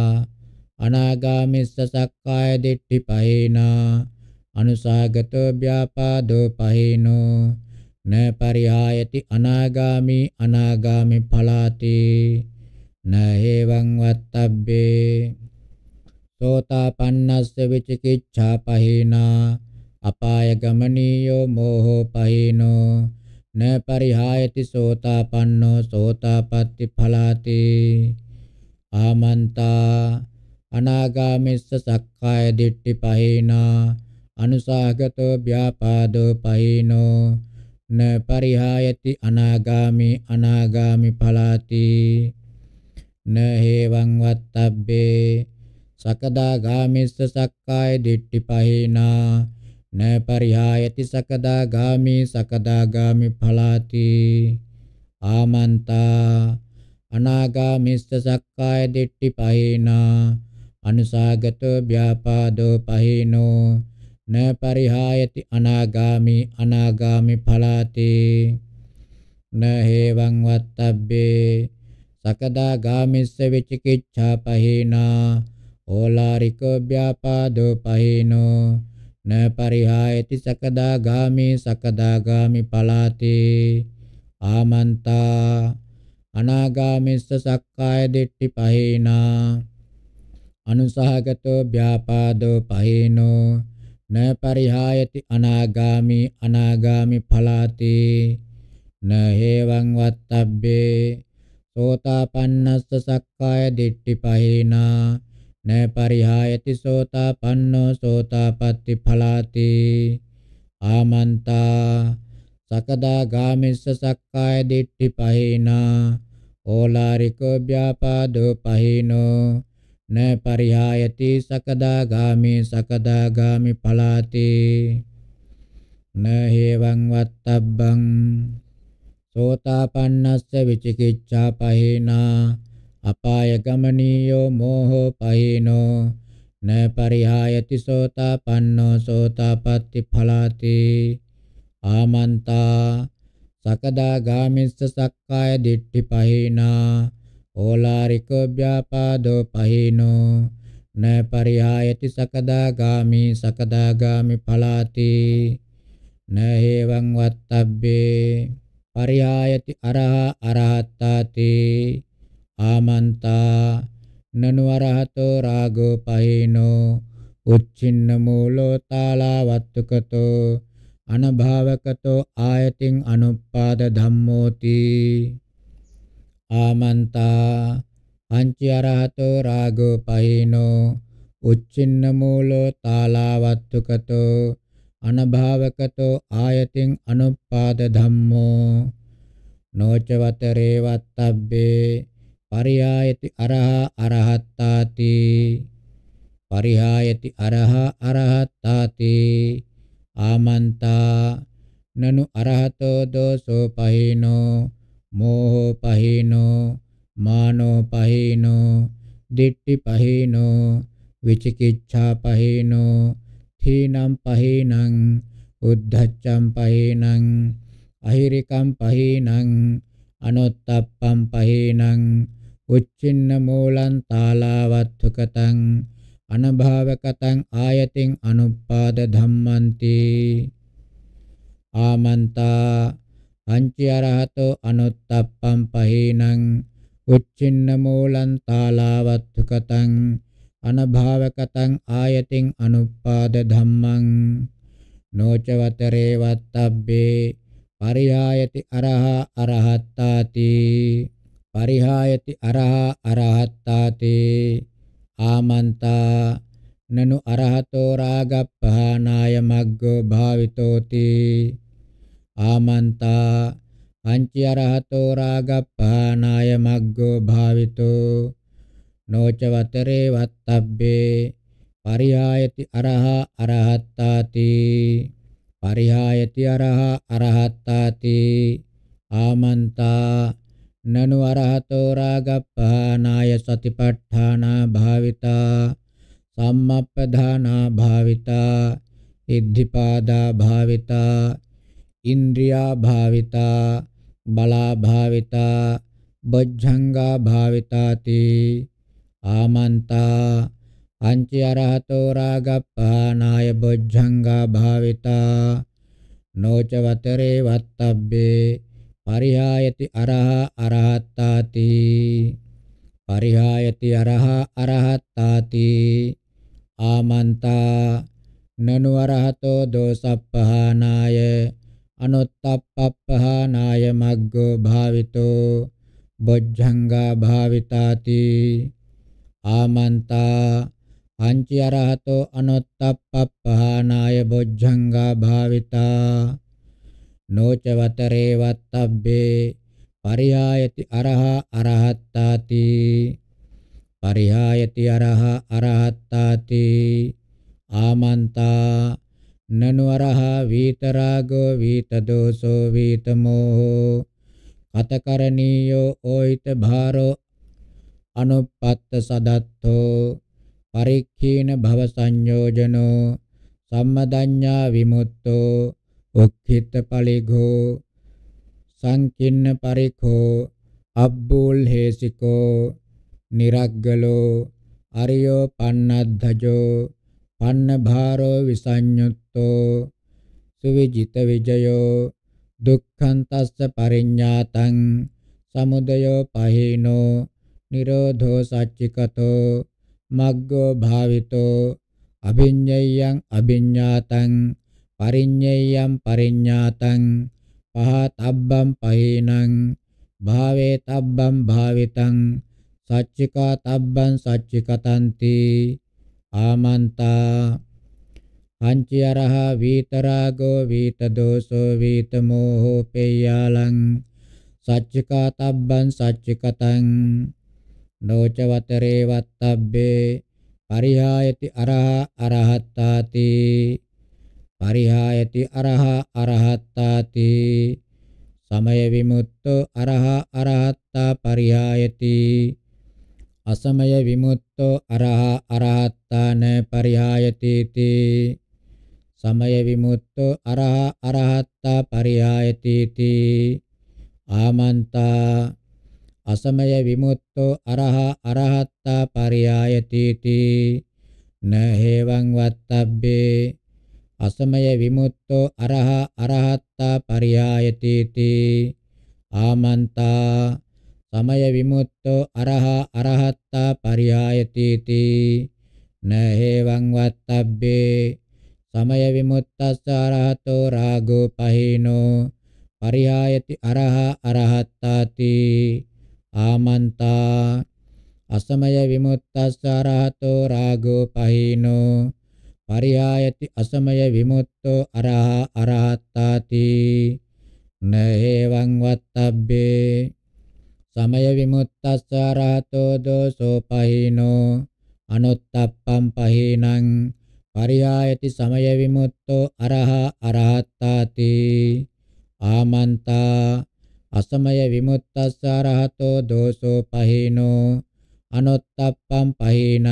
අනාගාමිස්ස සක්කාය දිට්ඨි පහේනා අනුසාගතෝ ව්‍යාපාදෝ පහේනෝ න පරිහායති අනාගාමි අනාගාමි ඵලාති න හේවං වත්තබ්බේ සෝතාපන්නස්ස විචිකිච්ඡා පහේනා අපාය ගමනියෝ මෝහෝ පහිනෝ න පරිහායති සෝතාපන්නෝ සෝතාපට්ටි ඵලාති ආමන්තා අනාගාමිස්ස සක්කාය දිට්ඨි පහිනා අනුසාගතෝ ව්‍යාපාදෝ පහිනෝ න පරිහායති අනාගාමි අනාගාමි ඵලාති න හේවං වත්තබ්බේ සකදාගාමිස්ස සක්කාය දිට්ඨි පහිනා න පරිහායති සකදාගාමි සකදාගාමි ඵලාති ආමන්තා අනාගාමිස්ස සක්කාය දිට්ඨි පහේනා අනුසාගතෝ ව්‍යාපාදෝ පහේනෝ න පරිහායති අනාගාමි අනාගාමි ඵලාති න හේවං වත්තබ්බේ සකදාගාමිස්ස විචිකිච්ඡා පහේනා ඕලාරිකෝ ව්‍යාපාදෝ පහේනෝ න පරිහායති සකදාගාමි සකදාගාමි පලාතේ ආමන්තා අනාගාමිස්ස සක්කාය දිට්ඨි පහේනා අනුසහගතෝ ව්‍යාපාදෝ පහේනෝ න පරිහායති අනාගාමි අනාගාමි පලාතේ න හේවං වත්තබ්බේ සෝතාපන්නස්ස සක්කාය දිට්ඨි පහේනා න පරිහායති සෝතාපන්නෝ සෝතාපට්ටි ඵලාති ආමන්තා සකදාගාමිස්ස සක්කාය දිට්ඨි පහිනා ඕලාරිකෝ ව්‍යාපාදෝ පහිනෝ න පරිහායති සකදාගාමි සකදාගාමි ඵලාති න හේවං වත්තබ්බං සෝතාපන්නස්ස විචිකිච්ඡා පහිනා අපාය ගමනියෝ මෝහෝ පහිනෝ න පරිහායති සෝතාපන්නෝ සෝතාපට්ටි ඵලාති ආමන්තා සකදාගාමිස්ස සක්කාය දිට්ඨි පහිනා ඕලාරිකෝ ව්‍යාපාදෝ පහිනෝ න පරිහායති සකදාගාමි සකදාගාමි ඵලාති න හේවං වත්තබ්බේ පරිහායති අරහ අරහත්තාති ආමන්තා නනුවරහතෝ රාගෝ පහේනෝ උච්චින්න මූලෝ තාලවත්තුකතෝ අනභාවකතෝ ආයතින් අනුපාද ධම්මෝති ආමන්තා පංච අරහතෝ රාගෝ පහේනෝ උච්චින්න මූලෝ තාලවත්තුකතෝ අනභාවකතෝ ආයතින් අනුපාද ධම්මෝ නොචවතරේ වත්තබ්බේ පරියායති අරහා අරහත්තාති පරිහායති අරහා අරහත්තාති ආමන්තා නනු අරහතෝ දෝසෝ පහිනෝ මෝහෝ පහිනෝ මානෝ පහිනෝ දිට්ඨි පහිනෝ විචිකිච්ඡා පහිනෝ තීනම් පහිනං උද්ධච්ඡම් පහිනං අහිරිකම් පහිනං අනොත්තප්පම් පහිනං උච්චින්න මූලං තාලාවත්තුකතං අනභාවකතං ආයතින් අනුපාද ධම්මන්ති ආමන්තා පංච අරහතෝ අනුත්තප්පං පහේනං උච්චින්න මූලං තාලාවත්තුකතං අනභාවකතං ආයතින් අනුපාද ධම්මං නෝචවතරේ වත්තබ්බේ පරිහායති අරහා අරහත්තාති පරිහායති අරහා අරහත්තාති ආමන්තා නනු අරහතෝ රාගප්පහානාය මග්ගෝ භාවිතෝති ආමන්තා පංචි අරහතෝ රාගප්පහානාය මග්ගෝ භාවිතෝ නොච වතරේ වත්තබ්බේ පරිහායති අරහා අරහත්තාති පරිහායති අරහා අරහත්තාති ආමන්තා නනු අරහතෝ රාගප්පහානාය සතිපට්ඨානා භාවිතා සම්මප්පධානා භාවිතා ඉද්ධිපාදා භාවිතා ඉන්ද්‍රියා භාවිතා බලා භාවිතා බොජ්ජංගා භාවිතාති ආමන්තා අංචි අරහතෝ රාගප්පානාය බොජ්ජංගා භාවිතා නොච වතරේ වත්තබ්බේ පරිහායති අරහා අරහත්තාති පරිහායති අරහා අරහත්තාති ආමන්තා නනු අරහතෝ දෝසප්පහානාය අනුත්තප්පප්පහානාය මග්ගෝ භාවිතෝ බොජ්ජංගා භාවිතාති ආමන්තා පංච අරහතෝ අනුත්තප්පප්පහානාය බොජ්ජංගා භාවිතා නොච වතරේ වත්තබ්බේ පරිහායති අරහා අරහත්තාති පරිහායති අරහා අරහත්තාති ආමන්තා නනුවරහා වීතරාගෝ වීතදෝසෝ වීතමෝහෝ කතකරණීයෝ ඕහිත භාරෝ අනුපත්ත සදත්තෝ පරික්ඛීන භව සංයෝජනෝ සම්මදඤ්ඤා විමුක්තෝ ඔක්ඛිත පලිඝෝ සංකින්න පරිඛෝ අබ්බූල් හේසිකෝ නිරග්ගලෝ අරියෝ පන්නද්ධජෝ පන්න භාරෝ විසඤ්ඤුත්තෝ සුවිජිත විජයෝ දුක්ඛං තස්ස පරිඤ්ඤාතං සමුදයෝ පහේනෝ නිරෝධෝ සච්චිකතෝ මග්ගෝ භාවිතෝ අභිඤ්ඤයං අභිඤ්ඤාතං පරිඤ්ඤයම් පරිඤ්ඤාතං පහතබ්බම් පහේනං භාවේ තබ්බම් භාවිතං සච්චිකා තබ්බං සච්චිකතන්ති ආමන්තා පංචයරහ වීතරාගෝ වීතදෝසෝ වීතමෝහෝ පේයාලං සච්චිකා තබ්බං සච්චිකතං නොචවතරේ වත්තබ්බේ පරිහායති අරහ අරහත්තාති පරිහායති අරහා අරහත්තාති සමය විමුක්තෝ අරහා අරහත්තා පරිහායති අසමය විමුක්තෝ අරහා අරහත්තාන පරිහායති තී සමය විමුක්තෝ අරහා අරහත්තා පරිහායති තී ආමන්තා අසමය විමුක්තෝ අරහා අරහත්තා පරියායති තී නහේවං වත්තබ්බේ අසමය විමුක්තෝ අරහ අරහත්තා පරියායති තී ආමන්තා සමය විමුක්තෝ අරහ අරහත්තා පරියායති තී නහේවං වත්තබ්බේ සමය විමුක්තස්ස අරහතෝ රාගෝ පහිනෝ පරියායති අරහ අරහත්තාති ආමන්තා අසමය විමුක්තස්ස අරහතෝ රාගෝ පහිනෝ පරියායති අසමය විමුක්තෝ අරහා අරහත්තාති නේවං වත්තබ්බේ සමය විමුක්තස්ස අරහතෝ දෝසෝ පහිනෝ අනුත්තප්පම් පහිනං පරියායති සමය විමුක්තෝ අරහා අරහත්තාති ආමන්තා අසමය විමුක්තස්ස අරහතෝ දෝසෝ පහිනෝ අනුත්තප්පම් පහිනං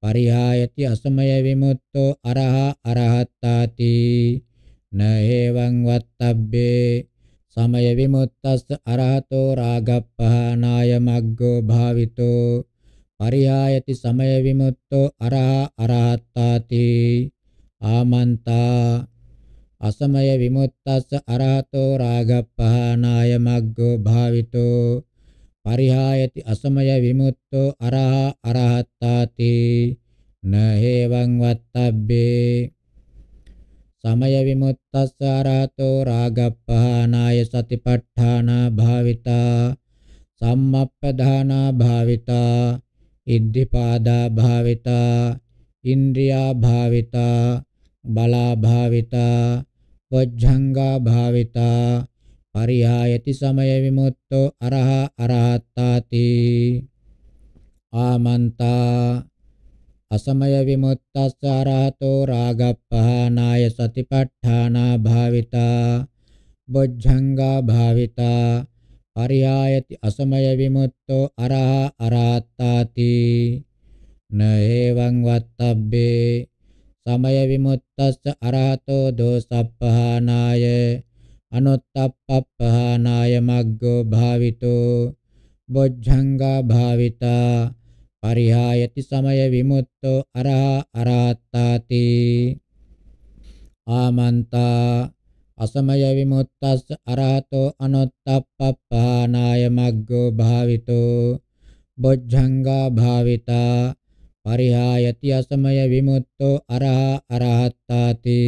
පරිහායති අසමය විමුක්තෝ අරහා අරහත්තාති නේවං වත්තබ්බේ සමය විමුක්තස් අරහතෝ රාගප්පහානාය මග්ගෝ භාවිතෝ පරිහායති සමය විමුක්තෝ අරහා අරහත්තාති ආමන්තා අසමය විමුක්තස් අරහතෝ රාගප්පහානාය මග්ගෝ භාවිතෝ පරිහායති අසමය විමුක්තෝ අරහ අරහත්තාති නහේවං වත්තබ්බේ සමය විමුක්තස්ස අරහතෝ රාගප්පහානාය සතිපට්ඨානා භාවිතා සම්මප්පදානා භාවිතා ඉද්ධිපාදා භාවිතා ඉන්ද්‍රියා භාවිතා බලා භාවිතා වජ්ජංගා භාවිතා පරිහායති සමය විමුක්තෝ අරහා අරහත්තාති ආමන්තා අසමය විමුක්තස්ස අරහතෝ රාගප්පහානාය සතිපට්ඨානා භාවිතා බොජ්ජංගා භාවිතා පරියායති අසමය විමුක්තෝ අරහා අරහත්තාති නේවං වත්තබ්බේ සමය විමුක්තස්ස අරහතෝ දෝසප්පහානාය අනුත්තප්පප්පහානාය මග්ගෝ භාවිතෝ බොජ්ජංගා භාවිතා පරිහායති සමය විමුක්තෝ අරහා අරහත්තාති ආමන්තා අසමය විමුක්තස් අරහතෝ අනුත්තප්පප්පහානාය මග්ගෝ භාවිතෝ බොජ්ජංගා භාවිතා පරිහායති අසමය විමුක්තෝ අරහා අරහත්තාති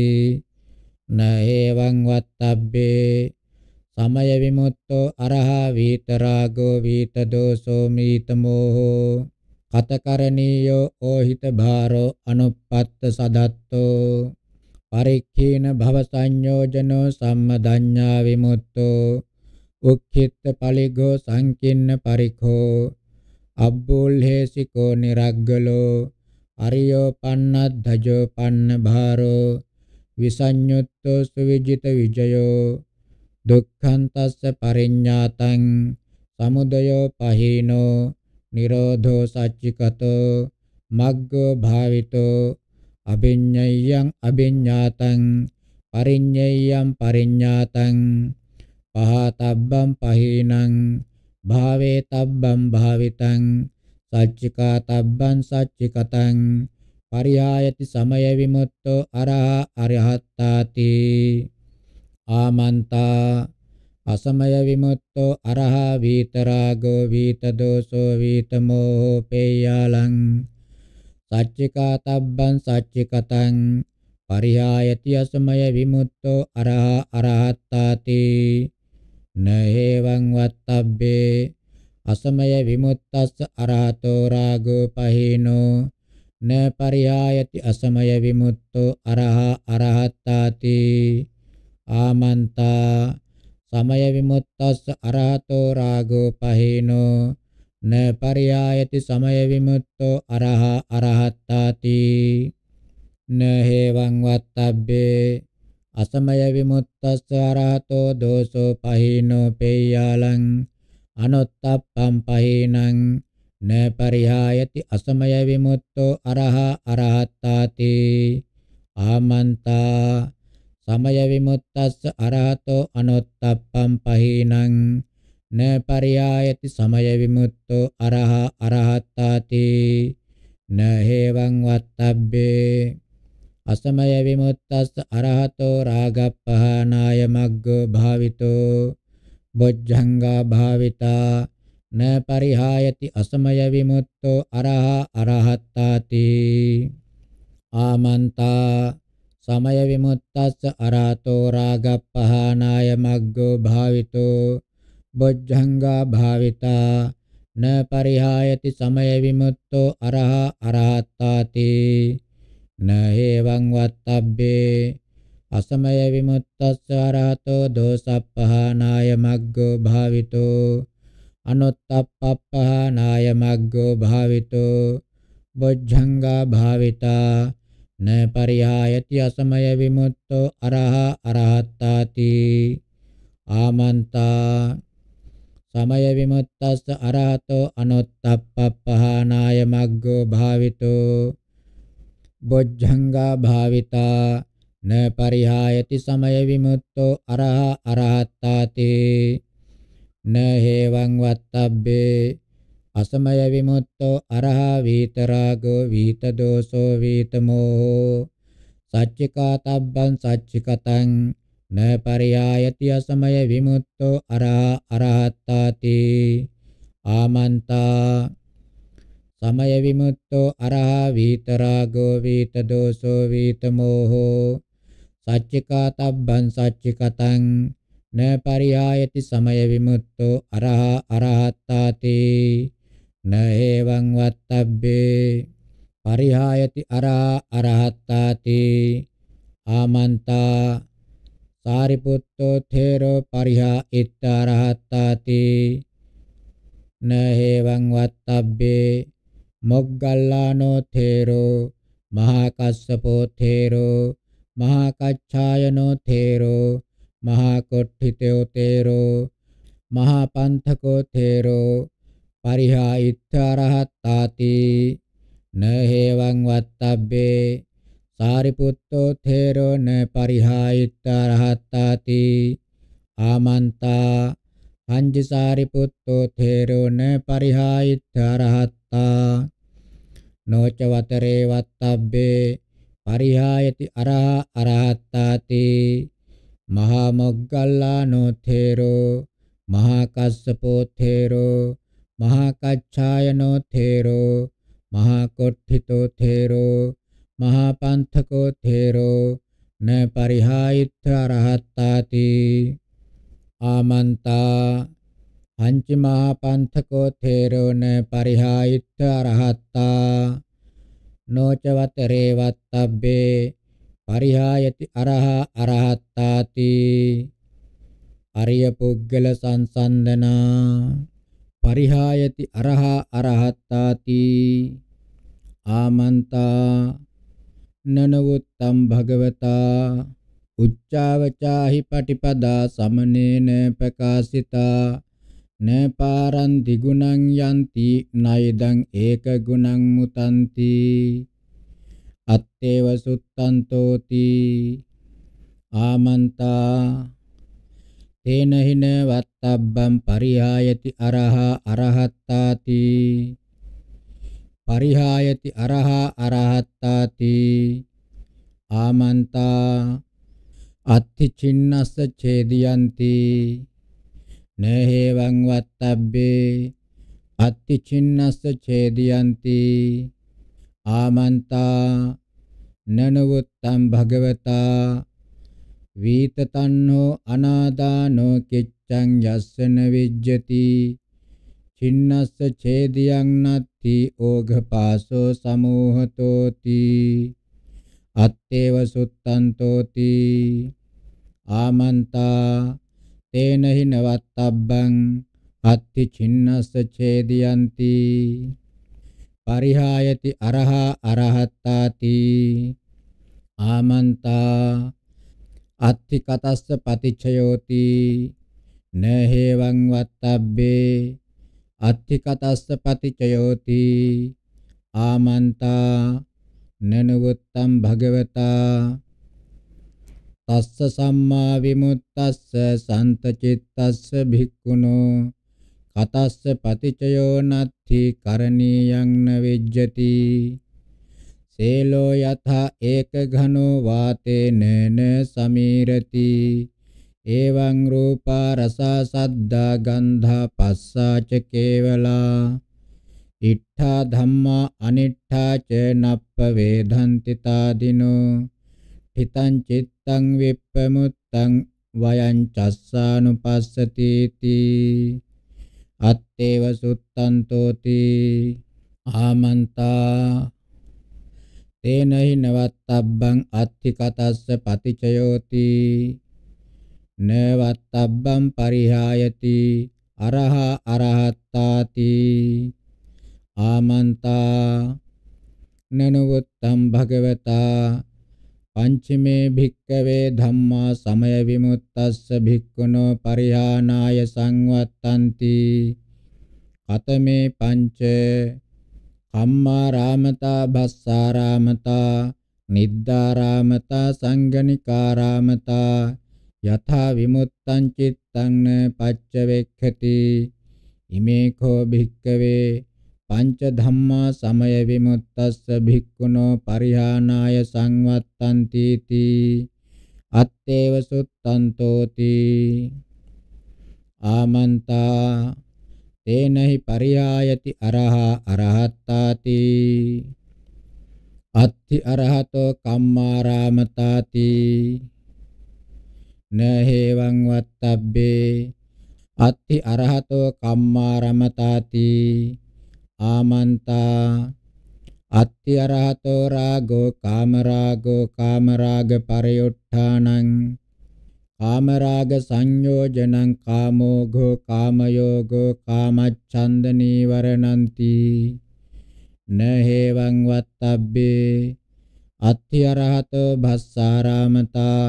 න එවං වත්තබ්බේ සමය විමුක්තෝ අරහා විතරාගෝ විත දෝසෝ මීත මෝහෝ කතකරණීයෝ ඕහිත භාරෝ අනුප්පත්ත සදත්තෝ පරික්ඛේන භව සංයෝජනෝ සම්මදඤ්ඤා විමුක්තෝ උක්ඛිත පලිගෝ සංකින්න පරිඛෝ අබ්බෝල්හේසිකෝ නිරග්ගලෝ අරියෝ පන්නද්ධජෝ පන්න භාරෝ විසඤ්ඤුත්තෝ සුවිජිත විජයෝ දුක්ඛං තස්ස පරිඤ්ඤාතං සමුදයෝ පහීනෝ නිරෝධෝ සච්චිකතෝ මග්ගෝ භාවිතෝ අභිඤ්ඤයං අභිඤ්ඤාතං පරිඤ්ඤයං පරිඤ්ඤාතං පහතබ්බං පහීනං භාවේ තබ්බං භාවිතං සච්චිකාතබ්බං සච්චිකතං පරියායති සමය විමුක්තෝ අරහ අරහත්තාති ආමන්තා අසමය විමුක්තෝ අරහ වීතරාගෝ වීතදෝසෝ වීතමෝහෝ පේයාලං සච්චිකාතබ්බං සච්චිකතං පරිහායති අසමය විමුක්තෝ අරහ අරහත්තාති නහේවං වත්තබ්බේ අසමය විමුක්තස්ස අරහතෝ රාගෝ පහීනෝ න පරියායති අසමය විමුක්තෝ අරහා අරහත්තාති ආමන්තා සමය විමුක්තස්ස අරහතෝ රාගෝ පහේනෝ න පරියායති සමය විමුක්තෝ අරහා අරහත්තාති න හේවං වත්තබ්බේ අසමය විමුක්තස්ස අරහතෝ දෝසෝ පහේනෝ පේයාලං අනුත්තප්පම් පහේනං න පරිහායති අසමය විමුක්තෝ අරහා අරහත්තාති ආමන්තා සමය විමුක්තස්ස අරහතෝ අනුත්තප්පම් පහීනං න පරියායති සමය විමුක්තෝ අරහා අරහත්තාති න හේවං වත්තබ්බේ අසමය විමුක්තස්ස අරහතෝ රාගප්පහානාය මග්ගෝ භාවිතෝ බොජ්ජංගා භාවිතා න පරිහායති අසමය විමුක්තෝ අරහා අරහත්තාති ආමන්තා සමය විමුක්තස්ස අරහතෝ රාගප්පහානාය මග්ගෝ භාවිතෝ බොජ්ජංගා භාවිතා න පරිහායති සමය විමුක්තෝ අරහා අරහත්තාති න හේවං වත්තබ්බේ අසමය විමුක්තස්ස අරහතෝ දෝසප්පහානාය මග්ගෝ භාවිතෝ අනුත්තප්පප්පහානාය මග්ගෝ භාවිතෝ බොජ්ජංගා භාවිතා න පරිහායති අසමය විමුක්තෝ අරහ අරහත්තාති ආමන්තා සමය විමුක්තස්ස අරහතෝ අනුත්තප්පප්පහානාය මග්ගෝ භාවිතෝ බොජ්ජංගා භාවිතා න පරිහායති සමය විමුක්තෝ අරහ අරහත්තාති න හේවං වත්තබ්බේ අසමය විමුක්තෝ අරහා විතරාගෝ විත දෝසෝ විතමෝ සච්චිකාතබ්බං සච්චිකතං න පරියායති අසමය විමුක්තෝ අරහා අරහත්තාති ආමන්තා සමය විමුක්තෝ අරහා විතරාගෝ විත දෝසෝ විතමෝ සච්චිකාතබ්බං සච්චිකතං න පරියායති සමය විමුක්තෝ අරහා අරහත්තාති න එවං වත්තබ්බේ පරිහායති අරහා අරහත්තාති ආමන්තා සාරිපුත්තෝ තේරෝ පරිහා ඉත්තරහත්තාති න හේවං වත්තබ්බේ මොග්ගල්ලානෝ තේරෝ මහා කස්සපෝ තේරෝ මහා කච්ඡායනෝ තේරෝ මහාකොට්ඨිතයෝ තේරෝ මහාපන්තකෝ තේරෝ පරිහායිත්තරහත්තාති නහේවං වත්තබ්බේ සාරිපුත්තෝ තේරෝ න පරිහායිත්තරහත්තාති ආමන්තා පංච සාරිපුත්තෝ තේරෝ න පරිහායිත්තරහත්තා නොච වතරේ වත්තබ්බේ පරිහායති අරහ අරහත්තාති මහා මොග්ගල්ලානෝ තේරෝ මහා කස්සපෝ තේරෝ මහා කච්ඡායනෝ තේරෝ මහා කොට්ඨිතෝ තේරෝ මහා පන්තකෝ තේරෝ න පරිහායිත්‍ය අරහත්තාති ආමන්තා පංච මහා පන්තකෝ තේරෝ න පරිහායිත්‍ය අරහත්තා නොච වතරේ වත්තබ්බේ පරිහායති අරහා අරහත්තාති අරිය පුද්ගල සංසන්දනා පරිහායති අරහා අරහත්තාති ආමන්තා නනවුත්තම් භගවතා උච්චාවචාහි පටිපදා සමනේන ප්‍රකාශිතා නපාරන්ති ගුණං යන්ති නයිදං ඒක ගුණං මුතන්ති අත්තේව සුත්තන්තෝති ආමන්තා තේන හින වත්තබ්බම් පරිහායති අරහා අරහත්තාති පරිහායති අරහා අරහත්තාති ආමන්තා අත්ති චින්නස්ස ඡේදියන්ති නහේවං වත්තබ්බේ අත්ති චින්නස්ස ඡේදියන්ති ආමන්තා නනවුත්තම් භගවතා වීතතන්නෝ අනාදානෝ කිච්ඡං යස්සන විජ්ජති චින්නස්ස ඡේදියං නත්ති ඕඝපාසෝ සමෝහතෝති අත්තේව සුත්තන්තෝති ආමන්තා තේනහි නවත්තබ්බං අත්ති චින්නස්ස ඡේදියಂತಿ පරිහායති අරහා අරහත්තාති ආමන්තා අත්ති කතස්ස පතිච්ඡයෝති නහේවං වත්තබ්බේ අත්ති කතස්ස පතිච්ඡයෝති ආමන්තා නනවත්තම් භගවතා තස්ස සම්මා විමුක්තස්ස සන්තචිත්තස්ස භික්ඛුනෝ කතස්ස පතිචයෝ නත්ථි කරණීයං න විජ්ජති සේලෝ යථා ඒක ඝනෝ වාතේන න සමීරති එවං රූපා රසා සද්දා ගන්ධා පස්සා ච කේවලා ඉත්තා ධම්මා අනිත්තා ච නප්ප වේදන්ති තාදිනෝ හිතං චිත්තං විප්පමුත්තං වයං චස්සානුපස්සති තී අත්තේව සුත්තන්තෝති ආමන්තා තේනහි නවත්තබ්බං අත්ති කතස්ස පතිචයෝති නවත්තබ්බං පරිහායති අරහ අරහත්තාති ආමන්තා නනුවත්තම් භගවතා පංචමේ භික්කවේ ධම්මා සමය විමුක්තස්ස භික්ඛුනෝ පරිහානාය සංවත්තಂತಿ කතමේ පංච කම්මා රාමතා භස්සා රාමතා නිද්දා රාමතා සංගනිකා රාමතා යථා විමුක්තං චිත්තං පච්චවෙක්ඛති ඉමේ කෝ භික්කවේ පංච ධම්මා සමය විමුක්තස්ස භික්ඛුනෝ පරිහානාය සංවත්තන්ති තී අත්තේව සුත්තන්තෝති ආමන්තා තේනහි පරියායති අරහා අරහත්තාති අත්ති අරහතෝ කම්මාරාමතාති නහේවං වත්තබ්බේ අත්ති අරහතෝ කම්මාරමතාති ආමන්තා අත්ති අරහතෝ රාගෝ කාමරාගෝ කාමරාග පරයුට්ඨානං කාමරාග සංයෝජනං කාමෝඝෝ කාමයෝගෝ කාමච්ඡන්ද නීවරණಂತಿ නහේවං වත්තබ්බේ අත්ති අරහතෝ භස්සාරාමතා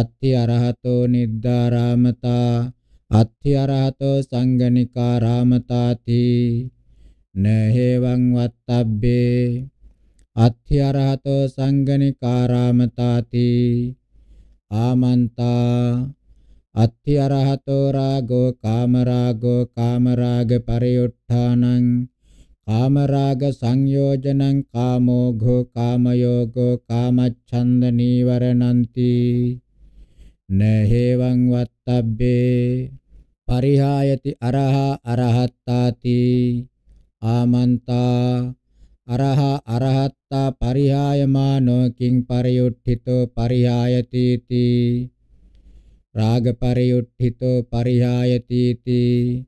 අත්ති අරහතෝ නිද්දාරාමතා අත්ති අරහතෝ සංගනිකාරාමතාති නහේවං වත්තබ්බේ අත්ථි අරහතෝ සංගනිකාරාමතාති ආමන්තා අත්ථි අරහතෝ රාගෝ කාමරාගෝ කාමරාග පරියුට්ඨානං කාමරාග සංයෝජනං කාමෝඝෝ කාමයෝගෝ කාමච්ඡන්ද නීවරණන්ති නහේවං වත්තබ්බේ පරිහායති අරහා අරහත්තාති ආමන්තා අරහ අරහත්තා පරිහායමානෝ කිං පරියුට්ඨිතෝ පරිහායති තී රාග පරියුට්ඨිතෝ පරිහායති තී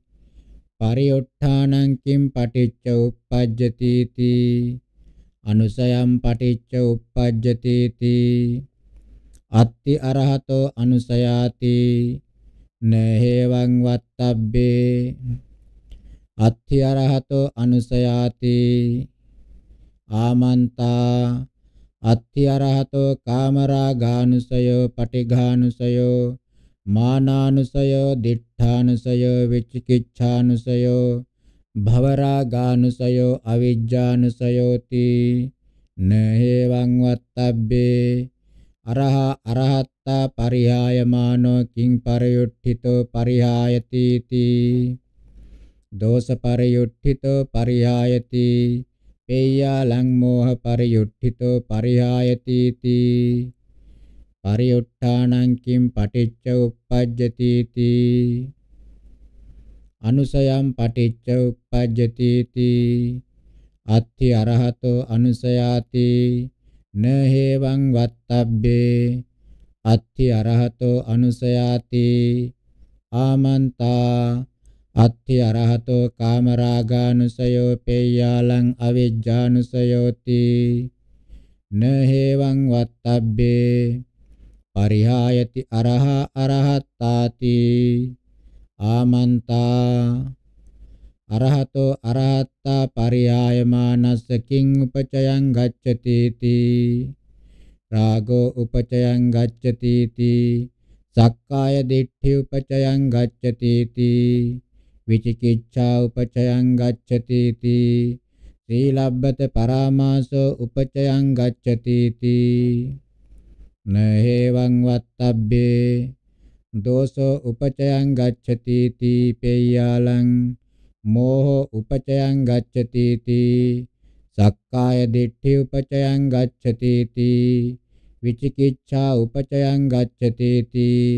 පරියුට්ඨානං කිං පටිච්ච උප්පජ්ජති තී අනුසයම් පටිච්ච උප්පජ්ජති තී අත්ති අරහතෝ අනුසයාති නහේවං වත්තබ්බේ අත්ථි අරහතෝ අනුසයාති ආමන්තා අත්ථි අරහතෝ කාමරාගානුසයෝ පටිඝානුසයෝ මානානුසයෝ දිඨානුසයෝ විචිකිච්ඡානුසයෝ භවරාගානුසයෝ අවිජ්ජානුසයෝති නහේවං වත්තබ්බේ අරහ අරහත්තා පරිහායමානෝ කිං පරයුට්ඨිතෝ පරිහායති තී දෝෂ පරියුට්ඨිතෝ පරිහායති පේයා ලං මෝහ පරියුට්ඨිතෝ පරිහායති තී පරියුට්ඨානං කිම් පටිච්ච උප්පජ්ජති තී අනුසයම් පටිච්ච උප්පජ්ජති තී අත්ථි අරහතෝ අනුසයාති න හේවං වත්තබ්බේ අත්ථි අරහතෝ අනුසයාති ආමන්තා අත්ථි අරහතෝ කාමරාගානුසයෝ පේයාලං අවිජ්ජානුසයෝති නහේවං වත්තබ්බේ පරිහායති අරහා අරහත්තාති ආමන්තා අරහතෝ අරහත්තා පරියායමානස්ස කිං උපචයං ගච්ඡති තී රාගෝ උපචයං ගච්ඡති තී සක්කාය දිට්ඨි උපචයං ගච්ඡති තී විචිකිච්ඡා උපචයං ගච්ඡති තී සීලබ්බත පරාමාසෝ උපචයං ගච්ඡති තී නහේවං වත්තබ්බේ දෝසෝ උපචයං ගච්ඡති තී පේයාලං මෝහෝ උපචයං ගච්ඡති තී සක්කාය දිට්ඨි උපචයං ගච්ඡති තී විචිකිච්ඡා උපචයං ගච්ඡති තී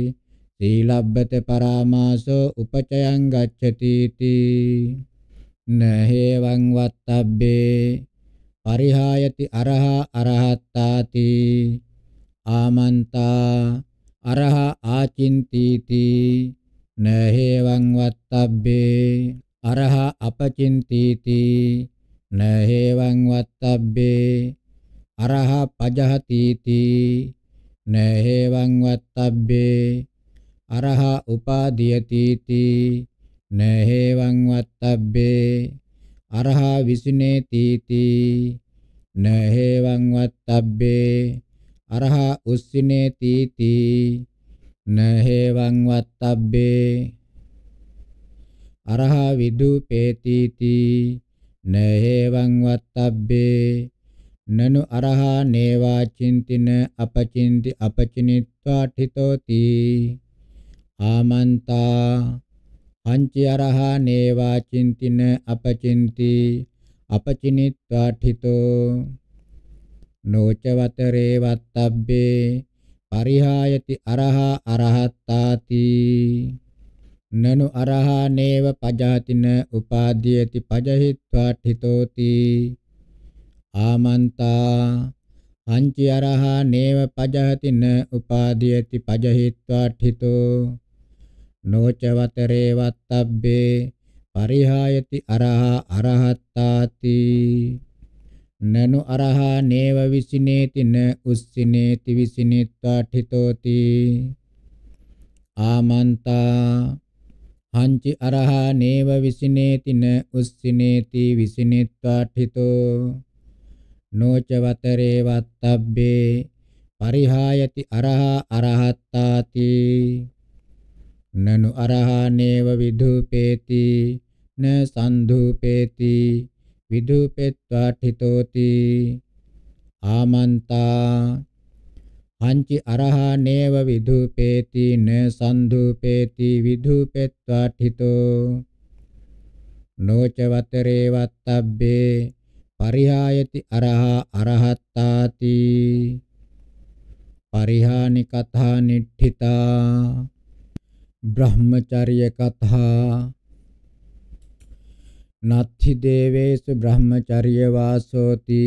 සීලබ්බත පරාමාසෝ උපචයං ගච්ඡති තී නහේවං වත්තබ්බේ පරිහායති අරහා අරහත්තාති ආමන්තා අරහා ආචින්තීති නහේවං වත්තබ්බේ අරහා අපචින්තීති නහේවං වත්තබ්බේ අරහා පජහතීති නහේවං වත්තබ්බේ අරහ උපාදීයතිති නහේවං වත්තබ්බේ අරහ විසිනේ තීති නහේවං වත්තබ්බේ අරහ උස්සිනේ තීති නහේවං වත්තබ්බේ අරහ විදුපේතිති නහේවං වත්තබ්බේ නනු අරහ නේවා චින්තින අපචින්ති අපචිනිත්වා ඨිතෝති ආමන්තා පංච අරහා නේවා චින්තින අපචින්ති අපචිනිත්වාඨිතෝ නොචවතරේ වත්තබ්බේ පරිහායති අරහා අරහත්තාති නනු අරහා නේව පජාතින උපාදීයති පජහිත්වාඨිතෝති ආමන්තා පංච අරහා නේව පජාතින උපාදීයති පජහිත්වාඨිතෝ නොච වතරේ වත්තබ්බේ පරිහායති අරහා අරහත්තාති නනු අරහා නේව විසිනේති න උස්සිනේති විසිනීත්වා ඨිතෝති ආමන්තා හංචි අරහා නේව විසිනේති න උස්සිනේති විසිනීත්වා ඨිතෝ නොච වතරේ වත්තබ්බේ පරිහායති අරහා අරහත්තාති නනු අරහානේව විදුපේති න සන්දුපේති විදුපෙත්වා ඨිතෝති ආමන්තා අංචි අරහානේව විදුපේති න සන්දුපේති විදුපෙත්වා ඨිතෝ නොච වතරේ වත්තබ්බේ පරිහායති අරහා අරහත්තාති පරිහානි කථා නිට්ඨිතා බ්‍රහ්මචර්ය කථා නත්ථි දේවේස බ්‍රහ්මචර්ය වාසෝති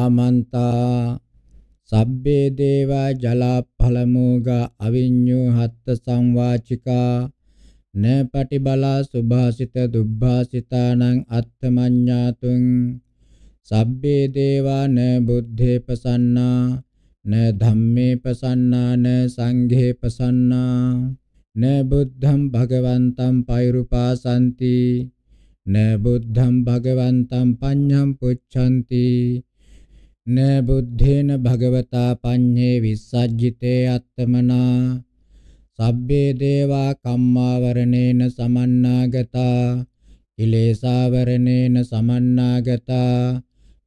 ආමන්තා සබ්බේ දේවා ජලා ඵලමෝගා අවිඤ්ඤෝ හත්ත සංවාචිකා න පටිබලා සුභාසිත දුබ්භාසිතානං අත්තමඤ්ඤාතුං සබ්බේ දේවා න බුද්ධේ පසන්නා न धम्मे पसन्ना न संघे पसन्ना न बुद्धं भगवन्तं पैरुपासन्ति न बुद्धं भगवन्तं पञ्चं पुच्छन्ति न बुद्धेन भगवता पञ्जे विसज्जिते आत्मना සබ්බේ දේවා කම්මාවරණේන සමන්නාගතා කිලේසාවරණේන සමන්නාගතා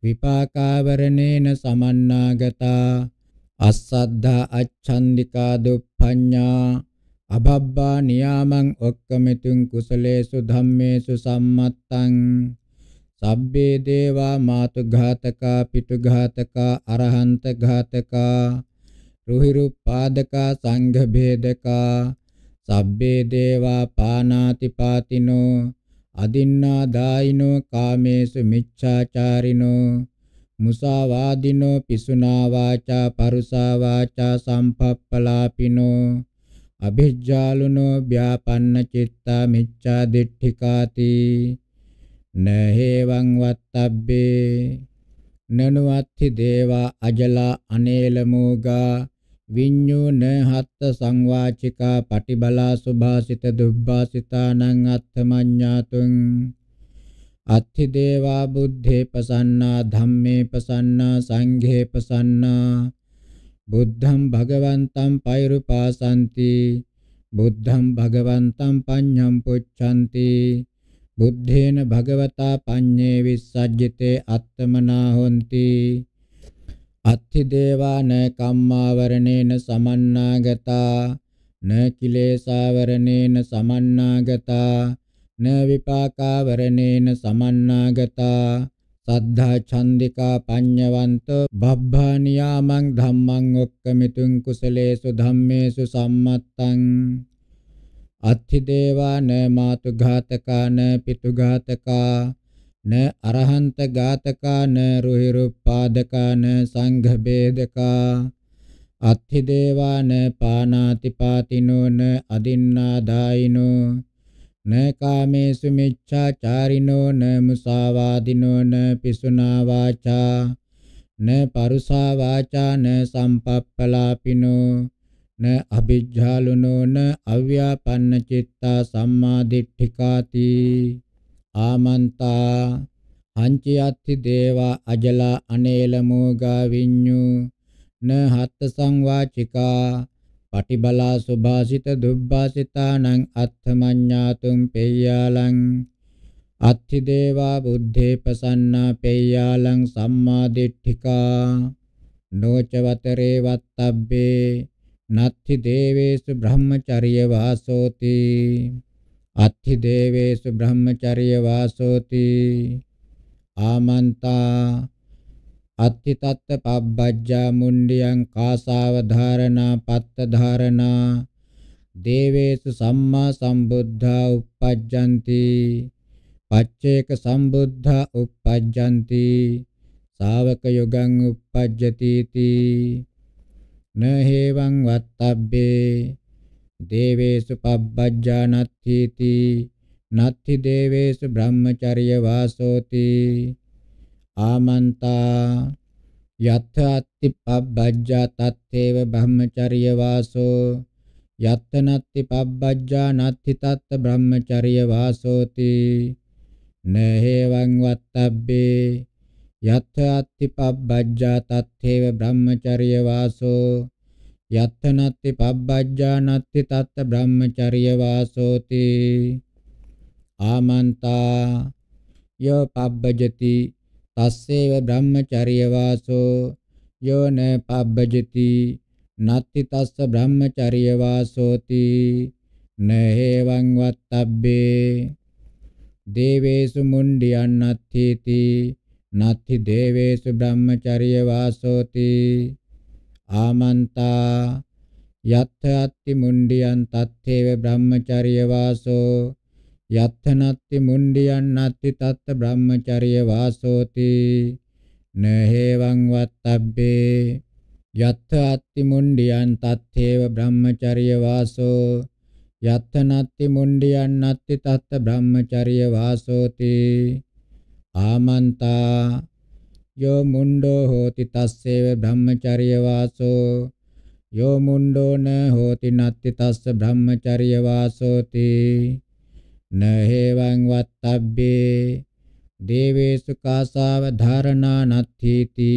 විපාකාවරණේන සමන්නාගතා අස්සද්ධා අච්ඡන්దికා දුප්පඤ්ඤා අබබ්බා නියාමං ඔක්කමිතුං කුසලේසු ධම්මේසු සම්මත්තං සබ්බේ දේවා මාතු ඝාතකා පිටු ඝාතකා අරහන්ත ඝාතකා රුහි රුපාදකා සංඝ භේදකා සබ්බේ දේවා පානාති පාතිනෝ අදින්නා දායිනෝ කාමේසු මිච්ඡාචාරිනෝ මුසාවාදිනෝ පිසුනා වාචා පරුසා වාචා සම්පප්පලාපිනෝ අභිජ්ජාලුනෝ ව්‍යාපන්න චිත්තා මිච්ඡා දිට්ඨිකාති නහේවං වත්තබ්බේ නනුවත්ති දේවා අජලා අනේල මෝගා විඤ්ඤෝ නහත්ත සංවාචිකා පටිබලා සුභාසිත දුබ්බාසිතානං අත්තමඤ්ඤාතුං අත්ථි දේවා බුද්ධේ පසන්නා ධම්මේ පසන්නා සංඝේ පසන්නා බුද්ධං භගවන්තං පෛරුපාසಂತಿ බුද්ධං භගවන්තං පඤ්ඤං පුච්ඡanti බුද්ධේන භගවතා පඤ්ඤේ විස්සජ්ජිතේ අත්තමනා හොಂತಿ අත්ථි දේවා න කම්මාවරණේන සමන්නාගතා න කිලේසාවරණේන සමන්නාගතා න විපාකාවරණේන සමන්නාගතා සද්ධා චන්දිකා පඤ්ඤවන්ත බබ්බා නියාමං ධම්මං ඔක්කමිතුං කුසලේසු ධම්මේසු සම්මත්තං අත්ථි දේවා න මාතු ඝාතකා න පිතු ඝාතකා න අරහන්ත ඝාතකා න රුහි රුප්පාදකා න සංඝ බේදකා අත්ථි දේවා න පානාති පාතිනෝ න අදින්නා දායිනෝ न कामेषु मिच्छाचारिणो न मुसावादिनो न पिसुना वाचा न परुषा वाचा न सम्पप्पलापिनो න අභිජ්ජාලුනෝ න අව්‍යාපන්න චිත්තා සම්මා දිට්ඨිකාති ආමන්තා හංචි අත්ථි දේවා අජලා අනේල මෝගා විඤ්ඤු න හත් සංවාචිකා පටිබලා සුභාසිත දුබ්බාසිතානං අත්ථමඤ්ඤාතුම් පෙය්‍යාලං අත්ථි දේවා බුද්ධේ පසන්නා පෙය්‍යාලං සම්මා දිට්ඨිකා නොචවතරේ වත්තබ්බේ නත්ථි දේවේසු බ්‍රහ්මචර්ය වාසෝති අත්ථි දේවේසු බ්‍රහ්මචර්ය වාසෝති ආමන්තා අත්තිතත්ත පබ්බජ්ජා මුණ්ඩියං කාසාව ධාරණා පත්ත ධාරණා දේවේසු සම්මා සම්බුද්ධා uppajjanti පච්චේක සම්බුද්ධා uppajjanti ශාවක යුගං uppajjati ti නහේවං වත්තබ්බේ දේවේසු පබ්බජ්ජානත්ථීති නත්ථි දේවේසු බ්‍රහ්මචර්ය වාසෝති ආමන්තා යත්ථ අත්ති පබ්බජ්ජා තත්තේව බ්‍රහ්මචර්ය වාසෝ යත්ථ නත්ති පබ්බජ්ජා නත්ති තත්ත බ්‍රහ්මචර්ය වාසෝති නහේවං වත්තබ්බේ යත්ථ අත්ති පබ්බජ්ජා තත්තේව බ්‍රහ්මචර්ය වාසෝ යත්ථ නත්ති පබ්බජ්ජා නත්ති තත්ත බ්‍රහ්මචර්ය වාසෝති ආමන්තා යෝ පබ්බජති තස්සේව බ්‍රහ්මචර්ය වාසෝ යෝන පබ්බජති නත්ති තස්ස බ්‍රහ්මචර්ය වාසෝති නහේවං වත්තබ්බේ දේවේසු මුණ්ඩියන් නත්ථීති නත්ති දේවේසු බ්‍රහ්මචර්ය වාසෝති ආමන්තා යත්ථ අත්ති මුණ්ඩියන් තත්තේව බ්‍රහ්මචර්ය වාසෝ යත්තනත්ති මුණ්ඩියන්නත්ති තත්ත බ්‍රහ්මචර්ය වාසෝති නහේවං වත්තබ්බේ යත්ත අත්ති මුණ්ඩියන් තත්තේව බ්‍රහ්මචර්ය වාසෝ යත්තනත්ති මුණ්ඩියන්නත්ති තත්ත බ්‍රහ්මචර්ය වාසෝති ආමන්තා යෝ මුණ්ඩෝ හෝති තස්සේව බ්‍රහ්මචර්ය වාසෝ යෝ මුණ්ඩෝ න හෝති නත්ති තස්ස බ්‍රහ්මචර්ය වාසෝති न हेवं वत्तब्बे देवेषु कासावधारणा नत्थीति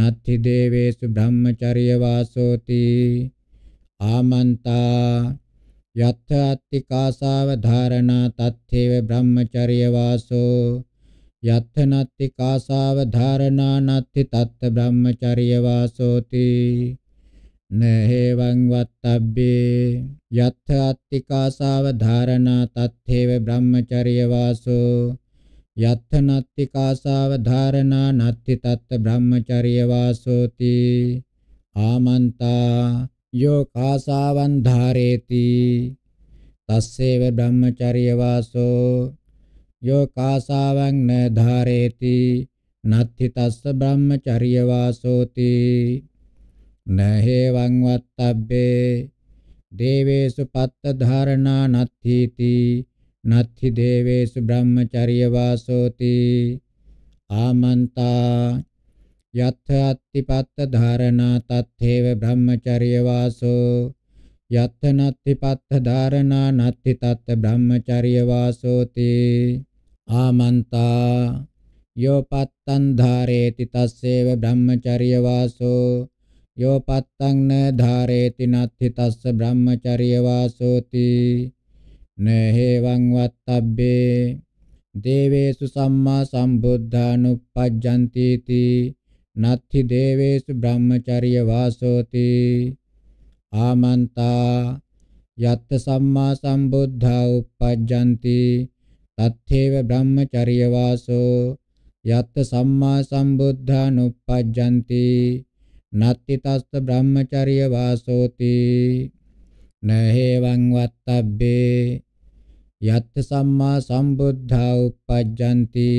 नत्थि देवेषु ब्रह्मचर्यवासोति आमन्ता यथ अति कासावधारणा तथैव ब्रह्मचर्यवासो यथ नत्ति कासावधारणा नत्थि तत् ब्रह्मचर्यवासोति නහේවං වත්තබ්බේ යත්ථ අත්තිකාසාව ධාරණා තත්ථේව බ්‍රහ්මචර්ය වාසෝ යත්ථ නත්තිකාසාව ධාරණා නත්ති තත්ත බ්‍රහ්මචර්ය වාසෝති ආමන්තා යෝ කාසාවන් ධාරේති තස්සේව බ්‍රහ්මචර්ය වාසෝ යෝ කාසාවං න ධාරේති නත්ති තස්ස බ්‍රහ්මචර්ය වාසෝති නහේවං වත්තබ්බේ දේවේසු පත්ත ධාරණා නත්ථීති නත්ථි දේවේසු බ්‍රහ්මචර්ය වාසෝති ආමන්තා යත්ථ අත්තිපත්ත ධාරණා තත්ථේව බ්‍රහ්මචර්ය වාසෝ යත්ථ නත්ථි පත්ත ධාරණා නත්ථි තත්ත බ්‍රහ්මචර්ය වාසෝති ආමන්තා යෝ පත්තං ධාරේති තස්සේව බ්‍රහ්මචර්ය වාසෝ යෝ පත්තං න ධාරේති නත්ථි තස්ස බ්‍රහ්මචර්ය වාසෝති නහේවං වත්තබ්බේ දේවේසු සම්මා සම්බුද්ධානුප්පජ්ජන්ති තී නත්ථි දේවේසු බ්‍රහ්මචර්ය වාසෝති ආමන්තා යත් සම්මා සම්බුද්ධා උප්පජ්ජන්ති තත්ථේව බ්‍රහ්මචර්ය වාසෝ යත් සම්මා සම්බුද්ධානුප්පජ්ජන්ති නත්තිතස්ස බ්‍රහ්මචර්ය වාසෝති නහේවං වත්තබ්බේ යත් සම්මා සම්බුද්ධා උපජ්ජಂತಿ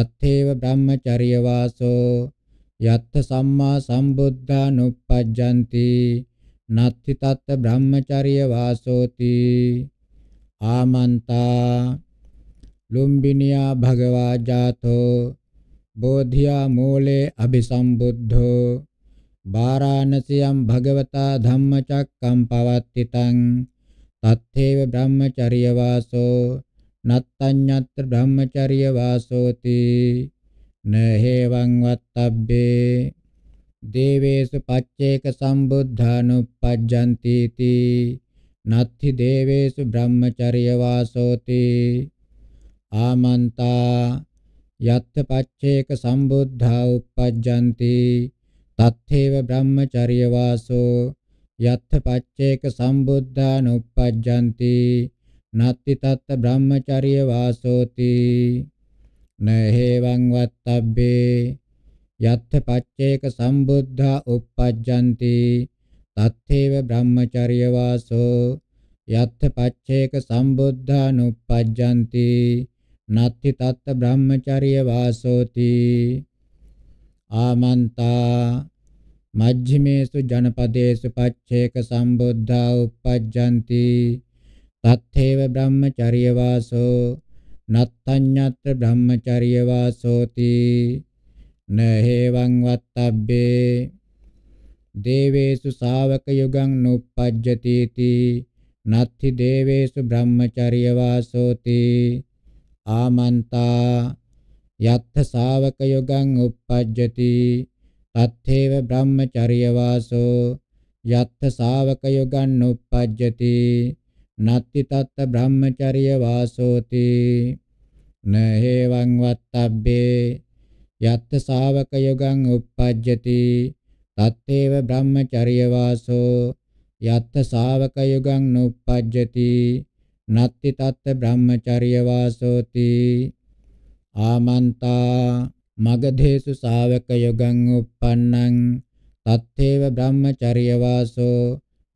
තත්තේව බ්‍රහ්මචර්ය වාසෝ යත් සම්මා සම්බුද්ධානුපජ්ජಂತಿ නත්ති තත් බ්‍රහ්මචර්ය වාසෝති ආමන්තා ලුම්බිනියා භගවා ජාතෝ බෝධියා මූලේ අபிසම්බුද්ධෝ වාරාණසියම් භගවතා ධම්මචක්කම් පවත්තිතං තත්තේව බ්‍රහ්මචර්ය වාසෝ නත්තඤ්ඤත්‍ර බ්‍රහ්මචර්ය වාසෝති නහේවං වත්තබ්බේ දේවේසු පච්චේක සම්බුද්ධානුප්පජ්ජන්ති තී නත්ථි දේවේසු බ්‍රහ්මචර්ය වාසෝති ආමන්තා යත්ථ පච්චේක සම්බුද්ධා උප්පජ්ජන්ති තත්ථේව බ්‍රහ්මචර්ය වාසෝ යත්ථ පච්චේක සම්බුද්ධානුප්පජ්ජಂತಿ නත්ති තත්ත බ්‍රහ්මචර්ය වාසෝති නහේවං වත්තබ්බේ යත්ථ පච්චේක සම්බුද්ධා උප්පජ්ජಂತಿ තත්ථේව බ්‍රහ්මචර්ය වාසෝ යත්ථ පච්චේක සම්බුද්ධානුප්පජ්ජಂತಿ නත්ති තත්ත බ්‍රහ්මචර්ය වාසෝති ආමන්තා මජ්ක්‍ධිමේසු ජනපදේසු පච්චේක සම්බුද්ධා uppajjanti තත්තේව බ්‍රහ්මචර්ය වාසෝ නත්තඤ්ඤත්‍ර බ්‍රහ්මචර්ය වාසෝති නහේවං වත්තබ්බේ දේවේසු ශාවක යුගං නුප්පජ්ජති තී නත්ති දේවේසු බ්‍රහ්මචර්ය වාසෝති ආමන්තා යත්ථ ශාවක යුගං uppajjati තත්තේව බ්‍රහ්මචර්ය වාසෝ යත්ථ ශාවක යොගං උප්පජ්ජති නත්ති තත්ත බ්‍රහ්මචර්ය වාසෝති නහේවං වත්තබ්බේ යත්ථ ශාවක යොගං උප්පජ්ජති තත්තේව බ්‍රහ්මචර්ය වාසෝ යත්ථ ශාවක යොගං නුප්පජ්ජති නත්ති තත්ත බ්‍රහ්මචර්ය වාසෝති ආමන්තා මගධේසු ශාවක යොගං uppannං තත්තේව බ්‍රහ්මචර්ය වාසෝ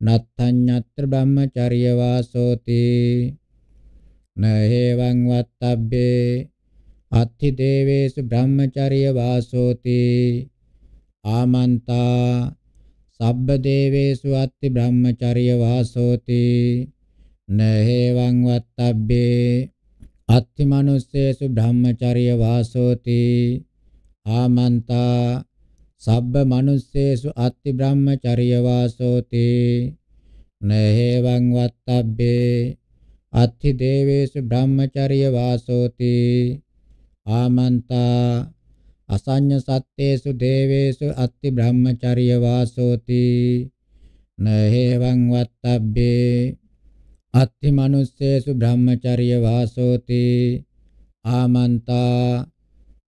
නත්තඤ්ඤත්‍ර බ්‍රහ්මචර්ය වාසෝති නහේවං වත්තබ්බේ අත්ථි දේවේසු බ්‍රහ්මචර්ය වාසෝති ආමන්තා සබ්බ දේවේසු අත්ථි බ්‍රහ්මචර්ය වාසෝති නහේවං වත්තබ්බේ අත්ථි මනුස්සේසු බ්‍රහ්මචර්ය වාසෝති ආමන්තා සබ්බ මනුස්සේසු අත්ති බ්‍රහ්මචර්ය වාසෝති නේහෙවං වත්තබ්බේ අත්ති දේවේසු බ්‍රහ්මචර්ය වාසෝති ආමන්තා අසඤ්ඤ සත්තේසු දේවේසු අත්ති බ්‍රහ්මචර්ය වාසෝති නේහෙවං වත්තබ්බේ අත්ති මනුස්සේසු බ්‍රහ්මචර්ය වාසෝති ආමන්තා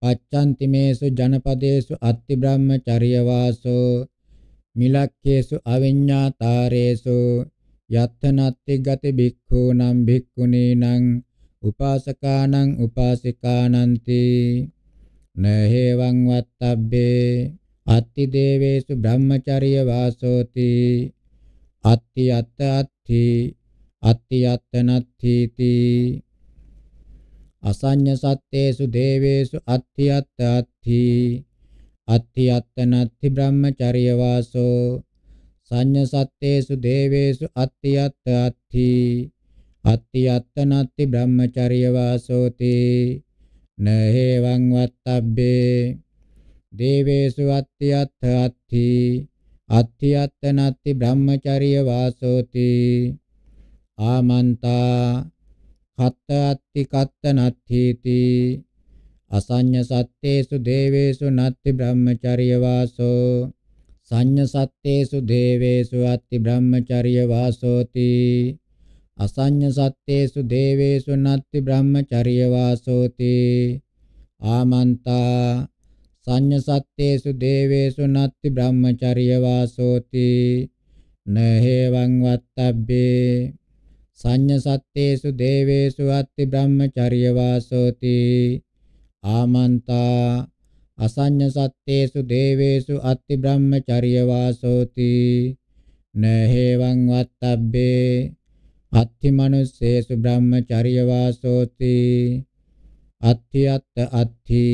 පච්ඡන්තිමේසු ජනපදේසු අත්ති බ්‍රහ්මචර්ය වාසෝ මිලක්කේසු අවිඤ්ඤාතාරේසු යත්තනත්ති ගති භික්ඛූනම් භික්ඛුනීනම් උපාසකානම් උපාසිකානන්ති නහේවං වත්තබ්බේ අත්ති දේවේසු බ්‍රහ්මචර්ය වාසෝති අත්ති අත්ත අත්ති අත්ති යත්තනත්ථීති අසඤ්ඤ සත්තේසු දේවේසු අත්ථි අත්ථ අත්ථි අත්ථි අත්ථ නත්ථි බ්‍රහ්මචර්ය වාසෝ සඤ්ඤ සත්තේසු දේවේසු අත්ථි අත්ථ අත්ථි අත්ථි අත්ථ නත්ථි බ්‍රහ්මචර්ය වාසෝති නහේවං වත්තබ්බේ දේවේසු අත්ථි අත්ථ අත්ථි අත්ථි අත්ථ නත්ථි බ්‍රහ්මචර්ය වාසෝති ආමන්තා කත්ත අත්ති කත්ත නත්ථීති අසඤ්ඤ සත්තේසු දේවේසු නත්ති බ්‍රහ්මචර්ය වාසෝ සංඤ සත්තේසු දේවේසු අත්ති බ්‍රහ්මචර්ය වාසෝති අසඤ්ඤ සත්තේසු දේවේසු නත්ති බ්‍රහ්මචර්ය වාසෝති ආමන්තා සංඤ සත්තේසු දේවේසු නත්ති බ්‍රහ්මචර්ය වාසෝති නහේවං වත්තබ්බේ සංඤ සත්තේසු දේවේසු අත්ති බ්‍රහ්මචර්ය වාසෝති ආමන්තා අසඤ්ඤ සත්තේසු දේවේසු අත්ති බ්‍රහ්මචර්ය වාසෝති නහේවං වත්තබ්බේ අත්ති මනුස්සේසු බ්‍රහ්මචර්ය වාසෝති අත්ති අත්ත අත්ති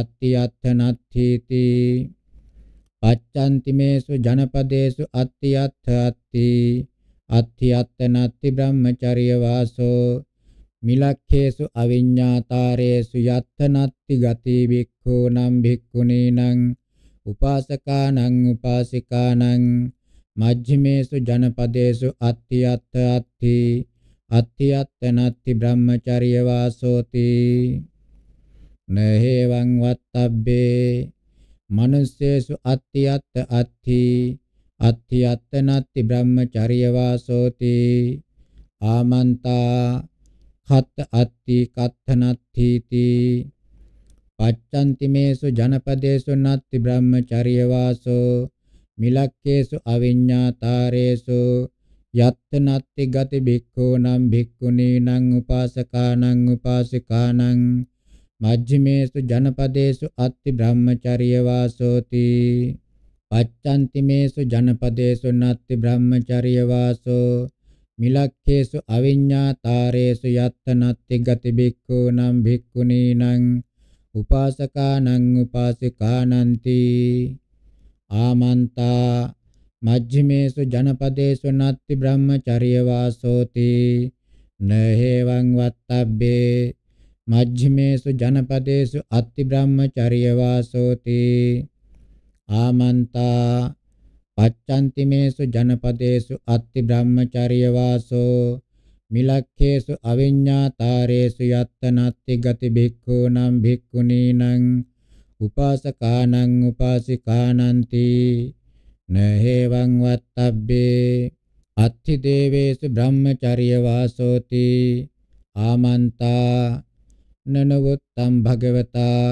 අත්ති අත්ත නත්ථීති පච්ඡන්තිමේසු ජනපදේසු අත්ති අත්ත අත්ති අත්ථි අත්තනත්ති බ්‍රහ්මචර්ය වාසෝ මිලක්ඛේසු අවිඤ්ඤාතාරේසු යත්තනත්ති ගති භික්ඛූනම් භික්ඛුනීනම් උපාසකානං උපාසිකානං මජ්ක්‍ධිමේසු ජනපදේසු අත්ති අත්ත අත්ති අත්ති අත්තනත්ති බ්‍රහ්මචර්ය වාසෝති නහේවං වත්තබ්බේ මනුස්සේසු අත්ති අත්ත අත්ති අත්ථි අත්තනත්ති බ්‍රහ්මචර්ය වාසෝති ආමන්තා කත් අත්ථි කත්තනත්ති තී පච්ඡන්ති මේසු ජනපදේසු නත්ති බ්‍රහ්මචර්ය වාසෝ මිලක්කේසු අවිඤ්ඤාතාරේසු යත්ත නත්ති ගති භික්ඛූනම් භික්ඛුනීනං උපාසකානං උපාසිකානං මජ්ජිමේසු ජනපදේසු අත්ති බ්‍රහ්මචර්ය වාසෝති පච්චන්තිමේසු ජනපදේසු නත්ති බ්‍රහ්මචර්ය වාසෝ මිලක්ඛේසු අවිඤ්ඤාතාරේසු යත්ත නත්ති ගති බික්ඛූනම් භික්ඛුනීනං උපාසකානං උපාසිකානන්ති ආමන්තා මජ්ජිමේසු ජනපදේසු නත්ති බ්‍රහ්මචර්ය වාසෝති නහේවං වත්තබ්බේ මජ්ජිමේසු ජනපදේසු අත්ති බ්‍රහ්මචර්ය වාසෝති ආමන්තා පච්ඡන්තිමේසු ජනපදේසු අත්ති බ්‍රහ්මචර්ය වාසෝ මිලක්ඛේසු අවිඤ්ඤාතාරේසු යත්තනත්ති ගති භික්ඛූනම් භික්ඛුනීනං උපාසකානං උපාසිකානන්ති නහේවං වත්තබ්බේ අත්ථි දේවේසු බ්‍රහ්මචර්ය වාසෝති ආමන්තා නනවත්තම් භගවතා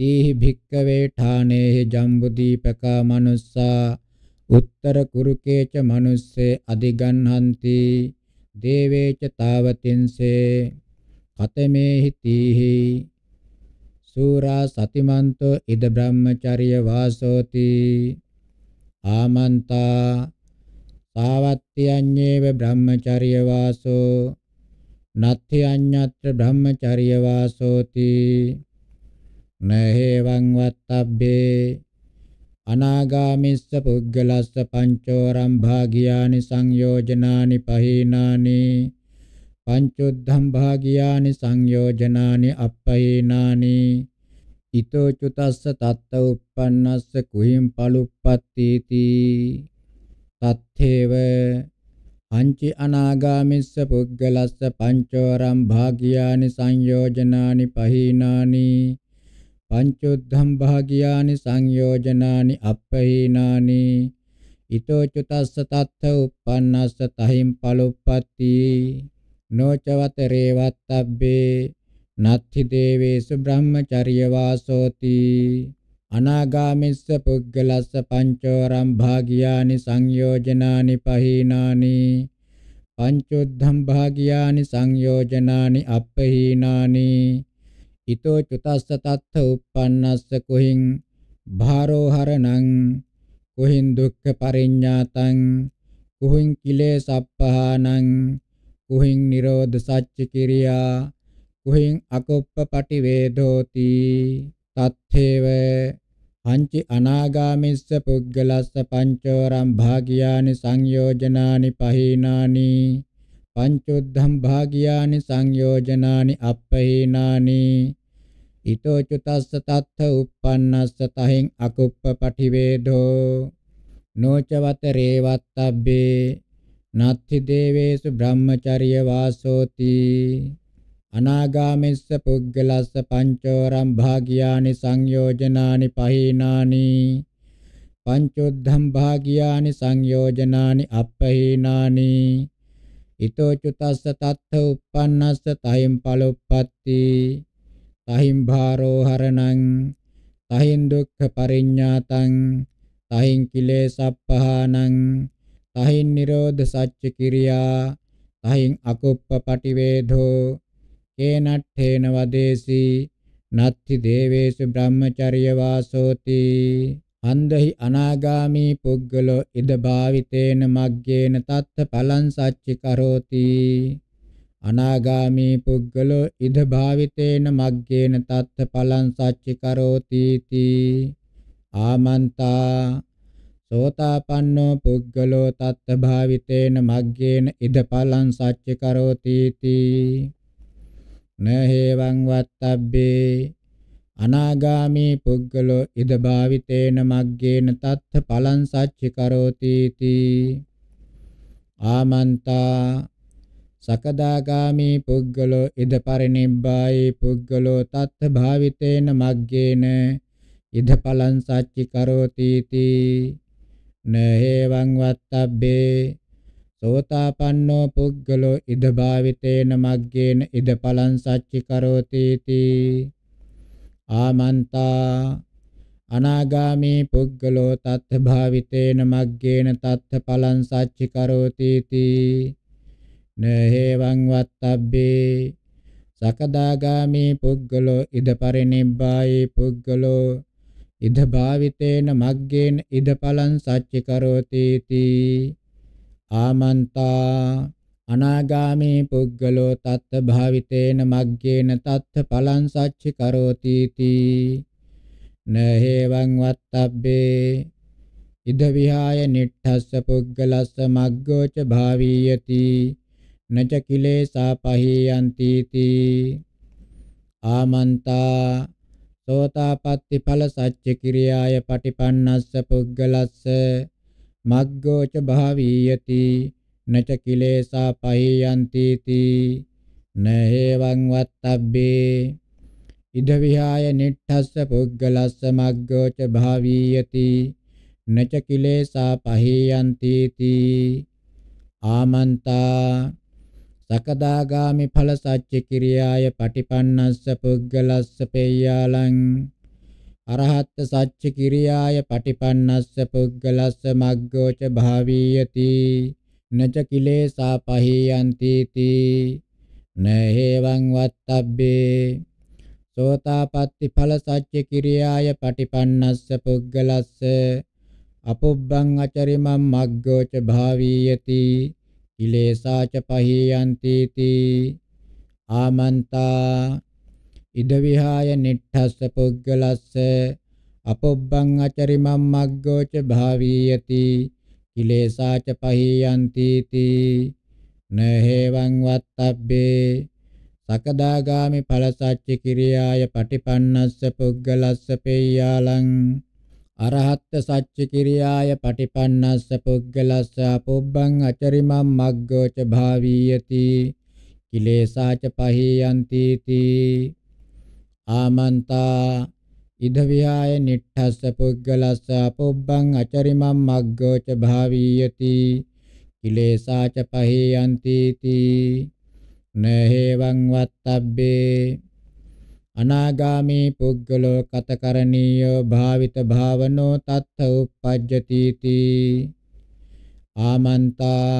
තීහි භික්කවේ ඨානේහි ජම්බුදීපකා මනුස්සා උත්තර කුරුකේච මනුස්සේ අධිගන්හන්ති දේවේච තාවතින්සේ කතමේහි තීහි සූරා සතිමන්තෝ ඉද බ්‍රහ්මචර්ය වාසෝති ආමන්තා සාවත්තියඤ්ඤේව බ්‍රහ්මචර්ය වාසෝ නත්ථි අඤ්ඤත්‍ර බ්‍රහ්මචර්ය වාසෝති නහේවං වත්තබ්බේ අනාගාමිස්ස පුද්ගලස්ස පංචෝරම් භාගියානි සංයෝජනානි පහීනානි පංචොද්ධම් භාගියානි සංයෝජනානි අපහීනානි ඊතෝ චුතස්ස තත්ත උප්පන්නස්ස කුහිම් පලුප්පත්ති තී තත්තේව පංච අනාගාමිස්ස පුද්ගලස්ස පංචෝරම් භාගියානි සංයෝජනානි පහීනානි පංචොද්ධම් භාගියානි සංයෝජනානි අපහීනානි ඊතෝ චුතස්ස තත්ථ uppannasස තහින් පලොප්පති නොචවත රේවත්තබ්බේ නත්ථි දේවේසු බ්‍රහ්මචර්ය වාසෝති අනාගාමිස්ස පුග්ගලස්ස පංචෝරම් භාගියානි සංයෝජනානි පහීනානි පංචොද්ධම් භාගියානි සංයෝජනානි අපහීනානි හිතෝ චුතස්ස තත්ථ uppannasස කුහින් භාරෝ හරණං කුහින් දුක්ඛ පරිඤ්ඤාතං කුහින් කිලේසප්පහානං කුහින් නිරෝධ සච්ච කිරියා කුහින් අකොප්ප පටිවේදෝති තත්ථේව පංචි අනාගාමිස්ස පුද්ගලස්ස පංචෝරම් භාගියානි සංයෝජනානි පහීනානි පංචොද්ධම් භාගියානි සංයෝජනානි අපහීනානි ඊතෝ චුතස්ස තත්ථ uppannasස තහින් අකුප්ප පටිවේදෝ නොචවත රේවත්තබ්බේ නත්ථි දේවේසු බ්‍රහ්මචර්ය වාසෝති අනාගාමිස්ස පුග්ගලස්ස පංචෝරම් භාගියානි සංයෝජනානි පහීනානි පංචොද්ධම් භාගියානි සංයෝජනානි අපහීනානි ඊතෝ චුතස්ස තත්ථ uppannasස තහින් පලොප්පත්ති තහින් භාරෝ හරණං තහින් දුක්ඛ පරිඤ්ඤාතං තහින් කිලේසප්පහානං තහින් නිරෝධ සච්ච කිරියා තහින් අකුප්ප පටිවේධෝ කේනට්ඨේන වදේසි නත්ති දේවේසු බ්‍රහ්මචර්ය වාසෝති අන්දහි අනාගාමී පුද්ගලෝ ඉද භාවිතේන මග්ගේන තත්ත පලං සච්චි කරෝති අනාගාමී පුද්ගලෝ ඉද භාවිතේන මග්ගේන තත්ත පලං සච්චි කරෝති තී ආමන්තා සෝතාපන්නෝ පුද්ගලෝ තත්ත භාවිතේන මග්ගේන ඉද පලං සච්චි කරෝති තී නහේවං වත්තබ්බේ අනාගාමී පුද්ගලෝ ඉද භාවිතේන මග්ගේන තත්ත පලං සච්චි කරෝති තී ආමන්තා සකදාගාමි පුද්ගලෝ ඉද පරිනිබ්බායි පුද්ගලෝ තත්ත භාවිතේන මග්ගේන ඉද පලං සච්චි කරෝති තී නහේවං වත්තබ්බේ සෝතාපන්නෝ පුද්ගලෝ ඉද භාවිතේන මග්ගේන ඉද පලං සච්චි කරෝති තී ආමන්තා අනාගාමී පුද්ගලෝ තත්ත භාවිතේන මග්ගේන තත්ත පලං සච්චි කරෝති තී නේවං වත්තබ්බේ සකදාගාමි පුද්ගලෝ ඉද පරිනිබ්බායි පුද්ගලෝ ඉද භාවිතේන මග්ගේන ඉද පලං සච්ච කරෝති තී ආමන්තා අනාගාමි පුද්ගලෝ තත්ත භාවිතේන මග්ගේන තත්ත පලං සච්ච කරෝති තී නේවං වත්තබ්බේ ඉද විහාය නිට්ඨස්ස පුද්ගලස්ස මග්ගෝච භාවීයති නච කිලේසා පහියන්ති තී ආමන්තා සෝතාපට්ටි ඵල සච්ච කිරියාය පටිපන්නස්ස පුග්ගලස්ස මග්ගෝච භාවීයති නච කිලේසා පහියන්ති තී නහේවං වත්තබ්බේ ඉද විහාය නිට්ඨස්ස පුග්ගලස්ස මග්ගෝච භාවීයති නච කිලේසා පහියන්ති තී ආමන්තා සකදාගාමි ඵල සච්ච කිරියාය පටිපන්නස්ස පුද්ගලස්ස පෙය්‍යාලං අරහත් සච්ච කිරියාය පටිපන්නස්ස පුද්ගලස්ස මග්ගෝච භාවීයති නච කිලේසා පහියන්ති තී නහේවං වත්තබ්බේ සෝතාපට්ටි ඵල සච්ච කිරියාය පටිපන්නස්ස පුද්ගලස්ස අපොබ්බං අචරිමම් මග්ගෝච භාවීයති කිලේසාච පහියන්ති තී ආමන්තා ඉද විහාය නිට්ඨස්ස පුග්ගලස්ස අපොබ්බං අචරිමම් මග්ගෝච භාවීයති කිලේසාච පහියන්ති තී නහේවං වත්තබ්බේ සකදාගාමි ඵල සච්ච කිරියාය පටිපන්නස්ස පුග්ගලස්ස පෙය්‍යාලං අරහත්ත සච්ච කිරියාය පටිපන්නස්ස පුද්ගලස්ස අපොබ්බං අචරිමම් මග්ගෝච භාවීයති කිලේසාච පහියන්ති තී ආමන්තා ඉද විහාය නිට්ඨස්ස පුද්ගලස්ස අපොබ්බං අචරිමම් මග්ගෝච භාවීයති කිලේසාච පහියන්ති තී නහේවං වත්තබ්බේ අනාගාමී පුද්ගලෝ කතකරණීයෝ භාවිත භාවනෝ තත්ථ උප්පජ්ජති ආමන්තා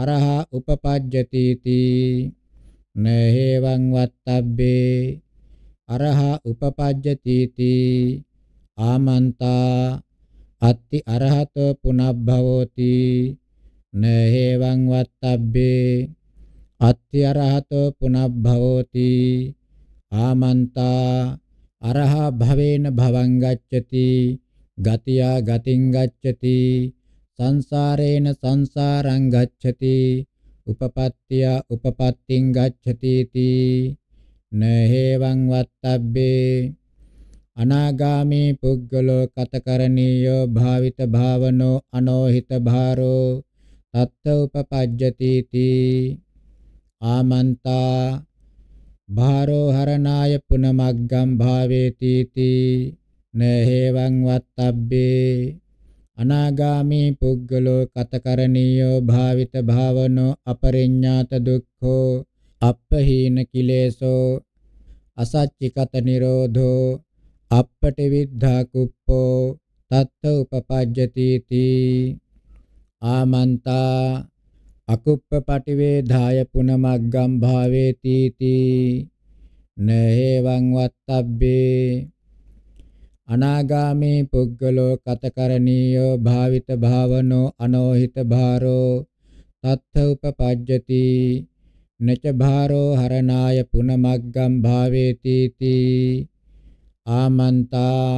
අරහ උපපජ්ජති නහේවං වත්තබ්බේ අරහ උපපජ්ජති ආමන්තා අත්ති අරහතෝ පුනබ්භවෝති නහේවං වත්තබ්බේ අත්ති අරහතෝ පුනබ්භවෝති ආමන්තා අරහා භවේන භවං ගච්ඡති ගතියා ගතින් ගච්ඡති සංසාරේන සංසාරං ගච්ඡති උපපත්තිය උපපත්තින් ගච්ඡති තී නහේවං වත්තබ්බේ අනාගාමී පුද්ගලෝ කතකරණීයෝ භාවිත භාවනෝ අනෝහිත භාරෝ තත්ත උපපජ්ජති තී ආමන්තා භාරෝ හරණාය පුනමග්ගම් භාවේති තී නේහෙවං වත්තබ්බේ අනාගාමී පුද්ගලෝ කතකරණීයෝ භාවිත භාවනෝ අපරිඤ්ඤාත දුක්ඛෝ අපහීන කිලේසෝ අසච්චිකත නිරෝධෝ අපපටි විද්ධා කුප්පෝ තත්ත උපපජ්ජති තී ආමන්තා අකුප්ප පටිවේධාය පුනමග්ගම් භාවේති තී නේවං වත්තබ්බේ අනාගාමී පුද්ගලෝ කතකරණීයෝ භාවිත භාවනෝ අනෝහිත භාරෝ තත්ථ උපපජ්ජති නච භාරෝ හරණාය පුනමග්ගම් භාවේති තී ආමන්තා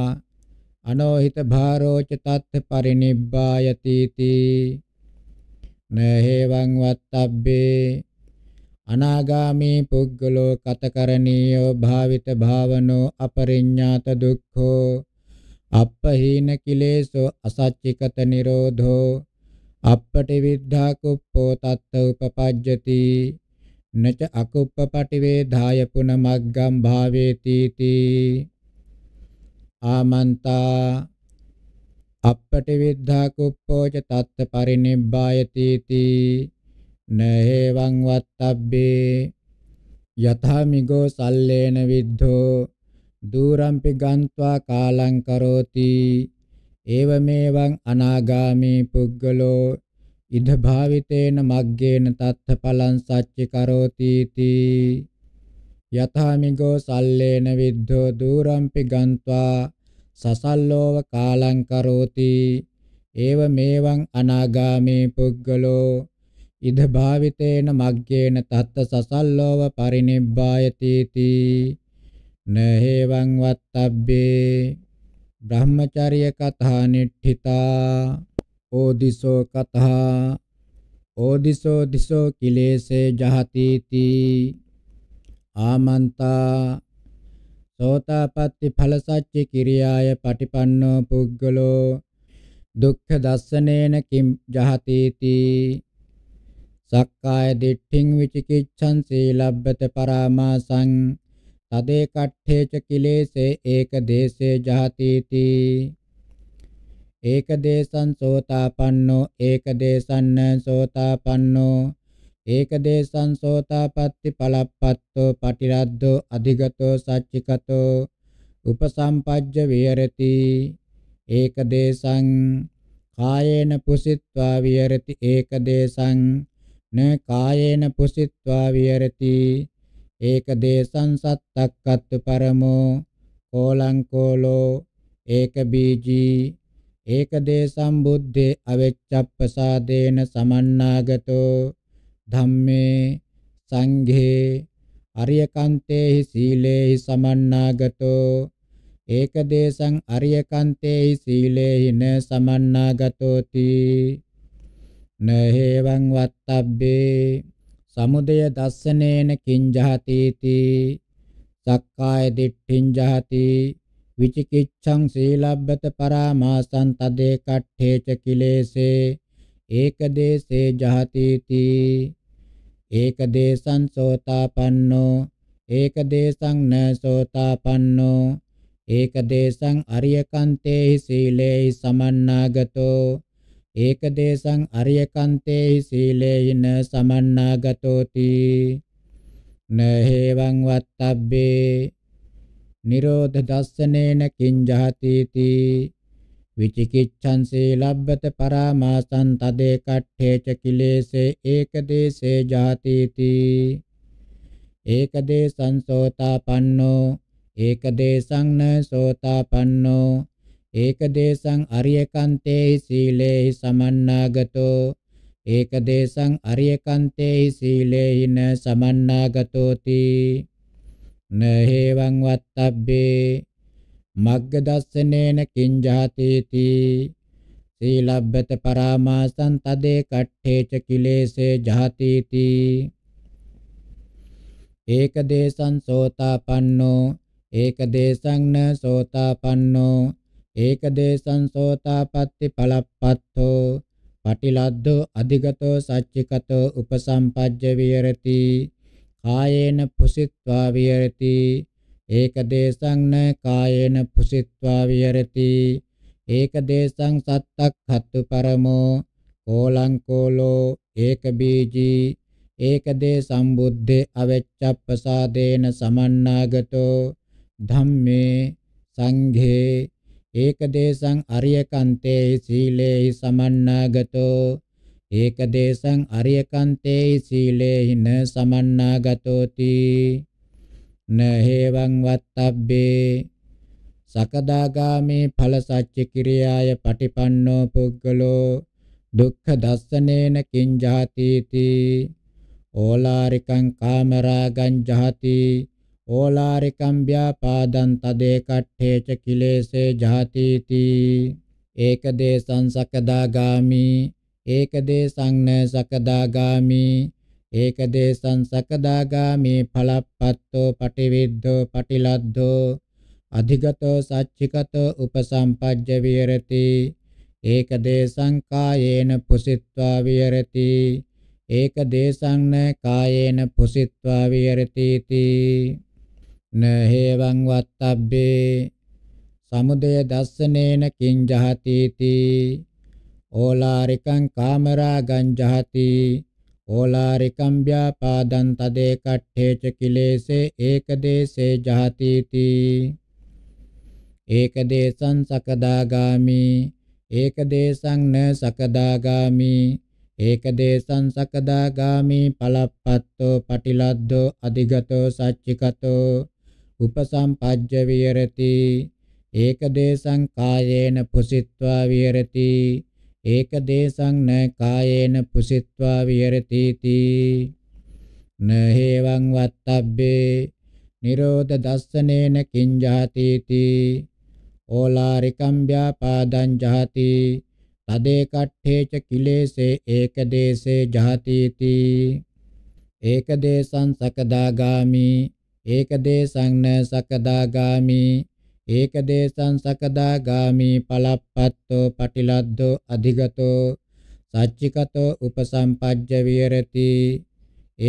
අනෝහිත භාරෝච තත්ථ පරිනිබ්බායති තී නේහෙවං වත්තබ්බේ අනාගාමී පුද්ගලෝ කතකරණීයෝ භාවිත භාවනෝ අපරිඤ්ඤාත දුක්ඛෝ අපහීන කිලේසෝ අසච්චිකත නිරෝධෝ අපටි විද්ධා කුප්පෝ තත්ත උපපජ්ජති නච අකුප්පපටිවේධාය පුනමග්ගම් භාවේති තී ආමන්තා අප්පටි විද්ධා කුප්පෝච තත්ත පරිනිබ්බායති තී නහේවං වත්තබ්බේ යථාමිගෝ සල්ලේන විද්ධෝ දූරම්පි ගන්්වා කාලං කරෝති ඒවමේවං අනාගාමී පුද්ගලෝ ඉද භාවිතේන මග්ගේන තත්ත පලං සච්චි කරෝති තී යථාමිගෝ සල්ලේන විද්ධෝ දූරම්පි ගන්්වා සසල්ලෝව කාලං කරෝති ඒව මේවං අනාගාමී පුද්ගලෝ ඉද භාවිතේන මග්ගේන තත්ත සසල්ලෝව පරිනිබ්බායති තී නහේවං වත්තබ්බේ බ්‍රහ්මචර්ය කථා නිට්ඨිතා ඕදිසෝ කථා ඕදිසෝ දිසෝ කිලේසේ ජහති තී ආමන්තා සෝතාපට්ටි ඵල සච්ච කිරියාය පටිපන්නෝ පුද්ගලෝ දුක්ඛ දස්සනේන කිම් ජහතේති සක්කාය දිට්ඨින් විචිකිච්ඡං සීලබ්බත පරාමාසං තදේ කට්ඨේච කිලේසේ ඒක දේසේ ජහතේති ඒක දේසං සෝතාපන්නෝ ඒක දේසන්න සෝතාපන්නෝ ඒකදේශං සෝතාපට්ටි පලප්පත්තෝ පටිරද්දෝ අධිගතෝ සච්චිකතෝ උපසම්පජ්ජ විහෙරති ඒකදේශං කායේන පුසිත්වා විහෙරති ඒකදේශං න කායේන පුසිත්වා විහෙරති ඒකදේශං සත්තක්කත් පරමෝ කෝලං කෝලෝ ඒක බීජී ඒකදේශම් බුද්ධේ අවෙච්ඡප්පසාදේන සමන්නාගතෝ ධම්මේ සංඝේ අරියකන්තේහි සීලේහි සමන්නාගතෝ ඒකදේශං අරියකන්තේහි සීලේහි න සමන්නාගතෝති නහේවං වත්තබ්බේ සමුදය දස්සනේන කිංජහතීති සක්කාය දිට්ඨින් ජහති විචිකිච්ඡං සීලබ්බත පරාමාසං තදේ කට්ඨේච කිලේසේ ඒකදේශේ ජහතීති ඒකදේශං සෝතාපන්නෝ ඒකදේශං න සෝතාපන්නෝ ඒකදේශං අරියකන්තේහි සීලේහි සමන්නාගතෝ ඒකදේශං අරියකන්තේහි සීලේහි න සමන්නාගතෝති නහේවං වත්තබ්බේ නිරෝධ දස්සනේන කිං ජහතීති විචිකිච්ඡං සීලබ්බත පරාමාසං තදේ කට්ඨේච කිලේසේ ඒකදේසේ ජාතිති ඒකදේසං සෝතාපන්නෝ ඒකදේසං න සෝතාපන්නෝ ඒකදේසං අරියකන්තේහි සීලේහි සමන්නාගතෝ ඒකදේසං අරියකන්තේහි සීලේහි න සමන්නාගතෝති නහේවං වත්තබ්බේ මග්ගදස්සනේන කිංජාතේති සීලබ්බත පරාමාසං තදේ කට්ඨේච කිලේසේ ජාතේති ඒකදේශං සෝතාපන්නෝ ඒකදේශං න සෝතාපන්නෝ ඒකදේශං සෝතාපට්ටි පලප්පත්තෝ පටිලද්දෝ අධිගතෝ සච්චිකතෝ උපසම්පජ්ජ විහෙරති කායේන පුසිත්වා විහෙරති ඒකදේශං න කායේන පුසිත්වා විහෙරති ඒකදේශං සත්තක්ඛත්තු පරමෝ කෝලං කෝලෝ ඒකබීජී ඒකදේ සම්බුද්ධේ අවච්ඡප්පසාදේන සමන්නාගතෝ ධම්මේ සංඝේ ඒකදේශං අරියකන්තේ සීලේහි සමන්නාගතෝ ඒකදේශං අරියකන්තේ සීලේහි න සමන්නාගතෝති නහේවං වත්තබ්බේ සකදාගාමී ඵල සච්ච කිරියාය පටිපන්නෝ පුද්ගලෝ දුක්ඛ දස්සනේන කිංජාතිති ඕලාරිකං කාමරාගං ජහති ඕලාරිකං ව්‍යාපාදං තදේ කට්ඨේච කිලේසේ ජහතිති ඒකදේසං සකදාගාමි ඒකදේසං න සකදාගාමි ඒක දේශං සකදාගාමී ඵලප්පත්තෝ පටිවිද්ධෝ පටිලද්ධෝ අධිගතෝ සච්චිකතෝ උපසම්පජ්ජ විහෙරති ඒක දේශං කායේන පුසිත්වා විහෙරති ඒක දේශං න කායේන පුසිත්වා විහෙරති තී නහේවං වත්තබ්බේ සමුදය දස්සනේන කිං ජහති තී ඕලාරිකං කාමරාගං ජහති ඕලාරිකම්භ්‍යාපාදන් තදේ කට්ඨේච කිලේසේ ඒකදේසේ ජහතීති ඒකදේශං සකදාගාමි ඒකදේශං න සකදාගාමි ඒකදේශං සකදාගාමි පලප්පත්තෝ පටිලද්දෝ අධිගතෝ සච්චිකතෝ උපසම්පජ්ජ විහෙරති ඒකදේශං කායේන පුසිත්වා විහෙරති ඒක දේශං න කායේන පුසිත්වා විහෙරති තී න හේවං වත්තබ්බේ නිරෝධ දස්සනේන කිංජාති තී ඕලාරිකම් ව්‍යාපාදං ජහති තදේ කට්ඨේච කිලේසේ ඒක දේශේ ජහති තී ඒක දේශං සකදාගාමි ඒක දේශං න සකදාගාමි ඒකදේශං සකදාගාමි පලප්පත්තෝ පටිලද්දෝ අධිගතෝ සච්චිකතෝ උපසම්පජ්ජ විහෙරති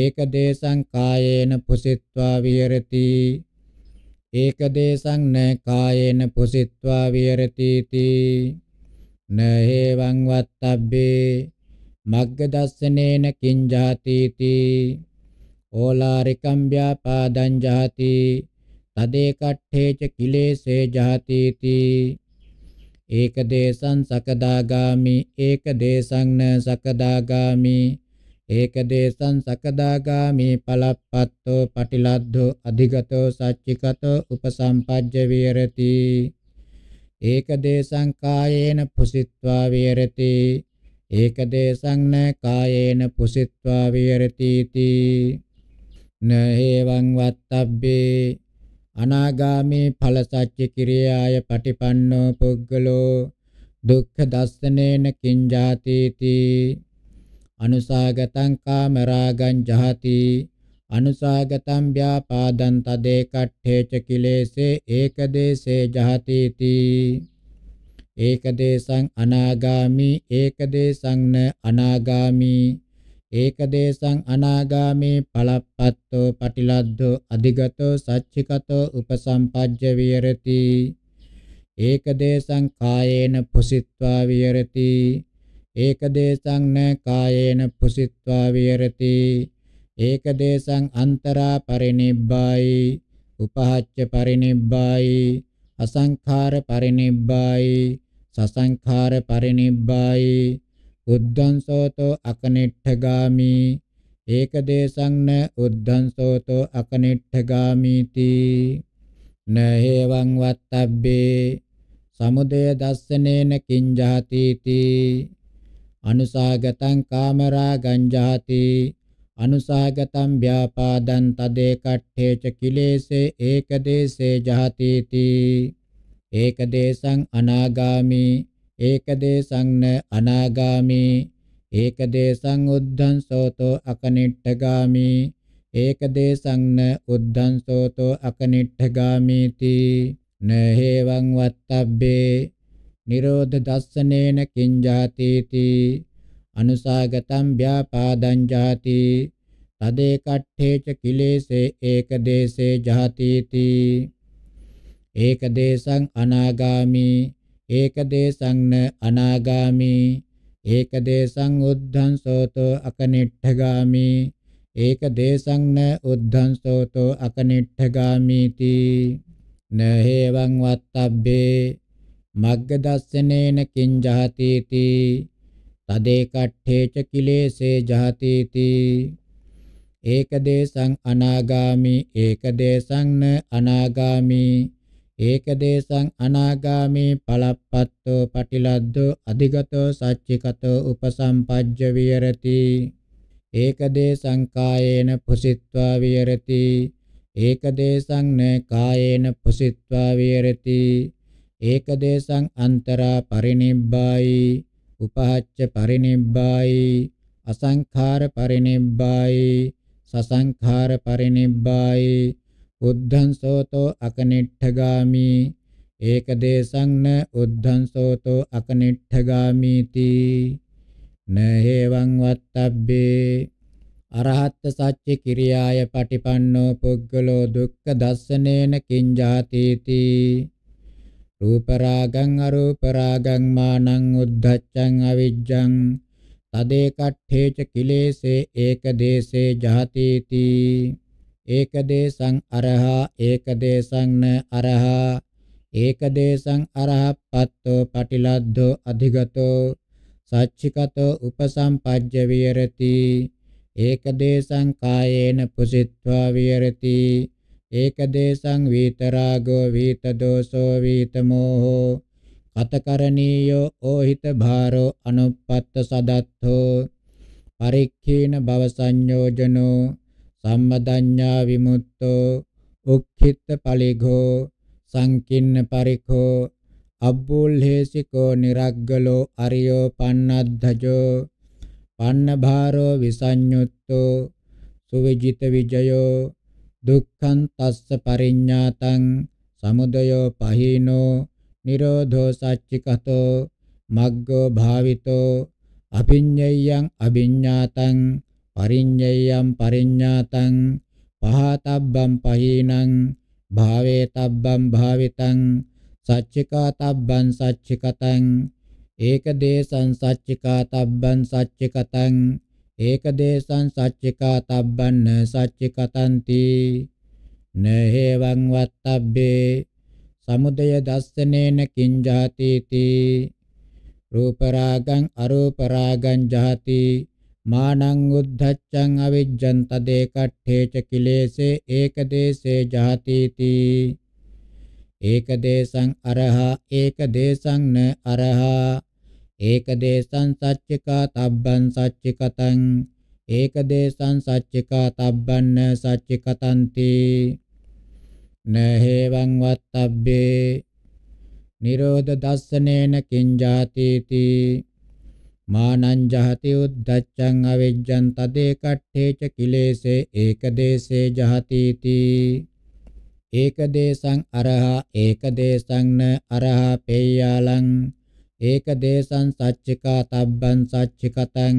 ඒකදේශං කායේන පුසිත්වා විහෙරති ඒකදේශං න කායේන පුසිත්වා විහෙරති තී නහේවං වත්තබ්බේ මග්ගදස්සනේන කිං ජාතිති ඕලාරිකම් ව්‍යාපාදං ජාති තදේ කට්ඨේච කිලේසේ ජාතීති ඒක දේසං සකදාගාමි ඒක දේසං න සකදාගාමි ඒක දේසං සකදාගාමි පලප්පත්තෝ පටිලද්ධෝ අධිගතෝ සච්චිකතෝ උපසම්පජ්ජ විහෙරති ඒක දේසං කායේන පුසිත්වා විහෙරති ඒක දේසං න කායේන පුසිත්වා විහෙරති තී නහේවං වත්තබ්බේ අනාගාමී ඵල සච්ච කිරියාය පටිපන්නෝ පුද්ගලෝ දුක්ඛ දස්සනේන කිංජාතිති අනුසාගතං කාමරාගං ජහති අනුසාගතං ව්‍යාපාදං තදේ කට්ඨේච කිලේසේ ඒකදේසේ ජහතිති ඒකදේශං අනාගාමි ඒකදේශං න අනාගාමි ඒකදේශං අනාගාමේ පලප්පත්තෝ පටිලද්දෝ අධිගතෝ සච්චිකතෝ උපසම්පජ්ජ විහෙරති ඒකදේශං කායේන පුසිත්වා විහෙරති ඒකදේශං න කායේන පුසිත්වා විහෙරති ඒකදේශං අන්තරා පරිනිබ්බායි උපහච්ච පරිනිබ්බායි අසංඛාර පරිනිබ්බායි සසංඛාර පරිනිබ්බායි උද්ධංසෝතෝ අකනිට්ඨගාමි ඒකදේශං න උද්ධංසෝතෝ අකනිට්ඨගාමීති නහේවං වත්තබ්බේ සමුදය දස්සනේන කිංජාතිති අනුසාගතං කාමරා ගංජාති අනුසාගතං ව්‍යාපාදං තදේ කට්ඨේච කිලේසේ ඒකදේශේ ජාතිති ඒකදේශං අනාගාමී ඒකදේසං අනාගාමී ඒකදේසං උද්ධං සෝතෝ අකනිට්ඨගාමී ඒකදේසං උද්ධං සෝතෝ අකනිට්ඨගාමීති නහේවං වත්තබ්බේ නිරෝධ දස්සනේන කිංජාතිති අනුසාගතම් ව්‍යාපාදං ජාති තදේ කට්ඨේච කිලේසේ ඒකදේසේ ජාතිති ඒකදේසං අනාගාමී ඒකදේශං අනාගාමී ඒකදේශං උද්ධං සෝතෝ අකනිට්ඨගාමි ඒකදේශං උද්ධං සෝතෝ අකනිට්ඨගාමීති නහේවං වත්තබ්බේ මග්ගදස්සනේන කිංජහතීති තදේ කට්ඨේච කිලේසේ ජහතීති ඒකදේශං අනාගාමි ඒකදේශං න අනාගාමි ඒකදේශං අනාගාමී පලප්පත්තෝ පටිලද්දෝ අධිගතෝ සච්චිකතෝ උපසම්පජ්ජ විහෙරති ඒකදේශං කායේන පුසිත්වා විහෙරති ඒකදේශං න කායේන පුසිත්වා විහෙරති ඒකදේශං අන්තරා පරිනිබ්බායි උපහච්ච පරිනිබ්බායි අසංඛාර පරිනිබ්බායි සසංඛාර පරිනිබ්බායි උද්ධං සෝතෝ අකනිට්ඨගාමි ඒකදේශං න උද්ධං සෝතෝ අකනිට්ඨගාමිති නහේවං වත්තබ්බේ අරහත් සච්ච කිරියාය පටිපන්නෝ පුද්ගලෝ දුක්ඛ දස්සනේන කිංජාතිති රූපරාගං අරූපරාගං මානං උද්ධච්ඡං අවිජ්ජං තදේ කට්ඨේච කිලේසේ ඒකදේශේ ජාතිති ඒකදේශං අරහා ඒකදේශං න අරහා ඒකදේශං අරහප්පත්තෝ පටිලද්දෝ අධිගතෝ සච්චිකතෝ උපසම්පජ්ජ විහෙරති ඒකදේශං කායේන පුසිත්වා විහෙරති ඒකදේශං වීතරාගෝ වීතදෝසෝ වීතමෝහෝ අතකරණීයෝ ඕහිත භාරෝ අනුපත්ත සදත්තෝ පරික්ඛීන භව සංයෝජනෝ සම්මදඤ්ඤා විමුක්තෝ උක්ඛිත පලිඝෝ සංකින්න පරිඛෝ අබ්බුල්හේසිකෝ නිරග්ගලෝ අරියෝ පන්නද්ධජෝ පන්න භාරෝ විසඤ්ඤුත්තෝ සුවිජිත විජයෝ දුක්ඛං තස්ස පරිඤ්ඤාතං සමුදයෝ පහිනෝ නිරෝධෝ සච්චිකතෝ මග්ගෝ භාවිතෝ අභිඤ්ඤයං අභිඤ්ඤාතං පරිඤ්ඤයම් පරිඤ්ඤාතං පහතබ්බම් පහීනං භාවේතබ්බම් භාවිතං සච්චිකාතබ්බං සච්චිකතං ඒකදේශං සච්චිකාතබ්බං සච්චිකතං ඒකදේශං සච්චිකාතබ්බන්න සච්චිකතන්ති නහේවං වත්තබ්බේ සමුදය දස්සනේන කිංජාතිති රූප රාගං අරූප රාගං ජහති මානං උද්ධච්චං අවිජ්ජං තදේ කට්ඨේච කිලේසේ ඒකදේසේ ජාති තී ඒකදේශං අරහා ඒකදේශං න අරහා ඒකදේශං සච්චිකා තබ්බං සච්චිකතං ඒකදේශං සච්චිකා තබ්බන්න සච්චිකතන්ති නහේවං වත්තබ්බේ නිරෝධ දස්සනේන කිංජාති තී මානං ජහති උද්දච්චං අවිජ්ජං තදේ කට්ඨේච කිලේසේ ඒකදේශේ ජහතිති ඒකදේශං අරහා ඒකදේශං න අරහා පේයාලං ඒකදේශං සච්චිකා තබ්බං සච්චිකතං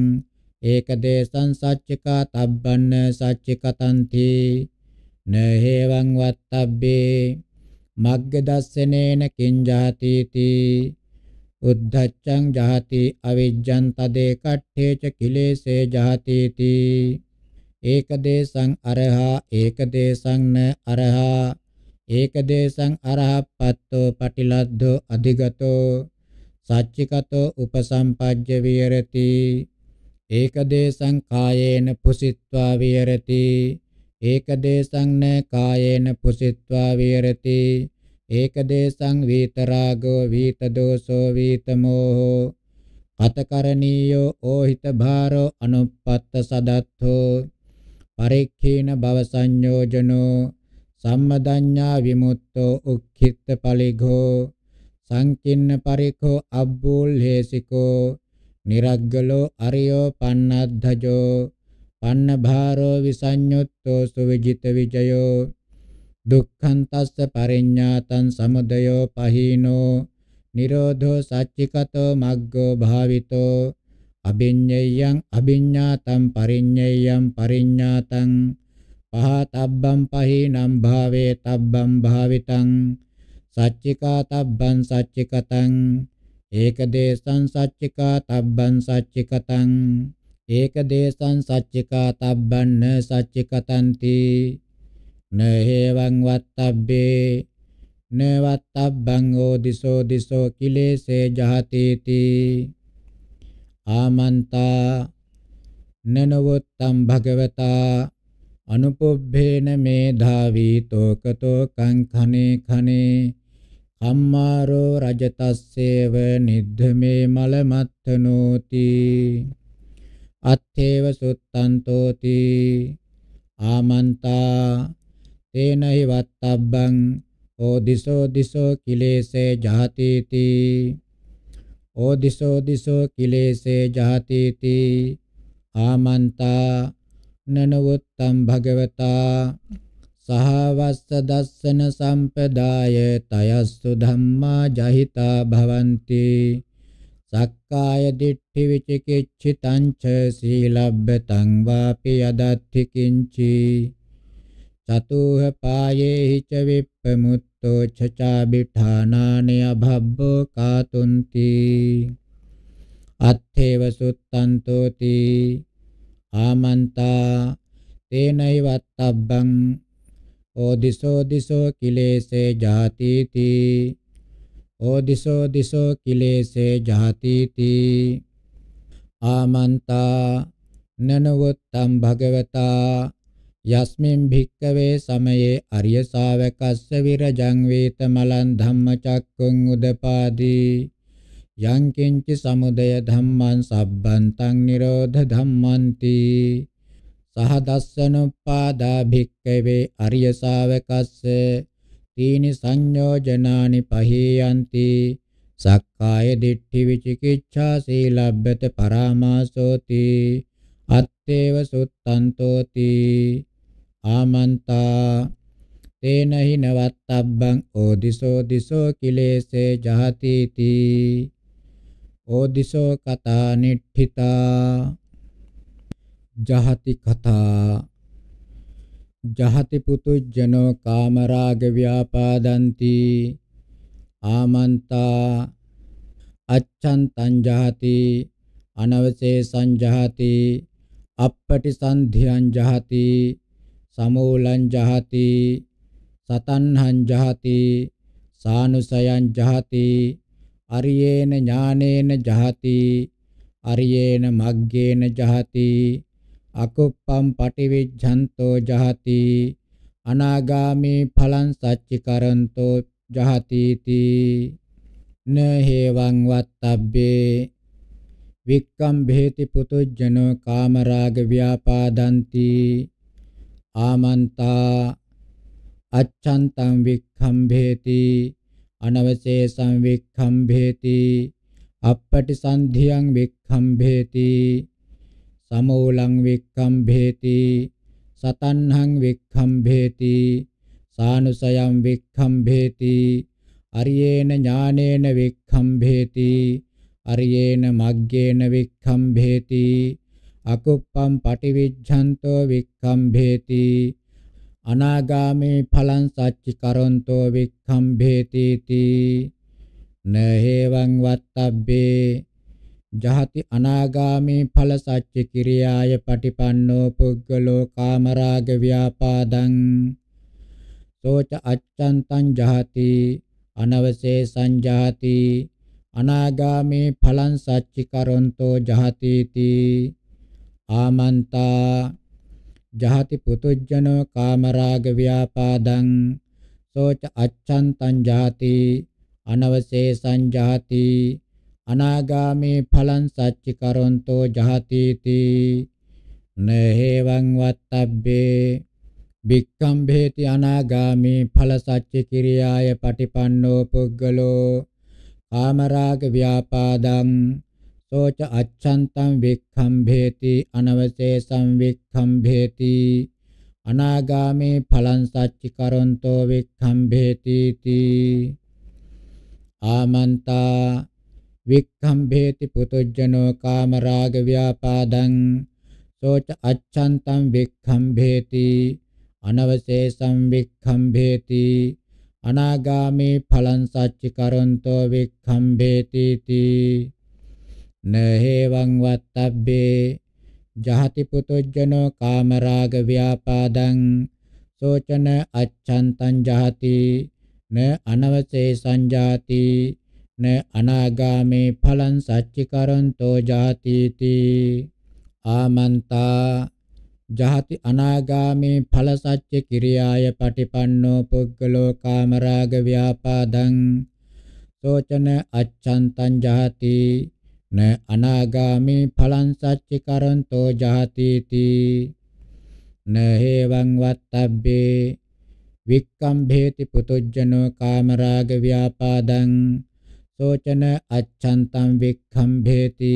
ඒකදේශං සච්චිකා තබ්බන්න සච්චිකතන්ති නහේවං වත්තබ්බේ මග්ගදස්සනේන කිංජාතිති උද්ධච්ඡං ජහති අවිජ්ජං තදේ කට්ඨේච කිලේසේ ජහතේති ඒකදේශං අරහා ඒකදේශං න අරහා ඒකදේශං අරහප්පත්තෝ පටිලද්ධෝ අධිගතෝ සච්චිකතෝ උපසම්පජ්ජ විහෙරති ඒකදේශං කායේන පුසිත්වා විහෙරති ඒකදේශං න කායේන පුසිත්වා විහෙරති ඒකදේශං වීතරාගෝ වීතදෝසෝ වීතමෝහෝ අතකරණීයෝ ඕහිත භාරෝ අනුපත්ත සදත්තෝ පරික්ඛීන භව සංයෝජනෝ සම්මදඤ්ඤා විමුක්තෝ උක්ඛිත පලිඝෝ සංකින්න පරිඛෝ අබ්බූල්හේසිකෝ නිරග්ගලෝ අරියෝ පන්නද්ධජෝ පන්න භාරෝ විසඤ්ඤුත්තෝ සුවිජිත විජයෝ දුක්ඛං තස්ස පරිඤ්ඤාතං සමුදයෝ පහීනෝ නිරෝධෝ සච්චිකතෝ මග්ගෝ භාවිතෝ අභිඤ්ඤයං අභිඤ්ඤාතං පරිඤ්ඤයං පරිඤ්ඤාතං පහතබ්බං පහීනම් භාවේ තබ්බං භාවිතං සච්චිකා තබ්බං සච්චිකතං ඒකදේශං සච්චිකා තබ්බං සච්චිකතං ඒකදේශං සච්චිකා තබ්බන්න සච්චිකතන්ති न हेवं वत्तब्बे न वत्तब्बं ओदिसो दिसो किलेसे ජහතේති ආමන්තා නනවත්තම් භගවතා අනුපොබ්බේන මේධාවී තෝකතෝ කංඛනේ khane කම්මාරෝ රජතස්සේව නිද්ධමේ මලමත්තනෝති අත්තේව සුත්තන්තෝති ආමන්තා තේනහි වත්තබ්බං ඕදිසෝ දිසෝ කිලේසේ ජාතිති ඕදිසෝ දිසෝ කිලේසේ ජාතිති ආමන්තා නනවුත්තම් භගවතා සහවස්ස දස්සන සම්පදාය තයස්සු ධම්මා ජහිතා භවಂತಿ සක්කාය දිට්ඨි විචිකිච්ඡිතං ච සීලබ්බතං වාපි යදත්ති කිංචී චතුහ පායේ හිච විප්පමුත්තෝ චචා බිඨානානේ අභබ්බෝ කාතුන්ති අත්ථේව සුත්තන්තෝති ආමන්තා තේනෛවත්තබ්බං ඕදිසෝ දිසෝ කිලේසේ ජාතිති ඕදිසෝ දිසෝ කිලේසේ ජාතිති ආමන්තා නනවත්තම් භගවතා යස්මින් භික්කවේ සමයේ අරිය ශාවකස්ස විරජං වේතමලං ධම්මචක්කුං උදපාදී යං කිංච සමුදය ධම්මං සබ්බන්තං නිරෝධ ධම්මන්ති සහ දස්සනුප්පාදා භික්කවේ අරිය ශාවකස්ස තීනි සංයෝජනානි පහීයන්ති සක්කාය දිට්ඨි විචිකිච්ඡා සීලබ්බත පරාමාසෝති අත්තේව සුත්තන්තෝති ආමන්තා තේන හිනවත්තබ්බං ඕදිසෝ දිසෝ කිලේසේ ජහති තී ඕදිසෝ කතා නිට්ඨිතා ජහති කතා ජහති පුතුජනෝ කාමරාග ව්‍යාපාදಂತಿ ආමන්තා අච්ඡන්තං ජහති අනවසේ සංජහති අපපටි සන්ධියං ජහති සමූලං ජහති සතන්හං ජහති සානුසයං ජහති අරියේන ඥානේන ජහති අරියේන මග්ගේන ජහති අකුප්පම් පටිවිජ්ජන්තෝ ජහති අනාගාමී ඵලං සච්චිකරන්තෝ ජහති තී නහේවං වත්තබ්බේ වික්කම් බේති පුතුජනෝ කාමරාග ව්‍යාපාදಂತಿ ආමන්තා අච්ඡන්තං වික්ඛම්භේති අනවශේෂං වික්ඛම්භේති අපපටිසන්ධියං වික්ඛම්භේති සමෝලං වික්ඛම්භේති සතන්හං වික්ඛම්භේති සානුසයම් වික්ඛම්භේති අරියේන ඥානේන වික්ඛම්භේති අරියේන මග්ගේන වික්ඛම්භේති අකුප්පම් පටිවිජ්ජන්තෝ වික්ඛම්භේති අනාගාමේ ඵලං සච්චි කරොන්තෝ වික්ඛම්භේති තී නහේවං වත්තබ්බේ ජහති අනාගාමේ ඵල සච්ච කිරියාය පටිපන්නෝ පුග්ගලෝ කාමරාග ව්‍යාපාදං සෝච අච්ඡන්තං ජහති අනවසේ සංජාති අනාගාමේ ඵලං සච්ච කරොන්තෝ ජහති තී ආමන්තා ජහති පුතුජ්ජනෝ කාමරාග ව්‍යාපාදං සෝච අච්ඡන්තං ජාති අනවශේෂං ජාති අනාගාමේ ඵලං සච්චිකරොන්තෝ ජහති තී නහේවං වත්තබ්බේ භික්ඛම් භේති අනාගාමී ඵල සච්ච කිරියාය පටිපන්නෝ පුද්ගලෝ කාමරාග ව්‍යාපාදං සෝච අච්ඡන්තං වික්ඛම්භේති අනවශේෂං වික්ඛම්භේති අනාගාමේ ඵලං සච්චිකරොන්තෝ වික්ඛම්භේති තී ආමන්තා වික්ඛම්භේති පුතුජ්ජනෝ කාමරාග ව්‍යාපාදං සෝච අච්ඡන්තං වික්ඛම්භේති අනවශේෂං වික්ඛම්භේති අනාගාමේ ඵලං සච්චිකරොන්තෝ වික්ඛම්භේති තී නහේවං වත්තබ්බේ ජහති පුතුජ්ජනෝ කාමරාග ව්‍යාපාදං සෝචන අච්ඡන්තං ජහති න අනවසේ සංජාති න අනාගාමේ ඵලං සච්චිකරන්තෝ ජාතිති ආමන්තා ජහති අනාගාමේ ඵල සච්ච කිරියාය පටිපන්නෝ පුද්ගලෝ කාමරාග ව්‍යාපාදං සෝචන අච්ඡන්තං ජහති න අනාගාමි ඵලං සච්චි කරන්තෝ ජාතිති න හේවං වත්තබ්බේ වික්කම්භේති පුතුජ්ජනෝ කාමරාග ව්‍යාපාදං සෝචන අච්ඡන්තං වික්ඛම්භේති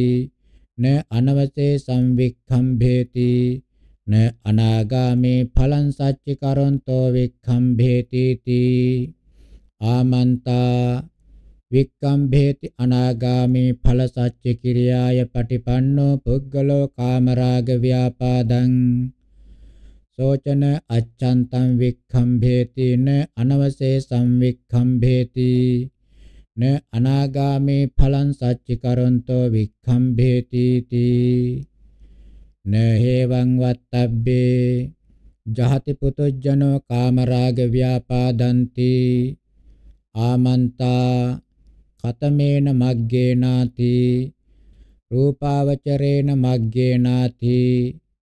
න අනවසේ සංවික්ඛම්භේති න අනාගාමේ ඵලං සච්චිකරොන්තෝ වික්ඛම්භේති ආමන්තා වික්කම්භේති අනාගාමී ඵල සච්ච කිරියාය පටිපන්නෝ පුද්ගලෝ කාමරාග ව්‍යාපාදං සෝචන අච්ඡන්තං වික්ඛම්භේති න අනවසේ සංවික්ඛම්භේති න අනාගාමී ඵලං සච්ච කරොන්තෝ වික්ඛම්භේති තී න හේවං වත්තබ්බේ ජහති පුතුජනෝ කාමරාග ව්‍යාපාදಂತಿ ආමන්තා කතමේන මග්ගේනාති රූපාවචරේන මග්ගේනාති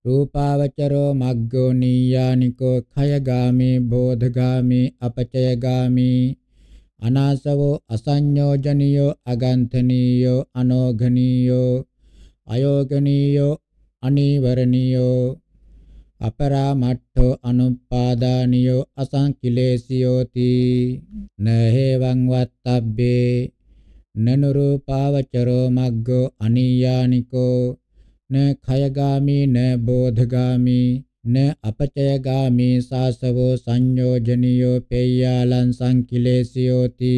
රූපාවචරෝ මග්ගෝ නීයානිකෝ khයගාමේ බෝධගාමේ අපචයගාමේ අනාසවෝ අසඤ්ඤෝජනියෝ අගන්තනීයෝ අනෝඝනීයෝ අයෝගනීයෝ අනීවරණීයෝ අපරාමට්ඨෝ අනුපාදානියෝ අසංකිලේසියෝති නහේවං වත්තබ්බේ නනුරූපාවචරෝ මග්ගෝ අනියානිකෝ න khයගාමී න බෝධගාමී න අපචයගාමී සාසවෝ සංයෝජනියෝ පේයාලං සංකිලේසියෝති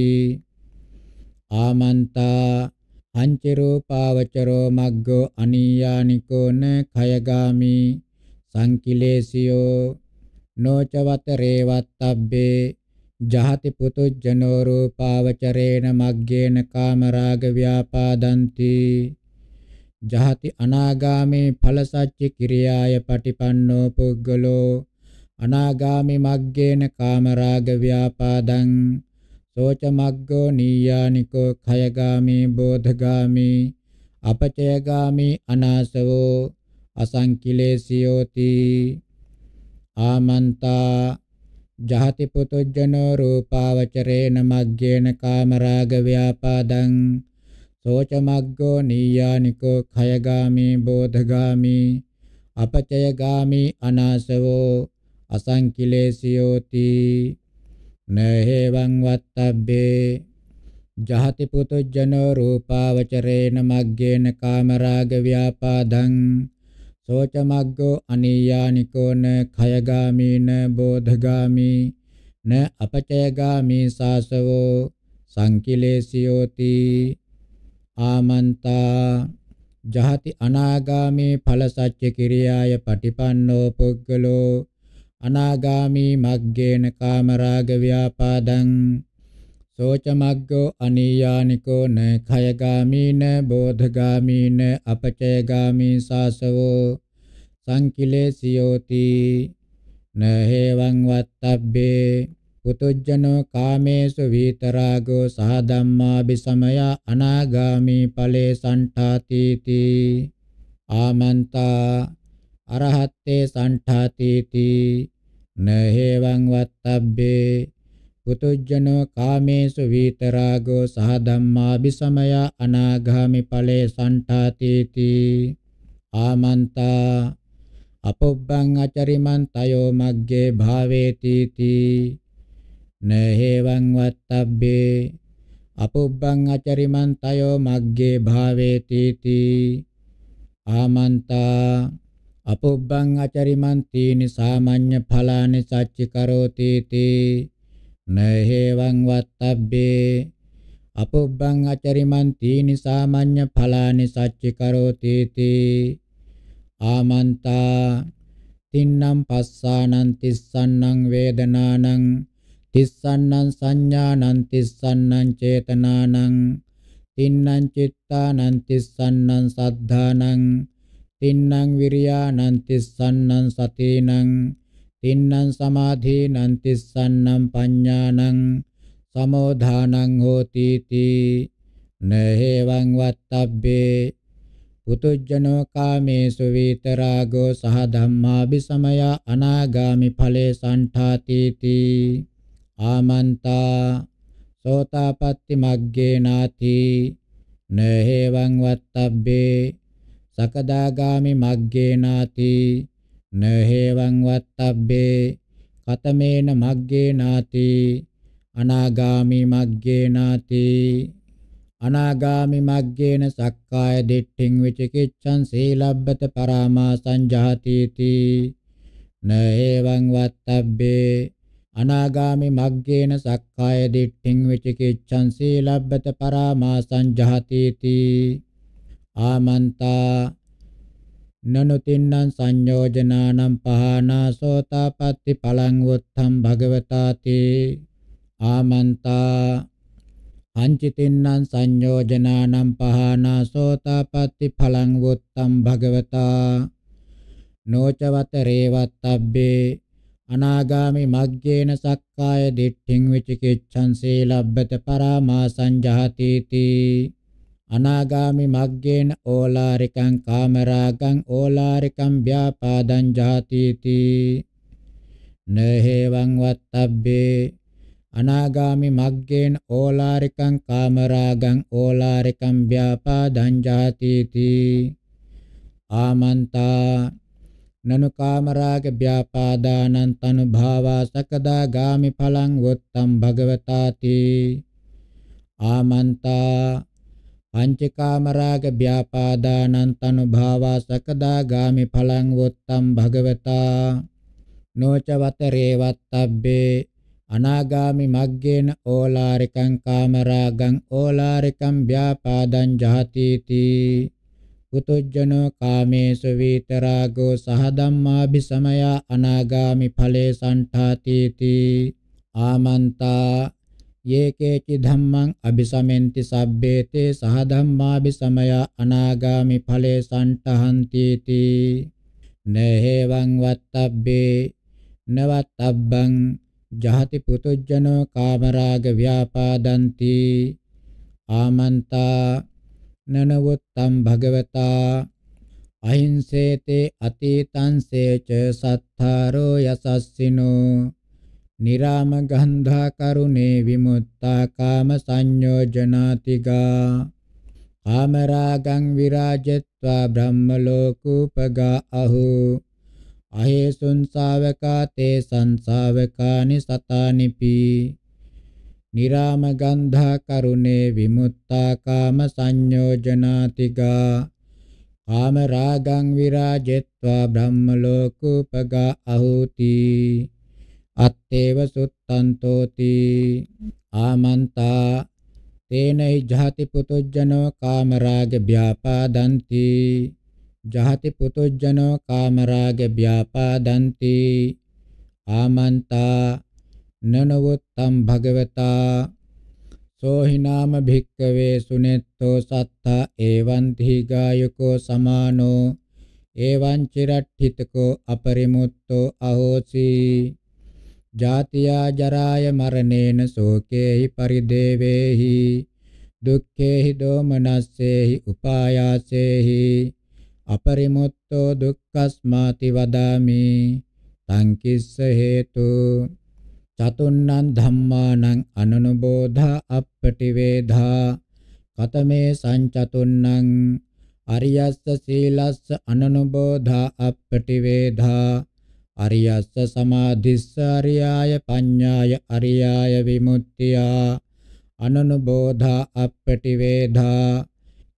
ආමන්තා පංචරූපාවචරෝ මග්ගෝ අනියානිකෝ න khයගාමී සංකිලේසියෝ නොචවත රේවත්තබ්බේ ජහති පුතුජ්ජනෝ රූපාවචරේන මග්ගේන කාමරාග ව්‍යාපාදಂತಿ ජහති අනාගාමේ ඵලසච්ච කිරියාය පටිපන්නෝ පුද්ගලෝ අනාගාමි මග්ගේන කාමරාග ව්‍යාපාදං සෝච මග්ගෝ නීයානිකෝ khයගාමී බෝධගාමී අපචයගාමී අනාසවෝ අසංකිලේසියෝති ආමන්තා ජහති පුතුජ්ජනෝ රූපාවචරේන මග්ගේන කාමරාග ව්‍යාපාදං සෝච මග්ගෝ නීයානිකෝ khයගාමී බෝධගාමී අපචයගාමී අනාසවෝ අසංකිලේසියෝති නහේවං වත්තබ්බේ ජහති පුතුජ්ජනෝ රූපාවචරේන මග්ගේන කාමරාග ව්‍යාපාදං සෝචමග්ගෝ අනීයානිකෝන khයගාමීන බෝධගාමී න අපචයගාමී සාසවෝ සංකිලේසියෝති ආමන්තා ජහති අනාගාමී ඵල සත්‍ය කිරියාය පටිපන්නෝ පුද්ගලෝ අනාගාමී මග්ගේන කාමරාග ව්‍යාපාදං සෝචමග්ගෝ අනීයානිකෝ න khයගාමීන බෝධගාමීන අපචේගාමී සාසවෝ සංකිලේසියෝති න හේවං වත්තබ්බේ පුතුජ්ජනෝ කාමේසු විතරාගෝ සහ ධම්මා විසමය අනාගාමී ඵලේ සණ්ඨාතිති ආමන්තා අරහත්තේ සණ්ඨාතිති නහේවං වත්තබ්බේ පුතුජ්ජනෝ කාමේසු විතරාගෝ සහ ධම්මාபிසමය අනාගාමි ඵලේ සණ්ඨාතීති ආමන්තා අපොබ්බං අචරිමන් තයෝ මග්ගේ භාවේති තී නහේවං වත්තබ්බේ අපොබ්බං අචරිමන් තයෝ මග්ගේ භාවේති තී ආමන්තා අපොබ්බං අචරිමන් තීනි සාමාන්‍ය ඵලානි සච්චි කරෝති තී නහේවං වත්තබ්බේ අපොබ්බං අචරිමන් තීනි සාමාන්‍ය ඵලානි සච්චි කරෝති තී ආමන්තා තින්නම් පස්සානං තිස්සන්නං වේදනානං තිස්සන්නං සංඥානං තිස්සන්නං චේතනානං තින්නං චිත්තානං තිස්සන්නං සද්ධානං තින්නං විරියානං තිස්සන්නං සතිනං තින්නම් සමාධීනං තිස්සන්නම් පඤ්ඤානං සමෝධානං හෝති තී නහේවං වත්තබ්බේ පුතුජනෝ කාමේසු විතරාගෝ සහ ධම්මාபிසමය අනාගාමි ඵලේ සණ්ඨාති තී ආමන්තා සෝතාපට්ටි මග්ගේ නාති නහේවං වත්තබ්බේ සකදාගාමි මග්ගේ නාති න හේවං වත්තබ්බේ කතමේන මග්ගේ නාති අනාගාමි මග්ගේ නාති අනාගාමි මග්ගේන සක්කාය දිට්ඨින් විචිකිච්ඡං සීලබ්බත පරාමා සංජාතිති න හේවං වත්තබ්බේ අනාගාමි මග්ගේන සක්කාය දිට්ඨින් විචිකිච්ඡං සීලබ්බත පරාමා සංජාතිති ආමන්තා නනුතින්නම් සංයෝජනානම් පහනා සෝතාපට්ටි පලං වොත්තම් භගවතාති ආමන්තා අංචිතින්නම් සංයෝජනානම් පහනා සෝතාපට්ටි පලං වොත්තම් භගවතා නෝචවත රේවත්තබ්බේ අනාගාමි මග්ගේන සක්කාය දිට්ඨින් විචිකිච්ඡං සීලබ්බත පරාමාසං ජහතිති අනාගාමි මග්ගේන ඕලාරිකං කාමරාගං ඕලාරිකං ව්‍යාපාදං ජාතිති නහේවං වත්තබ්බේ අනාගාමි මග්ගේන ඕලාරිකං කාමරාගං ඕලාරිකං ව්‍යාපාදං ජාතිති ආමන්තා නනු කාමරාග ව්‍යාපාදානං තනුභාවා සකදා ගාමි ඵලං වොත්තම් භගවතාති ආමන්තා පංචකාමරාග ව්‍යාපාදානං තනුභාවා සකදාගාමි ඵලං වොත්තම් භගවතා නොචවතරේ වත්තබ්බේ අනාගාමි මග්ගේන ඕලාරිකං කාමරාගං ඕලාරිකං ව්‍යාපාදං ජහතිති උතුජ්ජනෝ කාමේසු විතරාගෝ සහ ධම්මාභිසමයා අනාගාමි ඵලේ සණ්ඨාතිති ආමන්තා යේකේචි ධම්මං අபிසමෙන්ති සබ්බේතේ සහ ධම්මාபிසමය අනාගාමි ඵලේ සන්තහන්ති තී නේහෙවං වත්තබ්බේ නවත්තබ්බං ජහති පුතුජනෝ කාමරාග ව්‍යාපාදಂತಿ ආමන්තා නනවත්තම් භගවතා අහිංසේතේ අතීතං සේච සත්තාරෝ යසස්සිනෝ නිරාම ගන්ධා කරුණේ විමුත්තා කාම සංයෝජනාතිගා කාමරාගං විරාජත්වා බ්‍රහ්ම ලෝකූපගා අහු අහේසුන් ශාවකා තේ සංසාවකානි සතානිපි නිරාම ගන්ධා කරුණේ විමුත්තා කාම සංයෝජනාතිගා කාමරාගං විරාජත්වා බ්‍රහ්ම ලෝකූපගා අහුති අත්තේව සුත්තන්තෝති ආමන්තා තේනයි ජහති පුතුජ්ජනෝ කාමරාග ව්‍යාපාදಂತಿ ජහති පුතුජ්ජනෝ කාමරාග ව්‍යාපාදಂತಿ ආමන්තා නනවත්තම් භගවතා සෝහිනාම භික්කවේ සුනෙත්තෝ සත්තා ඒවන්ති ගායකෝ සමානෝ ඒවං චිරට්ඨිතකෝ අපරිමුත්තෝ අහෝසී ජාතියා ජරාය මරණේන සෝකේහි පරිදේවේහි දුක්ඛේහි දෝමනස්සේහි උපායාසේහි අපරිමුත්තෝ දුක්ඛස්මාති වදාමි තං කිස්ස හේතු චතුන්නං ධම්මානං අනනුබෝධා අප්පටිවේධා කතමේ සංචතුන්නං අරියස්ස සීලස්ස අනනුබෝධා අප්පටිවේධා අරියස්ස සමාධිස්ස අරියාය පඤ්ඤාය අරියාය විමුක්තියා අනනුබෝධා අප්පටිවේධා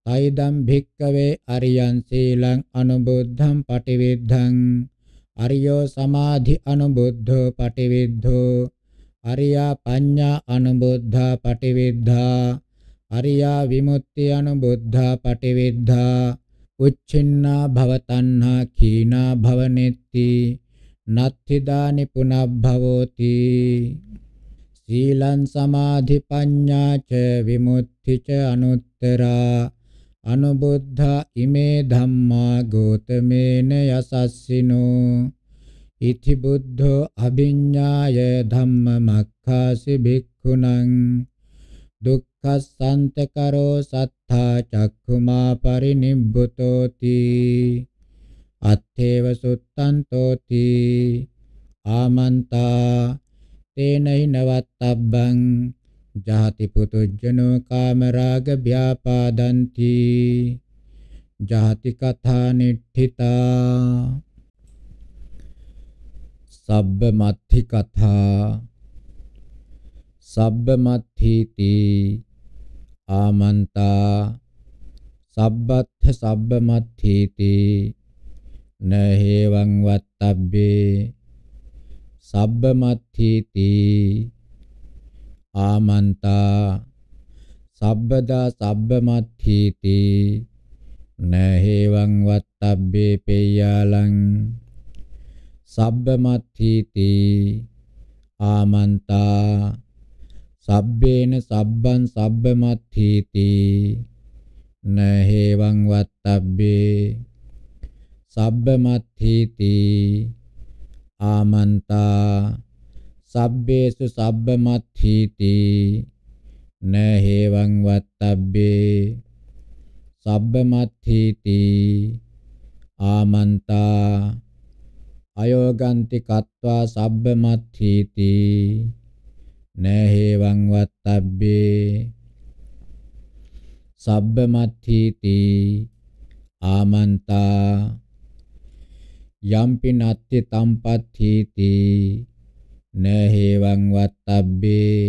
තයිදම් භික්කවේ අරියං සීලං අනුබුද්ධං පටිවිද්ධං අරියෝ සමාධි අනුබුද්ධෝ පටිවිද්ධෝ අරියා පඤ්ඤා අනුබුද්ධා පටිවිද්ධා අරියා විමුක්ති අනුබුද්ධා පටිවිද්ධා උච්චින්නා භවතණ්හා කීනා භවනෙත්ති නත්ථිදානි පුනබ්භවෝති සීලං සමාධි පඤ්ඤා ච විමුක්ති ච අනුත්තරා අනුබුද්ධා ඉමේ ධම්මා ගෝතමේන යසස්සිනෝ ඉති බුද්ධෝ අභිඤ්ඤාය ධම්මමක්ඛාසි භික්ඛුණං දුක්ඛසන්තකරෝ සත්තා චක්ඛුමා පරිනිබ්බුතෝති අත්තේව සුත්තන්තෝති ආමන්තා තේනයිනවත්තබ්බං ජාති පුතුජ්ජනෝ කාමරාග ව්‍යාපාදಂತಿ ජාති කථා නිට්ඨිතා සබ්බ මත්ථි කථා සබ්බ මත්ථීති ආමන්තා සබ්බත්ථ සබ්බ මත්ථීති න හේවං වත්තබ්බේ සබ්බමත්ථීති ආමන්තා සබ්බදා සබ්බමත්ථීති න හේවං වත්තබ්බේ පේයාලං සබ්බමත්ථීති ආමන්තා සබ්බේන සබ්බං සබ්බමත්ථීති න හේවං වත්තබ්බේ සබ්බමත්ථීති ආමන්තා සබ්බේසු සබ්බමත්ථීති න හේවං වත්තබ්බේ සබ්බමත්ථීති ආමන්තා අයෝගන්ති කତ୍වා සබ්බමත්ථීති න හේවං වත්තබ්බේ සබ්බමත්ථීති ආමන්තා යම්පි නත්ති තම්පත්ථීති නහේවං වත්තබ්බේ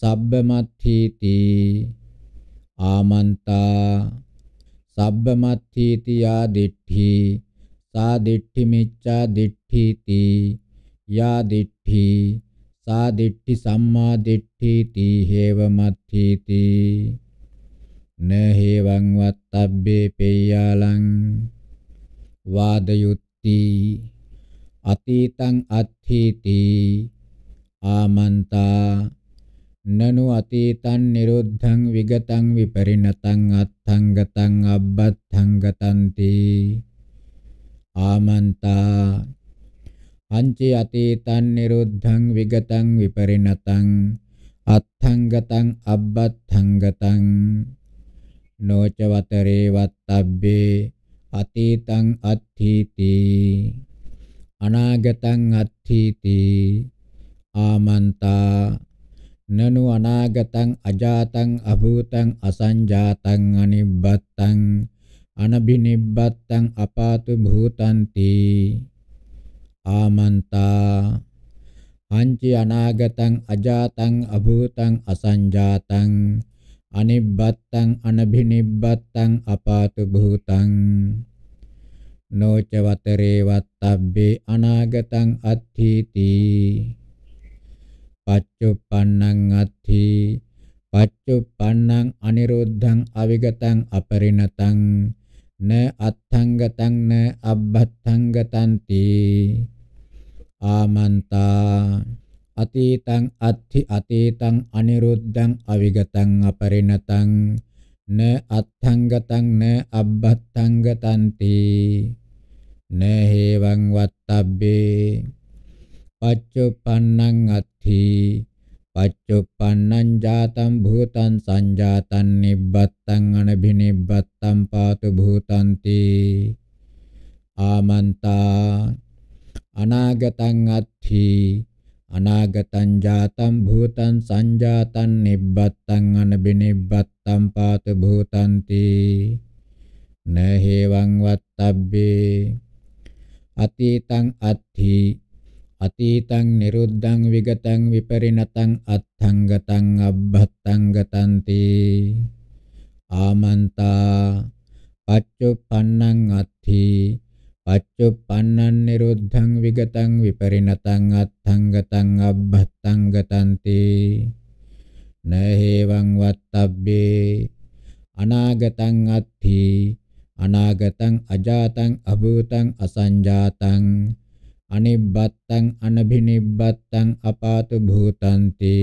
සබ්බමත්ථීති ආමන්තා සබ්බමත්ථීති යා දිට්ඨි සා දිට්ඨි මිච්ඡා දිට්ඨීති යා දිට්ඨි සා දිට්ඨි සම්මා දිට්ඨීති හේවමත්ථීති නහේවං වත්තබ්බේ පෙය්‍යාලං වාදයුත්ති අතීතං අත්ථීති ආමන්තා නනු අතීතං නිරුද්ධං විගතං විපරිණතං අත්ථංගතං අබ්බත්ථංගතන්ති ආමන්තා අංචි අතීතං නිරුද්ධං විගතං විපරිණතං අත්ථංගතං අබ්බත්ථංගතං නොචවතරේ වත්තබ්බේ අතීතං අත්ථීති අනාගතං අත්ථීති ආමන්තා නනු අනාගතං අජාතං අභූතං අසංජාතං අනිබ්බත්තං අනබිනිබ්බත්තං අපාතු භූතಂತಿ ආමන්තා අංචි අනාගතං අජාතං අභූතං අසංජාතං අනිබ්බත්තං අනභිනිබ්බත්තං අපාතු භූතං නොච වතරේ වත්තබ්බේ අනාගතං අත්ථීති පච්චුප්පන්නං අත්ථි පච්චුප්පන්නං අනිරුද්ධං අවිගතං අපරිණතං න අත්ථංගතං න අබ්බත්ථංගතන්ති ආමන්තා අතීතං අත්ථි අතීතං අනිරුද්ධං අවිගතං අපරිණතං න අත්ථංගතං න අබ්බත්ථංගතන්ති න හේවං වත්තබ්බේ පච්චුප්පන්නං අත්ථි පච්චුප්පන්නං ජාතං භූතං සංජාතං නිබ්බත්තං අනබිනිබ්බත්තං පාතු භූතන්ති ආමන්තා අනාගතං අත්ථි අනාගතං ජාතං භූතං සංජාතං නිබ්බත්තං අනබිනිබ්බත්තං පාත භූතಂತಿ නහේවං වත්තබ්බේ අතීතං අත්ථි අතීතං නිරුද්ධං විගතං විපරිණතං අත්ථංගතං අබ්බත්තංගතಂತಿ ආමන්තා පච්චුප්පන්නං අත්ථි අච්චුප්පන්නං නිරුද්ධං විගතං විපරිණතං අත්ථංගතං අබ්බත්තං ගතන්ති නහේවං වත්තබ්බේ අනාගතං අත්ථි අනාගතං අජාතං අභූතං අසංජාතං අනිබ්බත්තං අනභිනිබ්බත්තං අපාතු භූතන්ති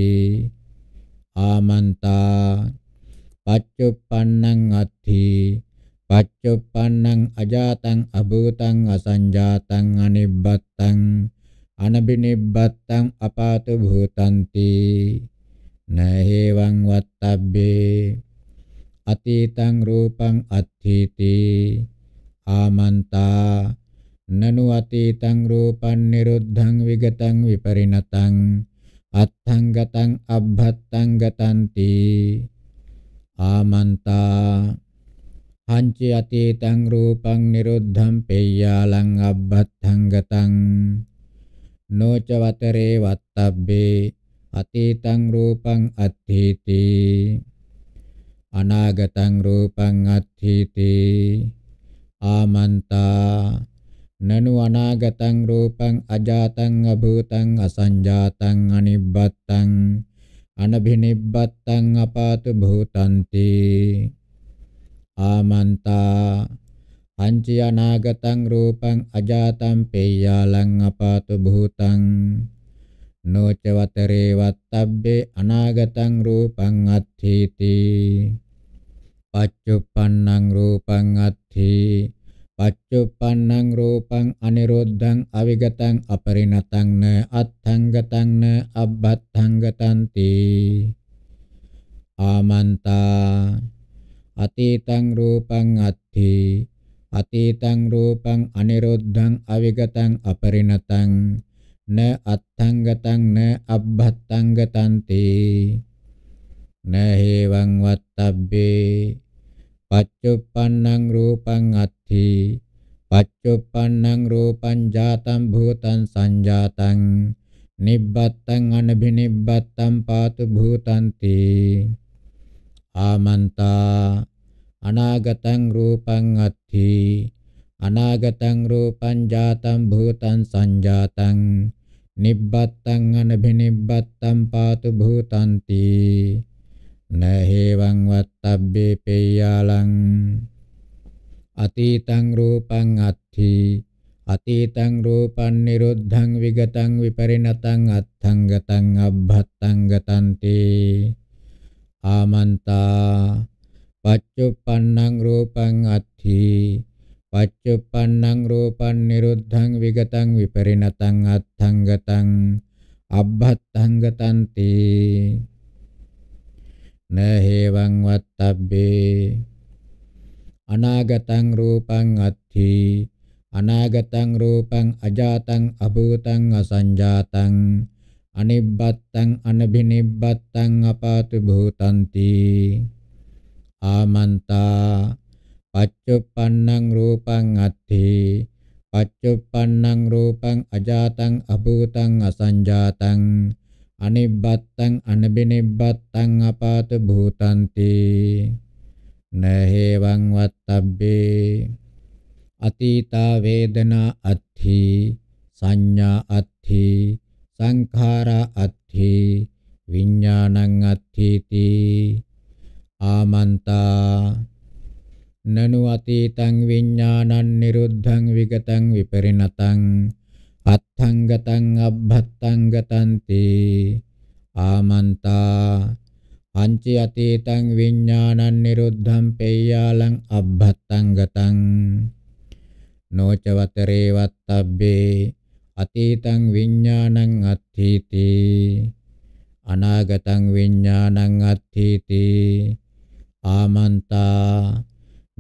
ආමන්තා පච්චුප්පන්නං අත්ථි පච්චුප්පන්නං අජාතං අභූතං අසංජාතං අනිබ්බත්තං අනබිනිබ්බත්තං අපාතු භූතಂತಿ නහේවං වත්තබ්බේ අතීතං රූපං අත්ථීති ආමන්තා නනු අතීතං රූපං නිරුද්ධං විගතං විපරිණතං අත්ථං ගතං අබ්බත්තං ගතಂತಿ ආමන්තා හංච අතීතං රූපං නිරුද්ධං පෙය්‍යාලං අබ්බත්ථං ගතං නොච වතරේ වත්තබ්බේ අතීතං රූපං අත්ථීති අනාගතං රූපං අත්ථීති ආමන්තා නනු අනාගතං රූපං අජාතං අභූතං අසංජාතං අනිබ්බත්තං අනභිනිබ්බත්තං අපාතු භූතන්ති ආමන්තා අංචි අනාගතං රූපං අජාතං පේයාලං අපාතු භූතං නොච වතරේ වත්තබ්බේ අනාගතං රූපං අත්ථීති පච්චුප්පන්නං රූපං අත්ථී පච්චුප්පන්නං රූපං අනිරෝධං අවිගතං අපරිණතං න අත්ථංගතං න අබ්බත්ථංගතන්ති ආමන්තා අතීතං රූපං අත්ථි අතීතං රූපං අනිරුද්ධං අවිගතං අපරිණතං න අත්ථංගතං න අබ්බත්ථංගතං තේ න හේවං වත්තබ්බේ පච්චුප්පන්නං රූපං අත්ථි පච්චුප්පන්නං රූපං ජාතං භූතං සංජාතං නිබ්බත්තං අනබිනිබ්බත්තං පාතු භූතං තේ ආමන්තා අනාගතං රූපං අත්ථි අනාගතං රූපං ජාතං භූතං සංජාතං නිබ්බත්තං අනබිනිබ්බත්තං පාතු භූතಂತಿ නහේවං වත්තබ්බේ පේයාලං අතීතං රූපං අත්ථි අතීතං රූපං නිරුද්ධං විගතං විපරිණතං අත්ථං ගතං අබ්බත්තං ගතන්ති ආමන්තා පච්චුප්පන්නං රූපං අත්ථි පච්චුප්පන්නං රූපං නිරුද්ධං විගතං විපරිණතං අත්ථං ගතං අබ්බත්තං ගතන්ති නහේවං වත්තබ්බේ අනාගතං රූපං අත්ථි අනාගතං රූපං අජාතං අභූතං අසංජාතං අනිබ්බත්තං අනබිනිබ්බත්තං අපාතු භූතಂತಿ ආමන්තා පච්චුප්පන්නං රූපං අත්ථි පච්චුප්පන්නං රූපං අජාතං අභූතං අසංජාතං අනිබ්බත්තං අනබිනිබ්බත්තං අපාතු භූතಂತಿ නහේවං වත්තබ්බේ අතීතා වේදනා අත්ථි සංඥා අත්ථි සංඛාරා අත්ථි විඥානං අත්ථීති ආමන්තා නනු අතීතං විඥානං නිරුද්ධං විගතං විපරිණතං අත්ථංගතං අබ්බත්තංගතන්ති ආමන්තා අංචි අතීතං විඥානං නිරුද්ධං පෙය්‍යාලං අබ්බත්තංගතං නොචවතරේ වත්තබ්බේ අතීතං විඥානං අත්ථීති අනාගතං විඥානං අත්ථීති ආමන්තා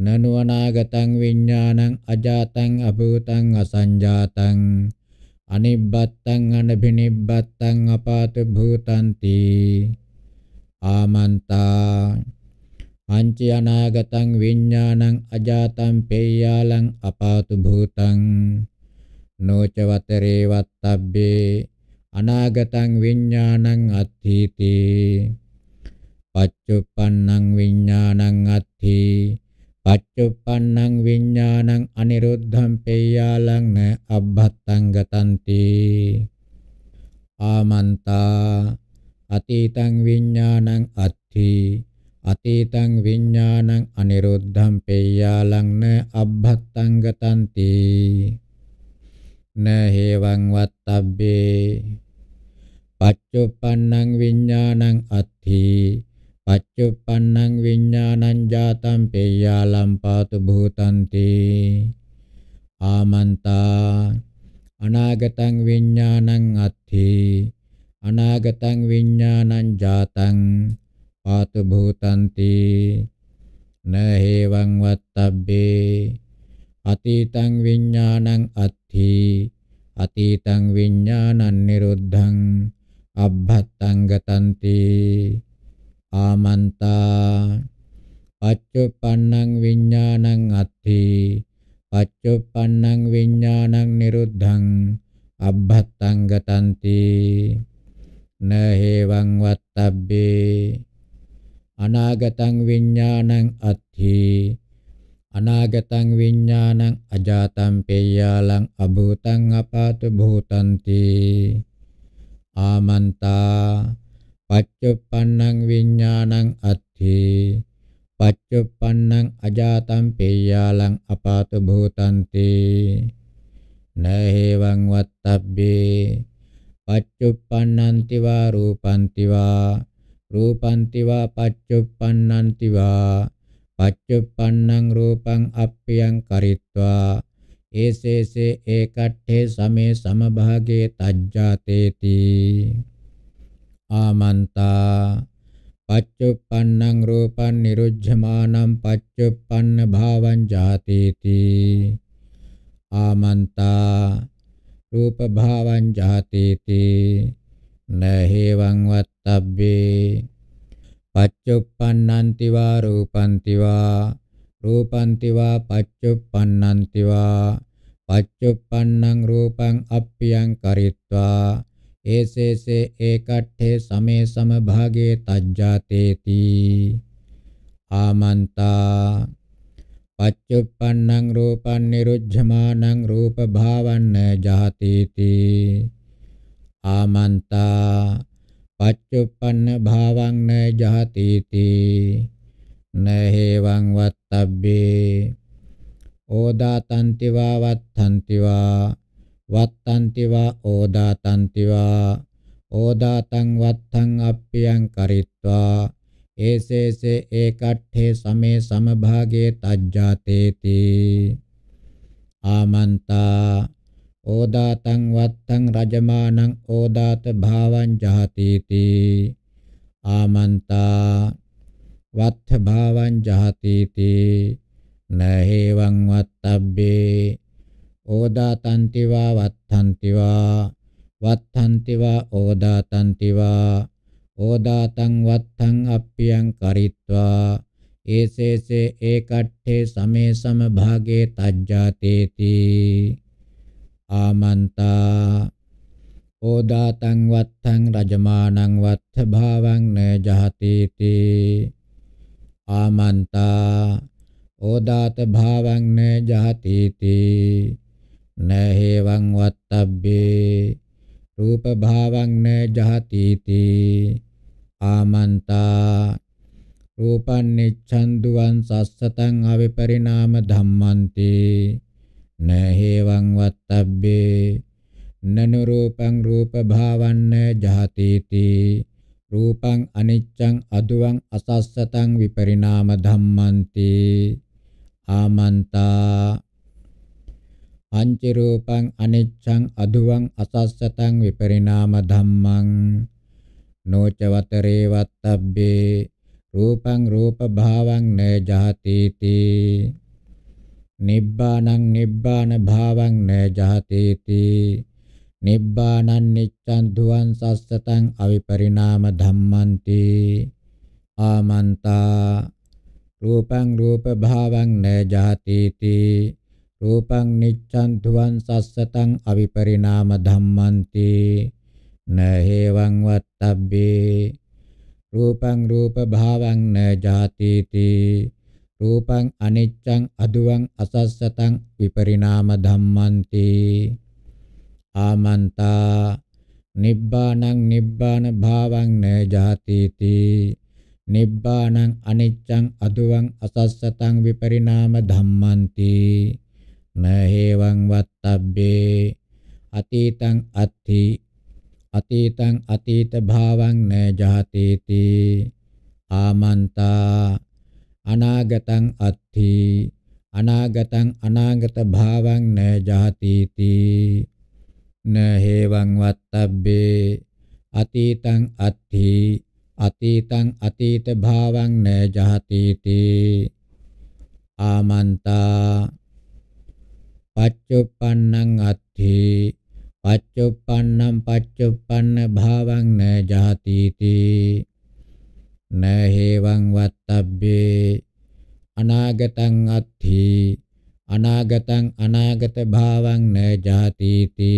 නනුවනාගතං විඥානං අජාතං අභූතං අසංජාතං අනිබ්බත්තං අනබිනිබ්බත්තං අපාත භූතಂತಿ ආමන්තා අංචි අනාගතං විඥානං අජාතං පේයාලං අපාත භූතං නොච වතරේ වත්තබ්බේ අනාගතං විඥානං අත්ථීති පච්චුප්පන්නං විඥානං අත්ථි පච්චුප්පන්නං විඥානං අනිරුද්ධං පේයාලං න අබ්බත්තං ගතන්ති ආමන්තා අතීතං විඥානං අත්ථි අතීතං විඥානං අනිරුද්ධං පේයාලං න අබ්බත්තං ගතන්ති නහේවං වත්තබ්බේ පච්චුප්පන්නං විඥානං අත්ථි පච්චුප්පන්නං විඥානං ජාතං පේයාලම් පාතු භූතන්ති ආමන්තා අනාගතං විඥානං අත්ථි අනාගතං විඥානං ජාතං පාතු භූතන්ති නහේවං වත්තබ්බේ අතීතං විඥානං අත්ථි අතීතං විඥානං නිරුද්ධං අබ්බත්තං ගතන්ති ආමන්තා පච්චුප්පන්නං විඥානං අත්ථි පච්චුප්පන්නං විඥානං නිරුද්ධං අබ්බත්තං ගතන්ති නහේවං වත්තබ්බේ අනාගතං විඥානං අත්ථි අනාගතං විඥානං අජාතං පේයාලං අභූතං අපාතු භූතಂತಿ ආමන්තා පච්චුප්පන්නං විඥානං අත්ථි පච්චුප්පන්නං අජාතං පේයාලං අපාතු භූතಂತಿ නහේවං වත්තබ්බේ පච්චුප්පන්නන්ති වා රූපන්ති වා රූපන්ති වා පච්චුප්පන්නන්ති වා පච්චුප්පන්නං රූපං අප්පියං කරිත්වා ඒසේසේ ඒකට්ඨේ සමේ සමභාගේ තජ්ජාතේති ආමන්තා පච්චුප්පන්නං රූපං නිරුද්ධමානං පච්චුප්පන්න භාවං ජාතේති ආමන්තා රූප භාවං ජාතේති නහේවං වත්තබ්බේ පච්චුප්පන්නන්ති වා රූපන්ති වා රූපන්ති වා පච්චුප්පන්නන්ති වා පච්චුප්පන්නං රූපං අප්පියං කරිත්වා ඒසේසේ ඒකට්ඨේ සමේ සමභාගේ තජ්ජාතේති ආමන්තා පච්චුප්පන්නං රූපං නිරුද්ධමානං රූප භාවන්න ජාතේති ආමන්තා පච්චුප්පන්න භාවං න ජහතිති නහේවං වත්තබ්බේ ඕදාතන්ති වා වත්තන්ති වා වත්තන්ති වා ඕදාතන්ති වා ඕදාතං වත්තං අප්පියං කරිත්වා ඒසේසේ ඒකට්ඨේ සමේ සමභාගේ තජ්ජාතේති ආමන්තා ඕදාතං වත්තං රජමානං ඕදාත භාවං ජහතිති ආමන්තා වත්ථ භාවං ජහතිති නහේවං වත්තබ්බේ ඕදාතන්ති වා වත්තන්ති වා වත්තන්ති වා ඕදාතන්ති වා ඕදාතං වත්තං අප්පියං කරිත්වා ඒසේසේ ඒකට්ඨේ සමේ සම භාගේ තජ්ජාතේති ආමන්තා ඕදාතං වත්තං රජමානං වත්ථ භාවං න ජහති තී ආමන්තා ඕදාත භාවං න ජහති තී නහේවං වත්තබ්බේ රූප භාවං න ජහති තී ආමන්තා රූපං නිච්ඡන්දුවං සස්සතං අවිපරිණාම ධම්මන්ති न हेवं वत्तब्बे ननु रूपं रूपभावन्न ජහතේති රූපං අනිච්චං අදුවං අසස්සතං විපරිණාම ධම්මන්ති ආමන්තා පංච රූපං අනිච්චං අදුවං අසස්සතං විපරිණාම ධම්මං නොච වතරේ වත්තබ්බේ රූපං රූප භාවං න ජහතේති නිබ්බානං නිබ්බාන භාවං න ජහතේති නිබ්බානං නිච්ඡන් දුවන් සස්සතං අවිපරිණාම ධම්මන්ති ආමන්තා රූපං රූප භාවං න ජහතේති රූපං නිච්ඡන් දුවන් සස්සතං අවිපරිණාම ධම්මන්ති න හේවං වත්තබ්බේ රූපං රූප භාවං න ජහතේති රූපං අනිච්චං අදුවං අසස්සතං විපරිණාම ධම්මන්ති ආමන්තා නිබ්බාණං නිබ්බාන භාවං න ජාතිති නිබ්බාණං අනිච්චං අදුවං අසස්සතං විපරිණාම ධම්මන්ති න හේවං වත්තබ්බේ අතීතං අත්ථි අතීතං අතීත භාවං න ජාතිති ආමන්තා අනාගතං අත්ථි අනාගතං අනාගත භාවං න ජාතිති න හේවං වත්තබ්බේ අතීතං අත්ථි අතීතං අතීත භාවං න ජාතිති ආමන්තා පච්චුප්පන්නං අත්ථි පච්චුප්පන්නං පච්චුප්පන්න භාවං න ජාතිති න හේවං වත්තබ්බේ අනාගතං අත්ථි අනාගතං අනාගත භාවං න ජාතිති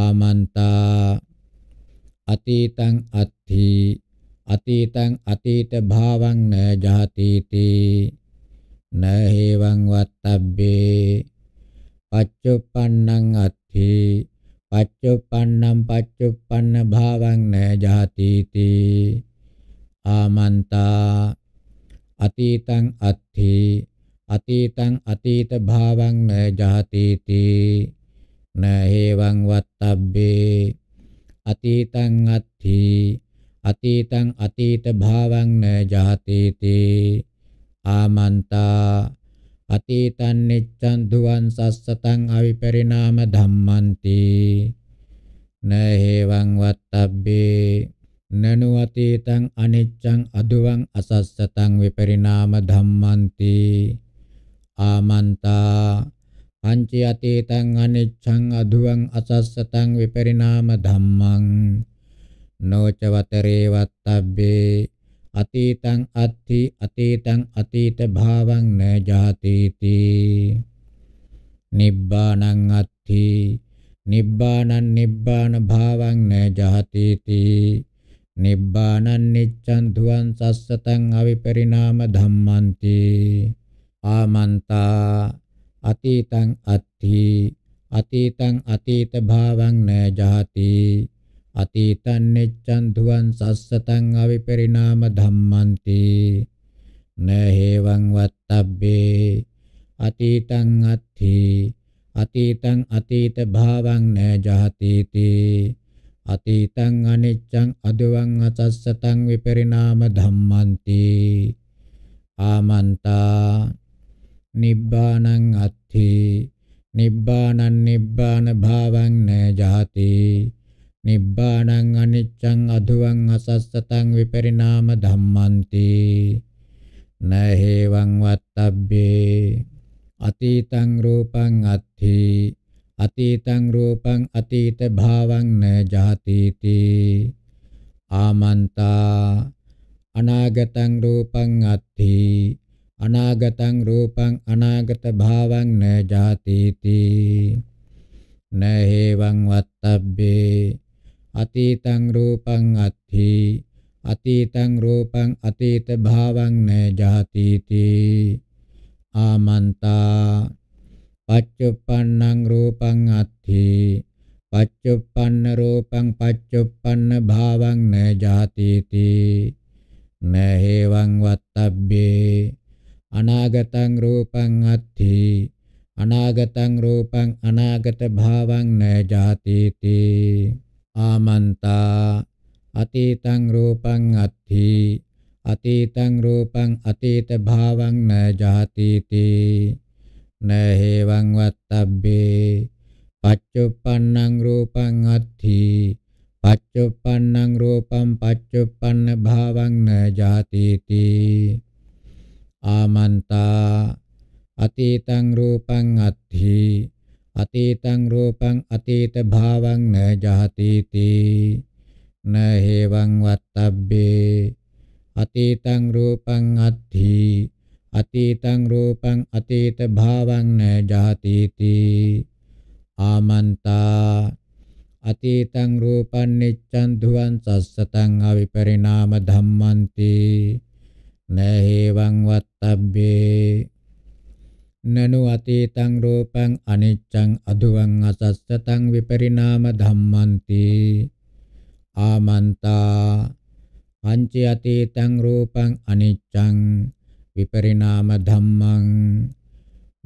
ආමන්තා අතීතං අත්ථි අතීතං අතීත භාවං න ජාතිති න හේවං වත්තබ්බේ පච්චුප්පන්නං අත්ථි පච්චුප්පන්නං පච්චුප්පන්න භාවං න ජාතිති ආමන්තා අතීතං අත්ථි අතීතං අතීත භාවං න ජහතේති න හේවං වත්තබ්බේ අතීතං අත්ථි අතීතං අතීත භාවං න ජහතේති ආමන්තා අතීතං නිච්ඡන් දුවන් සස්සතං අවිපරිණාම ධම්මන්ති න හේවං වත්තබ්බේ නනුවතීතං අනිච්චං අදුවං අසස්සතං විපරිණාම ධම්මන්ති ආමන්තා පංච අතීතං අනිච්චං අදුවං අසස්සතං විපරිණාම ධම්මං නොචවතරේ වත්තබ්බේ අතීතං අත්ථි අතීතං අතීත භාවං න ජාතිති නිබ්බාණං අත්ථි නිබ්බාණං නිබ්බාන භාවං න ජාතිති නිබ්බානං නිච්ඡන්තුං සස්සතං අවිපරිණාම ධම්මන්ති ආමන්තා අතීතං අත්ථි අතීතං අතීත භාවං න ජාති අතීතං නිච්ඡන්තුං සස්සතං අවිපරිණාම ධම්මන්ති න හේවං වත්තබ්බේ අතීතං අත්ථි අතීතං අතීත භාවං න ජාතිති අතීතං අනිච්චං අදවං අචස්සතං විපරිණාම ධම්මන්ති ආමන්තා නිබ්බානං අත්ථි නිබ්බානං නිබ්බාන භාවං න ජාති නිබ්බානං අනිච්චං අදුවං අසස්සතං විපරිණාම ධම්මන්ති නහේවං වත්තබ්බේ අතීතං රූපං අත්ථි අතීතං රූපං අතීත භාවං න ජාතිති ආමන්තා අනාගතං රූපං අත්ථි අනාගතං රූපං අනාගත භාවං න ජාතිති න හේවං වත්තබ්බේ අතීතං රූපං අත්ථි අතීතං රූපං අතීත භාවං න ජාතිති ආමන්තා පච්චුප්පන්නං රූපං අත්ථි පච්චුප්පන්න රූපං පච්චුප්පන්න භාවං න ජාතිති න හේවං වත්තබ්බේ අනාගතං රූපං අත්ථි අනාගතං රූපං අනාගත භාවං න ජාතිති ආමන්තා අතීතං රූපං අත්ථි අතීතං රූපං අතීත භාවං න ජාතිති නහේවං වත්තබ්බේ පච්චුප්පන්නං රූපං අත්ථි පච්චුප්පන්නං රූපං පච්චුප්පන්න භාවං න ජාතිති ආමන්තා අතීතං රූපං අත්ථි අතීතං රූපං අතීත භාවං න ජාතිති නහේවං වත්තබ්බේ අතීතං රූපං අත්ථි අතීතං රූපං අතීත භාවං න ජාතිති ආමන්තා අතීතං රූපං නිච්ඡන් ධුවං සස්සතං අවිපරිණාම ධම්මන්ති නහේවං වත්තබ්බේ නනු අතීතං රූපං අනිච්ඡං අදුවං අසස්සතං විපරිණාම ධම්මන්ති ආමන්තා පංච අතීතං රූපං අනිච්ඡං විපරිණාම ධම්මං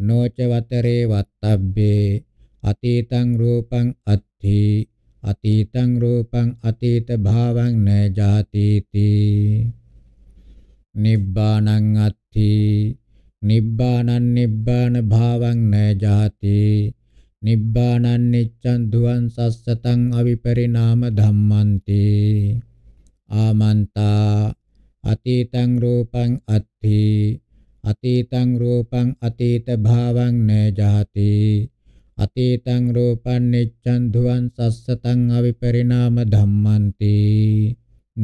නොච වතරේ වත්තබ්බේ අතීතං රූපං අත්ථි අතීතං රූපං අතීත භාවං න ජාතිති නිබ්බාණං අත්ථි නිබ්බාණං නිබ්බාන භාවං න ජාති නිබ්බාණං නිච්ඡන් දුවන් සස්සතං අවිපරිණාම ධම්මන්ති ආමන්තා අතීතං රූපං අත්ථි ජාති අතීතං රූපං අතීත භාවං න ජාති අතීතං රූපං නිච්ඡන් ධුවන් සස්සතං අවිපරිණාම ධම්මන්ති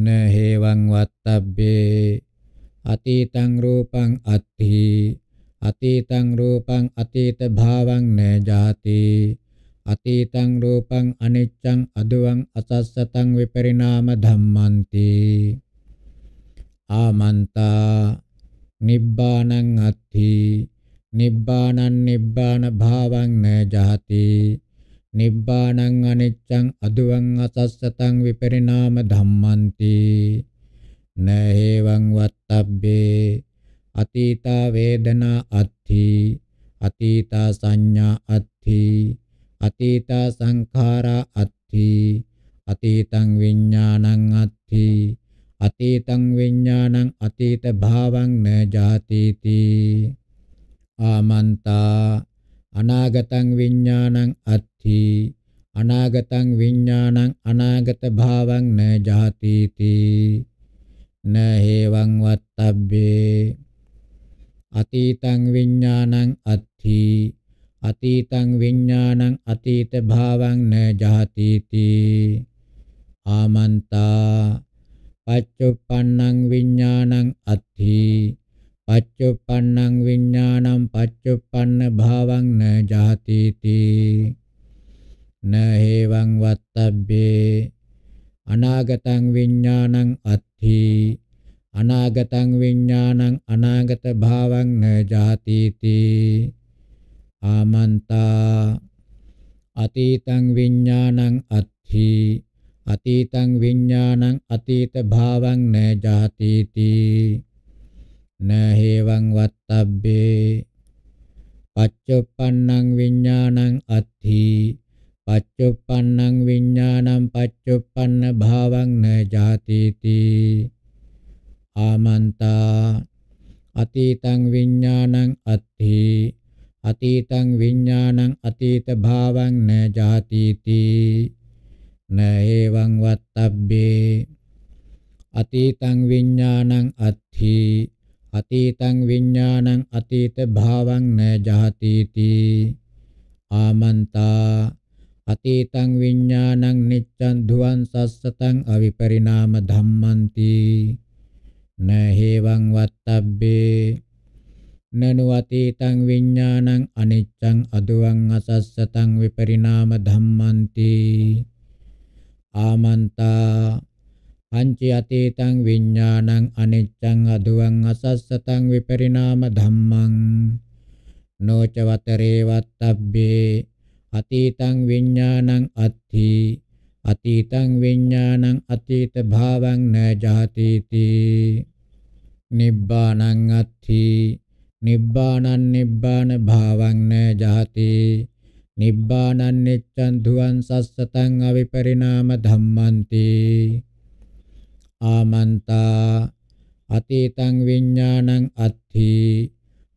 න හේවං වත්තබ්බේ අතීතං රූපං අත්ථි අතීතං රූපං අතීත භාවං න ජාති අතීතං රූපං අනිච්ඡං අදුවං අසස්සතං විපරිණාම ධම්මන්ති ආමන්තා නිබ්බානං අත්ථි නිබ්බානං නිබ්බාන භාවං න ජහති නිබ්බානං අනිච්ඡං අදුවං අසස්සතං විපරිණාම ධම්මන්ති නහේවං වත්තබ්බේ අතීතා වේදනා අත්ථි අතීතා සංඥා අත්ථි අතීතා සංඛාරා අත්ථි අතීතං විඥානං අත්ථි අතීතං විඥානං අතීත භාවං න ජාතිති ආමන්තා අනාගතං විඥානං අත්ථි අනාගතං විඥානං අනාගත භාවං න ජාතිති න හේවං වත්තබ්බේ අතීතං විඥානං අත්ථි අතීතං විඥානං අතීත භාවං න ජාතිති ආමන්තා පච්චුප්පන්නං විඥානං අත්ථි පච්චුප්පන්නං විඥානං පච්චුප්පන්න භාවං න ජාතිති න හේවං වත්තබ්බේ අනාගතං විඥානං අත්ථි අනාගතං විඥානං අනාගත භාවං න ජාතිති ආමන්තා අතීතං විඥානං අත්ථි අතීතං විඥානං අතීත භාවං න ජාතිති න හේවං වත්තබ්බේ පච්චුප්පන්නං විඥානං අත්ථි පච්චුප්පන්නං විඥානං පච්චුප්පන්න භාවං න ජාතිති ආමන්තා අතීතං විඥානං අත්ථි අතීතං විඥානං අතීත භාවං න ජාතිති නේවං වත්තබ්බේ අතීතං විඥානං අත්ථි අතීතං විඥානං අතීත භාවං න ජාතිති ආමන්තා අතීතං විඥානං නිච්ඡන් ධුවන් සස්සතං අවිපරිණාම ධම්මන්ති නේවං වත්තබ්බේ නනු අතීතං විඥානං අනිච්ඡං අදුවං අසස්සතං විපරිණාම ධම්මන්ති ආමන්තා අංචි අතීතං විඤ්ඤාණං අනිච්චං අදුවං අසස්සතං විපරිණාම ධම්මං නොච වතරේ වත්තබ්බේ අතීතං විඤ්ඤාණං අත්ථි අතීතං විඤ්ඤාණං අතීත භාවං න ජාතිති නිබ්බාණං අත්ථි නිබ්බාණං නිබ්බාන භාවං න ජාතිති නිබ්බානං නිච්ඡන් ධුවන් සස්සතං අවිපරිණාම ධම්මන්ති ආමන්තා අතීතං විඥානං අත්ථි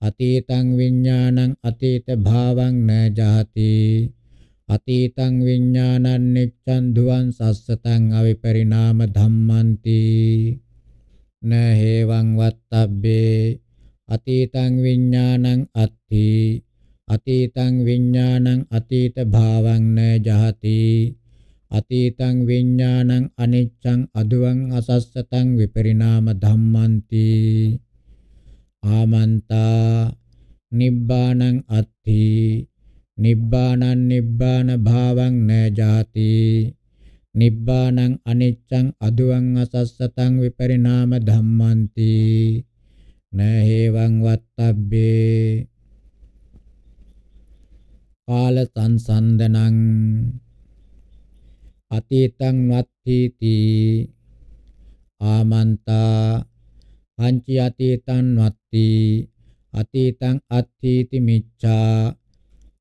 අතීතං විඥානං අතීත භාවං න ජාති අතීතං විඥානං නිච්ඡන් ධුවන් සස්සතං අවිපරිණාම ධම්මන්ති න හේවං වත්තබ්බේ අතීතං විඥානං අත්ථි අතීතං විඥානං අතීත භාවං න ජහති අතීතං විඥානං අනිච්ඡං අදුවං අසස්සතං විපරිණාම ධම්මන්ති ආමන්තා නිබ්බාණං අත්ථි නිබ්බාණං නිබ්බාන භාවං න ජාති නිබ්බාණං අනිච්ඡං අදුවං අසස්සතං විපරිණාම ධම්මන්ති නහේවං වත්තබ්බේ කාල සංසන්දනං අතීතං වත්ථීති ආමන්තා පංච අතීතං වත්ති අතීතං අත්ථීති මිච්ඡා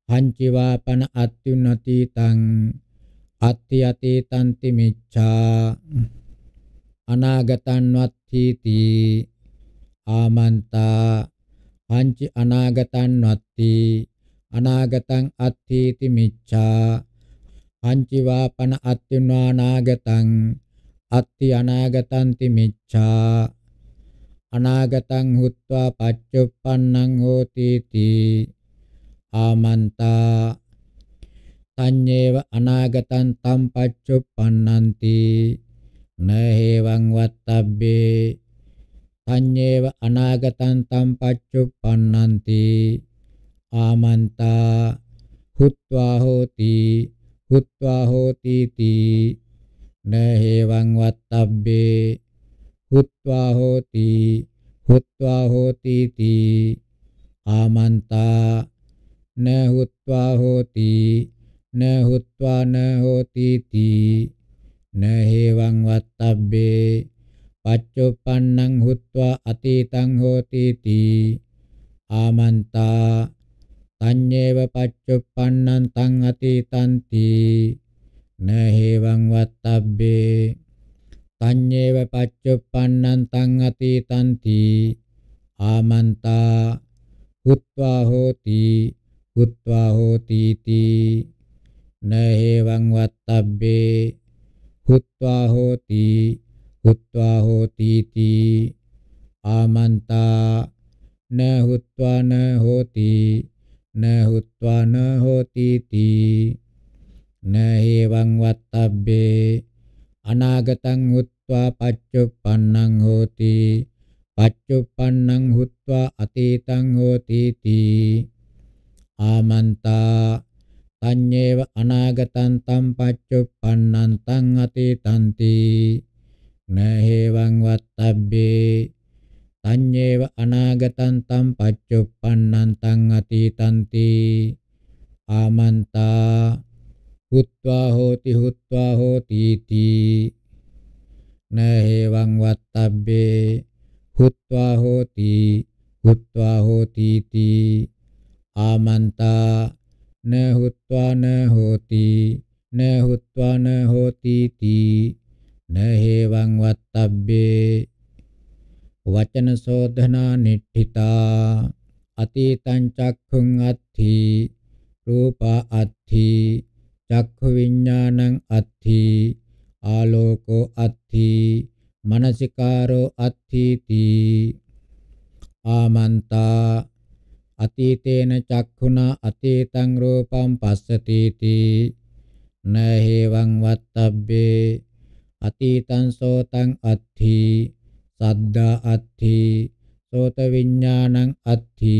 පංචවාපන අත්‍යුන්නතීතං අත්ති අතීතංති මිච්ඡා අනාගතං වත්ථීති ආමන්තා පංච අනාගතං වත්ති අනාගතං අත්ථීති මිච්ඡා පංචිවාපන අත්තිනානාගතං අත්ති අනාගතන්ති මිච්ඡා අනාගතං හුත්වා පච්චුප්පන්නං හෝති තී ආමන්තා තඤ්ඤේව අනාගතං තම් පච්චුප්පන්නන්ති නහේවං වත්තබ්බේ තඤ්ඤේව අනාගතං තම් පච්චුප්පන්නන්ති ආමන්තා හුත්වා හෝති හුත්වා හෝති තී නහේවං වත්තබ්බේ හුත්වා හෝති හුත්වා හෝති තී ආමන්තා නහුත්වා හෝති නහුත්වා නහෝති තී නහේවං වත්තබ්බේ පච්චුප්පන්නං හුත්වා අතීතං හෝති තී ආමන්තා තඤ්ඤේව පච්චුප්පන්නං තං අතීතಂತಿ නහේවං වත්තබ්බේ තඤ්ඤේව පච්චුප්පන්නං තං අතීතಂತಿ ආමන්තා උත්වා හෝති උත්වා හෝති තී නහේවං වත්තබ්බේ උත්වා හෝති උත්වා හෝති තී ආමන්තා නහුත්වා නහෝති न हुत्वा न होतीति न हेवं वत्तब्बे අනාගතං හුත්වා පච්චුප්පන්නං හෝති පච්චුප්පන්නං හුත්වා අතීතං හෝති තී ආමන්තා තඤ්ඤේව අනාගතං තම් පච්චුප්පන්නං තං අතීතං තී නහේවං වත්තබ්බේ තඤ්ඤේව අනාගතං තම් පච්චුප්පන්නං තං අතීතන්ති ආමන්තා හුත්වා හෝති හුත්වා හෝති තී නහේවං වත්තබ්බේ හුත්වා හෝති හුත්වා හෝති තී ආමන්තා න හුත්වා න හෝති න හුත්වා න හෝති තී නහේවං වත්තබ්බේ වචන සෝධනා නිට්ඨිතා අතීතං චක්ඛුං අත්ථි රූපා අත්ථි චක්ඛු විඥානං අත්ථි ආලෝකෝ අත්ථි මනසිකාරෝ අත්ථීති ආමන්තා අතීතේන චක්ඛුනා අතීතං රූපං පස්සතිති නහේවං වත්තබ්බේ අතීතං සෝතං අත්ථි සද්දා අත්ථි සෝත විඥානං අත්ථි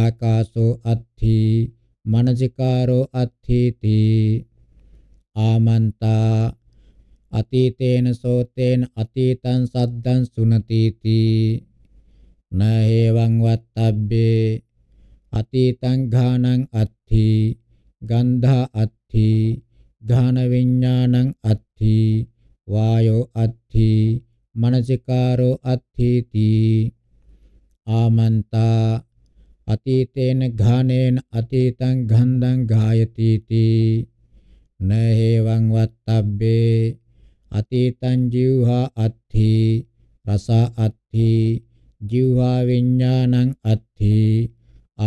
ආකාසෝ අත්ථි මනසිකාරෝ අත්ථීති ආමන්තා අතීතේන සෝතේන අතීතං සද්දං සුනතීති නහේවං වත්තබ්බේ අතීතං ඝානං අත්ථි ගන්ධා අත්ථි ඝාන විඥානං අත්ථි වායෝ අත්ථි මනසිකාරෝ අත්ථීති ආමන්තා අතීතේන ඝානේන අතීතං ගන්ධං ගායති තී නහේවං වත්තබ්බේ අතීතං ජීවහා අත්ථි රස අත්ථි ජීවහා විඥානං අත්ථි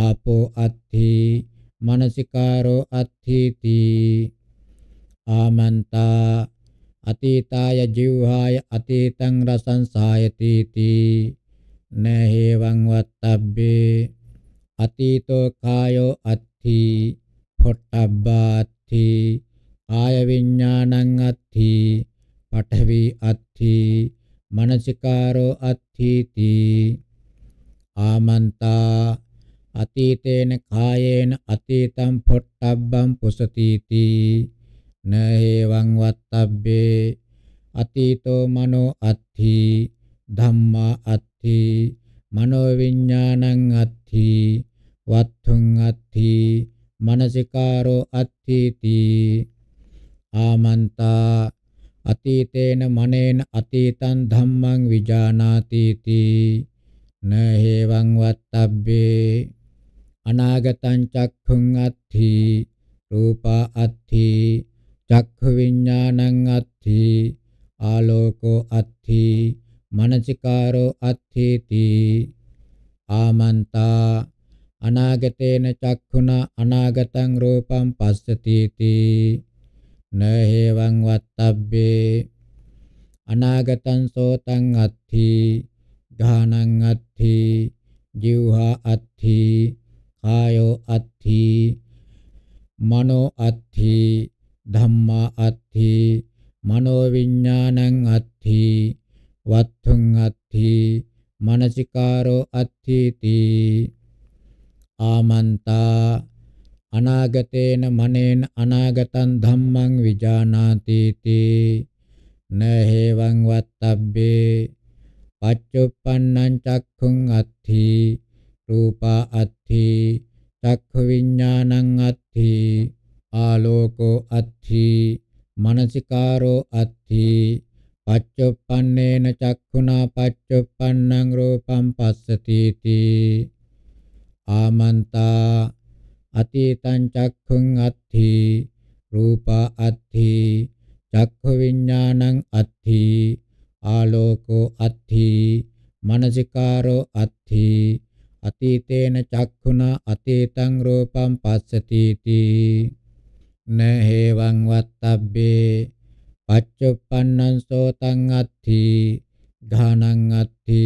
ආපෝ අත්ථි මනසිකාරෝ අත්ථීති ආමන්තා අතීතාය ජීවහාය අතීතං රසංසායති තී නහේවං වත්තබ්බේ අතීතෝ කායෝ අත්ථි පොට්ටබ්බාත්ථි ආය විඥානං අත්ථි පඨවි අත්ථි මනසිකාරෝ අත්ථි තී ආමන්තා අතීතේන කායේන අතීතං පොට්ටබ්බං පුසති තී න හේවං වත්තබ්බේ අතීතෝ මනෝ අත්ථි ධම්මා අත්ථි මනෝ විඥානං අත්ථි වත්තුං අත්ථි මනසිකාරෝ අත්ථීති ආමන්තා අතීතේන මනේන අතීතං ධම්මං විජානාති තී න හේවං වත්තබ්බේ අනාගතං චක්ඛුං අත්ථි රූපා අත්ථි චක්ඛු විඥානං අත්ථි ආලෝකෝ අත්ථි මනසිකාරෝ අත්ථීති ආමන්තා අනාගතේන චක්ඛුනා අනාගතං රූපං පස්සතිති නහේවං වත්තබ්බේ අනාගතං සෝතං අත්ථි ඝානං අත්ථි ජීවහා අත්ථි කායෝ අත්ථි මනෝ අත්ථි ධම්මා අත්ථි මනෝ විඥානං අත්ථි වත්තුං අත්ථි මනසිකාරෝ අත්ථීති ආමන්තා අනාගතේන මනේන අනාගතං ධම්මං විජානාති තී නහේවං වත්තබ්බේ පච්චුප්පන්නං චක්ඛුං අත්ථි රූපා අත්ථි චක්ඛු විඥානං අත්ථි ආලෝකෝ අත්ථි මනසිකාරෝ අත්ථි පච්චොප්පන්නේන චක්ඛුනා පච්චොප්පන්නං රූපං පස්සති තී ආමන්තා අතීතං චක්ඛුං අත්ථි රූපා අත්ථි චක්ඛ විඥානං අත්ථි ආලෝකෝ අත්ථි මනසිකාරෝ අත්ථි අතීතේන චක්ඛුනා අතීතං රූපං පස්සති තී නහේවං වත්තබ්බේ පච්චුප්පන්නං සෝතං අත්ථි ඝානං අත්ථි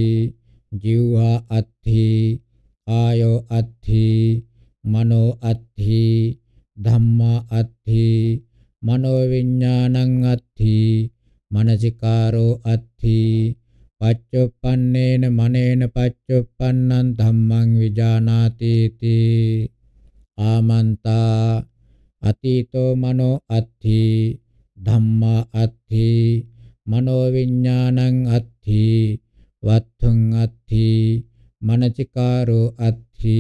ජීවා අත්ථි ආයෝ අත්ථි මනෝ අත්ථි ධම්මා අත්ථි මනෝ විඥානං අත්ථි මනසිකාරෝ අත්ථි පච්චුප්පන්නේන මනේන පච්චුප්පන්නං ධම්මං විජානාති තී ආමන්තා අතීතෝ මනෝ අත්ථි ධම්මා අත්ථි මනෝ විඥානං අත්ථි වත්තුං අත්ථි මනචිකාරෝ අත්ථි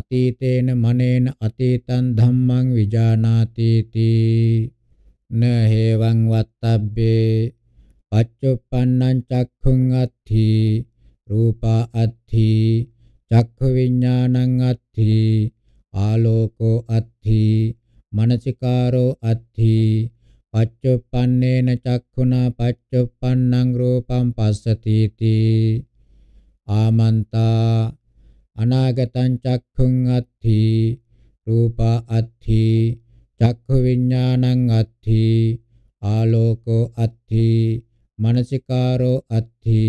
අතීතේන මනේන අතීතං ධම්මං විජානාති තී න හේවං වත්තබ්බේ පච්චුප්පන්නං චක්ඛුං අත්ථි රූපා අත්ථි චක්ඛු විඥානං අත්ථි ආලෝකෝ අත්ථි මනසිකාරෝ අත්ථි පච්චුප්පන්නේන චක්ඛුනා පච්චුප්පන්නං රූපං පස්සති තී ආමන්තා අනාගතං චක්ඛුං අත්ථි රූපා අත්ථි චක්ඛු විඥානං අත්ථි ආලෝකෝ අත්ථි මනසිකාරෝ අත්ථි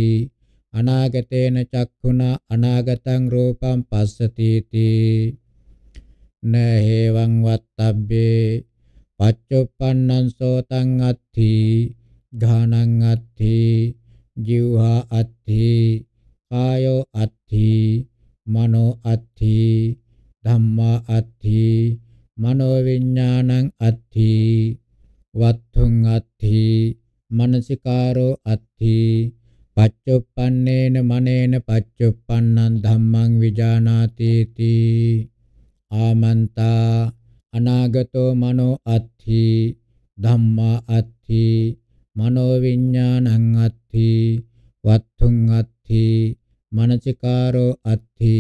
අනාගතේන චක්ඛුනා අනාගතං රූපං පස්සති තී න හේවං වත්තබ්බේ පච්චුප්පන්නං සෝතං අත්ථි ඝානං අත්ථි ජීවහා අත්ථි කායෝ අත්ථි මනෝ අත්ථි ධම්මා අත්ථි මනෝ විඥානං අත්ථි වත්තුං අත්ථි මනසිකාරෝ අත්ථි පච්චුප්පන්නේන මනේන පච්චුප්පන්නං ධම්මං විජානාති තී ආමන්තා අනාගතෝ මනෝ අත්ථි ධම්මා අත්ථි මනෝ විඥානං අත්ථි වත්තුං අත්ථි මනචිකාරෝ අත්ථි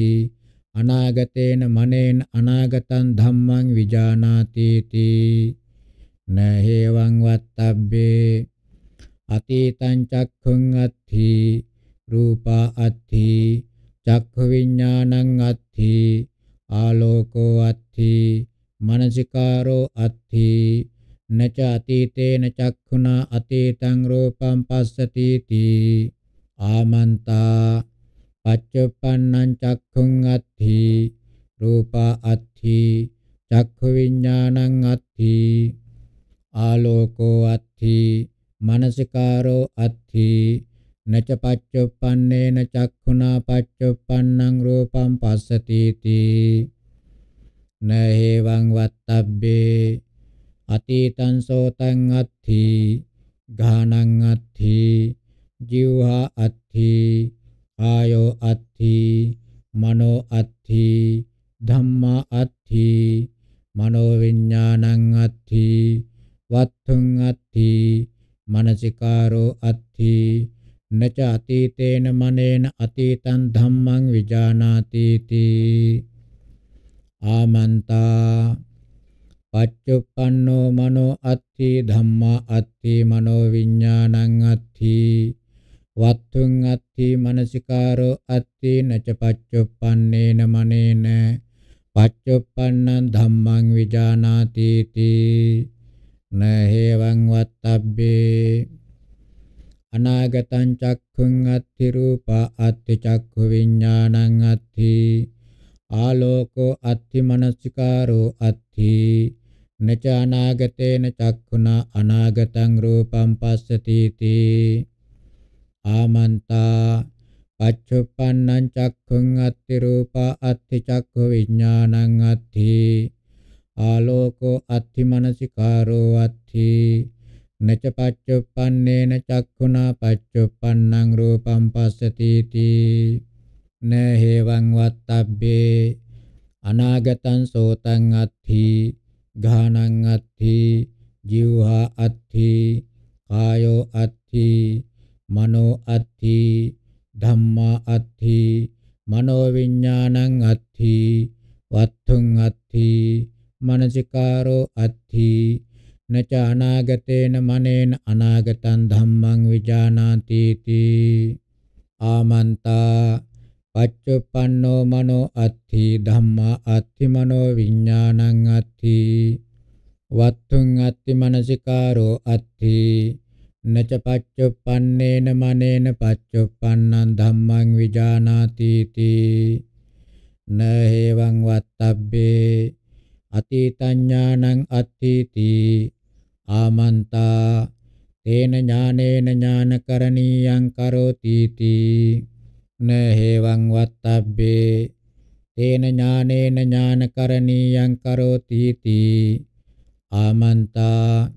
අනාගතේන මනේන අනාගතං ධම්මං විජානාති තී නහේවං වත්තබ්බේ අතීතං චක්ඛුං අත්ථි රූපා අත්ථි චක්ඛ විඥානං අත්ථි ආලෝකෝ අත්ථි මනසිකාරෝ අත්ථි නච අතීතේන චක්ඛුනා අතීතං රූපං පස්සති තී ආමන්තා පච්චපන්නං චක්ඛුං අත්ථි රූපා අත්ථි චක්ඛු විඥානං අත්ථි ආලෝකෝ අත්ථි මනසිකාරෝ අත්ථි නච පච්චුප්පන්නේන චක්ඛුනා පච්චුප්පන්නං රූපං පස්සති තී නහේවං වත්තබ්බේ අතීතං සෝතං අත්ථි ඝානං අත්ථි ජීවහා අත්ථි ආයෝ අත්ථි මනෝ අත්ථි ධම්මා අත්ථි මනෝ විඥානං අත්ථි වත්තුං අත්ථි මනසිකාරෝ අත්ථි නච අතීතේන මනේන අතීතං ධම්මං විජානාති තී ආමන්තා පච්චුප්පන්නෝ මනෝ අත්ථි ධම්මා අත්ථි මනෝ විඥානං අත්ථි වත්තුං අත්ථි මනසිකාරෝ අත්ථි නච පච්චුප්පන්නේන මනේන පච්චුප්පන්නං ධම්මං විජානාති තී නහේවං වත්තබ්බේ අනාගතං චක්ඛුං අත්ථි රූපා අත්ථි චක්ඛු විඥානං අත්ථි ආලෝකෝ අත්ථි මනසිකාරෝ අත්ථි නච අනාගතේන චක්ඛුනා අනාගතං රූපං පස්සති තී ආමන්තා පච්චුප්පන්නං චක්ඛුං අත්ථි රූපා අත්ථි චක්ඛු විඥානං අත්ථි ආලෝකෝ අත්ථි මනසිකාරෝ අත්ථි නච පච්චුප්පන්නේන චක්ඛුනා පච්චුප්පන්නං රූපං පස්සති තී න හේවං වත්තබ්බේ අනාගතං සෝතං අත්ථි ඝානං අත්ථි ජීවහා අත්ථි කායෝ අත්ථි මනෝ අත්ථි ධම්මා අත්ථි මනෝ විඥානං අත්ථි වත්තුං අත්ථි මනසිකාරෝ අත්ථි නච අනාගතේන මනේන අනාගතං ධම්මං විජානාති තී ආමන්තා පච්චුප්පන්නෝ මනෝ අත්ථි ධම්මා අත්ථි මනෝ විඥානං අත්ථි වත්තුං අත්ථි මනසිකාරෝ අත්ථි නච පච්චුප්පන්නේන මනේන පච්චුප්පන්නං ධම්මං විජානාති තී නහේවං වත්තබ්බේ අතීතඥානං අත්ථීති ආමන්තා තේන ඥානේන ඥානකරණීයං කරෝති තී නහේවං වත්තබ්බේ තේන ඥානේන ඥානකරණීයං කරෝති තී ආමන්තා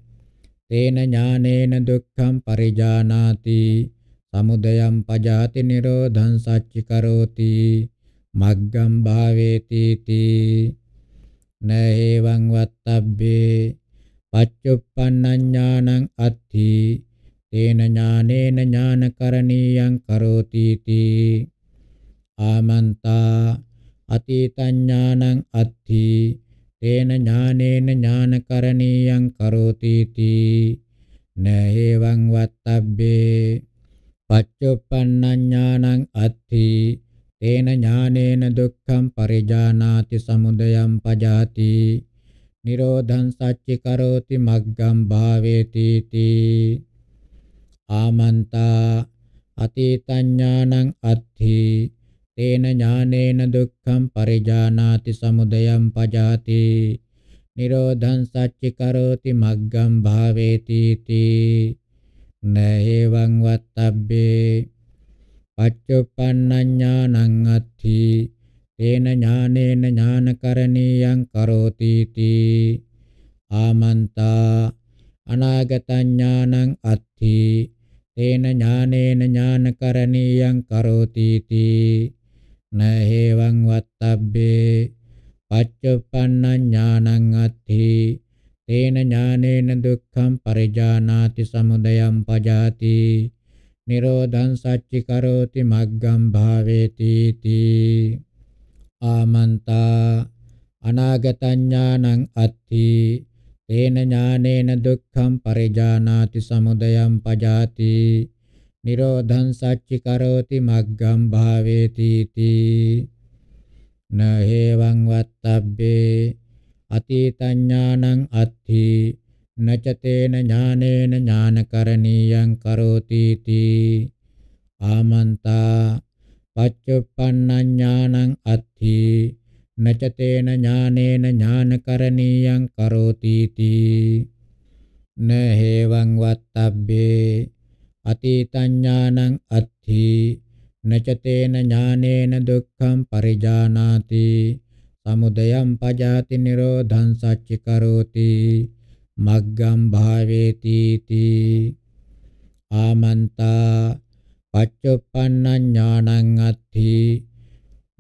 තේන ඥානේන දුක්ඛං පරිජානාති සමුදයං පජාති නිරෝධං සච්චි කරෝති මග්ගං භාවේති තී නහේවං වත්තබ්බේ පච්චුප්පන්නඥානං අත්ථි තේන ඥානේන ඥානකරණීයං කරෝති තී ආමන්තා අතීතඥානං අත්ථි තේන ඥානේන ඥානකරණීයං කරෝති තී නේවං වත්තබ්බේ පච්චුප්පන්නඥානං අත්ථි තේන ඥානේන දුක්ඛං පරිජානාති සමුදයං පජාති නිරෝධං සච්චි කරෝති මග්ගම් භාවේති තී ආමන්තා අතීතඥානං අත්ථි තේන ඥානේන දුක්ඛම් පරිජානාති සමුදයං පජාති නිරෝධං සච්චි කරෝති මග්ගම් භාවේති තී නේවං වත්තබ්බේ පච්චුප්පන්නඥානං අත්ථි තේන ඥානේන ඥානකරණීයං කරෝති තී ආමන්තා අනාගතඥානං අත්ථි තේන ඥානේන ඥානකරණීයං කරෝති තී නහේවං වත්තබ්බේ පච්චපන්න ඥානං අත්ථි තේන ඥානේන දුක්ඛං පරිජානාති සමුදයං පජාති නිරෝධං සච්චි කරෝති මග්ගං භාවේති තී ආමන්තා අනාගතඥානං අත්ථි තේන ඥානේන දුක්ඛම් පරිජානාති සමුදයම් පජාති නිරෝධං සච්චි කරෝති මග්ගම් භාවේති තී නහේවං වත්තබ්බේ අතීතඥානං අත්ථි නචතේන ඥානේන ඥානකරණීයං කරෝති තී ආමන්තා පච්චුප්පන්නඥානං අත්ථි නචතේන ඥානේන ඥානකරණීයං කරෝති තී නහේවං වත්තබ්බේ අතීතඥානං අත්ථි නචතේන ඥානේන දුක්ඛං පරිජානාති සමුදයං පජාති නිරෝධං සච්ච කරෝති මග්ගම් භාවේති තී ආමන්තා පච්චුප්පන්න ඥානං අත්ථි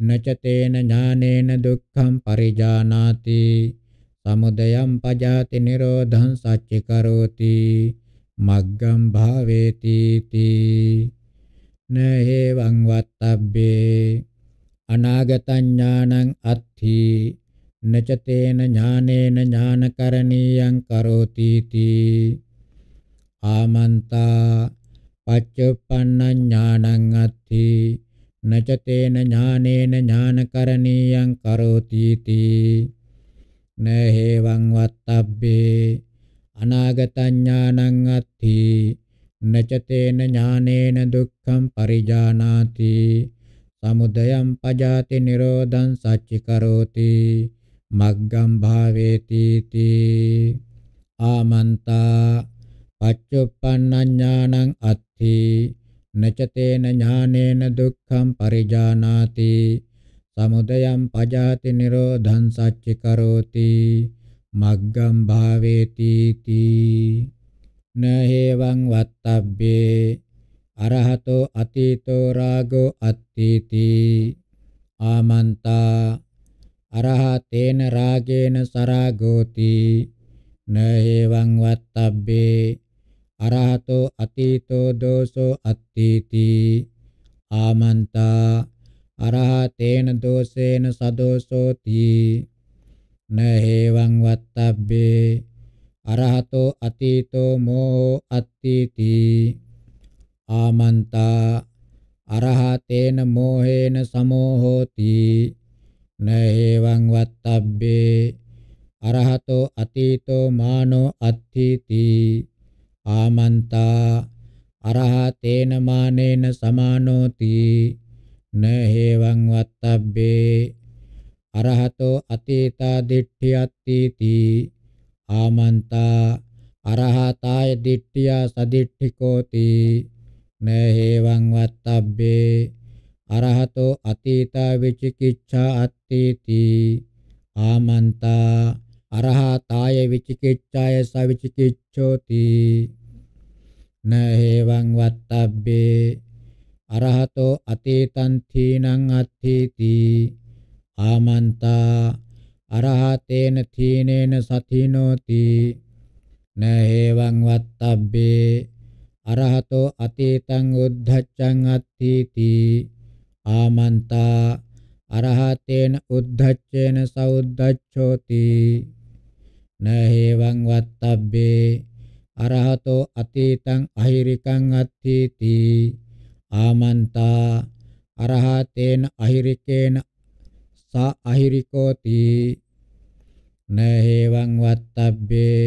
නචතේන ඥානේන දුක්ඛම් පරිජානාති සමුදයම් පජාති නිරෝධං සච්ච කරෝති මග්ගම් භාවේති තී නේවං වත්තබ්බේ අනාගත ඥානං අත්ථි නචතේන ඥානේන ඥානකරණීයං කරෝති තී ආමන්තා පච්චුප්පන්න ඥානං අත්ථි නචතේන ඥානේන ඥානකරණීයං කරෝති තී නහේවං වත්තබ්බේ අනාගත ඥානං අත්ථි නචතේන ඥානේන දුක්ඛං පරිජානාති සමුදයං පජාති නිරෝධං සච්චි කරෝති මග්ගම් භාවේති තී ආමන්තා පච්චුප්පන්න ඥානං අත්ථි අත්ති නචතේන ඥානේන දුක්ඛම් පරිජානාති සමුදයම් පජාති නිරෝධං සච්ච කරෝති මග්ගම් භාවේති තී නහේවං වත්තබ්බේ අරහතෝ අතීතෝ රාගෝ අත්ථීති ආමන්තා අරහතේන රාගේන සරාගෝති නහේවං වත්තබ්බේ අරහතෝ අතීතෝ දෝසෝ අත්ථීති ආමන්තා අරහතේන දෝසේන සදෝසෝ තී නහේවං වත්තබ්බේ අරහතෝ අතීතෝ මෝහෝ අත්ථීති ආමන්තා අරහතේන මෝහේන සමෝහෝති නහේවං වත්තබ්බේ අරහතෝ අතීතෝ මානෝ අත්ථීති ආමන්තා අරහතේන මානේන සමානෝති න හේවං වත්තබ්බේ අරහතෝ අතීතා දිට්ඨියත්තිති ආමන්තා අරහතාය දිට්ඨියා සදිට්ඨිකෝති න හේවං වත්තබ්බේ අරහතෝ අතීතා විචිකිච්ඡා අත්තිති ආමන්තා අරහතාය විචිකිච්ඡාය සවිචිකිච්ඡා උච්චෝති නහෙවං වත්තබ්බේ අරහතෝ අතීතං තීනං අත්ථීති ආමන්තා අරහතේන තීනේන සතිනෝති නහෙවං වත්තබ්බේ අරහතෝ අතීතං උද්ධච්ඡං අත්ථීති ආමන්තා අරහතේන උද්ධච්චේන සෞද්ධච්ඡෝති න හේවං වත්තබ්බේ අරහතෝ අතීතං අහිරිකං අත්ථීති ආමන්තා අරහතේන අහිරිකේන සා අහිරිකෝති න හේවං වත්තබ්බේ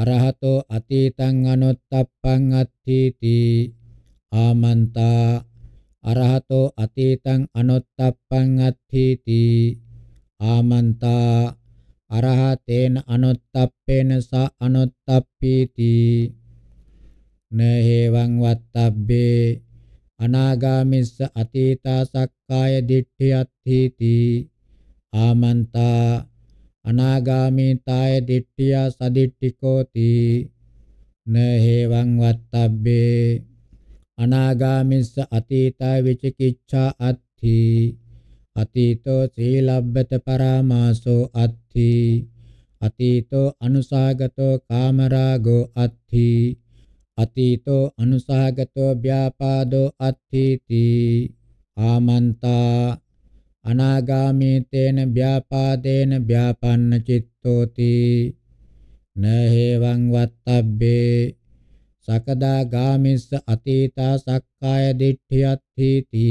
අරහතෝ අතීතං අනුත්තප්පං අත්ථීති ආමන්තා අරහතෝ අතීතං අනුත්තප්පං අත්ථීති ආමන්තා අරහතේන අනුත්තප්පේන සා අනුත්තප්පීති නහේවං වත්තබ්බේ අනාගාමිස්ස අතීතා සක්කාය දිට්ඨියත්ථීති ආමන්තා අනාගාමීතාය දිට්ඨියා සදිට්ඨිකෝති නහේවං වත්තබ්බේ අනාගාමිස්ස අතීතා විචිකිච්ඡා අත්ථී අතීතෝ සීලබ්බත පරාමාසෝ අත්ථි අතීතෝ අනුසාගතෝ කාමරාගෝ අත්ථි අතීතෝ අනුසාගතෝ ව්‍යාපාදෝ අත්ථීති ආමන්තා අනාගාමීතේන ව්‍යාපාදේන ව්‍යාපන්න චිත්තෝති නහේවං වත්තබ්බේ සකදා ගාමිස්ස අතීතා සක්කාය දිට්ඨියත්ථීති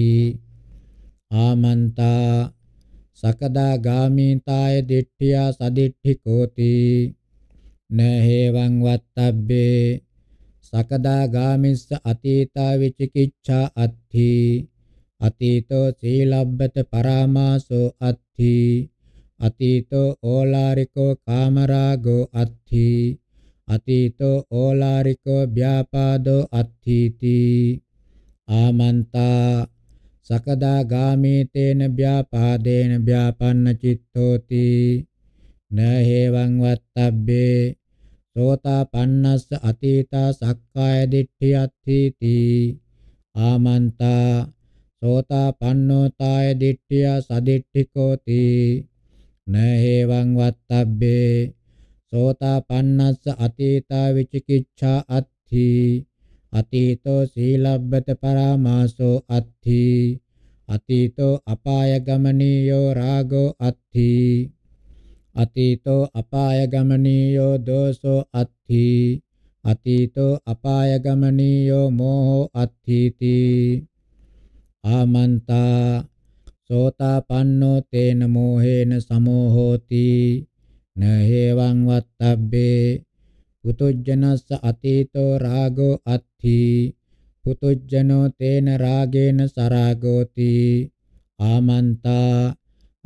ආමන්තා සකදාගාමීතාය දිට්ඨියා සදිට්ඨිකෝති නහේවං වත්තබ්බේ සකදාගාමිස්ස අතීතා විචිකිච්ඡා අත්ථි අතීතෝ සීලබ්බත පරාමාසෝ අත්ථි අතීතෝ ඕලාරිකෝ කාමරාගෝ අත්ථි අතීතෝ ඕලාරිකෝ ව්‍යාපාදෝ අත්ථීති ආමන්තා සකදාගාමී තේන ව්‍යාපාදේන ව්‍යාපන්න චිත්තෝති නහේවං වත්තබ්බේ සෝතාපන්නස්ස අතීතා සක්කාය දිට්ඨි අත්ථීති ආමන්තා සෝතාපන්නෝ තාය දිට්ඨිය සදිට්ඨිකෝති නහේවං වත්තබ්බේ සෝතාපන්නස්ස අතීතා විචිකිච්ඡා අත්ථී අතීතෝ සීලබ්බත පරාමාසෝ අත්ථි අතීතෝ අපාය ගමනීයෝ රාගෝ අත්ථි අතීතෝ අපාය ගමනීයෝ දෝසෝ අත්ථි අතීතෝ අපාය ගමනීයෝ මෝහෝ අත්ථීති ආමන්තා සෝතාපන්නෝ තේන මෝහේන සමෝහෝති නහේවං වත්තබ්බේ උතුජ්ජනස්ස අතීතෝ රාගෝ අත් හෝති පුතුජ්ජනෝ තේන රාගේන සරාගෝති ආමන්තා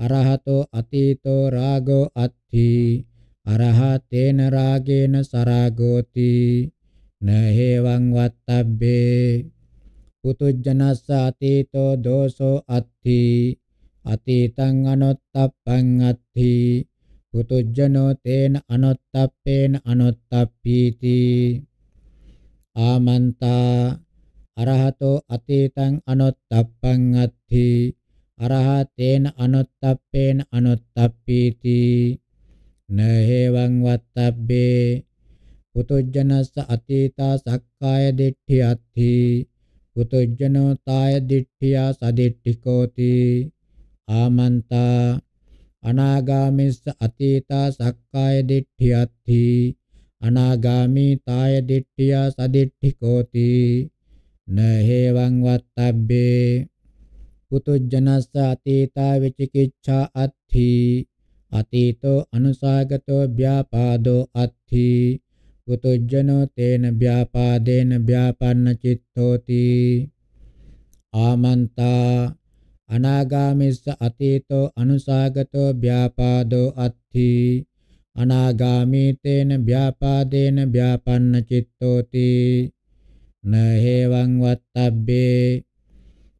අරහතෝ අතීතෝ රාගෝ අත්ථි අරහතේන රාගේන සරාගෝති නහේවං වත්තබ්බේ පුතුජ්ජනස්ස අතීතෝ දෝසෝ අත්ථි අතීතං අනොත්තප්පං අත්ථි පුතුජ්ජනෝ තේන අනොත්තප්පේන අනොත්තප්පීති ආමන්තා අරහතෝ අතීතං අනොත්තප්පං අත්ථි අරහතේන අනොත්තප්පේන අනොත්තප්පීති නහේවං වත්තබ්බේ පුතුජ්ජනස්ස අතීතා සක්කාය දිට්ඨි අත්ථි පුතුජ්ජනෝ තාය දිට්ඨියා සදිට්ඨිකෝති ආමන්තා අනාගාමිස්ස අතීතා සක්කාය දිට්ඨියත්ථි අනාගාමී තාය දිට්ඨිය සදිට්ඨිකෝති නහේවං වත්තබ්බේ පුතුජනස්ස අතීතා විචිකිච්ඡා අත්ථි අතීතෝ අනුසාගතෝ ව්‍යාපාදෝ අත්ථි පුතුජනෝ තේන ව්‍යාපාදේන ව්‍යාපන්න චිත්තෝති ආමන්තා අනාගාමිස්ස අතීතෝ අනුසාගතෝ ව්‍යාපාදෝ අත්ථි අනාගාමීතේන ව්‍යාපාදේන ව්‍යාපන්න චිත්තෝති නහේවං වත්තබ්බේ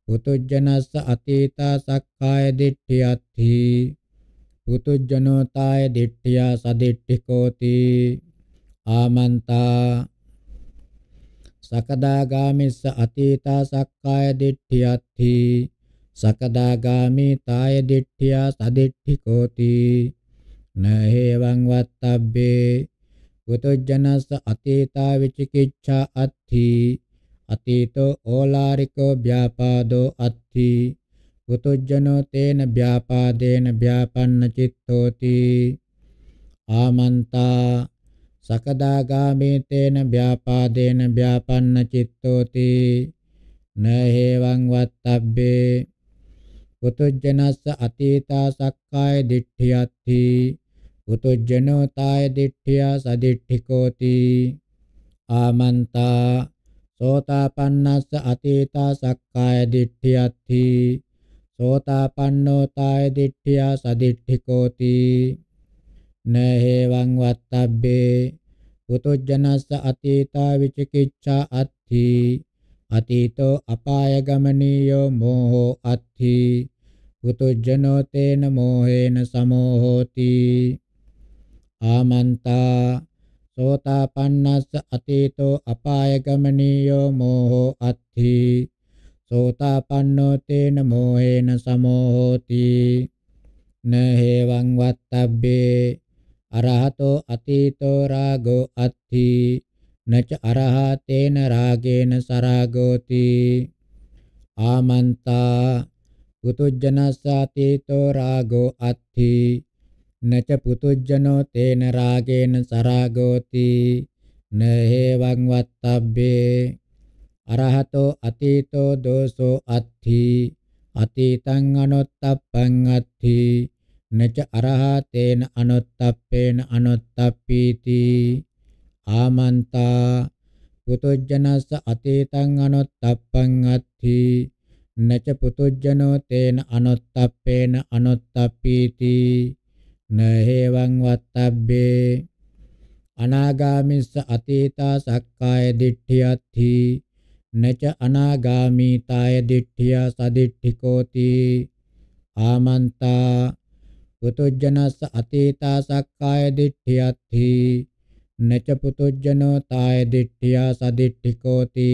පුතුජනස්ස අතීතා සක්කාය දිට්ඨියත්ථි පුතුජනෝතාය දිට්ඨියා සදිට්ඨිකෝති ආමන්තා සකදාගාමිස්ස අතීතා සක්කාය දිට්ඨියත්ථි සකදාගාමී තාය දිට්ඨියා සදිට්ඨිකෝති නහේවං වත්තබ්බේ උතුජ්ජනස්ස අතීතා විචිකිච්ඡා අත්ථි අතීතෝ ඕලාරිකෝ ව්‍යාපාදෝ අත්ථි උතුජ්ජනෝ තේන ව්‍යාපාදේන ව්‍යාපන්න චිත්තෝති ආමන්තා සකදාගාමී තේන ව්‍යාපාදේන ව්‍යාපන්න චිත්තෝති නහේවං වත්තබ්බේ පුතුජනස්ස අතීතා සක්කාය දිට්ඨියත්ති උතුජ්ජනෝ තාය දිට්ඨියා සදිට්ඨිකෝති ආමන්තා සෝතාපන්නස්ස අතීතා සක්කාය දිට්ඨියත්ති සෝතාපන්නෝ තාය දිට්ඨියා සදිට්ඨිකෝති නහේවං වත්තබ්බේ පුතුජනස්ස අතීතා විචිකිච්ඡා අත්ථි අතීතෝ අපාය ගමනීයෝ මෝහෝ අත්ථි පුතුජනෝ තේන මෝහේන සමෝහෝති ආමන්තා සෝතාපන්නස්ස අතීතෝ අපාය ගමනීයෝ මෝහෝ අත්ථි සෝතාපන්නෝ තේන මෝහේන සමෝහෝති නහේවං වත්තබ්බේ අරහතෝ අතීතෝ රාගෝ අත්ථි නච අරහතේන රාගේන සරාගෝති ආමන්තා පුතුජනස්සාතීතෝ රාගෝ අත්ථි නච පුතුජ්ජනෝ තේන රාගේන සරාගෝති නහේවං වත්තබ්බේ අරහතෝ අතීතෝ දෝසෝ අත්ථි අතීතං අනොත්තප්පං අත්ථි නච අරහතේන අනොත්තප්පේන අනොත්තප්පීති ආමන්තා පුතුජ්ජනස්ස අතීතං අනොත්තප්පං අත්ථි නච පුතුජ්ජනෝ තේන අනොත්තප්පේන අනොත්තප්පීති නහේවං වත්තබ්බේ අනාගාමිස්ස අතීතා සක්කාය දිට්ඨියත්ථි නච අනාගාමීතාය දිට්ඨිය සදිට්ඨිකෝති ආමන්තා පුතුජ්ජනස්ස අතීතා සක්කාය දිට්ඨියත්ථි නච පුතුජ්ජනෝ තාය දිට්ඨිය සදිට්ඨිකෝති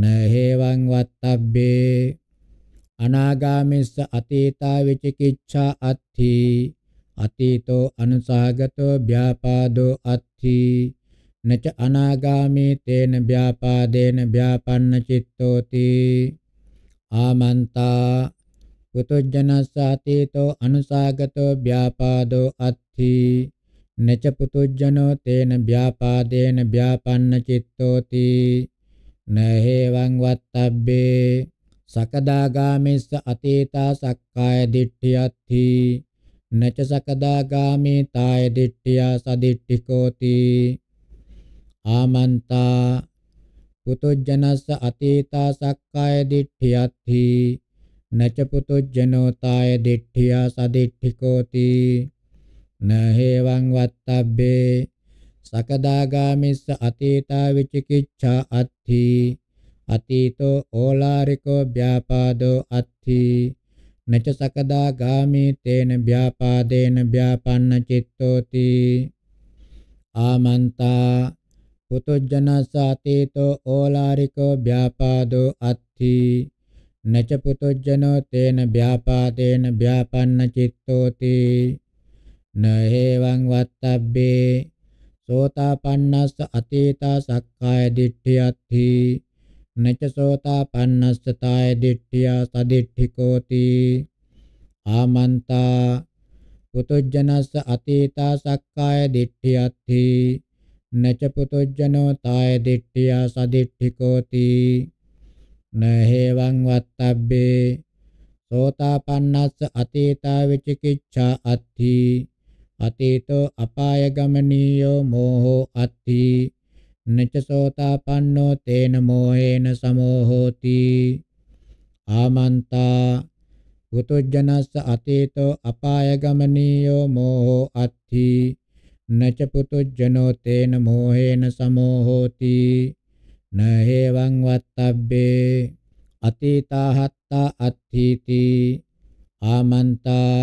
නහේවං වත්තබ්බේ අනාගාමිස්ස අතීතා විචිකිච්ඡා අත්ථි අතීතෝ අනුසාගතෝ ව්‍යාපාදෝ අත්ථි නච අනාගාමී තේන ව්‍යාපාදේන ව්‍යාපන්න චිත්තෝති ආමන්තා පුතුජනස්ස අතීතෝ අනුසාගතෝ ව්‍යාපාදෝ අත්ථි නච පුතුජනෝ තේන ව්‍යාපාදේන ව්‍යාපන්න චිත්තෝති නහේවං වත්තබ්බේ සකදාගාමිස්ස අතීතා සක්කාය දිට්ඨියත්ථි නච සකදාගාමී තාය දිට්ඨියා සදිට්ඨිකෝති ආමන්තා පුතුජනස්ස අතීතා සක්කාය දිට්ඨියත්හි නච පුතුජනෝ තාය දිට්ඨියා සදිට්ඨිකෝති නහේවං වත්තබ්බේ සකදාගාමිස්ස අතීතා විචිකිච්ඡා අත්ථි අතීතෝ ඕලාරිකෝ ව්‍යාපාදෝ අත්ථි නච සකදාගාමී තේන ව්‍යාපාදේන ව්‍යාපන්න චිත්තෝති ආමන්තා පුතුජනසාතීතෝ ඕලාරිකෝ ව්‍යාපාදෝ අත්ථි නච පුතුජනෝ තේන ව්‍යාපාදේන ව්‍යාපන්න චිත්තෝති නහේවං වත්තබ්බේ සෝතාපන්නස්ස අතීතා සක්කාය දිට්ඨියත්ථි නච සෝතාපන්නස්සතාය දිට්ඨියා සදිට්ඨිකෝති ආමන්තා පුතුජ්ජනස්ස අතීතා සක්කාය දිට්ඨියත්ථි නච පුතුජ්ජනෝ තාය දිට්ඨියා සදිට්ඨිකෝති නහේවං වත්තබ්බේ සෝතාපන්නස්ස අතීතා විචිකිච්ඡා අත්ථි අතීතෝ අපාය ගමනීයෝ මෝහෝ අත්ථි නච සෝතාපන්නෝ තේන මෝහේන සමෝ හෝති ආමන්තා පුතුජනස්ස අතීතෝ අපාය ගමනීයෝ මෝහෝ අත්ථි නච පුතුජනෝ තේන මෝහේන සමෝ හෝති නහේවං වත්තබ්බේ අතීතාහත්තා අත්ථීති ආමන්තා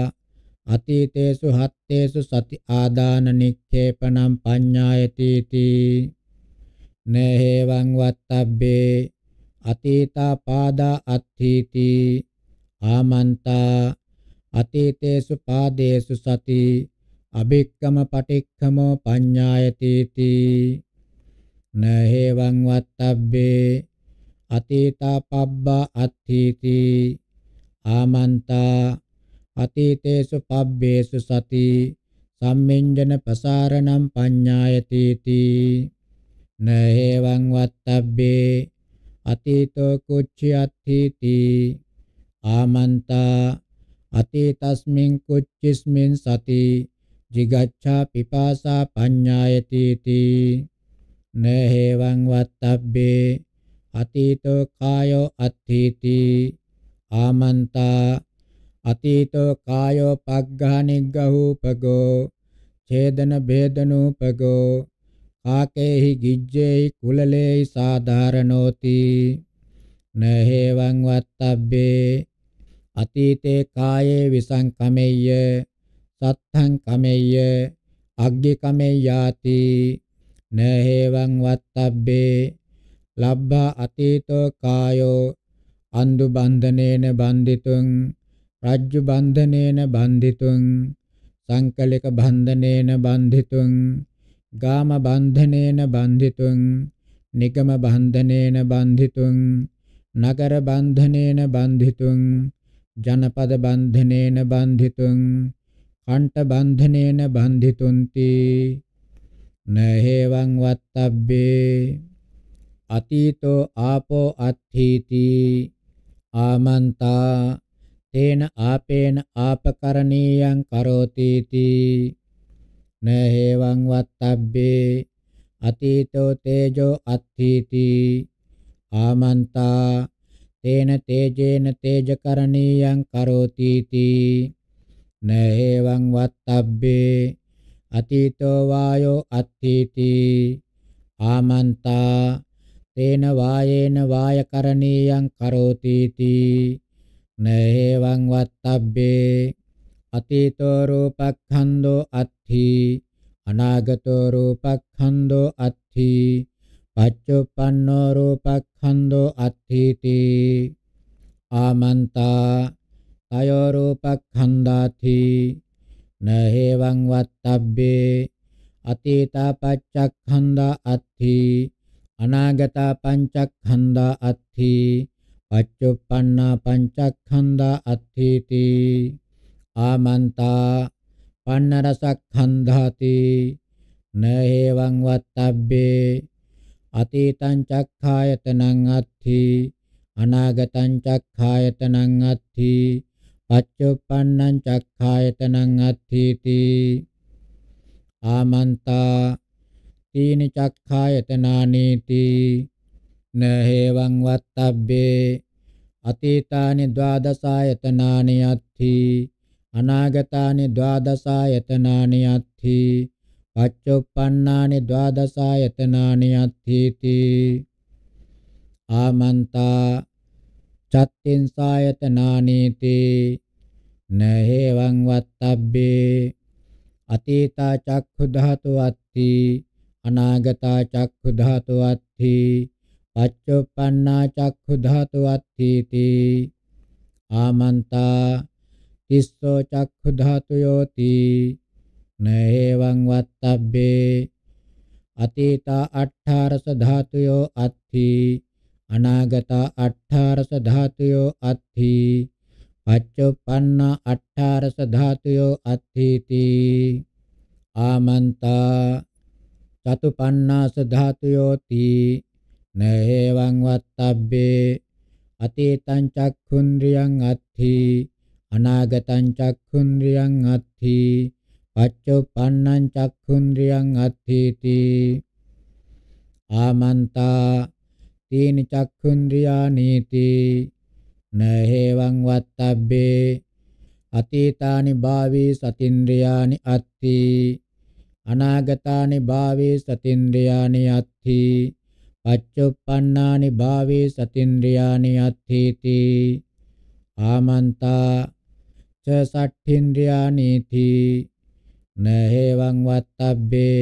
අතීතේසු හත්තේසු සති ආදාන නික්ඛේපණං පඤ්ඤායතිති නේහෙවං වත්තබ්බේ අතීතා පාදා අත්ථීති ආමන්තා අතීතේසු පාදේසු සති අභික්කම පටික්කමෝ පඤ්ඤායතිති නේහෙවං වත්තබ්බේ අතීතා පබ්බා අත්ථීති ආමන්තා අතීතේසු පබ්බේසු සති සම්මෙන්ජන පසාරණම් පඤ්ඤායතිති න හේවං වත්තබ්බේ අතීතෝ කුච්චියත්ථීති ආමන්තා අතීතස්මින් කුච්චිස්මින් සති jigaccha pipasa paññāyati ti ne hevaṃ vattabbe අතීතෝ කායෝ අත්ථීති ආමන්තා අතීතෝ කායෝ පග්ඝානිග්ගහූපගෝ ඡේදන ભેදනූපගෝ ආකේහි ගිජ්ජේහි කුලලේහි සාධාරණෝති නහේවං වත්තබ්බේ අතීතේ කායේ විසංකමෙය්‍ය සත්තං කමෙය්‍ය අග්ගේ කමෙයාති නහේවං වත්තබ්බේ ලබ්බා අතීතෝ කායෝ අන්දු බන්ධනේන බන්දිතුං රජ්ජු බන්ධනේන බන්දිතුං සංකලික බන්ධනේන බන්දිතුං ගාම බන්ධනේන බන්ධිතුං නිගම බන්ධනේන බන්ධිතුං නගර බන්ධනේන බන්ධිතුං ජනපද බන්ධනේන බන්ධිතුං කණ්ඨ බන්ධනේන බන්ධිතුන්ති නහේවං වත්තබ්බේ අතීතෝ ආපෝ අත්ථීති ආමන්තා තේන ආපේන ආපකරණීයං කරෝති තී න හේවං වත්තබ්බේ අතීතෝ තේජෝ අත්ථීති ආමන්තා තේන තේජේන තේජකරණීයං කරෝති තී න හේවං වත්තබ්බේ අතීතෝ වායෝ අත්ථීති ආමන්තා තේන වායේන වායකරණීයං කරෝති තී න හේවං වත්තබ්බේ अतीतो रूपखण्डो अत्थि अनागतो रूपखण्डो अत्थि पच्युपन्नो रूपखण्डो अत्थीति आमन्ता तयोरूपखण्डाथि न हेवं वक्तव्ये खंद अत्थि पचुपन्न अत्थि खंद अत्थीति ආමන්තා පන්නරසක්ඛන්ධාති නහේවං වත්තබ්බේ අතීතං චක්ඛායතනං අත්ථි අනාගතං චක්ඛායතනං අත්ථි පච්චුප්පන්නං චක්ඛායතනං අත්ථීති ආමන්තා තීනි චක්ඛායතනානීති නහේවං වත්තබ්බේ අතීතානි ද්වාදසායතනානි අත්ථි අනාගතානි ද්වාදසායතනානි අත්ථි පච්චුප්පන්නානි ද්වාදසායතනානි අත්ථීති ආමන්තා චත්තින්සායතනානීති නහේවං වත්තබ්බේ අතීතා චක්ඛු ධාතු අත්ථි අනාගතා චක්ඛු ධාතු අත්ථි පච්චුප්පන්නා චක්ඛු ධාතු අත්ථීති ආමන්තා තිස්සෝ චක්ඛු ධාතුයෝති නේවං වත්තබ්බේ අතීතා අට්ඨාරස ධාතුයෝ අත්ථි අනාගතා අට්ඨාරස ධාතුයෝ අත්ථි පච්චපන්න අට්ඨාරස ධාතුයෝ අත්ථීති ආමන්තා චතුපන්නාස ධාතුයෝති නේවං වත්තබ්බේ අතීතං චක්ඛුන්ද්‍රියං අත්ථි අනාගතං චක්ඛුන්ද්‍රියං අත්ථි පච්චුප්පන්නං චක්ඛුන්ද්‍රියං අත්ථීති ආමන්තා තීන චක්ඛුන්ද්‍රියා නීති නහේවං වත්තබ්බේ අතීතානි භාවේ සතින්ද්‍රියානි අත්ථි අනාගතානි භාවේ සතින්ද්‍රියානි අත්ථි පච්චුප්පන්නානි භාවේ සතින්ද්‍රියානි අත්ථීති ආමන්තා ච සට්ඨින්ද්‍රියානීති නහෙවං වත්තබ්බේ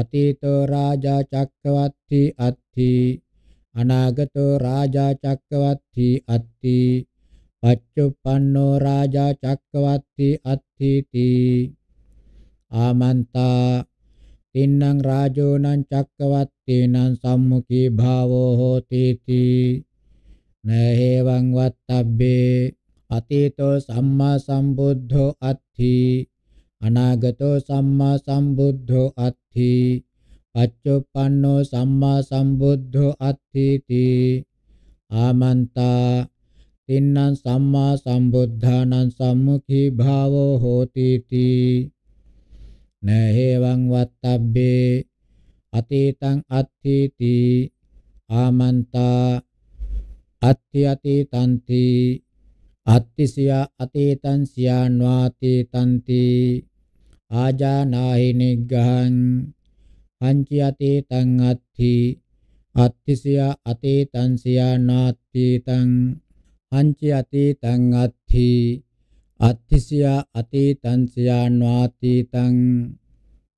අතීතෝ රාජා චක්කවත්ති අත්ති අනාගතෝ රාජා චක්කවත්ති අත්ති පච්චුප්පන්නෝ රාජා චක්කවත්ති අත්ති තී ආමන්තා තින්නං රාජෝනං චක්කවත්තේනං සම්මුඛී භාවෝ හෝති තී නහෙවං වත්තබ්බේ අතීතෝ සම්මා සම්බුද්ධෝ අත්ථි අනාගතෝ සම්මා සම්බුද්ධෝ අත්ථි පච්චුප්පන්නෝ සම්මා සම්බුද්ධෝ අත්ථීති ආමන්තා තින්නම් සම්මා සම්බුද්ධානං සම්මුඛී භාවෝ හෝති තී නහේවං වත්තබ්බේ අතීතං අත්ථීති ආමන්තා අත්ථි අතීතං තී අත්තිසියා අතේතං සියාන් වාතේතන්ති ආජානාහි නිග්ගහං පංචි අතේතං අත්ථි අත්තිසියා අතේතං සියාන් වාතේතං පංචි අතේතං අත්ථි අත්තිසියා අතේතං සියාන් වාතේතං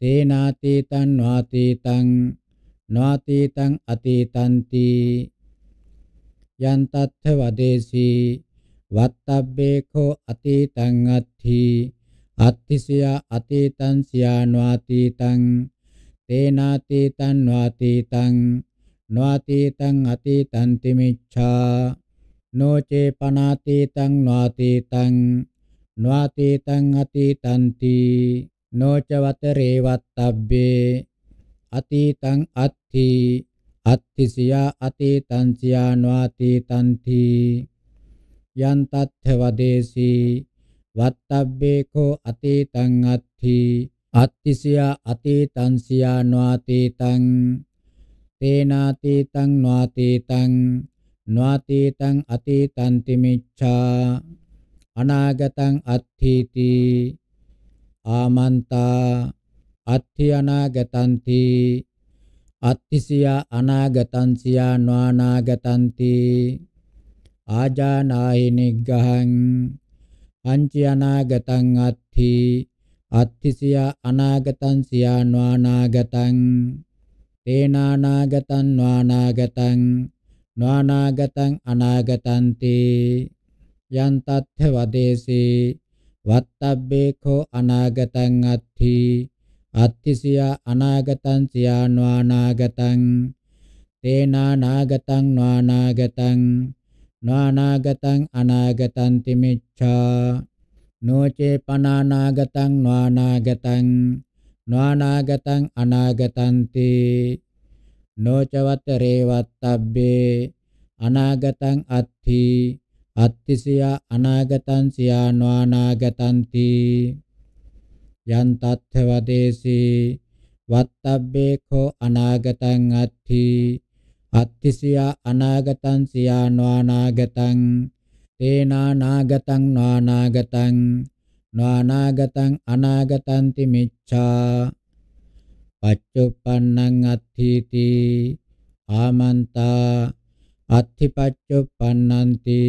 තේනාතේතං වාතේතං නාතේතං අතේතන්ති යන්තත්ථ වදේසී වත්තබ්බේඛෝ අතීතං අත්ථි අත්තිසියා අතීතං සියාන් වාතීතං තේනාතීතං වාතීතං නාතීතං අතීතං තිමිච්ඡා නොචේ පනාතීතං නාතීතං නාතීතං අතීතං තී නොච වතරේ වත්තබ්බේ අතීතං අත්ථි අත්තිසියා අතීතං සියාන් වාතීතං තී යන් තත්ථ වදේසී වත්තබ්බේකෝ අතීතං අත්ථි අත්තිසියා අතීතං සියා නොඅතීතං තේනාතීතං නොඅතීතං නොඅතීතං අතීතං තිමිච්ඡා අනාගතං අත්ථීති ආමන්තා අත්ථි අනාගතන්ති අත්තිසියා අනාගතං සියා නොඅනාගතන්ති ආජානාහි නිග්ගහං පංච අනාගතං අත්ථි අත්ථිසිය අනාගතං සියාන් වානාගතං තේනානාගතං වානාගතං නානාගතං අනාගතං තේ යන් තත්ථ වදේසේ වත්තබ්බේඛෝ අනාගතං අත්ථි අත්තිසිය අනාගතං සියාන් වානාගතං තේනානාගතං වානාගතං නානාගතං අනාගතං තිමිච්ඡා නොචේ පනානාගතං නානාගතං නානාගතං අනාගතන්ති නොචවත රේවත්තබ්බේ අනාගතං අත්ථි අත්තිසියා අනාගතං සියා නානාගතන්ති යන් තත්ථ වදේසී වත්තබ්බේ කෝ අනාගතං අත්ථි අත්තිසියා අනාගතං සියා නොඅනාගතං තේනානාගතං නොඅනාගතං නොඅනාගතං අනාගතං තිමිච්ඡා පච්චුප්පන්නං අත්ථීති ආමන්තා අත්ථි පච්චුප්පන්නන්ති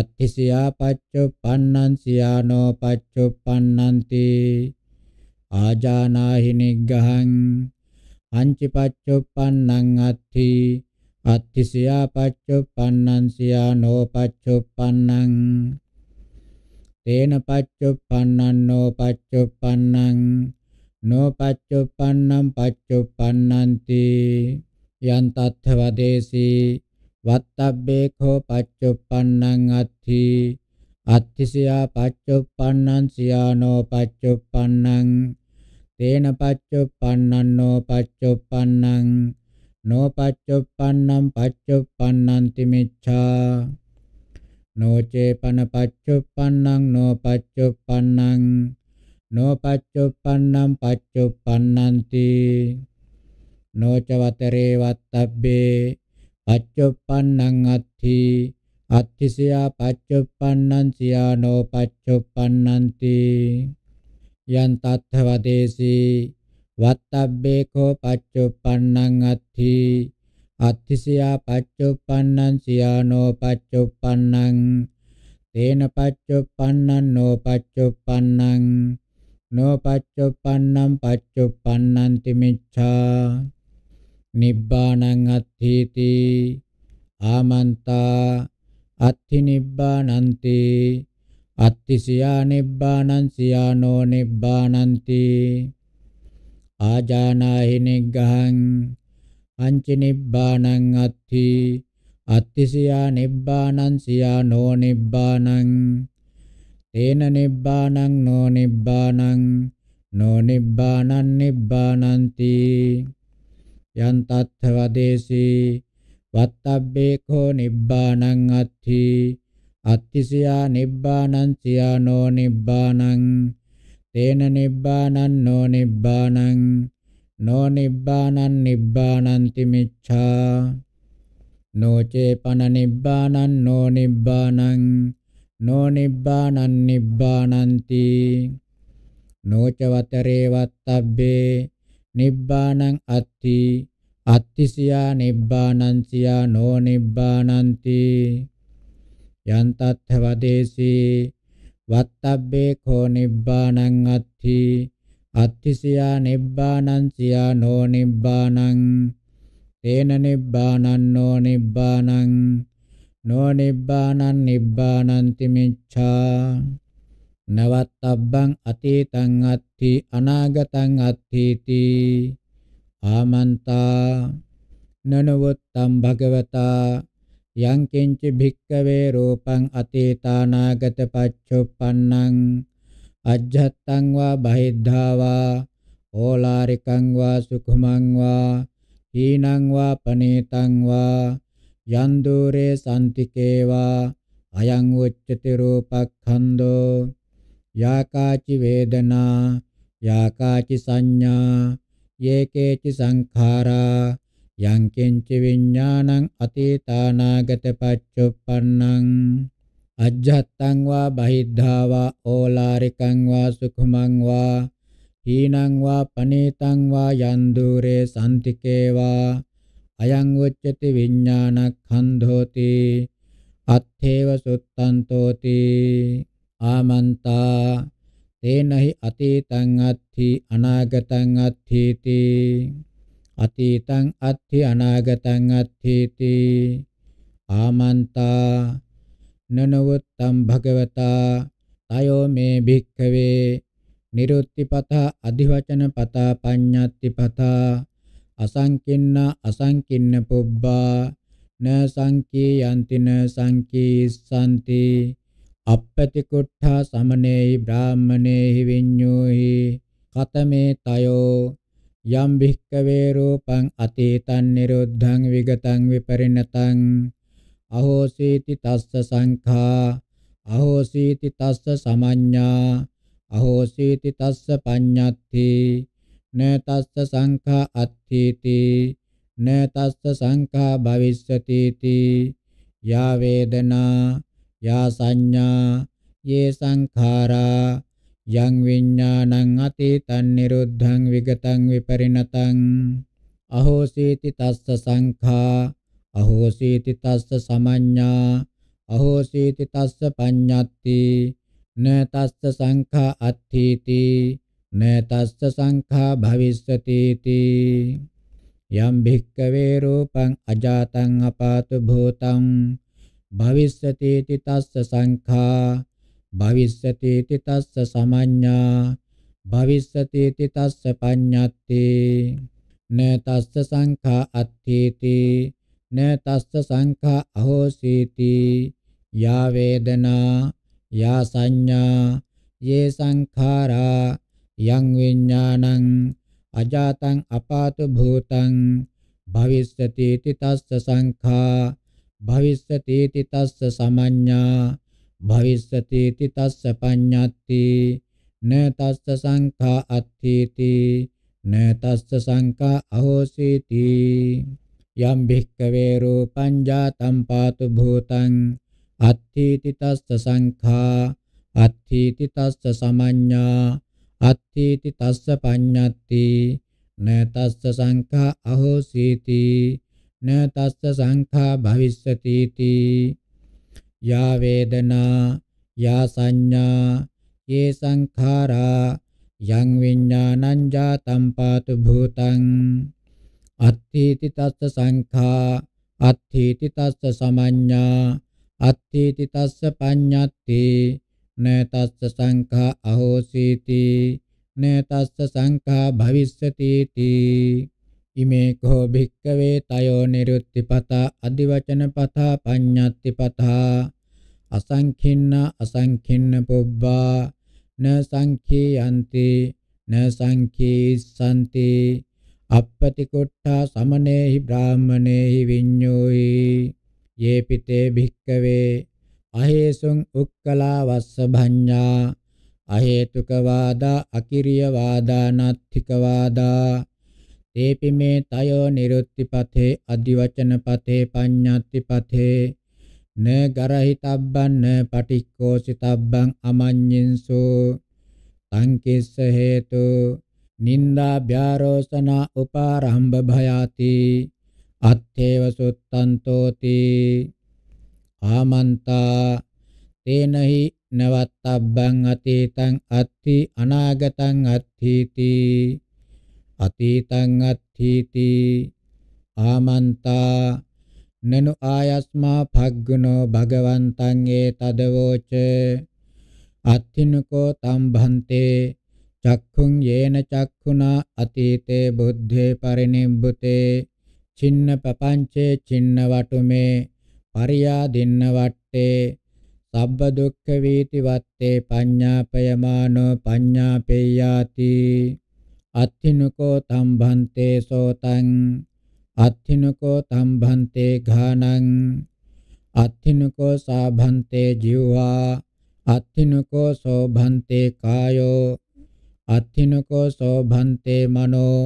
අත්ථිසියා පච්චුප්පන්නං සියානෝ පච්චුප්පන්නන්ති ආජානාහි නිග්ගහං අංචිපච්චුප්පන්නං අත්ථි අත්ථිසියා පච්චුප්පන්නං සියා නෝපච්චුප්පන්නං තේන පච්චුප්පන්නං නෝපච්චුප්පන්නං නෝපච්චුප්පන්නං පච්චුප්පන්නන්ති යන් තත්ථ වදේසී වත්තබ්බේ කෝ පච්චුප්පන්නං අත්ථි අත්ථිසියා පච්චුප්පන්නං සියානෝ පච්චුප්පන්නං තේන පච්චුප්පන්නෝ පච්චුප්පන්නං නෝ පච්චුප්පන්නං පච්චුප්පන්නන්ති මිච්ඡා නෝචේපන පච්චුප්පන්නං නෝ පච්චුප්පන්නං නෝ පච්චුප්පන්නං පච්චුප්පන්නන්ති නෝචවතරේ වත්තබ්බේ පච්චුප්පන්නං අත්ථි අත්ථිසයා පච්චුප්පන්නං සියා නෝ පච්චුප්පන්නන්ති යන් තත්ථවදේසී වත්තබ්බේකෝ පච්චුප්පන්නං අත්ථි අත්ථිසියා පච්චුප්පන්නං සියානෝ පච්චුප්පන්නං තේන පච්චුප්පන්නං නෝ පච්චුප්පන්නං නෝ පච්චුප්පන්නං පච්චුප්පන්නං තිමිච්ඡා නිබ්බාණං අත්ථීති ආමන්තා අත්ථි නිබ්බානන්තේ අත්තිසියා නිබ්බානං සියානෝ නිබ්බානන්ති ආජානාහි නිග්ගහං අංච නිබ්බානං අත්ති අත්තිසියා නිබ්බානං සියානෝ නිබ්බානං තේන නිබ්බානං නෝ නිබ්බානං නෝ නිබ්බානං නිබ්බානන්ති යන් තත්ථ වදේසී වත්තබ්බේකෝ නිබ්බානං අත්ති අත්තිසියා නිබ්බානං සියානෝ නිබ්බානං තේන නිබ්බානං නෝ නිබ්බානං නෝ නිබ්බානං නිබ්බානන්ති මිච්ඡා නොචේ පන නිබ්බානං නෝ නිබ්බානං නෝ නිබ්බානං නිබ්බානන්ති නොචවතරේ වත්තබ්බේ නිබ්බානං අත්ති අත්තිසියා නිබ්බානං සියා නෝ නිබ්බානන්ති යන්තත් වදේසී වත්තබ්බේ කෝ නිබ්බාණං අත්ථි අත්ථිසියා නිබ්බාණං සියා නෝ නිබ්බාණං තේන නිබ්බාණං නෝ නිබ්බාණං නෝ නිබ්බාණං නිබ්බාණන්ති මිච්ඡා නවත්තබ්බං අතීතං අත්ථි අනාගතං අත්ථීති ආමන්තා නනවත්තම් භගවතා යං කිංච භික්කවේ රූපං අතීතානාගත පච්චුප්පන්නං අජ්ජත්තං වා බහිද්ධා වා ඕලාරිකං වා සුඛමං වා හීනං වා පනේතං වා යන් දෝරේ සම්තිකේ වා අයං උච්චති රූපක්ඛන්தோ යාකාචි වේදනා යාකාචි සංඥා යේකේචි සංඛාරා යං කිංච විඥානං අතීතානාගත පච්චුප්පන්නං අජ්ජත්තං වා බහිද්ධා වා ඕලාරිකං වා සුඛමං වා හීනං වා පනේතං වා යන් දුරේ සම්තිකේ වා අයං උච්චති විඥානක්ඛන්ධෝති අත්ථේව සුත්තන්තෝති ආමන්තා තේනහි අතීතං අත්ථි අනාගතං අත්ථීති අතීතං අත්ථි අනාගතං අත්ථීති ආමන්තා නනවත්තම් භගවතා තයෝ මේ භික්ඛවේ නිරුත්තිපත අධිවචන පතා පඤ්ඤත්තිපත අසංකින්න අසංකින්න පුබ්බා න සංකී යන්ති න සංකී සම්ති අපපති කුට්ඨා සමනේහි බ්‍රාහමනේහි විඤ්ඤෝහි කතමේ තයෝ යම් භික්කවේ රූපං අතීතං නිරුද්ධං විගතං විපරිණතං අහෝසීති තස්ස සංඛා අහෝසීති තස්ස සමඤ්ඤා අහෝසීති තස්ස පඤ්ඤත්ති න තස්ස සංඛා අත්ථීති න තස්ස සංඛා භවිස්සති තී යා වේදනා යා සංඥා යේ සංඛාරා යං විඥානං අතීතං නිරුද්ධං විගතං විපරිණතං අහෝසීති තස්ස සංඛා අහෝසීති තස්ස සමඤ්ඤා අහෝසීති තස්ස පඤ්ඤත්ති න තස්ස සංඛා අත්ථීති න තස්ස සංඛා භවිස්සති තී යම් භික්කවේ රූපං අජාතං අපාතු භූතං භවිස්සති තස්ස සංඛා භවිස්සති इति තස්ස සමඤ්ඤා භවිස්සති इति තස්ස පඤ්ඤත්ති න තස්ස සංඛා අත්ථීති න තස්ස සංඛා අහෝසීති යා වේදනා යා සංඥා යේ සංඛාරා යං විඥානං අජාතං අපාතු භූතං භවිස්සති इति තස්ස සංඛා භවිස්සති इति තස්ස සමඤ්ඤා භවිස්සති इति තස්ස පඤ්ඤත්ති න තස්ස සංඛා අත්ථීති න තස්ස සංඛා අහෝසීති යම් භික්කවේ රූපං ජාතං පාතු භූතං අත්ථීති තස්ස සංඛා අත්ථීති තස්ස සමඤ්ඤා අත්ථීති තස්ස පඤ්ඤත්ති න තස්ස සංඛා අහෝසීති න තස්ස සංඛා භවිස්සති යා වේදනා යා සංඥා යේ සංඛාරා යං විඥානං ජාතම් පාතු භූතං අත්ථීති තස්ස සංඛා අත්ථීති තස්ස සමඤ්ඤා අත්ථීති තස්ස පඤ්ඤත්ති නේතස්ස සංඛා අහෝසීති නේතස්ස සංඛා භවිස්සති ඉමේ කෝ භික්කවේ තයෝ නිරුත්තිපතා අදිවචනපතා පඤ්ඤත්තිපතා අසංඛින්න අසංඛින්න පොබ්බා න සංඛේයන්ති න සංඛේසන්ති අපපතිකොට්ඨා සමනේහි බ්‍රාහමනේහි විඤ්ඤෝහි යේපිතේ භික්කවේ අහේසුං උක්කලා වස්ස භඤ්ඤා අහේතුක වාදා අකිරිය වාදා නත්තික වාදා තේපි මේ තයෝ නිරුත්තිපතේ අදිවචන පතේ පඤ්ඤාත්තිපතේ න ගරහිතබ්බන් න පටික්කෝසිතබ්බන් අමඤ්ඤින්සු තං කිස්ස හේතු නින්දා භ්‍යාරෝසන උපාරම්භ භයාති අත්තේව සුත්තන්තෝති ආමන්තා තේනහි නවත්තබ්බං අතීතං අත්ථි අනාගතං අත්ථීති අතීතං අත්ථීති ආමන්තා නනු ආයස්මා භග්ගුනෝ භගවන්තං ඒ තදවෝච අත්තිනකෝ තම්භන්තේ චක්ඛුං යේන චක්ඛුනා අතීතේ බුද්ධේ පරිනිබ්බුතේ චින්න පపంచේ චින්න වටුමේ පරියා දින්න වට්ටේ සබ්බ දුක්ඛ වීති වත්තේ පඤ්ඤාපයමානෝ පඤ්ඤාපේයාති අත්තිනකෝ තම්භන්තේ සෝතං අත්ථිනකෝ තම්භන්තේ ඝානං අත්ථිනකෝ සාභන්තේ ජීවා අත්ථිනකෝ සෝභන්තේ කායෝ අත්ථිනකෝ සෝභන්තේ මනෝ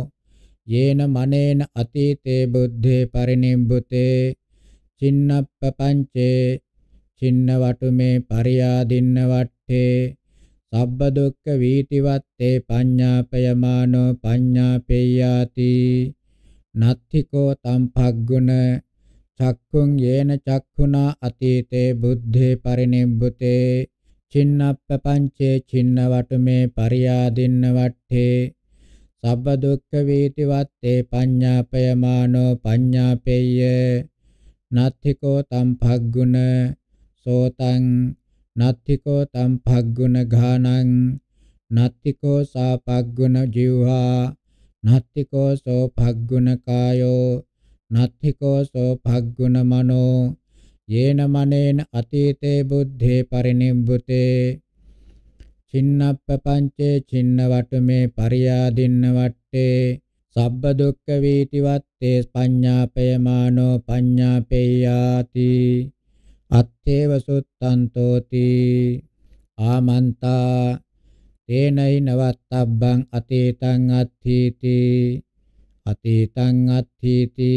යේන මනේන අතීතේ බුද්ධේ පරිනිම්බුතේ චින්නප්ප පංචේ චින්න වටුමේ පරියාදින්න වට්ඨේ සබ්බ දුක්ඛ වීතිවත්තේ පඤ්ඤාපයමානෝ පඤ්ඤාපේයාති නත්තිකෝ තම් පග්ගුණ චක්කුං යේන චක්ඛුනා අතීතේ බුද්ධේ පරිනිබ්බුතේ චින්නප්ප පංචේ චින්න වටමේ පරියාදින්න වට්ඨේ සබ්බ දුක්ඛ වේති වත්තේ පඤ්ඤාපයමානෝ පඤ්ඤාපෙය්‍ය නත්තිකෝ තම් භග්ගුණ සෝතං නත්තිකෝ තම් භග්ගුණ ඝානං නත්තිකෝ සා භග්ගුණ ජීවහා නත්තිකෝ සෝ භග්ගුණ කායෝ නත්තිකෝ සෝ භග්ගුණ මනෝ යේන මනේන අතීතේ බුද්ධේ පරිනිබ්බුතේ චින්නප්ප පංචේ චින්න වටමේ පරියාදින්න වට්ටේ සබ්බ දුක්ඛ වීතිවත්තේ පඤ්ඤාපයමානෝ පඤ්ඤාපේයාති අත්තේව සුත්තන්තෝති ආමන්තා තේනයි නවත්තබ්බං අතීතං අත්ථීති අතීතං අත්ථීති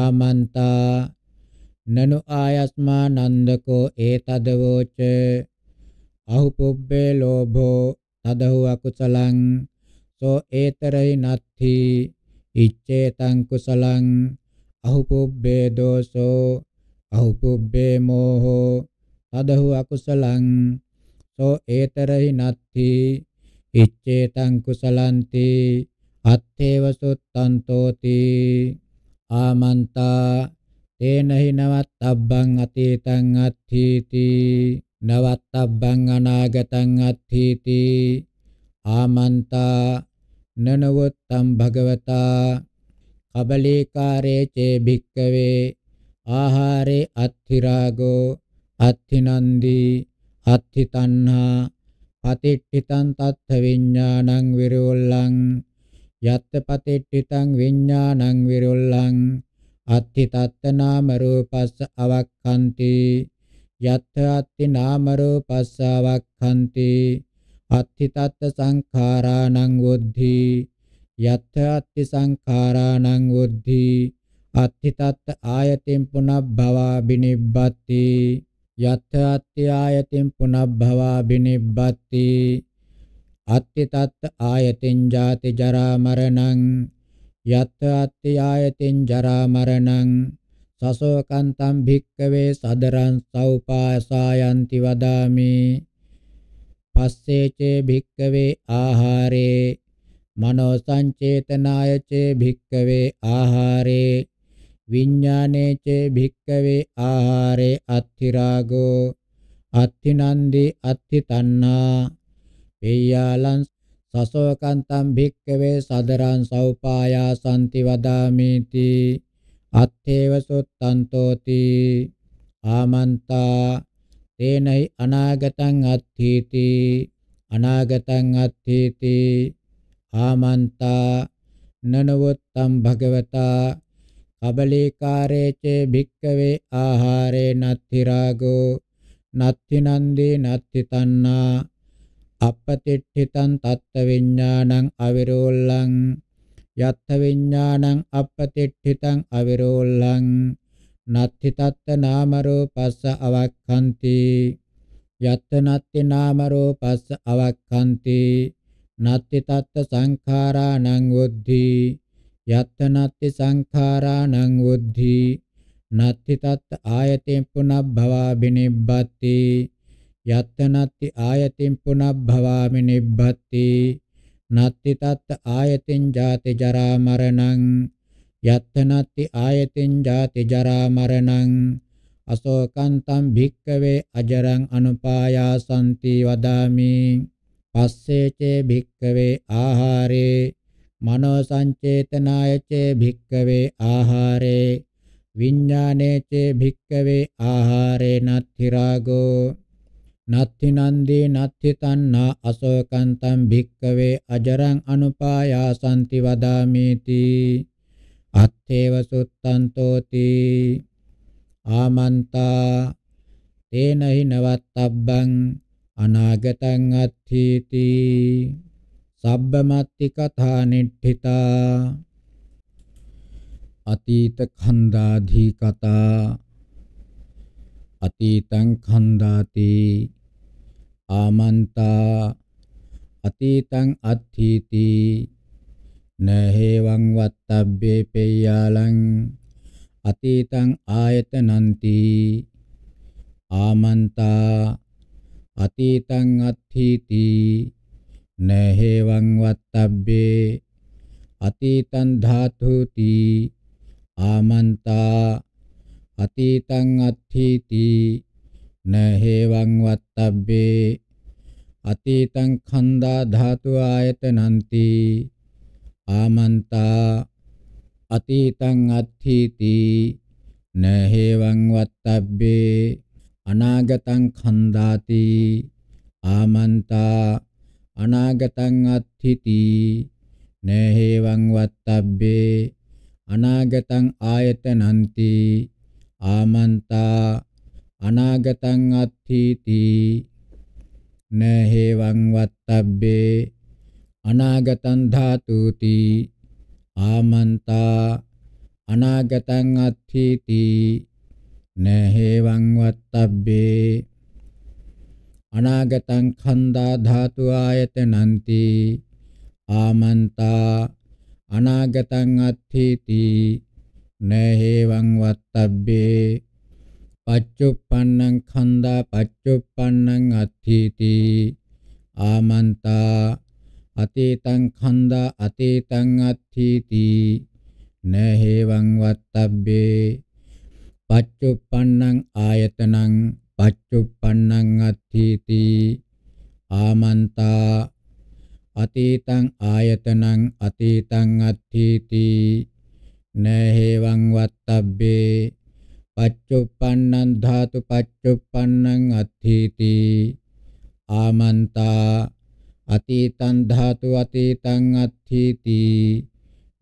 ආමන්තා නනු ආයස්මා නන්දකෝ ඒතදවෝච අහුපුබ්බේ ලෝභෝ තදහු අකුසලං සෝ ඒතරයි නත්ථි ඉච්ඡේතං කුසලං අහුපුබ්බේ දෝසෝ අහුපුබ්බේ මෝහෝ තදහු අකුසලං සෝ ඒතරයි නත් සෝති ඉච්ඡේතං කුසලන්ති අත්තේව සුත්තන්තෝති ආමන්තා තේන හිනවත්තබ්බං අතීතං අත්ථීති නවත්තබ්බං අනාගතං අත්ථීති ආමන්තා නනවත්තම් භගවතා කබලීකාරේ චේ භික්කවේ ආහාරේ අත්ථිරාගෝ අත්ථිනන්දි අත්ථිතණ්හා පතිට්ඨිතං තත්ථ විඥානං විරෝල්ලං යත්ත පතිට්ඨිතං විඥානං විරෝල්ලං අත්ථි තත්ත නාම රූපස්ස අවක්ඛන්ති යත්ථ අත්ථි නාම රූපස්ස අවක්ඛන්ති අත්ථි තත්ත සංඛාරාණං වොද්ධි යත්ථ අත්ථි සංඛාරාණං වොද්ධි අත්ථි තත්ත ආයතින් පුනබ්භවා බිනිබ්බති යත්ථ අත්ථ ආයතෙන් පුනබ්භවා බිනිබ්බති අත්ථ තත් ආයතෙන් ජාති ජරා මරණං යත්ථ අත්ථ ආයතෙන් ජරා මරණං සසෝකන්තම් භික්කවේ සදරං සෞපාසායන්ති වදාමි පස්සේ චේ භික්කවේ ආහාරේ මනෝ සංචේතනාය චේ භික්කවේ ආහාරේ විඥානේච භික්කවේ ආහාරේ අත්ථි රාගෝ අත්ථි නන්දි අත්ථි තණ්හා පේයාලං සසෝකන්තං භික්කවේ සදරං සෞපායාසන්ති වදාමිති අත්තේව සුත්තන්තෝති ආමන්තා තේනයි අනාගතං අත්ථීති අනාගතං අත්ථීති ආමන්තා නනවත්තම් භගවතා අබලීකාරේච භික්කවේ ආහාරේ නත්ති රාගෝ නත්ති නන්දේ නත්ති තණ්හා අපපතිට්ඨිතං තත්ත විඥානං අවිරෝල්ලං යත්ථ විඥානං අපපතිට්ඨිතං අවිරෝල්ලං නත්ති තත්ත නාම රූපස්ස අවක්ඛන්ති යත්ථ නත්ති නාම රූපස්ස අවක්ඛන්ති නත්ති තත්ත සංඛාරාණං වුද්ධි යත්තනත්ති සංඛාරාණං උද්ධි නත්ති තත් ආයතෙන් පුනබ්භවා බිනිබ්බති යත්තනත්ති ආයතෙන් පුනබ්භවා බිනිබ්බති නත්ති තත් ආයතෙන් ජාති ජරා මරණං යත්තනත්ති ආයතෙන් ජාති ජරා මරණං අසෝකන්තං භික්කවේ අජරං අනුපායාසන්ති වදාමි පස්සේචේ භික්කවේ ආහාරේ මනෝ සංචේතනාය චේ භික්කවේ ආහාරේ විඥානේ චේ භික්කවේ ආහාරේ නත්ථි රාගෝ නත්ති නන්දී නත්ති තන්නා අශෝකන්තම් භික්කවේ අජරං අනුපායාසanti වදාමේති අත්තේව සුත්තන්තෝති ආමන්තා තේනහි නවත්තබ්බං අනාගතං අත්ථීති සබ්බමත්ති කථා නිට්ඨිතා අතීත ඛණ්ඩාධි කතා අතීතං ඛණ්ඩාති ආමන්තා අතීතං අත්ථීති නහේවං වත්තබ්බේ පේයාලං අතීතං ආයතනන්ති ආමන්තා අතීතං අත්ථීති නේහෙවං වත්තබ්බේ අතීතං ධාතුති ආමන්තා අතීතං අත්ථීති නේහෙවං වත්තබ්බේ අතීතං ඛණ්ඩා ධාතු ආයතනಂತಿ ආමන්තා අතීතං අත්ථීති නේහෙවං වත්තබ්බේ අනාගතං ඛණ්ඩාති ආමන්තා අනාගතං අත්ථಿತಿ නේහෙවං වත්තබ්බේ අනාගතං ආයතනಂತಿ ආමන්තා අනාගතං අත්ථಿತಿ නේහෙවං වත්තබ්බේ අනාගතං ධාතුති ආමන්තා අනාගතං අත්ථಿತಿ නේහෙවං වත්තබ්බේ අනාගතං ඛණ්ඩා ධාතු ආයතනන්ති ආමන්තා අනාගතං අත්ථීති නහේවං වත්තබ්බේ පච්චුප්පන්නං ඛණ්ඩා පච්චුප්පන්නං අත්ථීති ආමන්තා අතීතං ඛණ්ඩා අතීතං අත්ථීති නහේවං වත්තබ්බේ පච්චුප්පන්නං ආයතනං පච්චුප්පන්නං අත්ථීති ආමන්තා අතීතං ආයතනං අතීතං අත්ථීති නහේවං වත්තබ්බේ පච්චුප්පන්නං ධාතු පච්චුප්පන්නං අත්ථීති ආමන්තා අතීතං ධාතු අතීතං අත්ථීති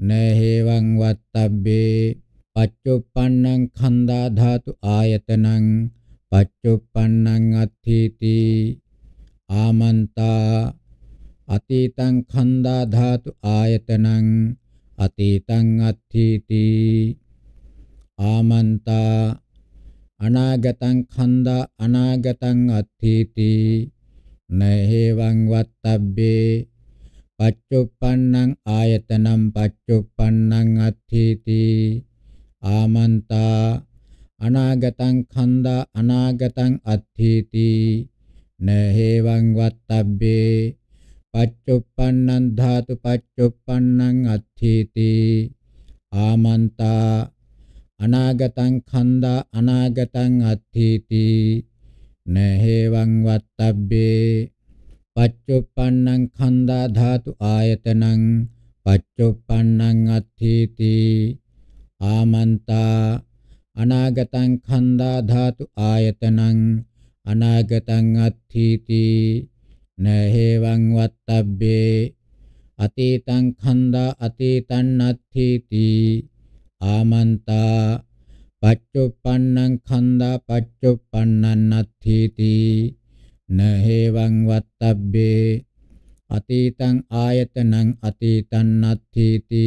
නහේවං වත්තබ්බේ පච්චුප්පන්නං ඛණ්ඩා ධාතු ආයතනං පච්චුප්පන්නං අත්ථීති ආමන්තා අතීතං ඛණ්ඩා ධාතු ආයතනං අතීතං අත්ථීති ආමන්තා අනාගතං ඛණ්ඩා අනාගතං අත්ථීති නහේවං වත්තබ්බේ පච්චුප්පන්නං ආයතනං පච්චුප්පන්නං අත්ථීති ආමන්තා අනාගතං ඛණ්ඩා අනාගතං අත්ථීති නහේවං වත්තබ්බේ පච්චුප්පන්නං ධාතු පච්චුප්පන්නං අත්ථීති ආමන්තා අනාගතං ඛණ්ඩා අනාගතං අත්ථීති නහේවං වත්තබ්බේ පච්චුප්පන්නං ඛණ්ඩා ධාතු ආයතනං පච්චුප්පන්නං අත්ථීති ආමන්තා අනාගතං ඛණ්ඩා ධාතු ආයතනං අනාගතං අත්ථීති නහේවං වත්තබ්බේ අතීතං ඛණ්ඩා අතීතං නත්ථීති ආමන්තා පච්චුප්පන්නං ඛණ්ඩා පච්චුප්පන්නං නත්ථීති නහේවං වත්තබ්බේ අතීතං ආයතනං අතීතං නත්ථීති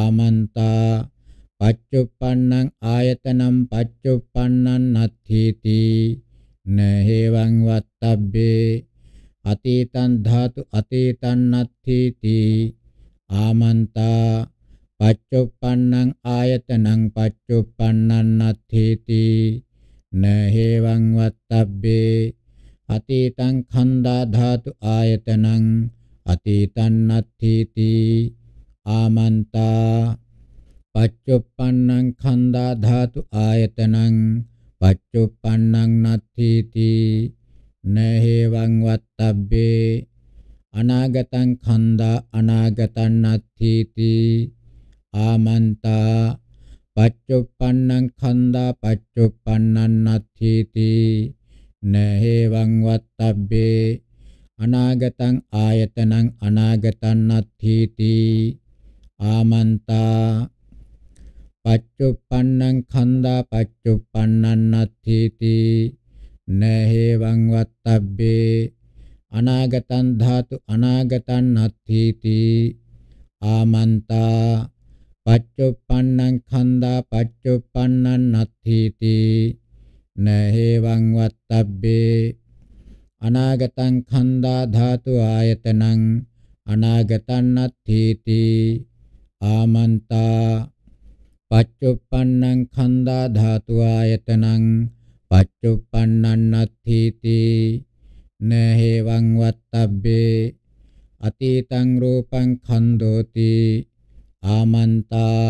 ආමන්තා පච්චුප්පන්නං ආයතනම් පච්චුප්පන්නං නත්ථීති නහේවං වත්තබ්බේ අතීතං ධාතු අතීතං නත්ථීති ආමන්තා පච්චුප්පන්නං ආයතනං පච්චුප්පන්නං නත්ථීති නහේවං වත්තබ්බේ අතීතං ඛණ්ඩා ධාතු ආයතනං අතීතං නත්ථීති ආමන්තා පච්චුප්පන්නං khanda ධාතු ආයතනං පච්චුප්පන්නං නත්ථීති නහේවං වත්තබ්බේ අනාගතං khanda අනාගතං නත්ථීති ආමන්තා පච්චුප්පන්නං khanda පච්චුප්පන්නං නත්ථීති නහේවං වත්තබ්බේ අනාගතං ආයතනං අනාගතං නත්ථීති ආමන්තා පච්චුප්පන්නං කන්දා පච්චුප්පන්නන්නත්ථීති නහේවං වත්තබ්බේ අනාගතං ධාතු අනාගතං නත්ථීති ආමන්තා පච්චුප්පන්නං කන්දා පච්චුප්පන්නං නත්ථීති නහේවං වත්තබ්බේ අනාගතං කන්දා ධාතු ආයතනං අනාගතං නත්ථීති ආමන්තා පච්චුප්පන්නං khanda ධාතු ආයතනං පච්චුප්පන්නං නත්ථීති නහේවං වත්තබ්බේ අතීතං රූපං khndෝති ආමන්තා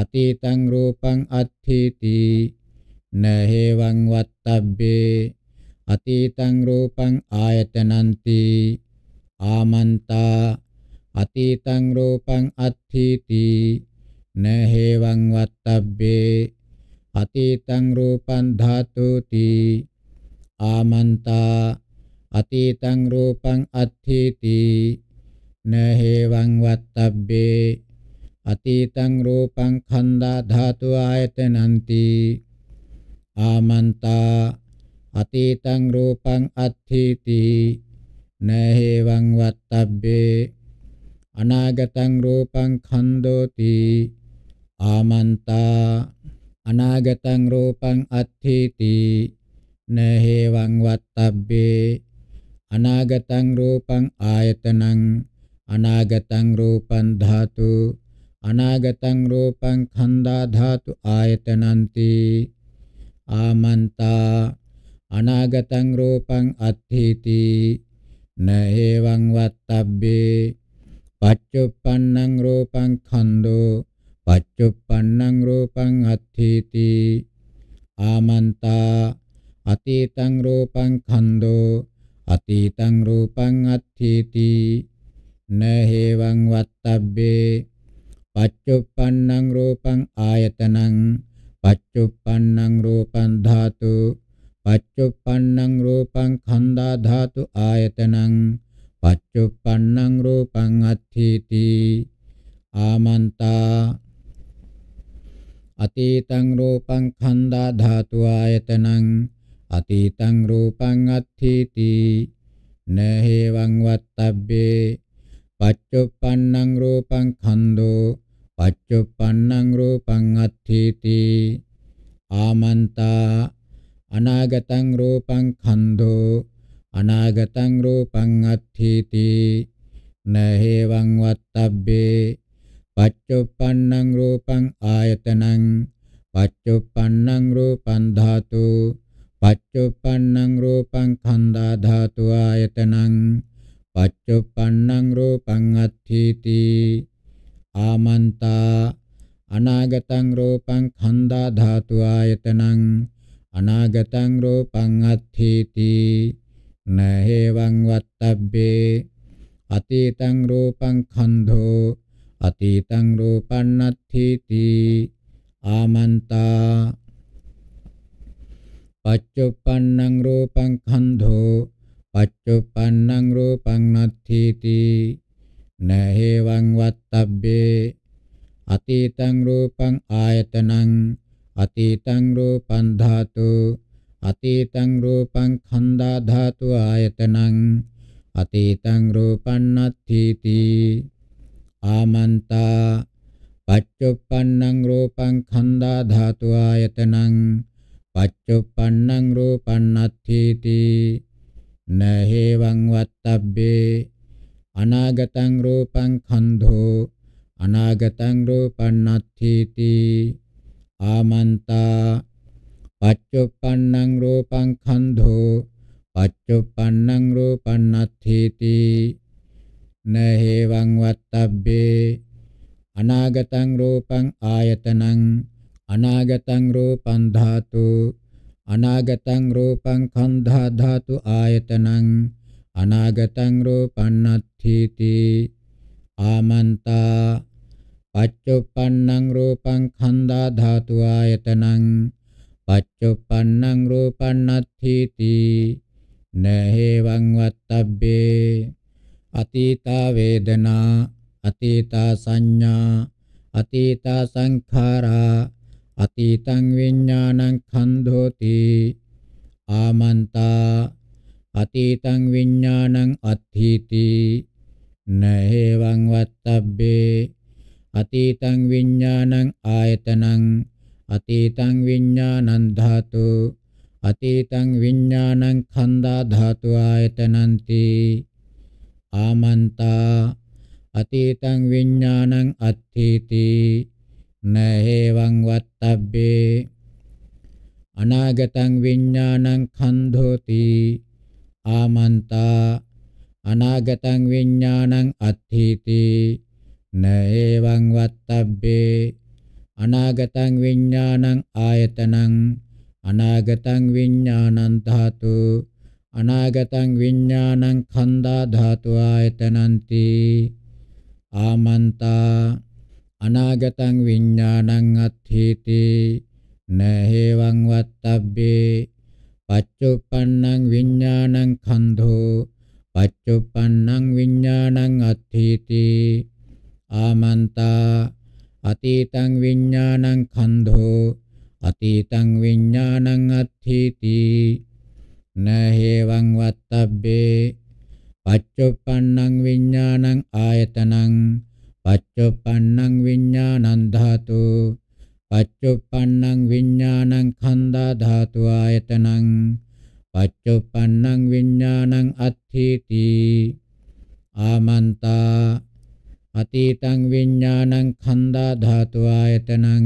අතීතං රූපං අත්ථීති නහේවං වත්තබ්බේ අතීතං රූපං ආයතනන්ති ආමන්තා අතීතං රූපං අත්ථීති නහේවං වත්තබ්බේ අතීතං රූපං ධාතුති ආමන්තා අතීතං රූපං අත්ථීති නහේවං වත්තබ්බේ අතීතං රූපං ඛණ්ඩා ධාතු ආයතනಂತಿ ආමන්තා අතීතං රූපං අත්ථීති නහේවං වත්තබ්බේ අනාගතං රූපං ඛණ්ඩෝති ආමන්තා අනාගතං රූපං අත්ථීති නහේවං වත්තබ්බේ අනාගතං රූපං ආයතනං අනාගතං රූපං ධාතු අනාගතං රූපං ඛණ්ඩා ධාතු ආයතනන්ති ආමන්තා අනාගතං රූපං අත්ථීති නහේවං වත්තබ්බේ පච්චුප්පන්නං රූපං ඛණ්ඩෝ පච්චුප්පන්නං රූපං අත්ථීති ආමන්තා අතීතං රූපං ඛන්தோ අතීතං රූපං අත්ථීති නහේවං වත්තබ්බේ පච්චුප්පන්නං රූපං ආයතනං පච්චුප්පන්නං රූපං ධාතු පච්චුප්පන්නං රූපං ඛණ්ඩා ධාතු ආයතනං පච්චුප්පන්නං රූපං අත්ථීති ආමන්තා අතීතං රූපං ඛණ්ඩා ධාතු ආයතනං අතීතං රූපං අත්ථීති නහේවං වත්තබ්බේ පච්චුප්පන්නං රූපං ඛණ්ඩෝ පච්චුප්පන්නං රූපං අත්ථීති ආමන්තා අනාගතං රූපං ඛණ්ඩෝ අනාගතං රූපං අත්ථීති නහේවං වත්තබ්බේ පච්චුප්පන්නං රූපං ආයතනං පච්චුප්පන්නං රූපං ධාතු පච්චුප්පන්නං රූපං ඛණ්ඩා ධාතු ආයතනං පච්චුප්පන්නං රූපං අත්ථීති ආමන්තා අනාගතං රූපං ඛණ්ඩා ධාතු ආයතනං අනාගතං රූපං අත්ථීති නහේවං වත්තබ්බේ අතීතං රූපං ඛණ්ඩෝ අතීතං රූපන්නත්ථීති ආමන්තා පච්චුප්පන්නං රූපං කන්ධෝ පච්චුප්පන්නං රූපං නත්ථීති නහේවං වත්තබ්බේ අතීතං රූපං ආයතනං අතීතං රූපං ධාතු අතීතං රූපං ඛණ්ඩා ධාතු ආයතනං අතීතං රූපන්නත්ථීති ආමන්තා පච්චුප්පන්නං රූපං ඛණ්ඩා ධාතු ආයතනං පච්චුප්පන්නං රූපන්නත්ථීති නහේවං වත්තබ්බේ අනාගතං රූපං ඛණ්ඩෝ අනාගතං රූපන්නත්ථීති ආමන්තා පච්චුප්පන්නං රූපං ඛණ්ඩෝ පච්චුප්පන්නං රූපන්නත්ථීති නහේවං වත්තබ්බේ අනාගතං රූපං ආයතනං අනාගතං රූපං ධාතු අනාගතං රූපං කන්ධා ධාතු ආයතනං අනාගතං රූපං නත්ථීති ආමන්තා පච්චුප්පන්නං රූපං කන්දා ධාතු ආයතනං පච්චුප්පන්නං රූපං නත්ථීති නහේවං වත්තබ්බේ අතීතා වේදනා අතීතා සංඥා අතීතා සංඛාරා අතීතං විඥානං ඛන්ධෝති ආමන්තා අතීතං විඥානං අත්ථීති නහේවං වත්තබ්බේ අතීතං විඥානං ආයතනං අතීතං විඥානං ධාතු අතීතං විඥානං ඛණ්ඩා ධාතු ආයතනන්ති ආමන්තා අතීතං විඥානං අත්ථීති නහේවං වත්තබ්බේ අනාගතං විඥානං කන්ධෝති ආමන්තා අනාගතං විඥානං අත්ථීති නේවං වත්තබ්බේ අනාගතං විඥානං ආයතනං අනාගතං විඥානං ධාතු අනාගතං විඥානං ඛණ්ඩා ධාතු ආයතනಂತಿ ආමන්තා අනාගතං විඥානං අත්ථීති නහේවං වත්තබ්බේ පච්චුප්පන්නං විඥානං ඛන්ධෝ පච්චුප්පන්නං විඥානං අත්ථීති ආමන්තා අතීතං විඥානං ඛන්ධෝ අතීතං විඥානං අත්ථීති නහේවං වත්තබ්බේ පච්චුප්පන්නං විඥානං ආයතනං පච්චුප්පන්නං විඥානං ධාතු පච්චුප්පන්නං විඥානං ඛණ්ඩා ධාතු ආයතනං පච්චුප්පන්නං විඥානං අත්ථීති ආමන්තා අතීතං විඥානං ඛණ්ඩා ධාතු ආයතනං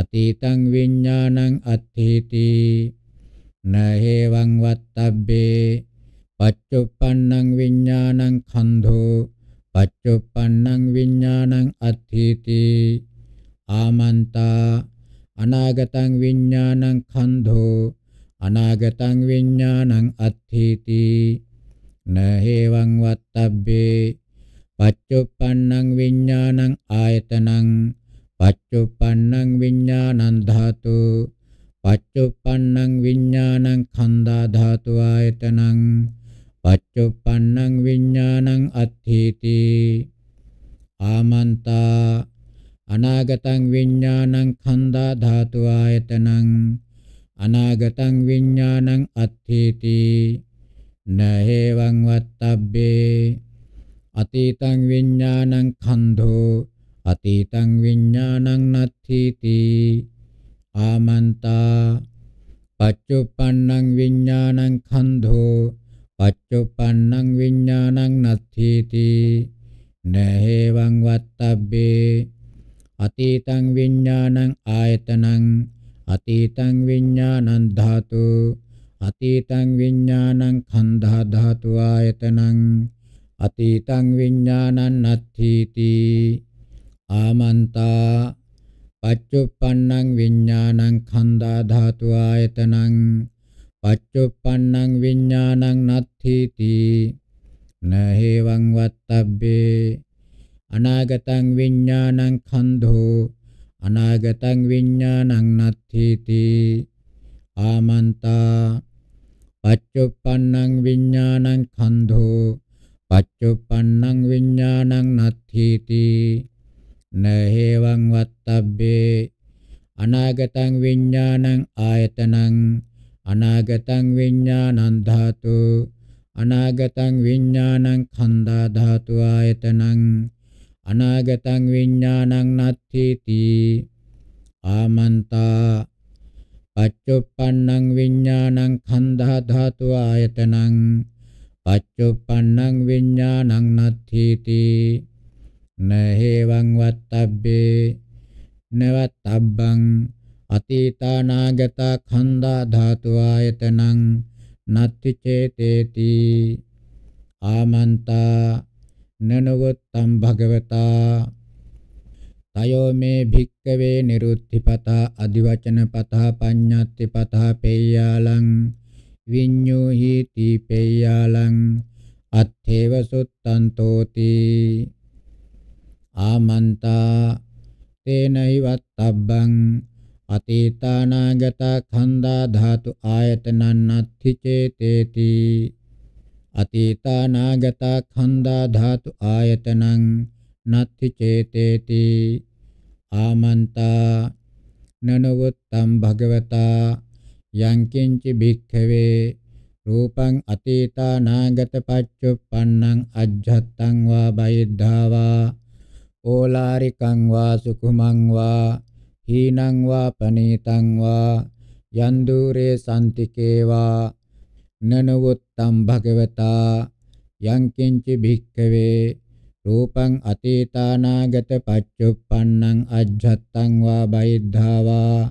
අතීතං විඥානං අත්ථීති නහේවං වත්තබ්බේ පච්චුප්පන්නං විඥානං කන්ධෝ පච්චුප්පන්නං විඥානං අත්ථීති ආමන්තා අනාගතං විඥානං කන්ධෝ අනාගතං විඥානං අත්ථීති නහේවං වත්තබ්බේ පච්චුප්පන්නං විඥානං ආයතනං පච්චුප්පන්නං විඥානං ධාතු පච්චුප්පන්නං විඥානං ඛන්ධා ධාතු ආයතනං පච්චුප්පන්නං විඥානං අත්ථීති ආමන්තා අනාගතං විඥානං ඛන්ධා ධාතු ආයතනං අනාගතං විඥානං අත්ථීති නහේවං වත්තබ්බේ අතීතං විඥානං ඛන්ධෝ අතීතං විඥානං නත්ථීති ආමන්තා පච්චුප්පන්නං විඥානං කන්ධෝ පච්චුප්පන්නං විඥානං නත්ථීති නහේවං වත්තබ්බේ අතීතං විඥානං ආයතනං අතීතං විඥානං ධාතු අතීතං විඥානං ඛණ්ඩා ධාතු ආයතනං අතීතං විඥානං නත්ථීති ආමන්තා පච්චුප්පන්නං විඥානං ඛණ්ඩා ධාතු ආයතනං පච්චුප්පන්නං විඥානං නත්ථීති නහේවං වත්තබ්බේ අනාගතං විඥානං ඛණ්ඩෝ අනාගතං විඥානං නත්ථීති ආමන්තා පච්චුප්පන්නං විඥානං ඛණ්ඩෝ පච්චුප්පන්නං විඥානං නත්ථීති නහේවං වත්තබ්බේ අනාගතං විඥානං ආයතනං අනාගතං විඥානං ධාතු අනාගතං විඥානං ඛණ්ඩා ධාතු ආයතනං අනාගතං විඥානං නත්ථීති ආමන්තා පච්චුප්පන්නං විඥානං ඛණ්ඩා ධාතු ආයතනං පච්චුප්පන්නං විඥානං නත්ථීති නහේවං වත්තබ්බේ නවත්තබ්බං අතීතානාගත ඛණ්ඩා ධාතු ආයතනං නත්ති චේතේති ආමන්තා නනවත්තම් භගවතා තයෝ මේ භික්කවේ නිරුත්තිපතා අදිවචනපතා පඤ්ඤත්තිපතා පේයාලං විඤ්ඤෝහි තී පේයාලං අත්ථේව සුත්තන්තෝති ආමන්තා තේනහි වත්තබ්බං අතීතානාගත ඛණ්ඩා ධාතු ආයතනං අත්ථි චේතේති අතීතානාගත ඛණ්ඩා ධාතු ආයතනං නත්ථි චේතේති ආමන්තා නනවත්තම් භගවතා යංකින්චි භික්ඛවේ රූපං අතීතානාගත පච්චුප්පන්නං අජ්ජත්තං වා බයිද්ධා වා ඕලාරිකං වා සුකුමං වා හීනං වා පනීතං වා යන්දුරේ සම්තිකේවා නනවුත්තම් භගවතා යංකින්ච භික්ඛවේ රූපං අතීතානාගත පච්චුප්පන්නං අජ්ජත්තං වා බයිද්ධාවා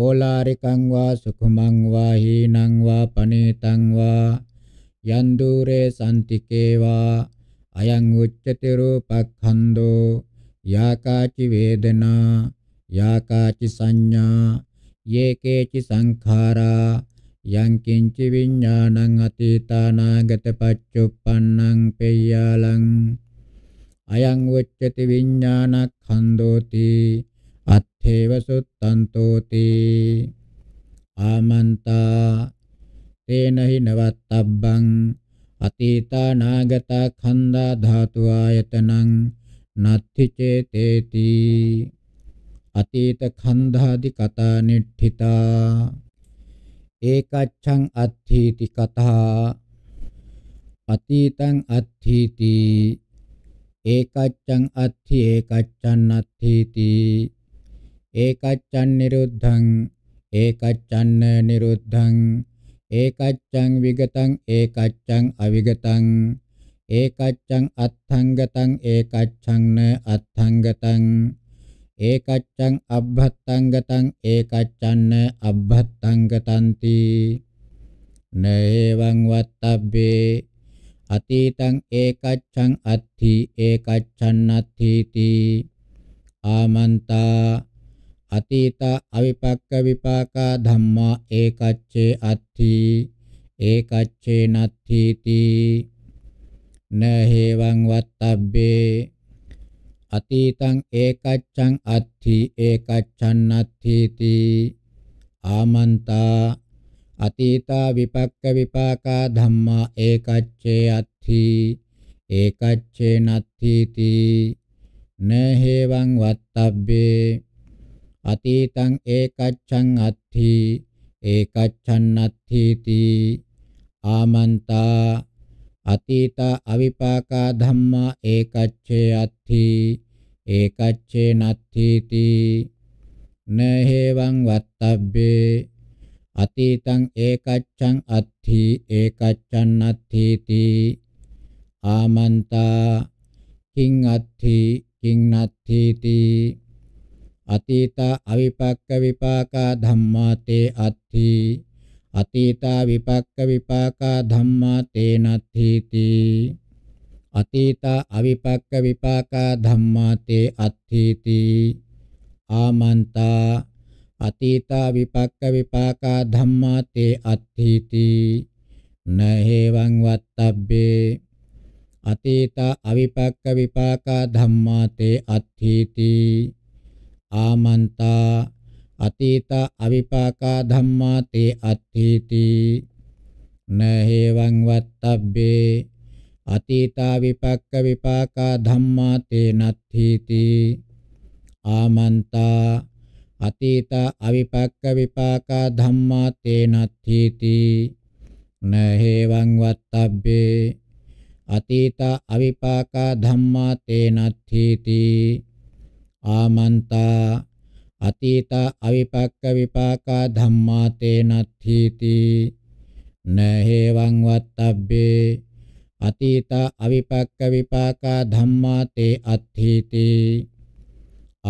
ඕලාරිකං වා සුකුමං වා හීනං වා පනීතං වා යන්දුරේ සම්තිකේවා අයං උච්චති රූපක්ඛන්தோ යාකාචි වේදනා යාකාචි සංඥා යේකේචි සංඛාරා යං කිංචි විඥානං අතීතානාගත පච්චුප්පන්නං පෙය්‍යාලං අයං උච්චති විඥානක්ඛන්தோති අත්ථේව සුත්තන්තෝති ආමන්තා තේනහි නවත්තබ්බං අතීතා නාගතා ඛණ්ඩා ධාතු ආයතනං නත්ථි චේතේති අතීත ඛණ්ඩාදි කතා නිට්ඨිතා ඒකච්ඡං අත්ථීති කතා අතීතං අත්ථීති ඒකච්ඡං අත්ථි ඒකච්ඡන් අත්ථීති ඒකච්ඡන් නිරුද්ධං ඒකච්ඡන්න නිරුද්ධං ඒකච්ඡං විගතං ඒකච්ඡං අවිගතං ඒකච්ඡං අත්ථංගතං ඒකච්ඡං න අත්ථංගතං ඒකච්ඡං අබ්බත්තංගතං ඒකච්ඡන්න අබ්බත්තංගතಂತಿ නේවං වත්තබ්බේ අතීතං ඒකච්ඡං අත්ථි ඒකච්ඡන්නත්ථීති ආමන්තා अतीत अविपक्क विपाक धम्म एक अथि एक नीति नेवत्तभ्ये अतीत एक अथि एक नीति आमता अतीत विपक्क विपाक अत्थि एक अथि एक नीति नेवत्तभ्ये අතීතං ඒකච්ඡං අත්ථි ඒකච්ඡන්නත්ථීති ආමන්තා අතීත අවිපාකා ධම්මා ඒකච්ඡේ අත්ථි ඒකච්ඡේ නත්ථීති නහේවං වත්තබ්බේ අතීතං ඒකච්ඡං අත්ථි ඒකච්ඡන්නත්ථීති ආමන්තා කිං අත්ථි කිං නත්ථීති අතීත අවිපක්ක විපාක ධම්මා තේ අත්ථි අතීත විපක්ක විපාක ධම්මා තේ නත්ථීති අතීත අවිපක්ක විපාක ධම්මා තේ අත්ථීති ආමන්තා අතීත විපක්ක විපාක ධම්මා තේ අත්ථීති නහේවං වත්තබ්බේ අතීත අවිපක්ක විපාක ධම්මා තේ අත්ථීති ආමන්තා අතීත අවිපාකා ධම්මා තේ අත්ථීති නහේවං වත්තබ්බේ අතීතා විපක්ක විපාකා ධම්මා තේ නත්ථීති ආමන්තා අතීත අවිපක්ක විපාකා ධම්මා තේ නත්ථීති නහේවං වත්තබ්බේ අතීත අවිපාකා ධම්මා තේ නත්ථීති ආමන්තා අතීත අවිපක්ක විපාකා ධම්මා තේනත්ථීති නහේවං වත්තබ්බේ අතීත අවිපක්ක විපාකා ධම්මා තේ අත්ථීති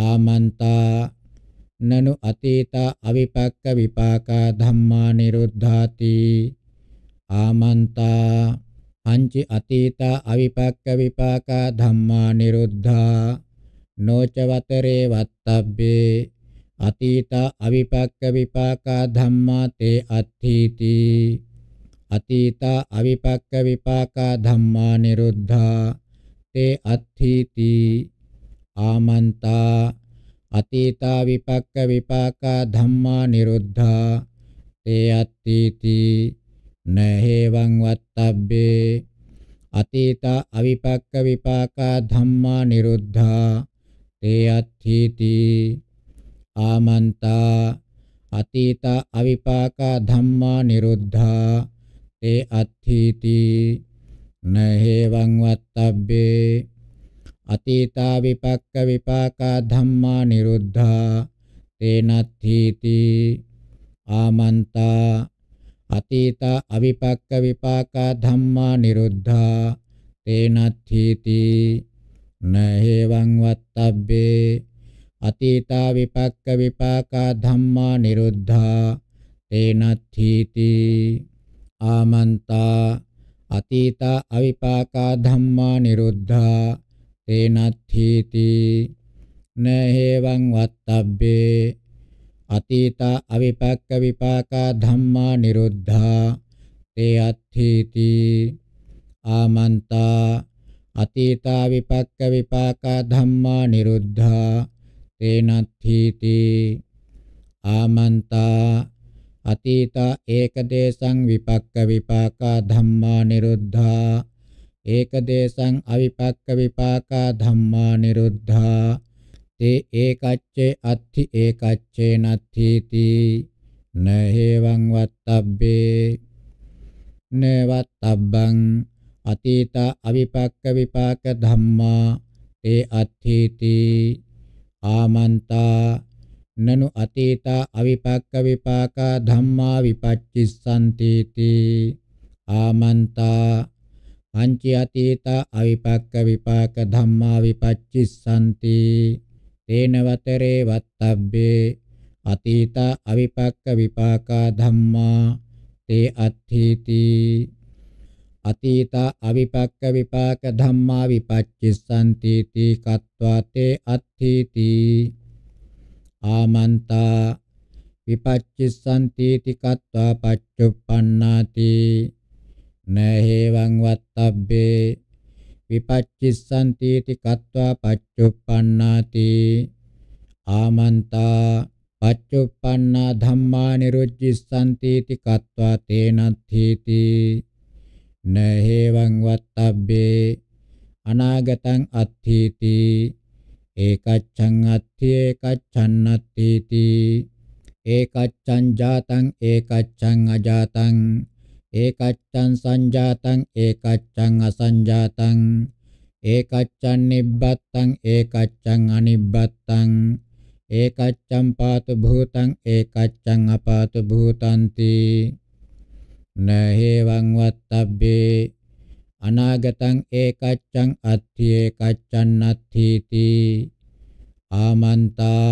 ආමන්තා නනු අතීත අවිපක්ක විපාකා ධම්මා නිරුද්ධාති ආමන්තා අංචි අතීත අවිපක්ක විපාකා ධම්මා නිරුද්ධා නොච වතරේ වත්තබ්බේ අතීත අවිපක්ක විපාකා ධම්මා තේ අත්ථීති අතීත අවිපක්ක විපාකා ධම්මා නිරුද්ධා තේ අත්ථීති ආමන්තා අතීත විපක්ක විපාකා ධම්මා නිරුද්ධා තේ අත්ථීති නහේවං වත්තබ්බේ අතීත අවිපක්ක විපාකා ධම්මා නිරුද්ධා තේ අත්ථීති ආමන්තා අතීත අවිපාක ධම්මා නිරුද්ධා තේ අත්ථීති නහේවං වත්තබ්බේ අතීත විපක්ක විපාක ධම්මා නිරුද්ධා තේනත්ථීති ආමන්තා අතීත අවිපක්ක විපාක ධම්මා නිරුද්ධා තේනත්ථීති නහේවං වත්තබ්බේ අතීතා විපක්ක විපාකා ධම්මා නිරුද්ධා තේනත්ථීති ආමන්තා අතීතා අවිපාකා ධම්මා නිරුද්ධා තේනත්ථීති නහේවං වත්තබ්බේ අතීතා අවිපක්ක විපාකා ධම්මා නිරුද්ධා තේ අත්ථීති ආමන්තා අතීතා විපක්ක විපාකා ධම්මා නිරුද්ධා තේනත්ථීති ආමන්තා අතීතා ඒකදේශං විපක්ක විපාකා ධම්මා නිරුද්ධා ඒකදේශං අවිපක්ක විපාකා ධම්මා නිරුද්ධා තේ ඒකච්චේ අත්ථි ඒකච්චේ නත්ථීති නහේවං වත්තබ්බේ නවත්තබ්බං අතීත අවිපක්ක විපාක ධම්මා තේ අත්ථීති ආමන්තා නනු අතීත අවිපක්ක විපාක ධම්මා විපච්චිසන්තීති ආමන්තා පංච අතීත අවිපක්ක විපාක ධම්මා විපච්චිසන්ති තේන වතරේ වත්තබ්බේ අතීත අවිපක්ක විපාක ධම්මා තේ අත්ථීති අතීත අවිපක්ක විපාක ධම්මා විපච්චිසන්ති තී කତ୍වා තේ අත්ථීති ආමන්තා විපච්චිසන්ති තී කତ୍වා පච්චුප්පන්නාති නහේවං වත්තබ්බේ විපච්චිසන්ති තී කତ୍වා පච්චුප්පන්නාති ආමන්තා පච්චුප්පන්නා ධම්මා නිරුද්ධිසන්ති තී කତ୍වා තේනත්ථීති න හේවං වත්තබ්බේ අනාගතං අත්ථීති ඒකච්ඡං අත්ථි ඒකච්ඡන්නත්ථීති ඒකච්ඡං ජාතං ඒකච්ඡං අජාතං ඒකච්ඡං සංජාතං ඒකච්ඡං අසංජාතං ඒකච්ඡං නිබ්බත්තං ඒකච්ඡං අනිබ්බත්තං ඒකච්ඡං පාතු භූතං ඒකච්ඡං අපාතු භූතන්ති නහේවං වත්තබ්බේ අනාගතං ඒකච්ඡං අත්ථි ඒකච්ඡන් අත්ථීති ආමන්තා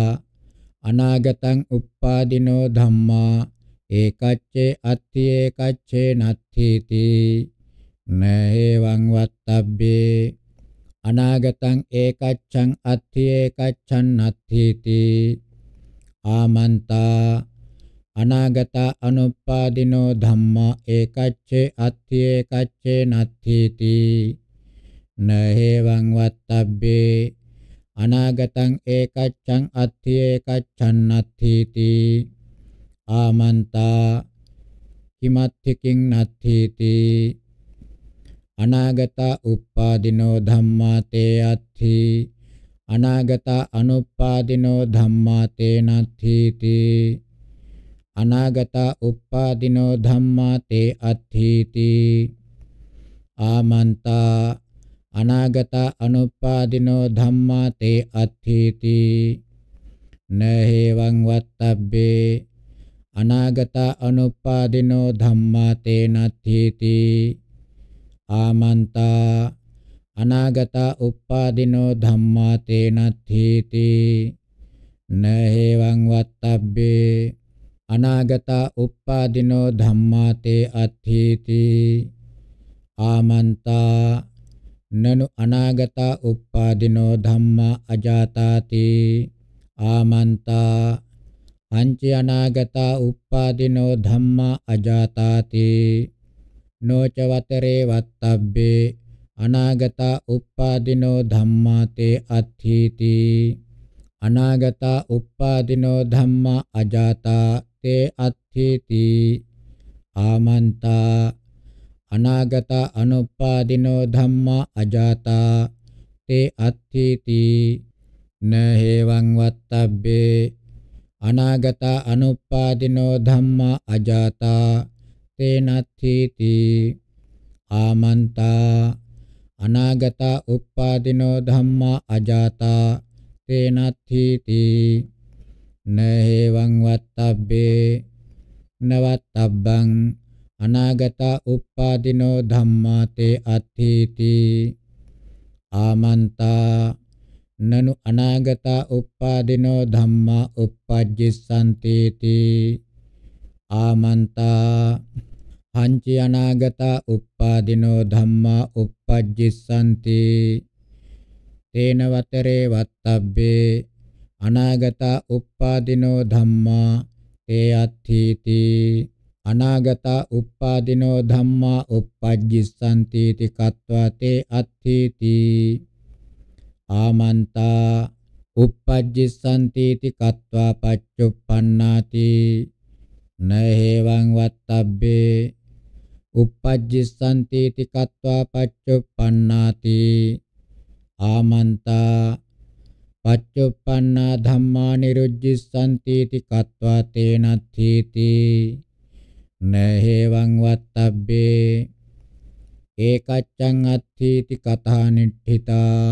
අනාගතං උප්පාදිනෝ ධම්මා ඒකච්ඡේ අත්ථි ඒකච්ඡේ නත්ථීති නහේවං වත්තබ්බේ අනාගතං ඒකච්ඡං අත්ථි ඒකච්ඡන් අත්ථීති ආමන්තා අනාගතා අනුප්පාදිනෝ ධම්මා ඒකච්චේ අත්ථි ඒකච්චේ නත්ථීති නහේවං වත්තබ්බේ අනාගතං ඒකච්ඡං අත්ථි ඒකච්ඡන් නත්ථීති ආමන්තා කිමත්ථිකින් නත්ථීති අනාගතා උප්පාදිනෝ ධම්මා තේ අත්ථි අනාගතා අනුප්පාදිනෝ ධම්මා තේ නත්ථීති අනාගතා uppādinō dhammā te atthīti āmantā අනාගතා අනුප්පාදිනෝ ධම්මා තේ අත්ථීති නහේවං වත්තබ්බේ අනාගතා අනුප්පාදිනෝ ධම්මා තේ නත්ථීති ආමන්තා අනාගතා උප්පාදිනෝ ධම්මා තේ නත්ථීති නහේවං වත්තබ්බේ අනාගතා uppādinō dhammā te atthīti āmantā නනු අනාගතා uppādinō dhammā ajātāti āmantā අංච අනාගතා uppādinō dhammā ajātāti නොච වතරේ වත්තබ්බේ අනාගතා uppādinō dhammā te atthīti අනාගතා uppādinō dhammā ajātāti තේ අත්ථීති ආමන්තා අනාගත අනුපාදිනෝ ධම්මා අජාතා තේ අත්ථීති නහේවං වත්තබ්බේ අනාගත අනුපාදිනෝ ධම්මා අජාතා තේනත්ථීති ආමන්තා අනාගත උප්පාදිනෝ ධම්මා අජාතා තේනත්ථීති නහේවං වත්තබ්බේ නවත්තබ්බං අනාගත උප්පාදිනෝ ධම්මාතේ අත්ථීති ආමන්තා නනු අනාගත උප්පාදිනෝ ධම්මා uppajjissanti ti ආමන්තා පංච අනාගත උප්පාදිනෝ ධම්මා uppajjissanti තේන වතරේ වත්තබ්බේ අනාගතා uppādinō dhammā te atthīti අනාගතා uppādinō dhammā uppajjissanti iti katvā te atthīti āmantaa uppajjissanti iti katvā paccuppannāti නහේවං වත්තබ්බේ uppajjissanti iti katvā paccuppannāti āmantaa පච්චුප්පන්නා ධම්මා නිරුද්ධිස්සන්ති इति කତ୍වා තේනත්ථීති නහේවං වත්තබ්බේ ඒකච්ඡං අත්ථීති කතා නිට්ඨිතා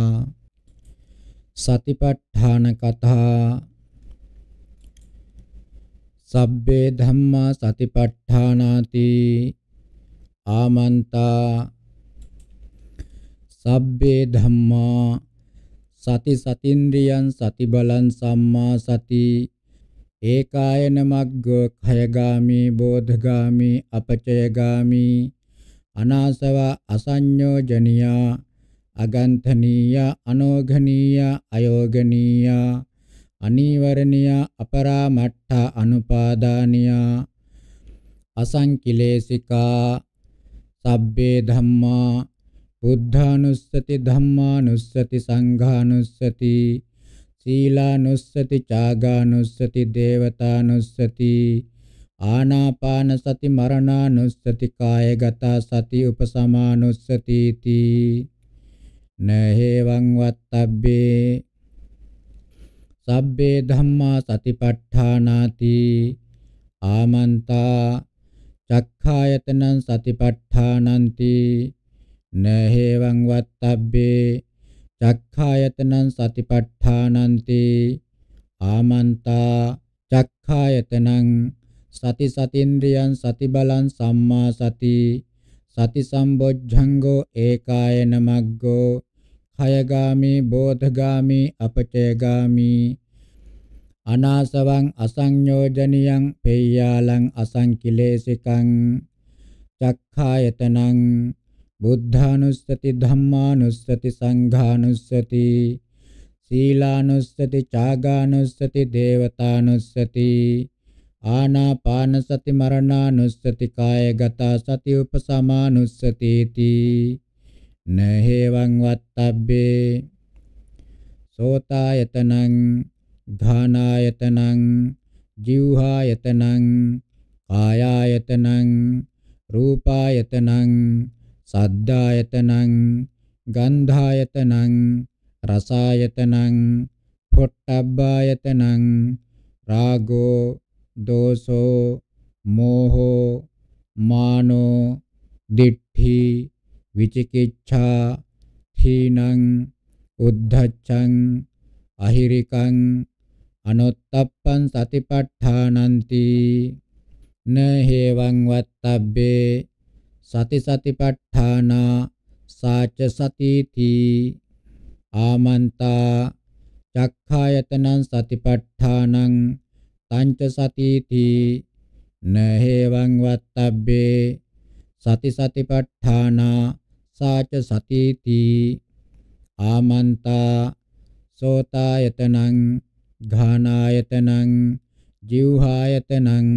සතිපට්ඨාන කතා සබ්බේ ධම්මා සතිපට්ඨානාති ආමන්තා සබ්බේ ධම්මා සති සතින්ද්‍රියන් සති බලන් සම්මා සති ඒකායන මග්ගෝ khයගාමි බෝධගාමි අපචයගාමි අනාසව අසඤ්ඤෝ ජනියා අගන්තනීය අනෝඝනීය අයෝගනීය අනීවරණීය අපරාමට්ඨ අනුපාදානීය අසංකිලේසිකා සබ්බේ ධම්මා බුද්ධානුස්සති ධම්මානුස්සති සංඝානුස්සති සීලානුස්සති චාගානුස්සති දේවතානුස්සති ආනාපාන සති මරණානුස්සති කායගත සති උපසමානුස්සති තී නහේවං වත්තබ්බේ සබ්බේ ධම්මා සතිපට්ඨානාති ආමන්තා චක්ඛායතනං සතිපට්ඨානන්ති නහේවං වත්තබ්බේ චක්ඛායතනං සතිපට්ඨානන්ති ආමන්තා චක්ඛායතනං සති සතින්ද්‍රියං සතිබලං සම්මා සති සති සම්බොජ්ජංගෝ ඒකායන මග්ගෝ khayagami bodhagami apacayagami anasavang asangnyojaniyang peyyalang asangkilesikang cakkhayatanang බුද්ධානුස්සති ධම්මානුස්සති සංඝානුස්සති සීලානුස්සති චාගානුස්සති දේවතානුස්සති ආනාපාන සති මරණානුස්සති කායගත සති උපසමානුස්සති තී නහේවං වත්තබ්බේ සෝතායතනං ධානායතනං ජීවහායතනං කායායතනං රූපායතනං සද්ධායතනං ගන්ධායතනං රසායතනං පොට්ටබ්බායතනං රාගෝ දෝසෝ මෝහෝ මානෝ දිට්ඨි විචිකිච්ඡා හීනං උද්ධච්ඡං අහිරිකං අනොත්තප්පං සතිපට්ඨානಂತಿ නහේවං වත්තබ්බේ සති සතිපට්ඨානා සාච සතිති ආමන්තා චක්ඛායතනං සතිපට්ඨානං තංච සතිති නහේවං වත්තබ්බේ සති සතිපට්ඨානා සාච සතිති ආමන්තා සෝතායතනං ඝානායතනං ජීවහායතනං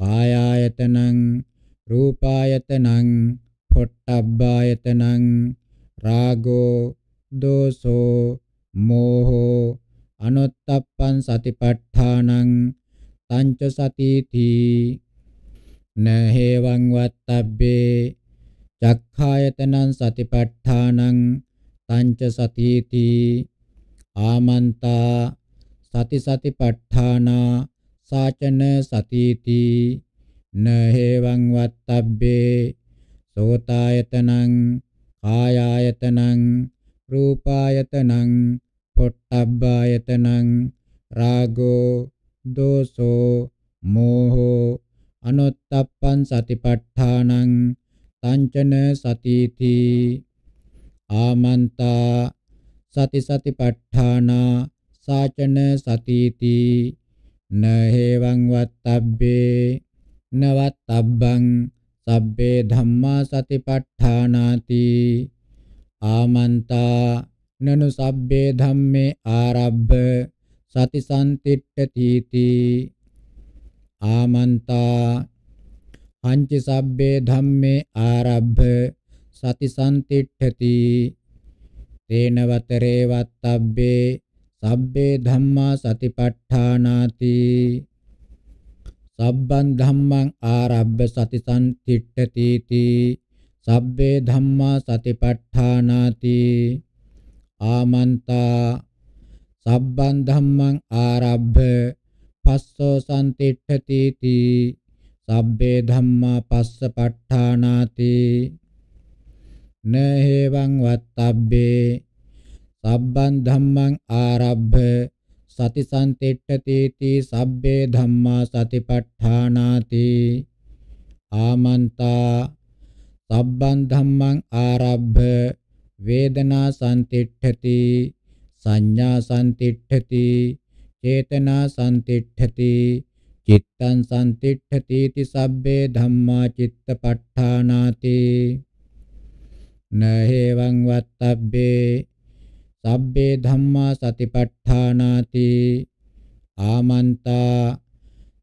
කායායතනං රූපායතනං පොට්ටබ්බායතනං රාගෝ දෝසෝ මෝහෝ අනුත්තප්පං සතිපට්ඨානං තංච සතිති නහේවං වත්තබ්බේ චක්ඛායතනං සතිපට්ඨානං තංච සතිති ආමන්තා සති සතිපට්ඨානා සාචන සතිති න හේවං වත්තබ්බේ සෝතායතනං කායායතනං රූපායතනං පොට්ටබ්බායතනං රාගෝ දෝසෝ මෝහෝ අනුත්තප්පං සතිපට්ඨානං තංචන සතිති ආමන්තා සති සතිපට්ඨානා සාචන සතිති නහේවං වත්තබ්බේ නවත්තබ්බං සබ්බේ ධම්මා සතිපට්ඨානාති ආමන්තා නනු සබ්බේ ධම්මේ ආරබ්බ සතිසන්තිට්ඨති තී ආමන්තා පංච සබ්බේ ධම්මේ ආරබ්බ සතිසන්තිට්ඨති තේන වතරේ වත්තබ්බේ සබ්බේ ධම්මා සතිපට්ඨානාති සබ්බන් ධම්මං ආරබ්බ සතිසං තිට්ඨති තී සබ්බේ ධම්මා සතිපට්ඨානාති ආමන්තා සබ්බන් ධම්මං ආරබ්බ පස්සෝ සම්තිට්ඨති තී සබ්බේ ධම්මා පස්සපට්ඨානාති නහේවං වත්තබ්බේ සබ්බන් ධම්මං ආරබ්බ sati santiṭṭati ti sabbe dhamma satipatthānāti āmantā sabban dhammaṃ ārabba vedanā santiṭṭati saññā santiṭṭati චේතනා සම්තිට්ඨති චිත්තං සම්තිට්ඨති ති සබ්බේ ධම්මා චිත්තපට්ඨානාති නහේවං වත්තබ්බේ සබ්බේ ධම්මා සතිපට්ඨානාති ආමන්තා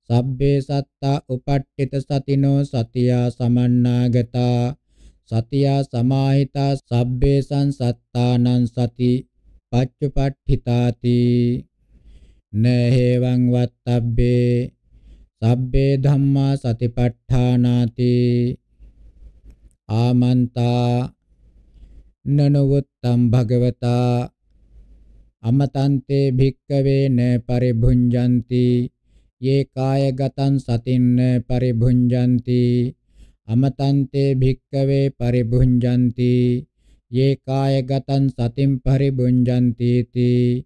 සබ්බේ සත්තා උපට්ඨිත සතිනෝ සතියා සමන්නාගතා සතියා සමාහිතා සබ්බේ සංසත්තානං සති පච්චුපට්ඨිතාති නහේවං වත්තබ්බේ සබ්බේ ධම්මා සතිපට්ඨානාති ආමන්තා නනවත්තම් භගවතා අමතන්තේ භික්කවේන පරිභුඤ්ජಂತಿ යේ කායගතං සතින්න පරිභුඤ්ජಂತಿ අමතන්තේ භික්කවේ පරිභුඤ්ජಂತಿ යේ කායගතං සතින් පරිභුඤ්ජಂತಿ තී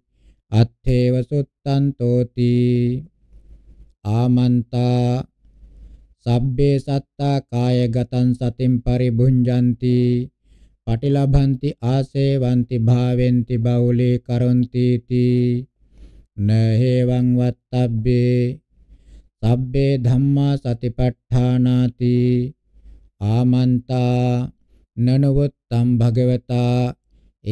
අත්ථේව සුත්තන්තෝති ආමන්තා සබ්බේ සත්තා කායගතං සතින් පරිභුඤ්ජಂತಿ පටිලබන්ති ආසේවන්ති භාවෙන්ති බෞලී කරොන්ති තී නහේවං වත්තබ්බේ සබ්බේ ධම්මා සතිපට්ඨානාති ආමන්තා නනවත්තම් භගවතා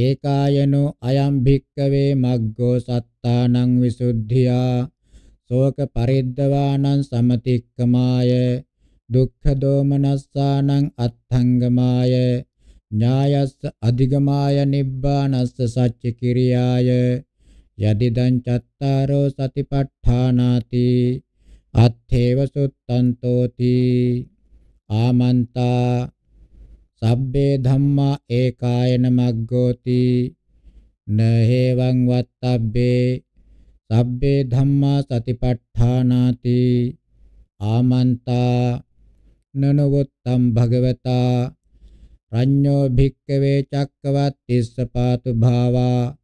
ඒකායනෝ අයම් භික්කවේ මග්ගෝ සත්තානං විසුද්ධියා ශෝක පරිද්දවානං සමතික්කමාය දුක්ඛ දෝමනස්සානං අත්ථංගමාය ඥායස්ස අධිගමාය නිබ්බානස්ස සච්ච කිරියාය යදිදං චත්තාරෝ සතිපට්ඨානාති අත්ථේව සුත්තන්තෝති ආමන්තා සබ්බේ ධම්මා ඒකායන මග්ගෝති නහේවං වත්තබ්බේ සබ්බේ ධම්මා සතිපට්ඨානාති ආමන්තා නනවත්තම් භගවතා රඤ්ඤෝ භික්කවේ චක්කවත්තිස්ස පාතු භාවා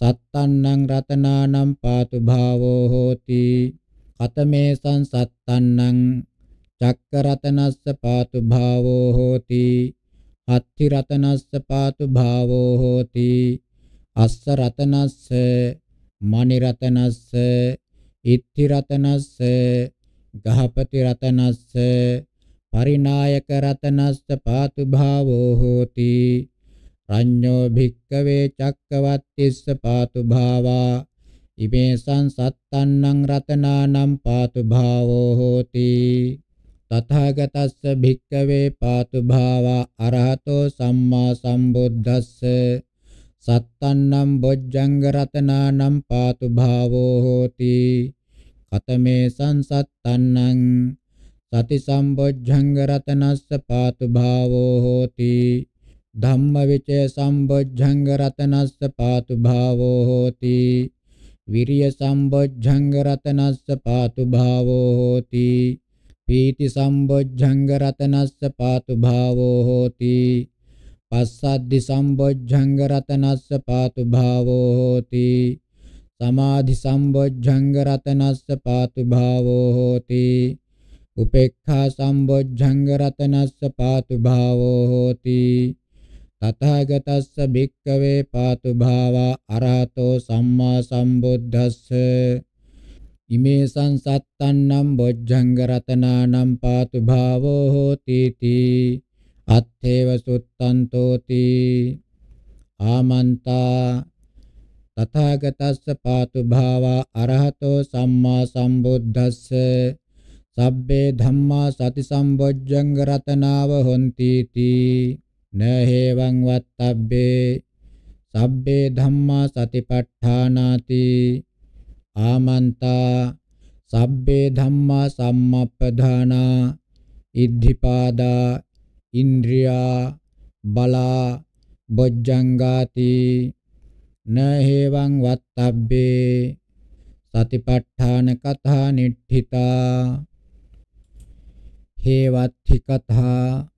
සත්තන්නං රතනානම් පාතු භාවෝ හෝති කතමේ සංසත්තන්නං චක්ක රතනස්ස පාතු භාවෝ හෝති අත්ථි රතනස්ස පාතු භාවෝ හෝති අස්ස රතනස්ස මණි රතනස්ස ඉත්ථි රතනස්ස ගහපති රතනස්ස පරිනායක රතනස්ස පාතු භාවෝ හෝති රඤ්ඤෝ භික්කවේ චක්කවත්තිස්ස පාතු භාවා ඉමේසං සත්තන්නං රතනානම් පාතු භාවෝ හෝති තථාගතස්ස භික්කවේ පාතු භාවා අරහතෝ සම්මා සම්බුද්දස්ස සත්තන්නම් බොජ්ජංග රතනානම් පාතු භාවෝ හෝති කතමේ සංසත්තන්නං සති සම්බොජ්ජංග රතනස්ස පාතු භාවෝ හෝති ධම්ම විචේ සම්බොජ්ජංග රතනස්ස පාතු භාවෝ හෝති විරිය සම්බොජ්ජංග රතනස්ස පාතු භාවෝ හෝති පීති සම්බොජ්ජංග රතනස්ස පාතු භාවෝ හෝති පස්සද්දි සම්බොජ්ජංග රතනස්ස පාතු භාවෝ හෝති සමාධි සම්බොජ්ජංග රතනස්ස පාතු භාවෝ හෝති උපේක්ඛා සම්බොජ්ජංග රතනස්ස පාතු භාවෝ හෝති තථාගතස්ස භික්ඛවේ පාතු භාවා අරහතෝ සම්මා සම්බුද්දස්ස ඉමේ සංසත්තන්නම් බොජ්ජංග රතනානම් පාතු භාවෝ හෝති තී අත්තේව සුත්තන්තෝති ආමන්තා තථාගතස්ස පාතු භාවා අරහතෝ සම්මා සම්බුද්දස්ස සබ්බේ ධම්මා සති සම්බොජ්ජංග රතනාව හොಂತಿ තී නහේවං වත්තබ්බේ සබ්බේ ධම්මා සතිපට්ඨානාති ආමන්තා සබ්බේ ධම්මා සම්මප්පධානා ඉද්ධිපාදා ඉන්ද්‍රියා බලා බොජ්ජංගාති නහේවං වත්තබ්බේ සතිපට්ඨාන කථා නිට්ඨිතා හේවත්ති කතා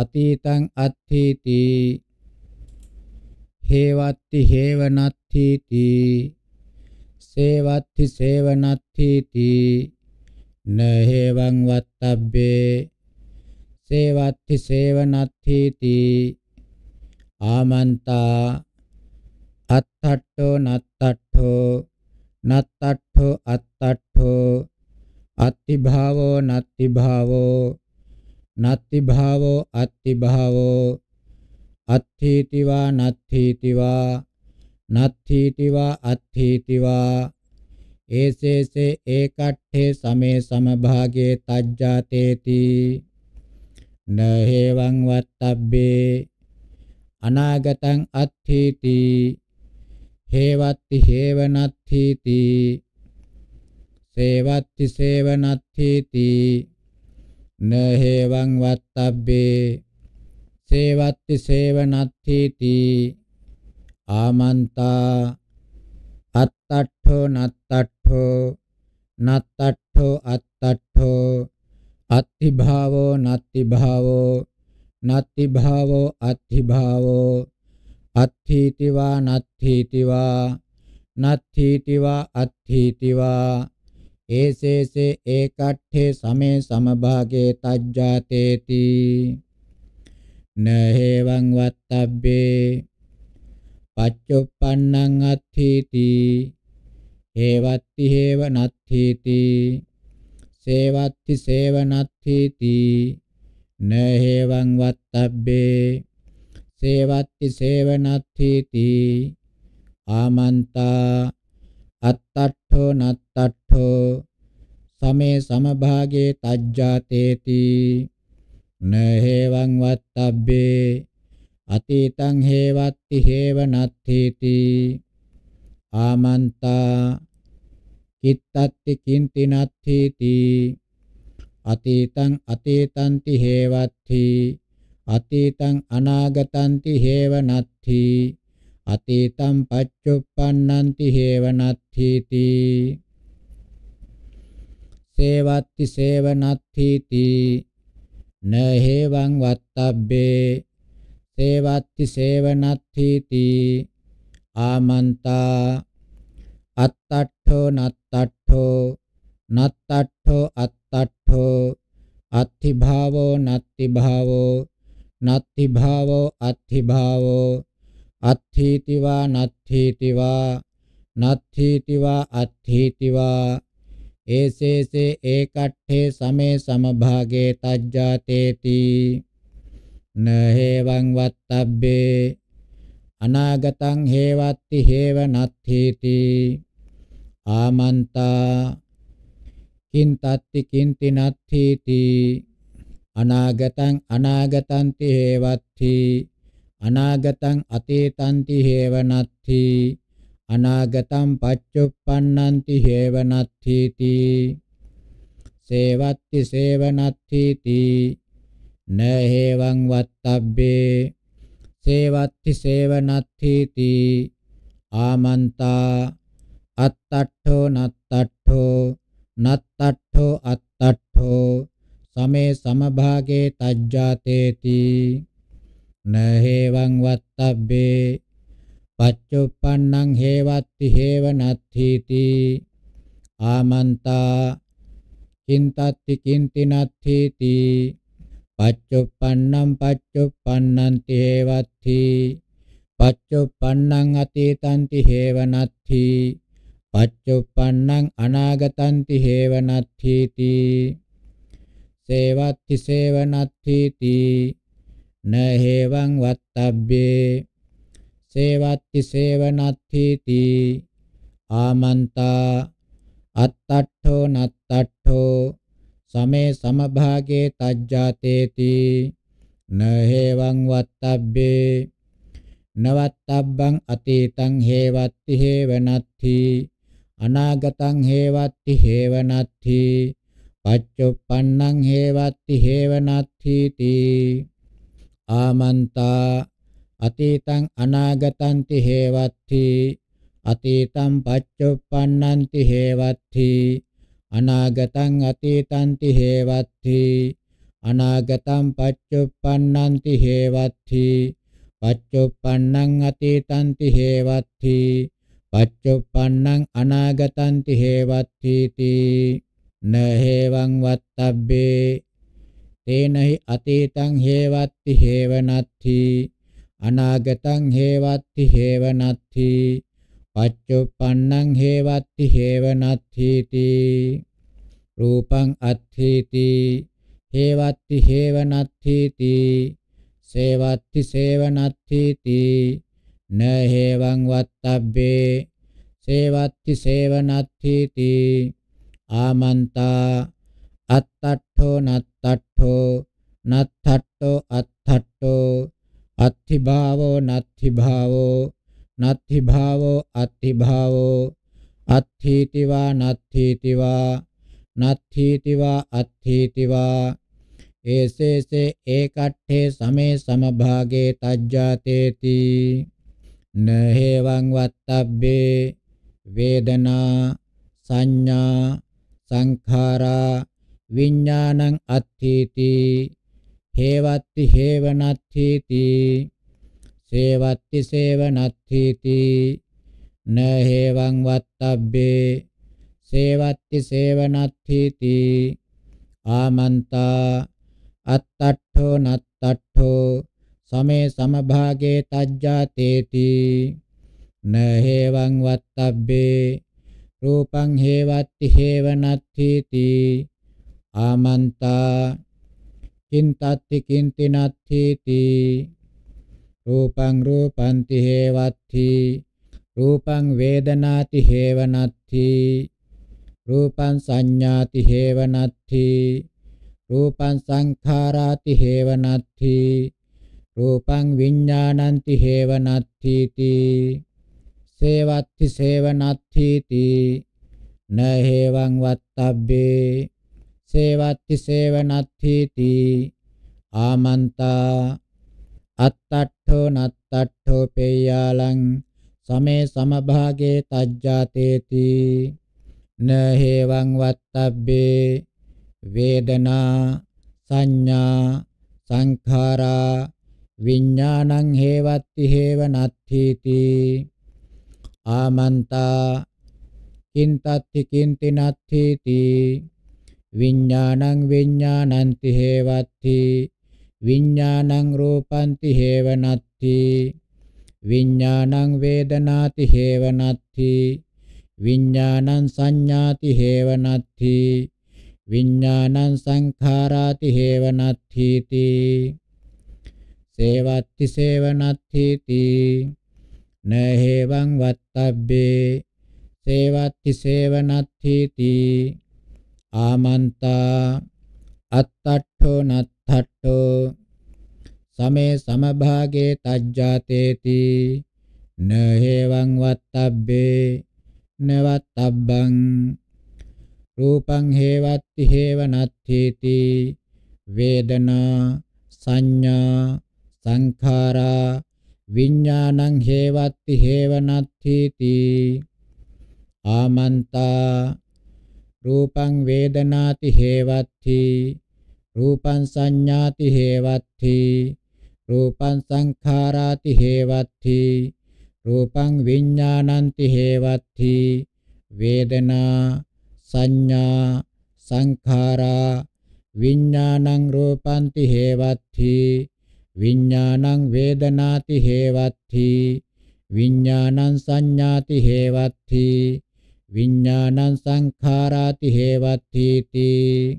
අතීතං අත්ථීති හේවත්ති හේවනත්ථීති සේවත්ති සේවනත්ථීති නහේවං වත්තබ්බේ සේවත්ති සේවනත්ථීති ආමන්තා අත්තට්ඨෝ නත්තට්ඨෝ නත්තට්ඨෝ අත්තට්ඨෝ අත්ති භාවෝ නත්ති භාවෝ නත්ති භාවෝ අත්ති භාවෝ අත්ථීතිවා නත්ථීතිවා නත්ථීතිවා අත්ථීතිවා ඒසේසේ ඒකට්ඨේ සමේ සමභාගේ තජ්ජාතේති නහේවං වත්තබ්බේ අනාගතං අත්ථීති හේවත්ති හේවනත්ථීති සේවත්ති සේවනත්ථීති නහේවං වත්තබ්බේ සේවත්ති සේවනත්ථීති ආමන්තා අත්තට්ඨෝ නත්තට්ඨෝ නත්තට්ඨෝ අත්තට්ඨෝ අත්ති භාවෝ නත්ති භාවෝ නත්ති භාවෝ අත්ති භාවෝ අත්ථීතිවා නත්ථීතිවා නත්ථීතිවා අත්ථීතිවා ඒසේසේ ඒකට්ඨේ සමේ සමභාගේ තජ්ජාතේති නහේවං වත්තබ්බේ පච්චුප්පන්නං අත්ථීති හේවත්ති හේව නත්ථීති සේවත්ති සේව නත්ථීති නහේවං වත්තබ්බේ සේවත්ති සේව නත්ථීති ආමන්තා අත්තට්ඨෝ නත් සමබද්ධෝ සමේ සමභාගේ තජ්ජාතේති නහේවං වත්තබ්බේ අතීතං හේවත්ති හේව නත්ථීති ආමන්තා කිත්තත්ති කින්ති නත්ථීති අතීතං අතීතන්ති හේවත්ති අතීතං අනාගතන්ති හේව නත්ථී අතීතං පච්චුප්පන්නන්ති හේව නත්ථීති සේවත්ති සේවනත්ථීති නහේවං වත්තබ්බේ සේවත්ති සේවනත්ථීති ආමන්තා අත්තට්ඨෝ නත්තට්ඨෝ නත්තට්ඨෝ අත්තට්ඨෝ අත්ථි භාවෝ නත්ති භාවෝ නත්ති භාවෝ අත්ථි භාවෝ අත්ථීතිවා නත්ථීතිවා නත්ථීතිවා අත්ථීතිවා ඒසේසේ ඒකට්ඨේ සමේ සමභාගේ තජ්ජාතේති නහේවං වත්තබ්බේ අනාගතං හේවත්ති හේව නත්ථීති ආමන්තා කින්තත්ති කින්ති නත්ථීති අනාගතං අනාගතං ති හේවත්ති අනාගතං අතීතං ති හේව නත්ථී අනාගතං පච්චුප්පන්නන්ති හේවනත්ථීති සේවත්ති සේවනත්ථීති නහේවං වත්තබ්බේ සේවත්ති සේවනත්ථීති ආමන්තා අත්තට්ඨෝ නත්තට්ඨෝ නත්තට්ඨෝ අත්තට්ඨෝ සමේ සමභාගේ තජ්ජාතේති නහේවං වත්තබ්බේ පච්චුප්පන්නං හේවත්ති හේව නත්ථීති ආමන්තා කින්තත්ති කින්ති නත්ථීති පච්චුප්පන්නං පච්චුප්පන්නන්ති හේවත්ති පච්චුප්පන්නං අතීතන්ති හේව නත්ථි පච්චුප්පන්නං අනාගතන්ති හේව නත්ථීති සේවත්ති සේව නත්ථීති නහේවං වත්තබ්බේ සේවත්ති සේවනත්ථීති ආමන්තා අත්තට්ඨෝ නත්තට්ඨෝ සමේ සමභාගේ තජ්ජාතේති නහේවං වත්තබ්බේ නවත්තබ්බං අතීතං හේවත්ති හේවනත්ථි අනාගතං හේවත්ති හේවනත්ථි පච්චුප්පන්නං හේවත්ති හේවනත්ථි තී ආමන්තා अतीतं अनागतं तिहेवत्थि अतीतं पच्चुपन्नं तिहेवत्थि अनागतं अतीतं तिहेवत्थि अनागतं पच्चुपन्नं तिहेवत्थि पच्चुपन्नं अतीतं तिहेवत्थि पच्चुपन्नं अनागतं तिहेवत्थि इति न हेवं वत्तव्ये तेन हि अतीतं हेवत्ति हेवनत्थि අනාගතං හේවත්ති හේවනත්ති පච්චුප්පන්නං හේවත්ති හේවනත්ථීති රූපං අත්ථීති හේවත්ති හේවනත්ථීති සේවත්ති සේවනත්ථීති න හේවං වත්තබ්බේ සේවත්ති සේවනත්ථීති ආමන්තා අත්තට්ඨෝ නත්තට්ඨෝ නත්තට්ඨෝ අත්තට්ඨෝ අත්ථි භාවෝ නත්ථි භාවෝ නත්ථි භාවෝ අත්ථි භාවෝ අත්ථීතිවා නත්ථීතිවා නත්ථීතිවා අත්ථීතිවා ඒසේසේ ඒකට්ඨේ සමේ සමභාගේ තජ්ජාතේති නහේවං වත්තබ්බේ වේදනා සංඥා සංඛාරා විඥානං අත්ථීති හේවත්ති හේවනත්ථීති සේවත්ති සේවනත්ථීති න හේවං වත්තබ්බේ සේවත්ති සේවනත්ථීති ආමන්තා අත්තට්ඨෝ නත්තට්ඨෝ සමේ සමභාගේ තජ්ජාතේති න හේවං වත්තබ්බේ රූපං හේවත්ති හේවනත්ථීති ආමන්තා චින්තත්ති කින්ති නත්ථීති රූපං රූපන්ති හේවත්ථි රූපං වේදනාති හේවනත්ථි රූපං සංඥාති හේවනත්ථි රූපං සංඛාරාති හේවනත්ථි රූපං විඥානන්ති හේවනත්ථීති සේවත්ති සේවනත්ථීති නහේවං වත්තබ්බේ සේවත්ති සේවනත්ථීති ආමන්තා අත්තට්ඨෝ නත්තට්ඨෝ පේයාලං සමේ සමභාගේ තජ්ජාතේති නහේවං වත්තබ්බේ වේදනා සංඥා සංඛාරා විඥානං හේවත්ති හේවනත්ථීති ආමන්තා කින්තත්ති කින්තිනත්ථීති විඥානං විඥානන්ති හේවත්ති විඥානං රූපන්ති හේවනත්ති විඥානං වේදනාති හේවනත්ති විඥානං සංඥාති හේවනත්ති විඥානං සංඛාරාති හේවනත්ථීති සේවත්ති සේවනත්ථීති නහේවං වත්තබ්බේ සේවත්ති සේවනත්ථීති ආමන්තා අත්තට්ඨෝ නත්තට්ඨෝ සමේ සමභාගේ තජ්ජාතේති නහේවං වත්තබ්බේ නවත්තබ්බං රූපං හේවත්ති හේව නත්ථීති වේදනා සංඥා සංඛාරා විඥානං හේවත්ති හේව නත්ථීති ආමන්තා රූපං වේදනාති හේවත්ති රූපං සංඥාති හේවත්ති රූපං සංඛාරාති හේවත්ති රූපං විඥානන්ති හේවත්ති වේදනා සංඥා සංඛාරා විඥානං රූපන්ති හේවත්ති විඥානං වේදනාති හේවත්ති විඥානං සංඥාති හේවත්ති විඥානං සංඛාරාති හේවත්ති තී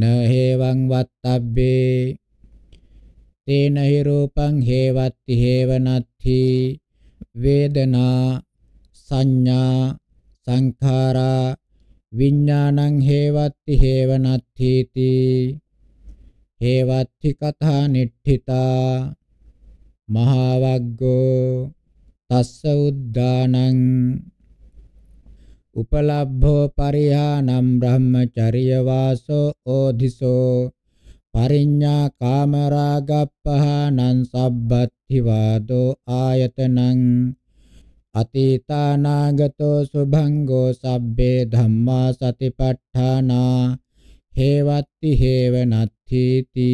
නහේවං වත්තබ්බේ තේන හි රූපං හේවත්ති හේවනත්ති වේදනා සංඥා සංඛාරා විඥානං හේවත්ති හේවනත්ති තී හේවත්ති කථා නිට්ඨිතා මහා වග්ගෝ තස්ස උද්දානං උපලබ්භෝ පරිහානම් බ්‍රහ්මචර්ය වාසෝ ඕධිසෝ පරිඤ්ඤා කාමරාගප්පහානං සබ්බත්තිවාදෝ ආයතනං අතීතානාගතෝ සුභංගෝ සබ්බේ ධම්මා සතිපට්ඨානා හේවත්ති හේවනත්ථීති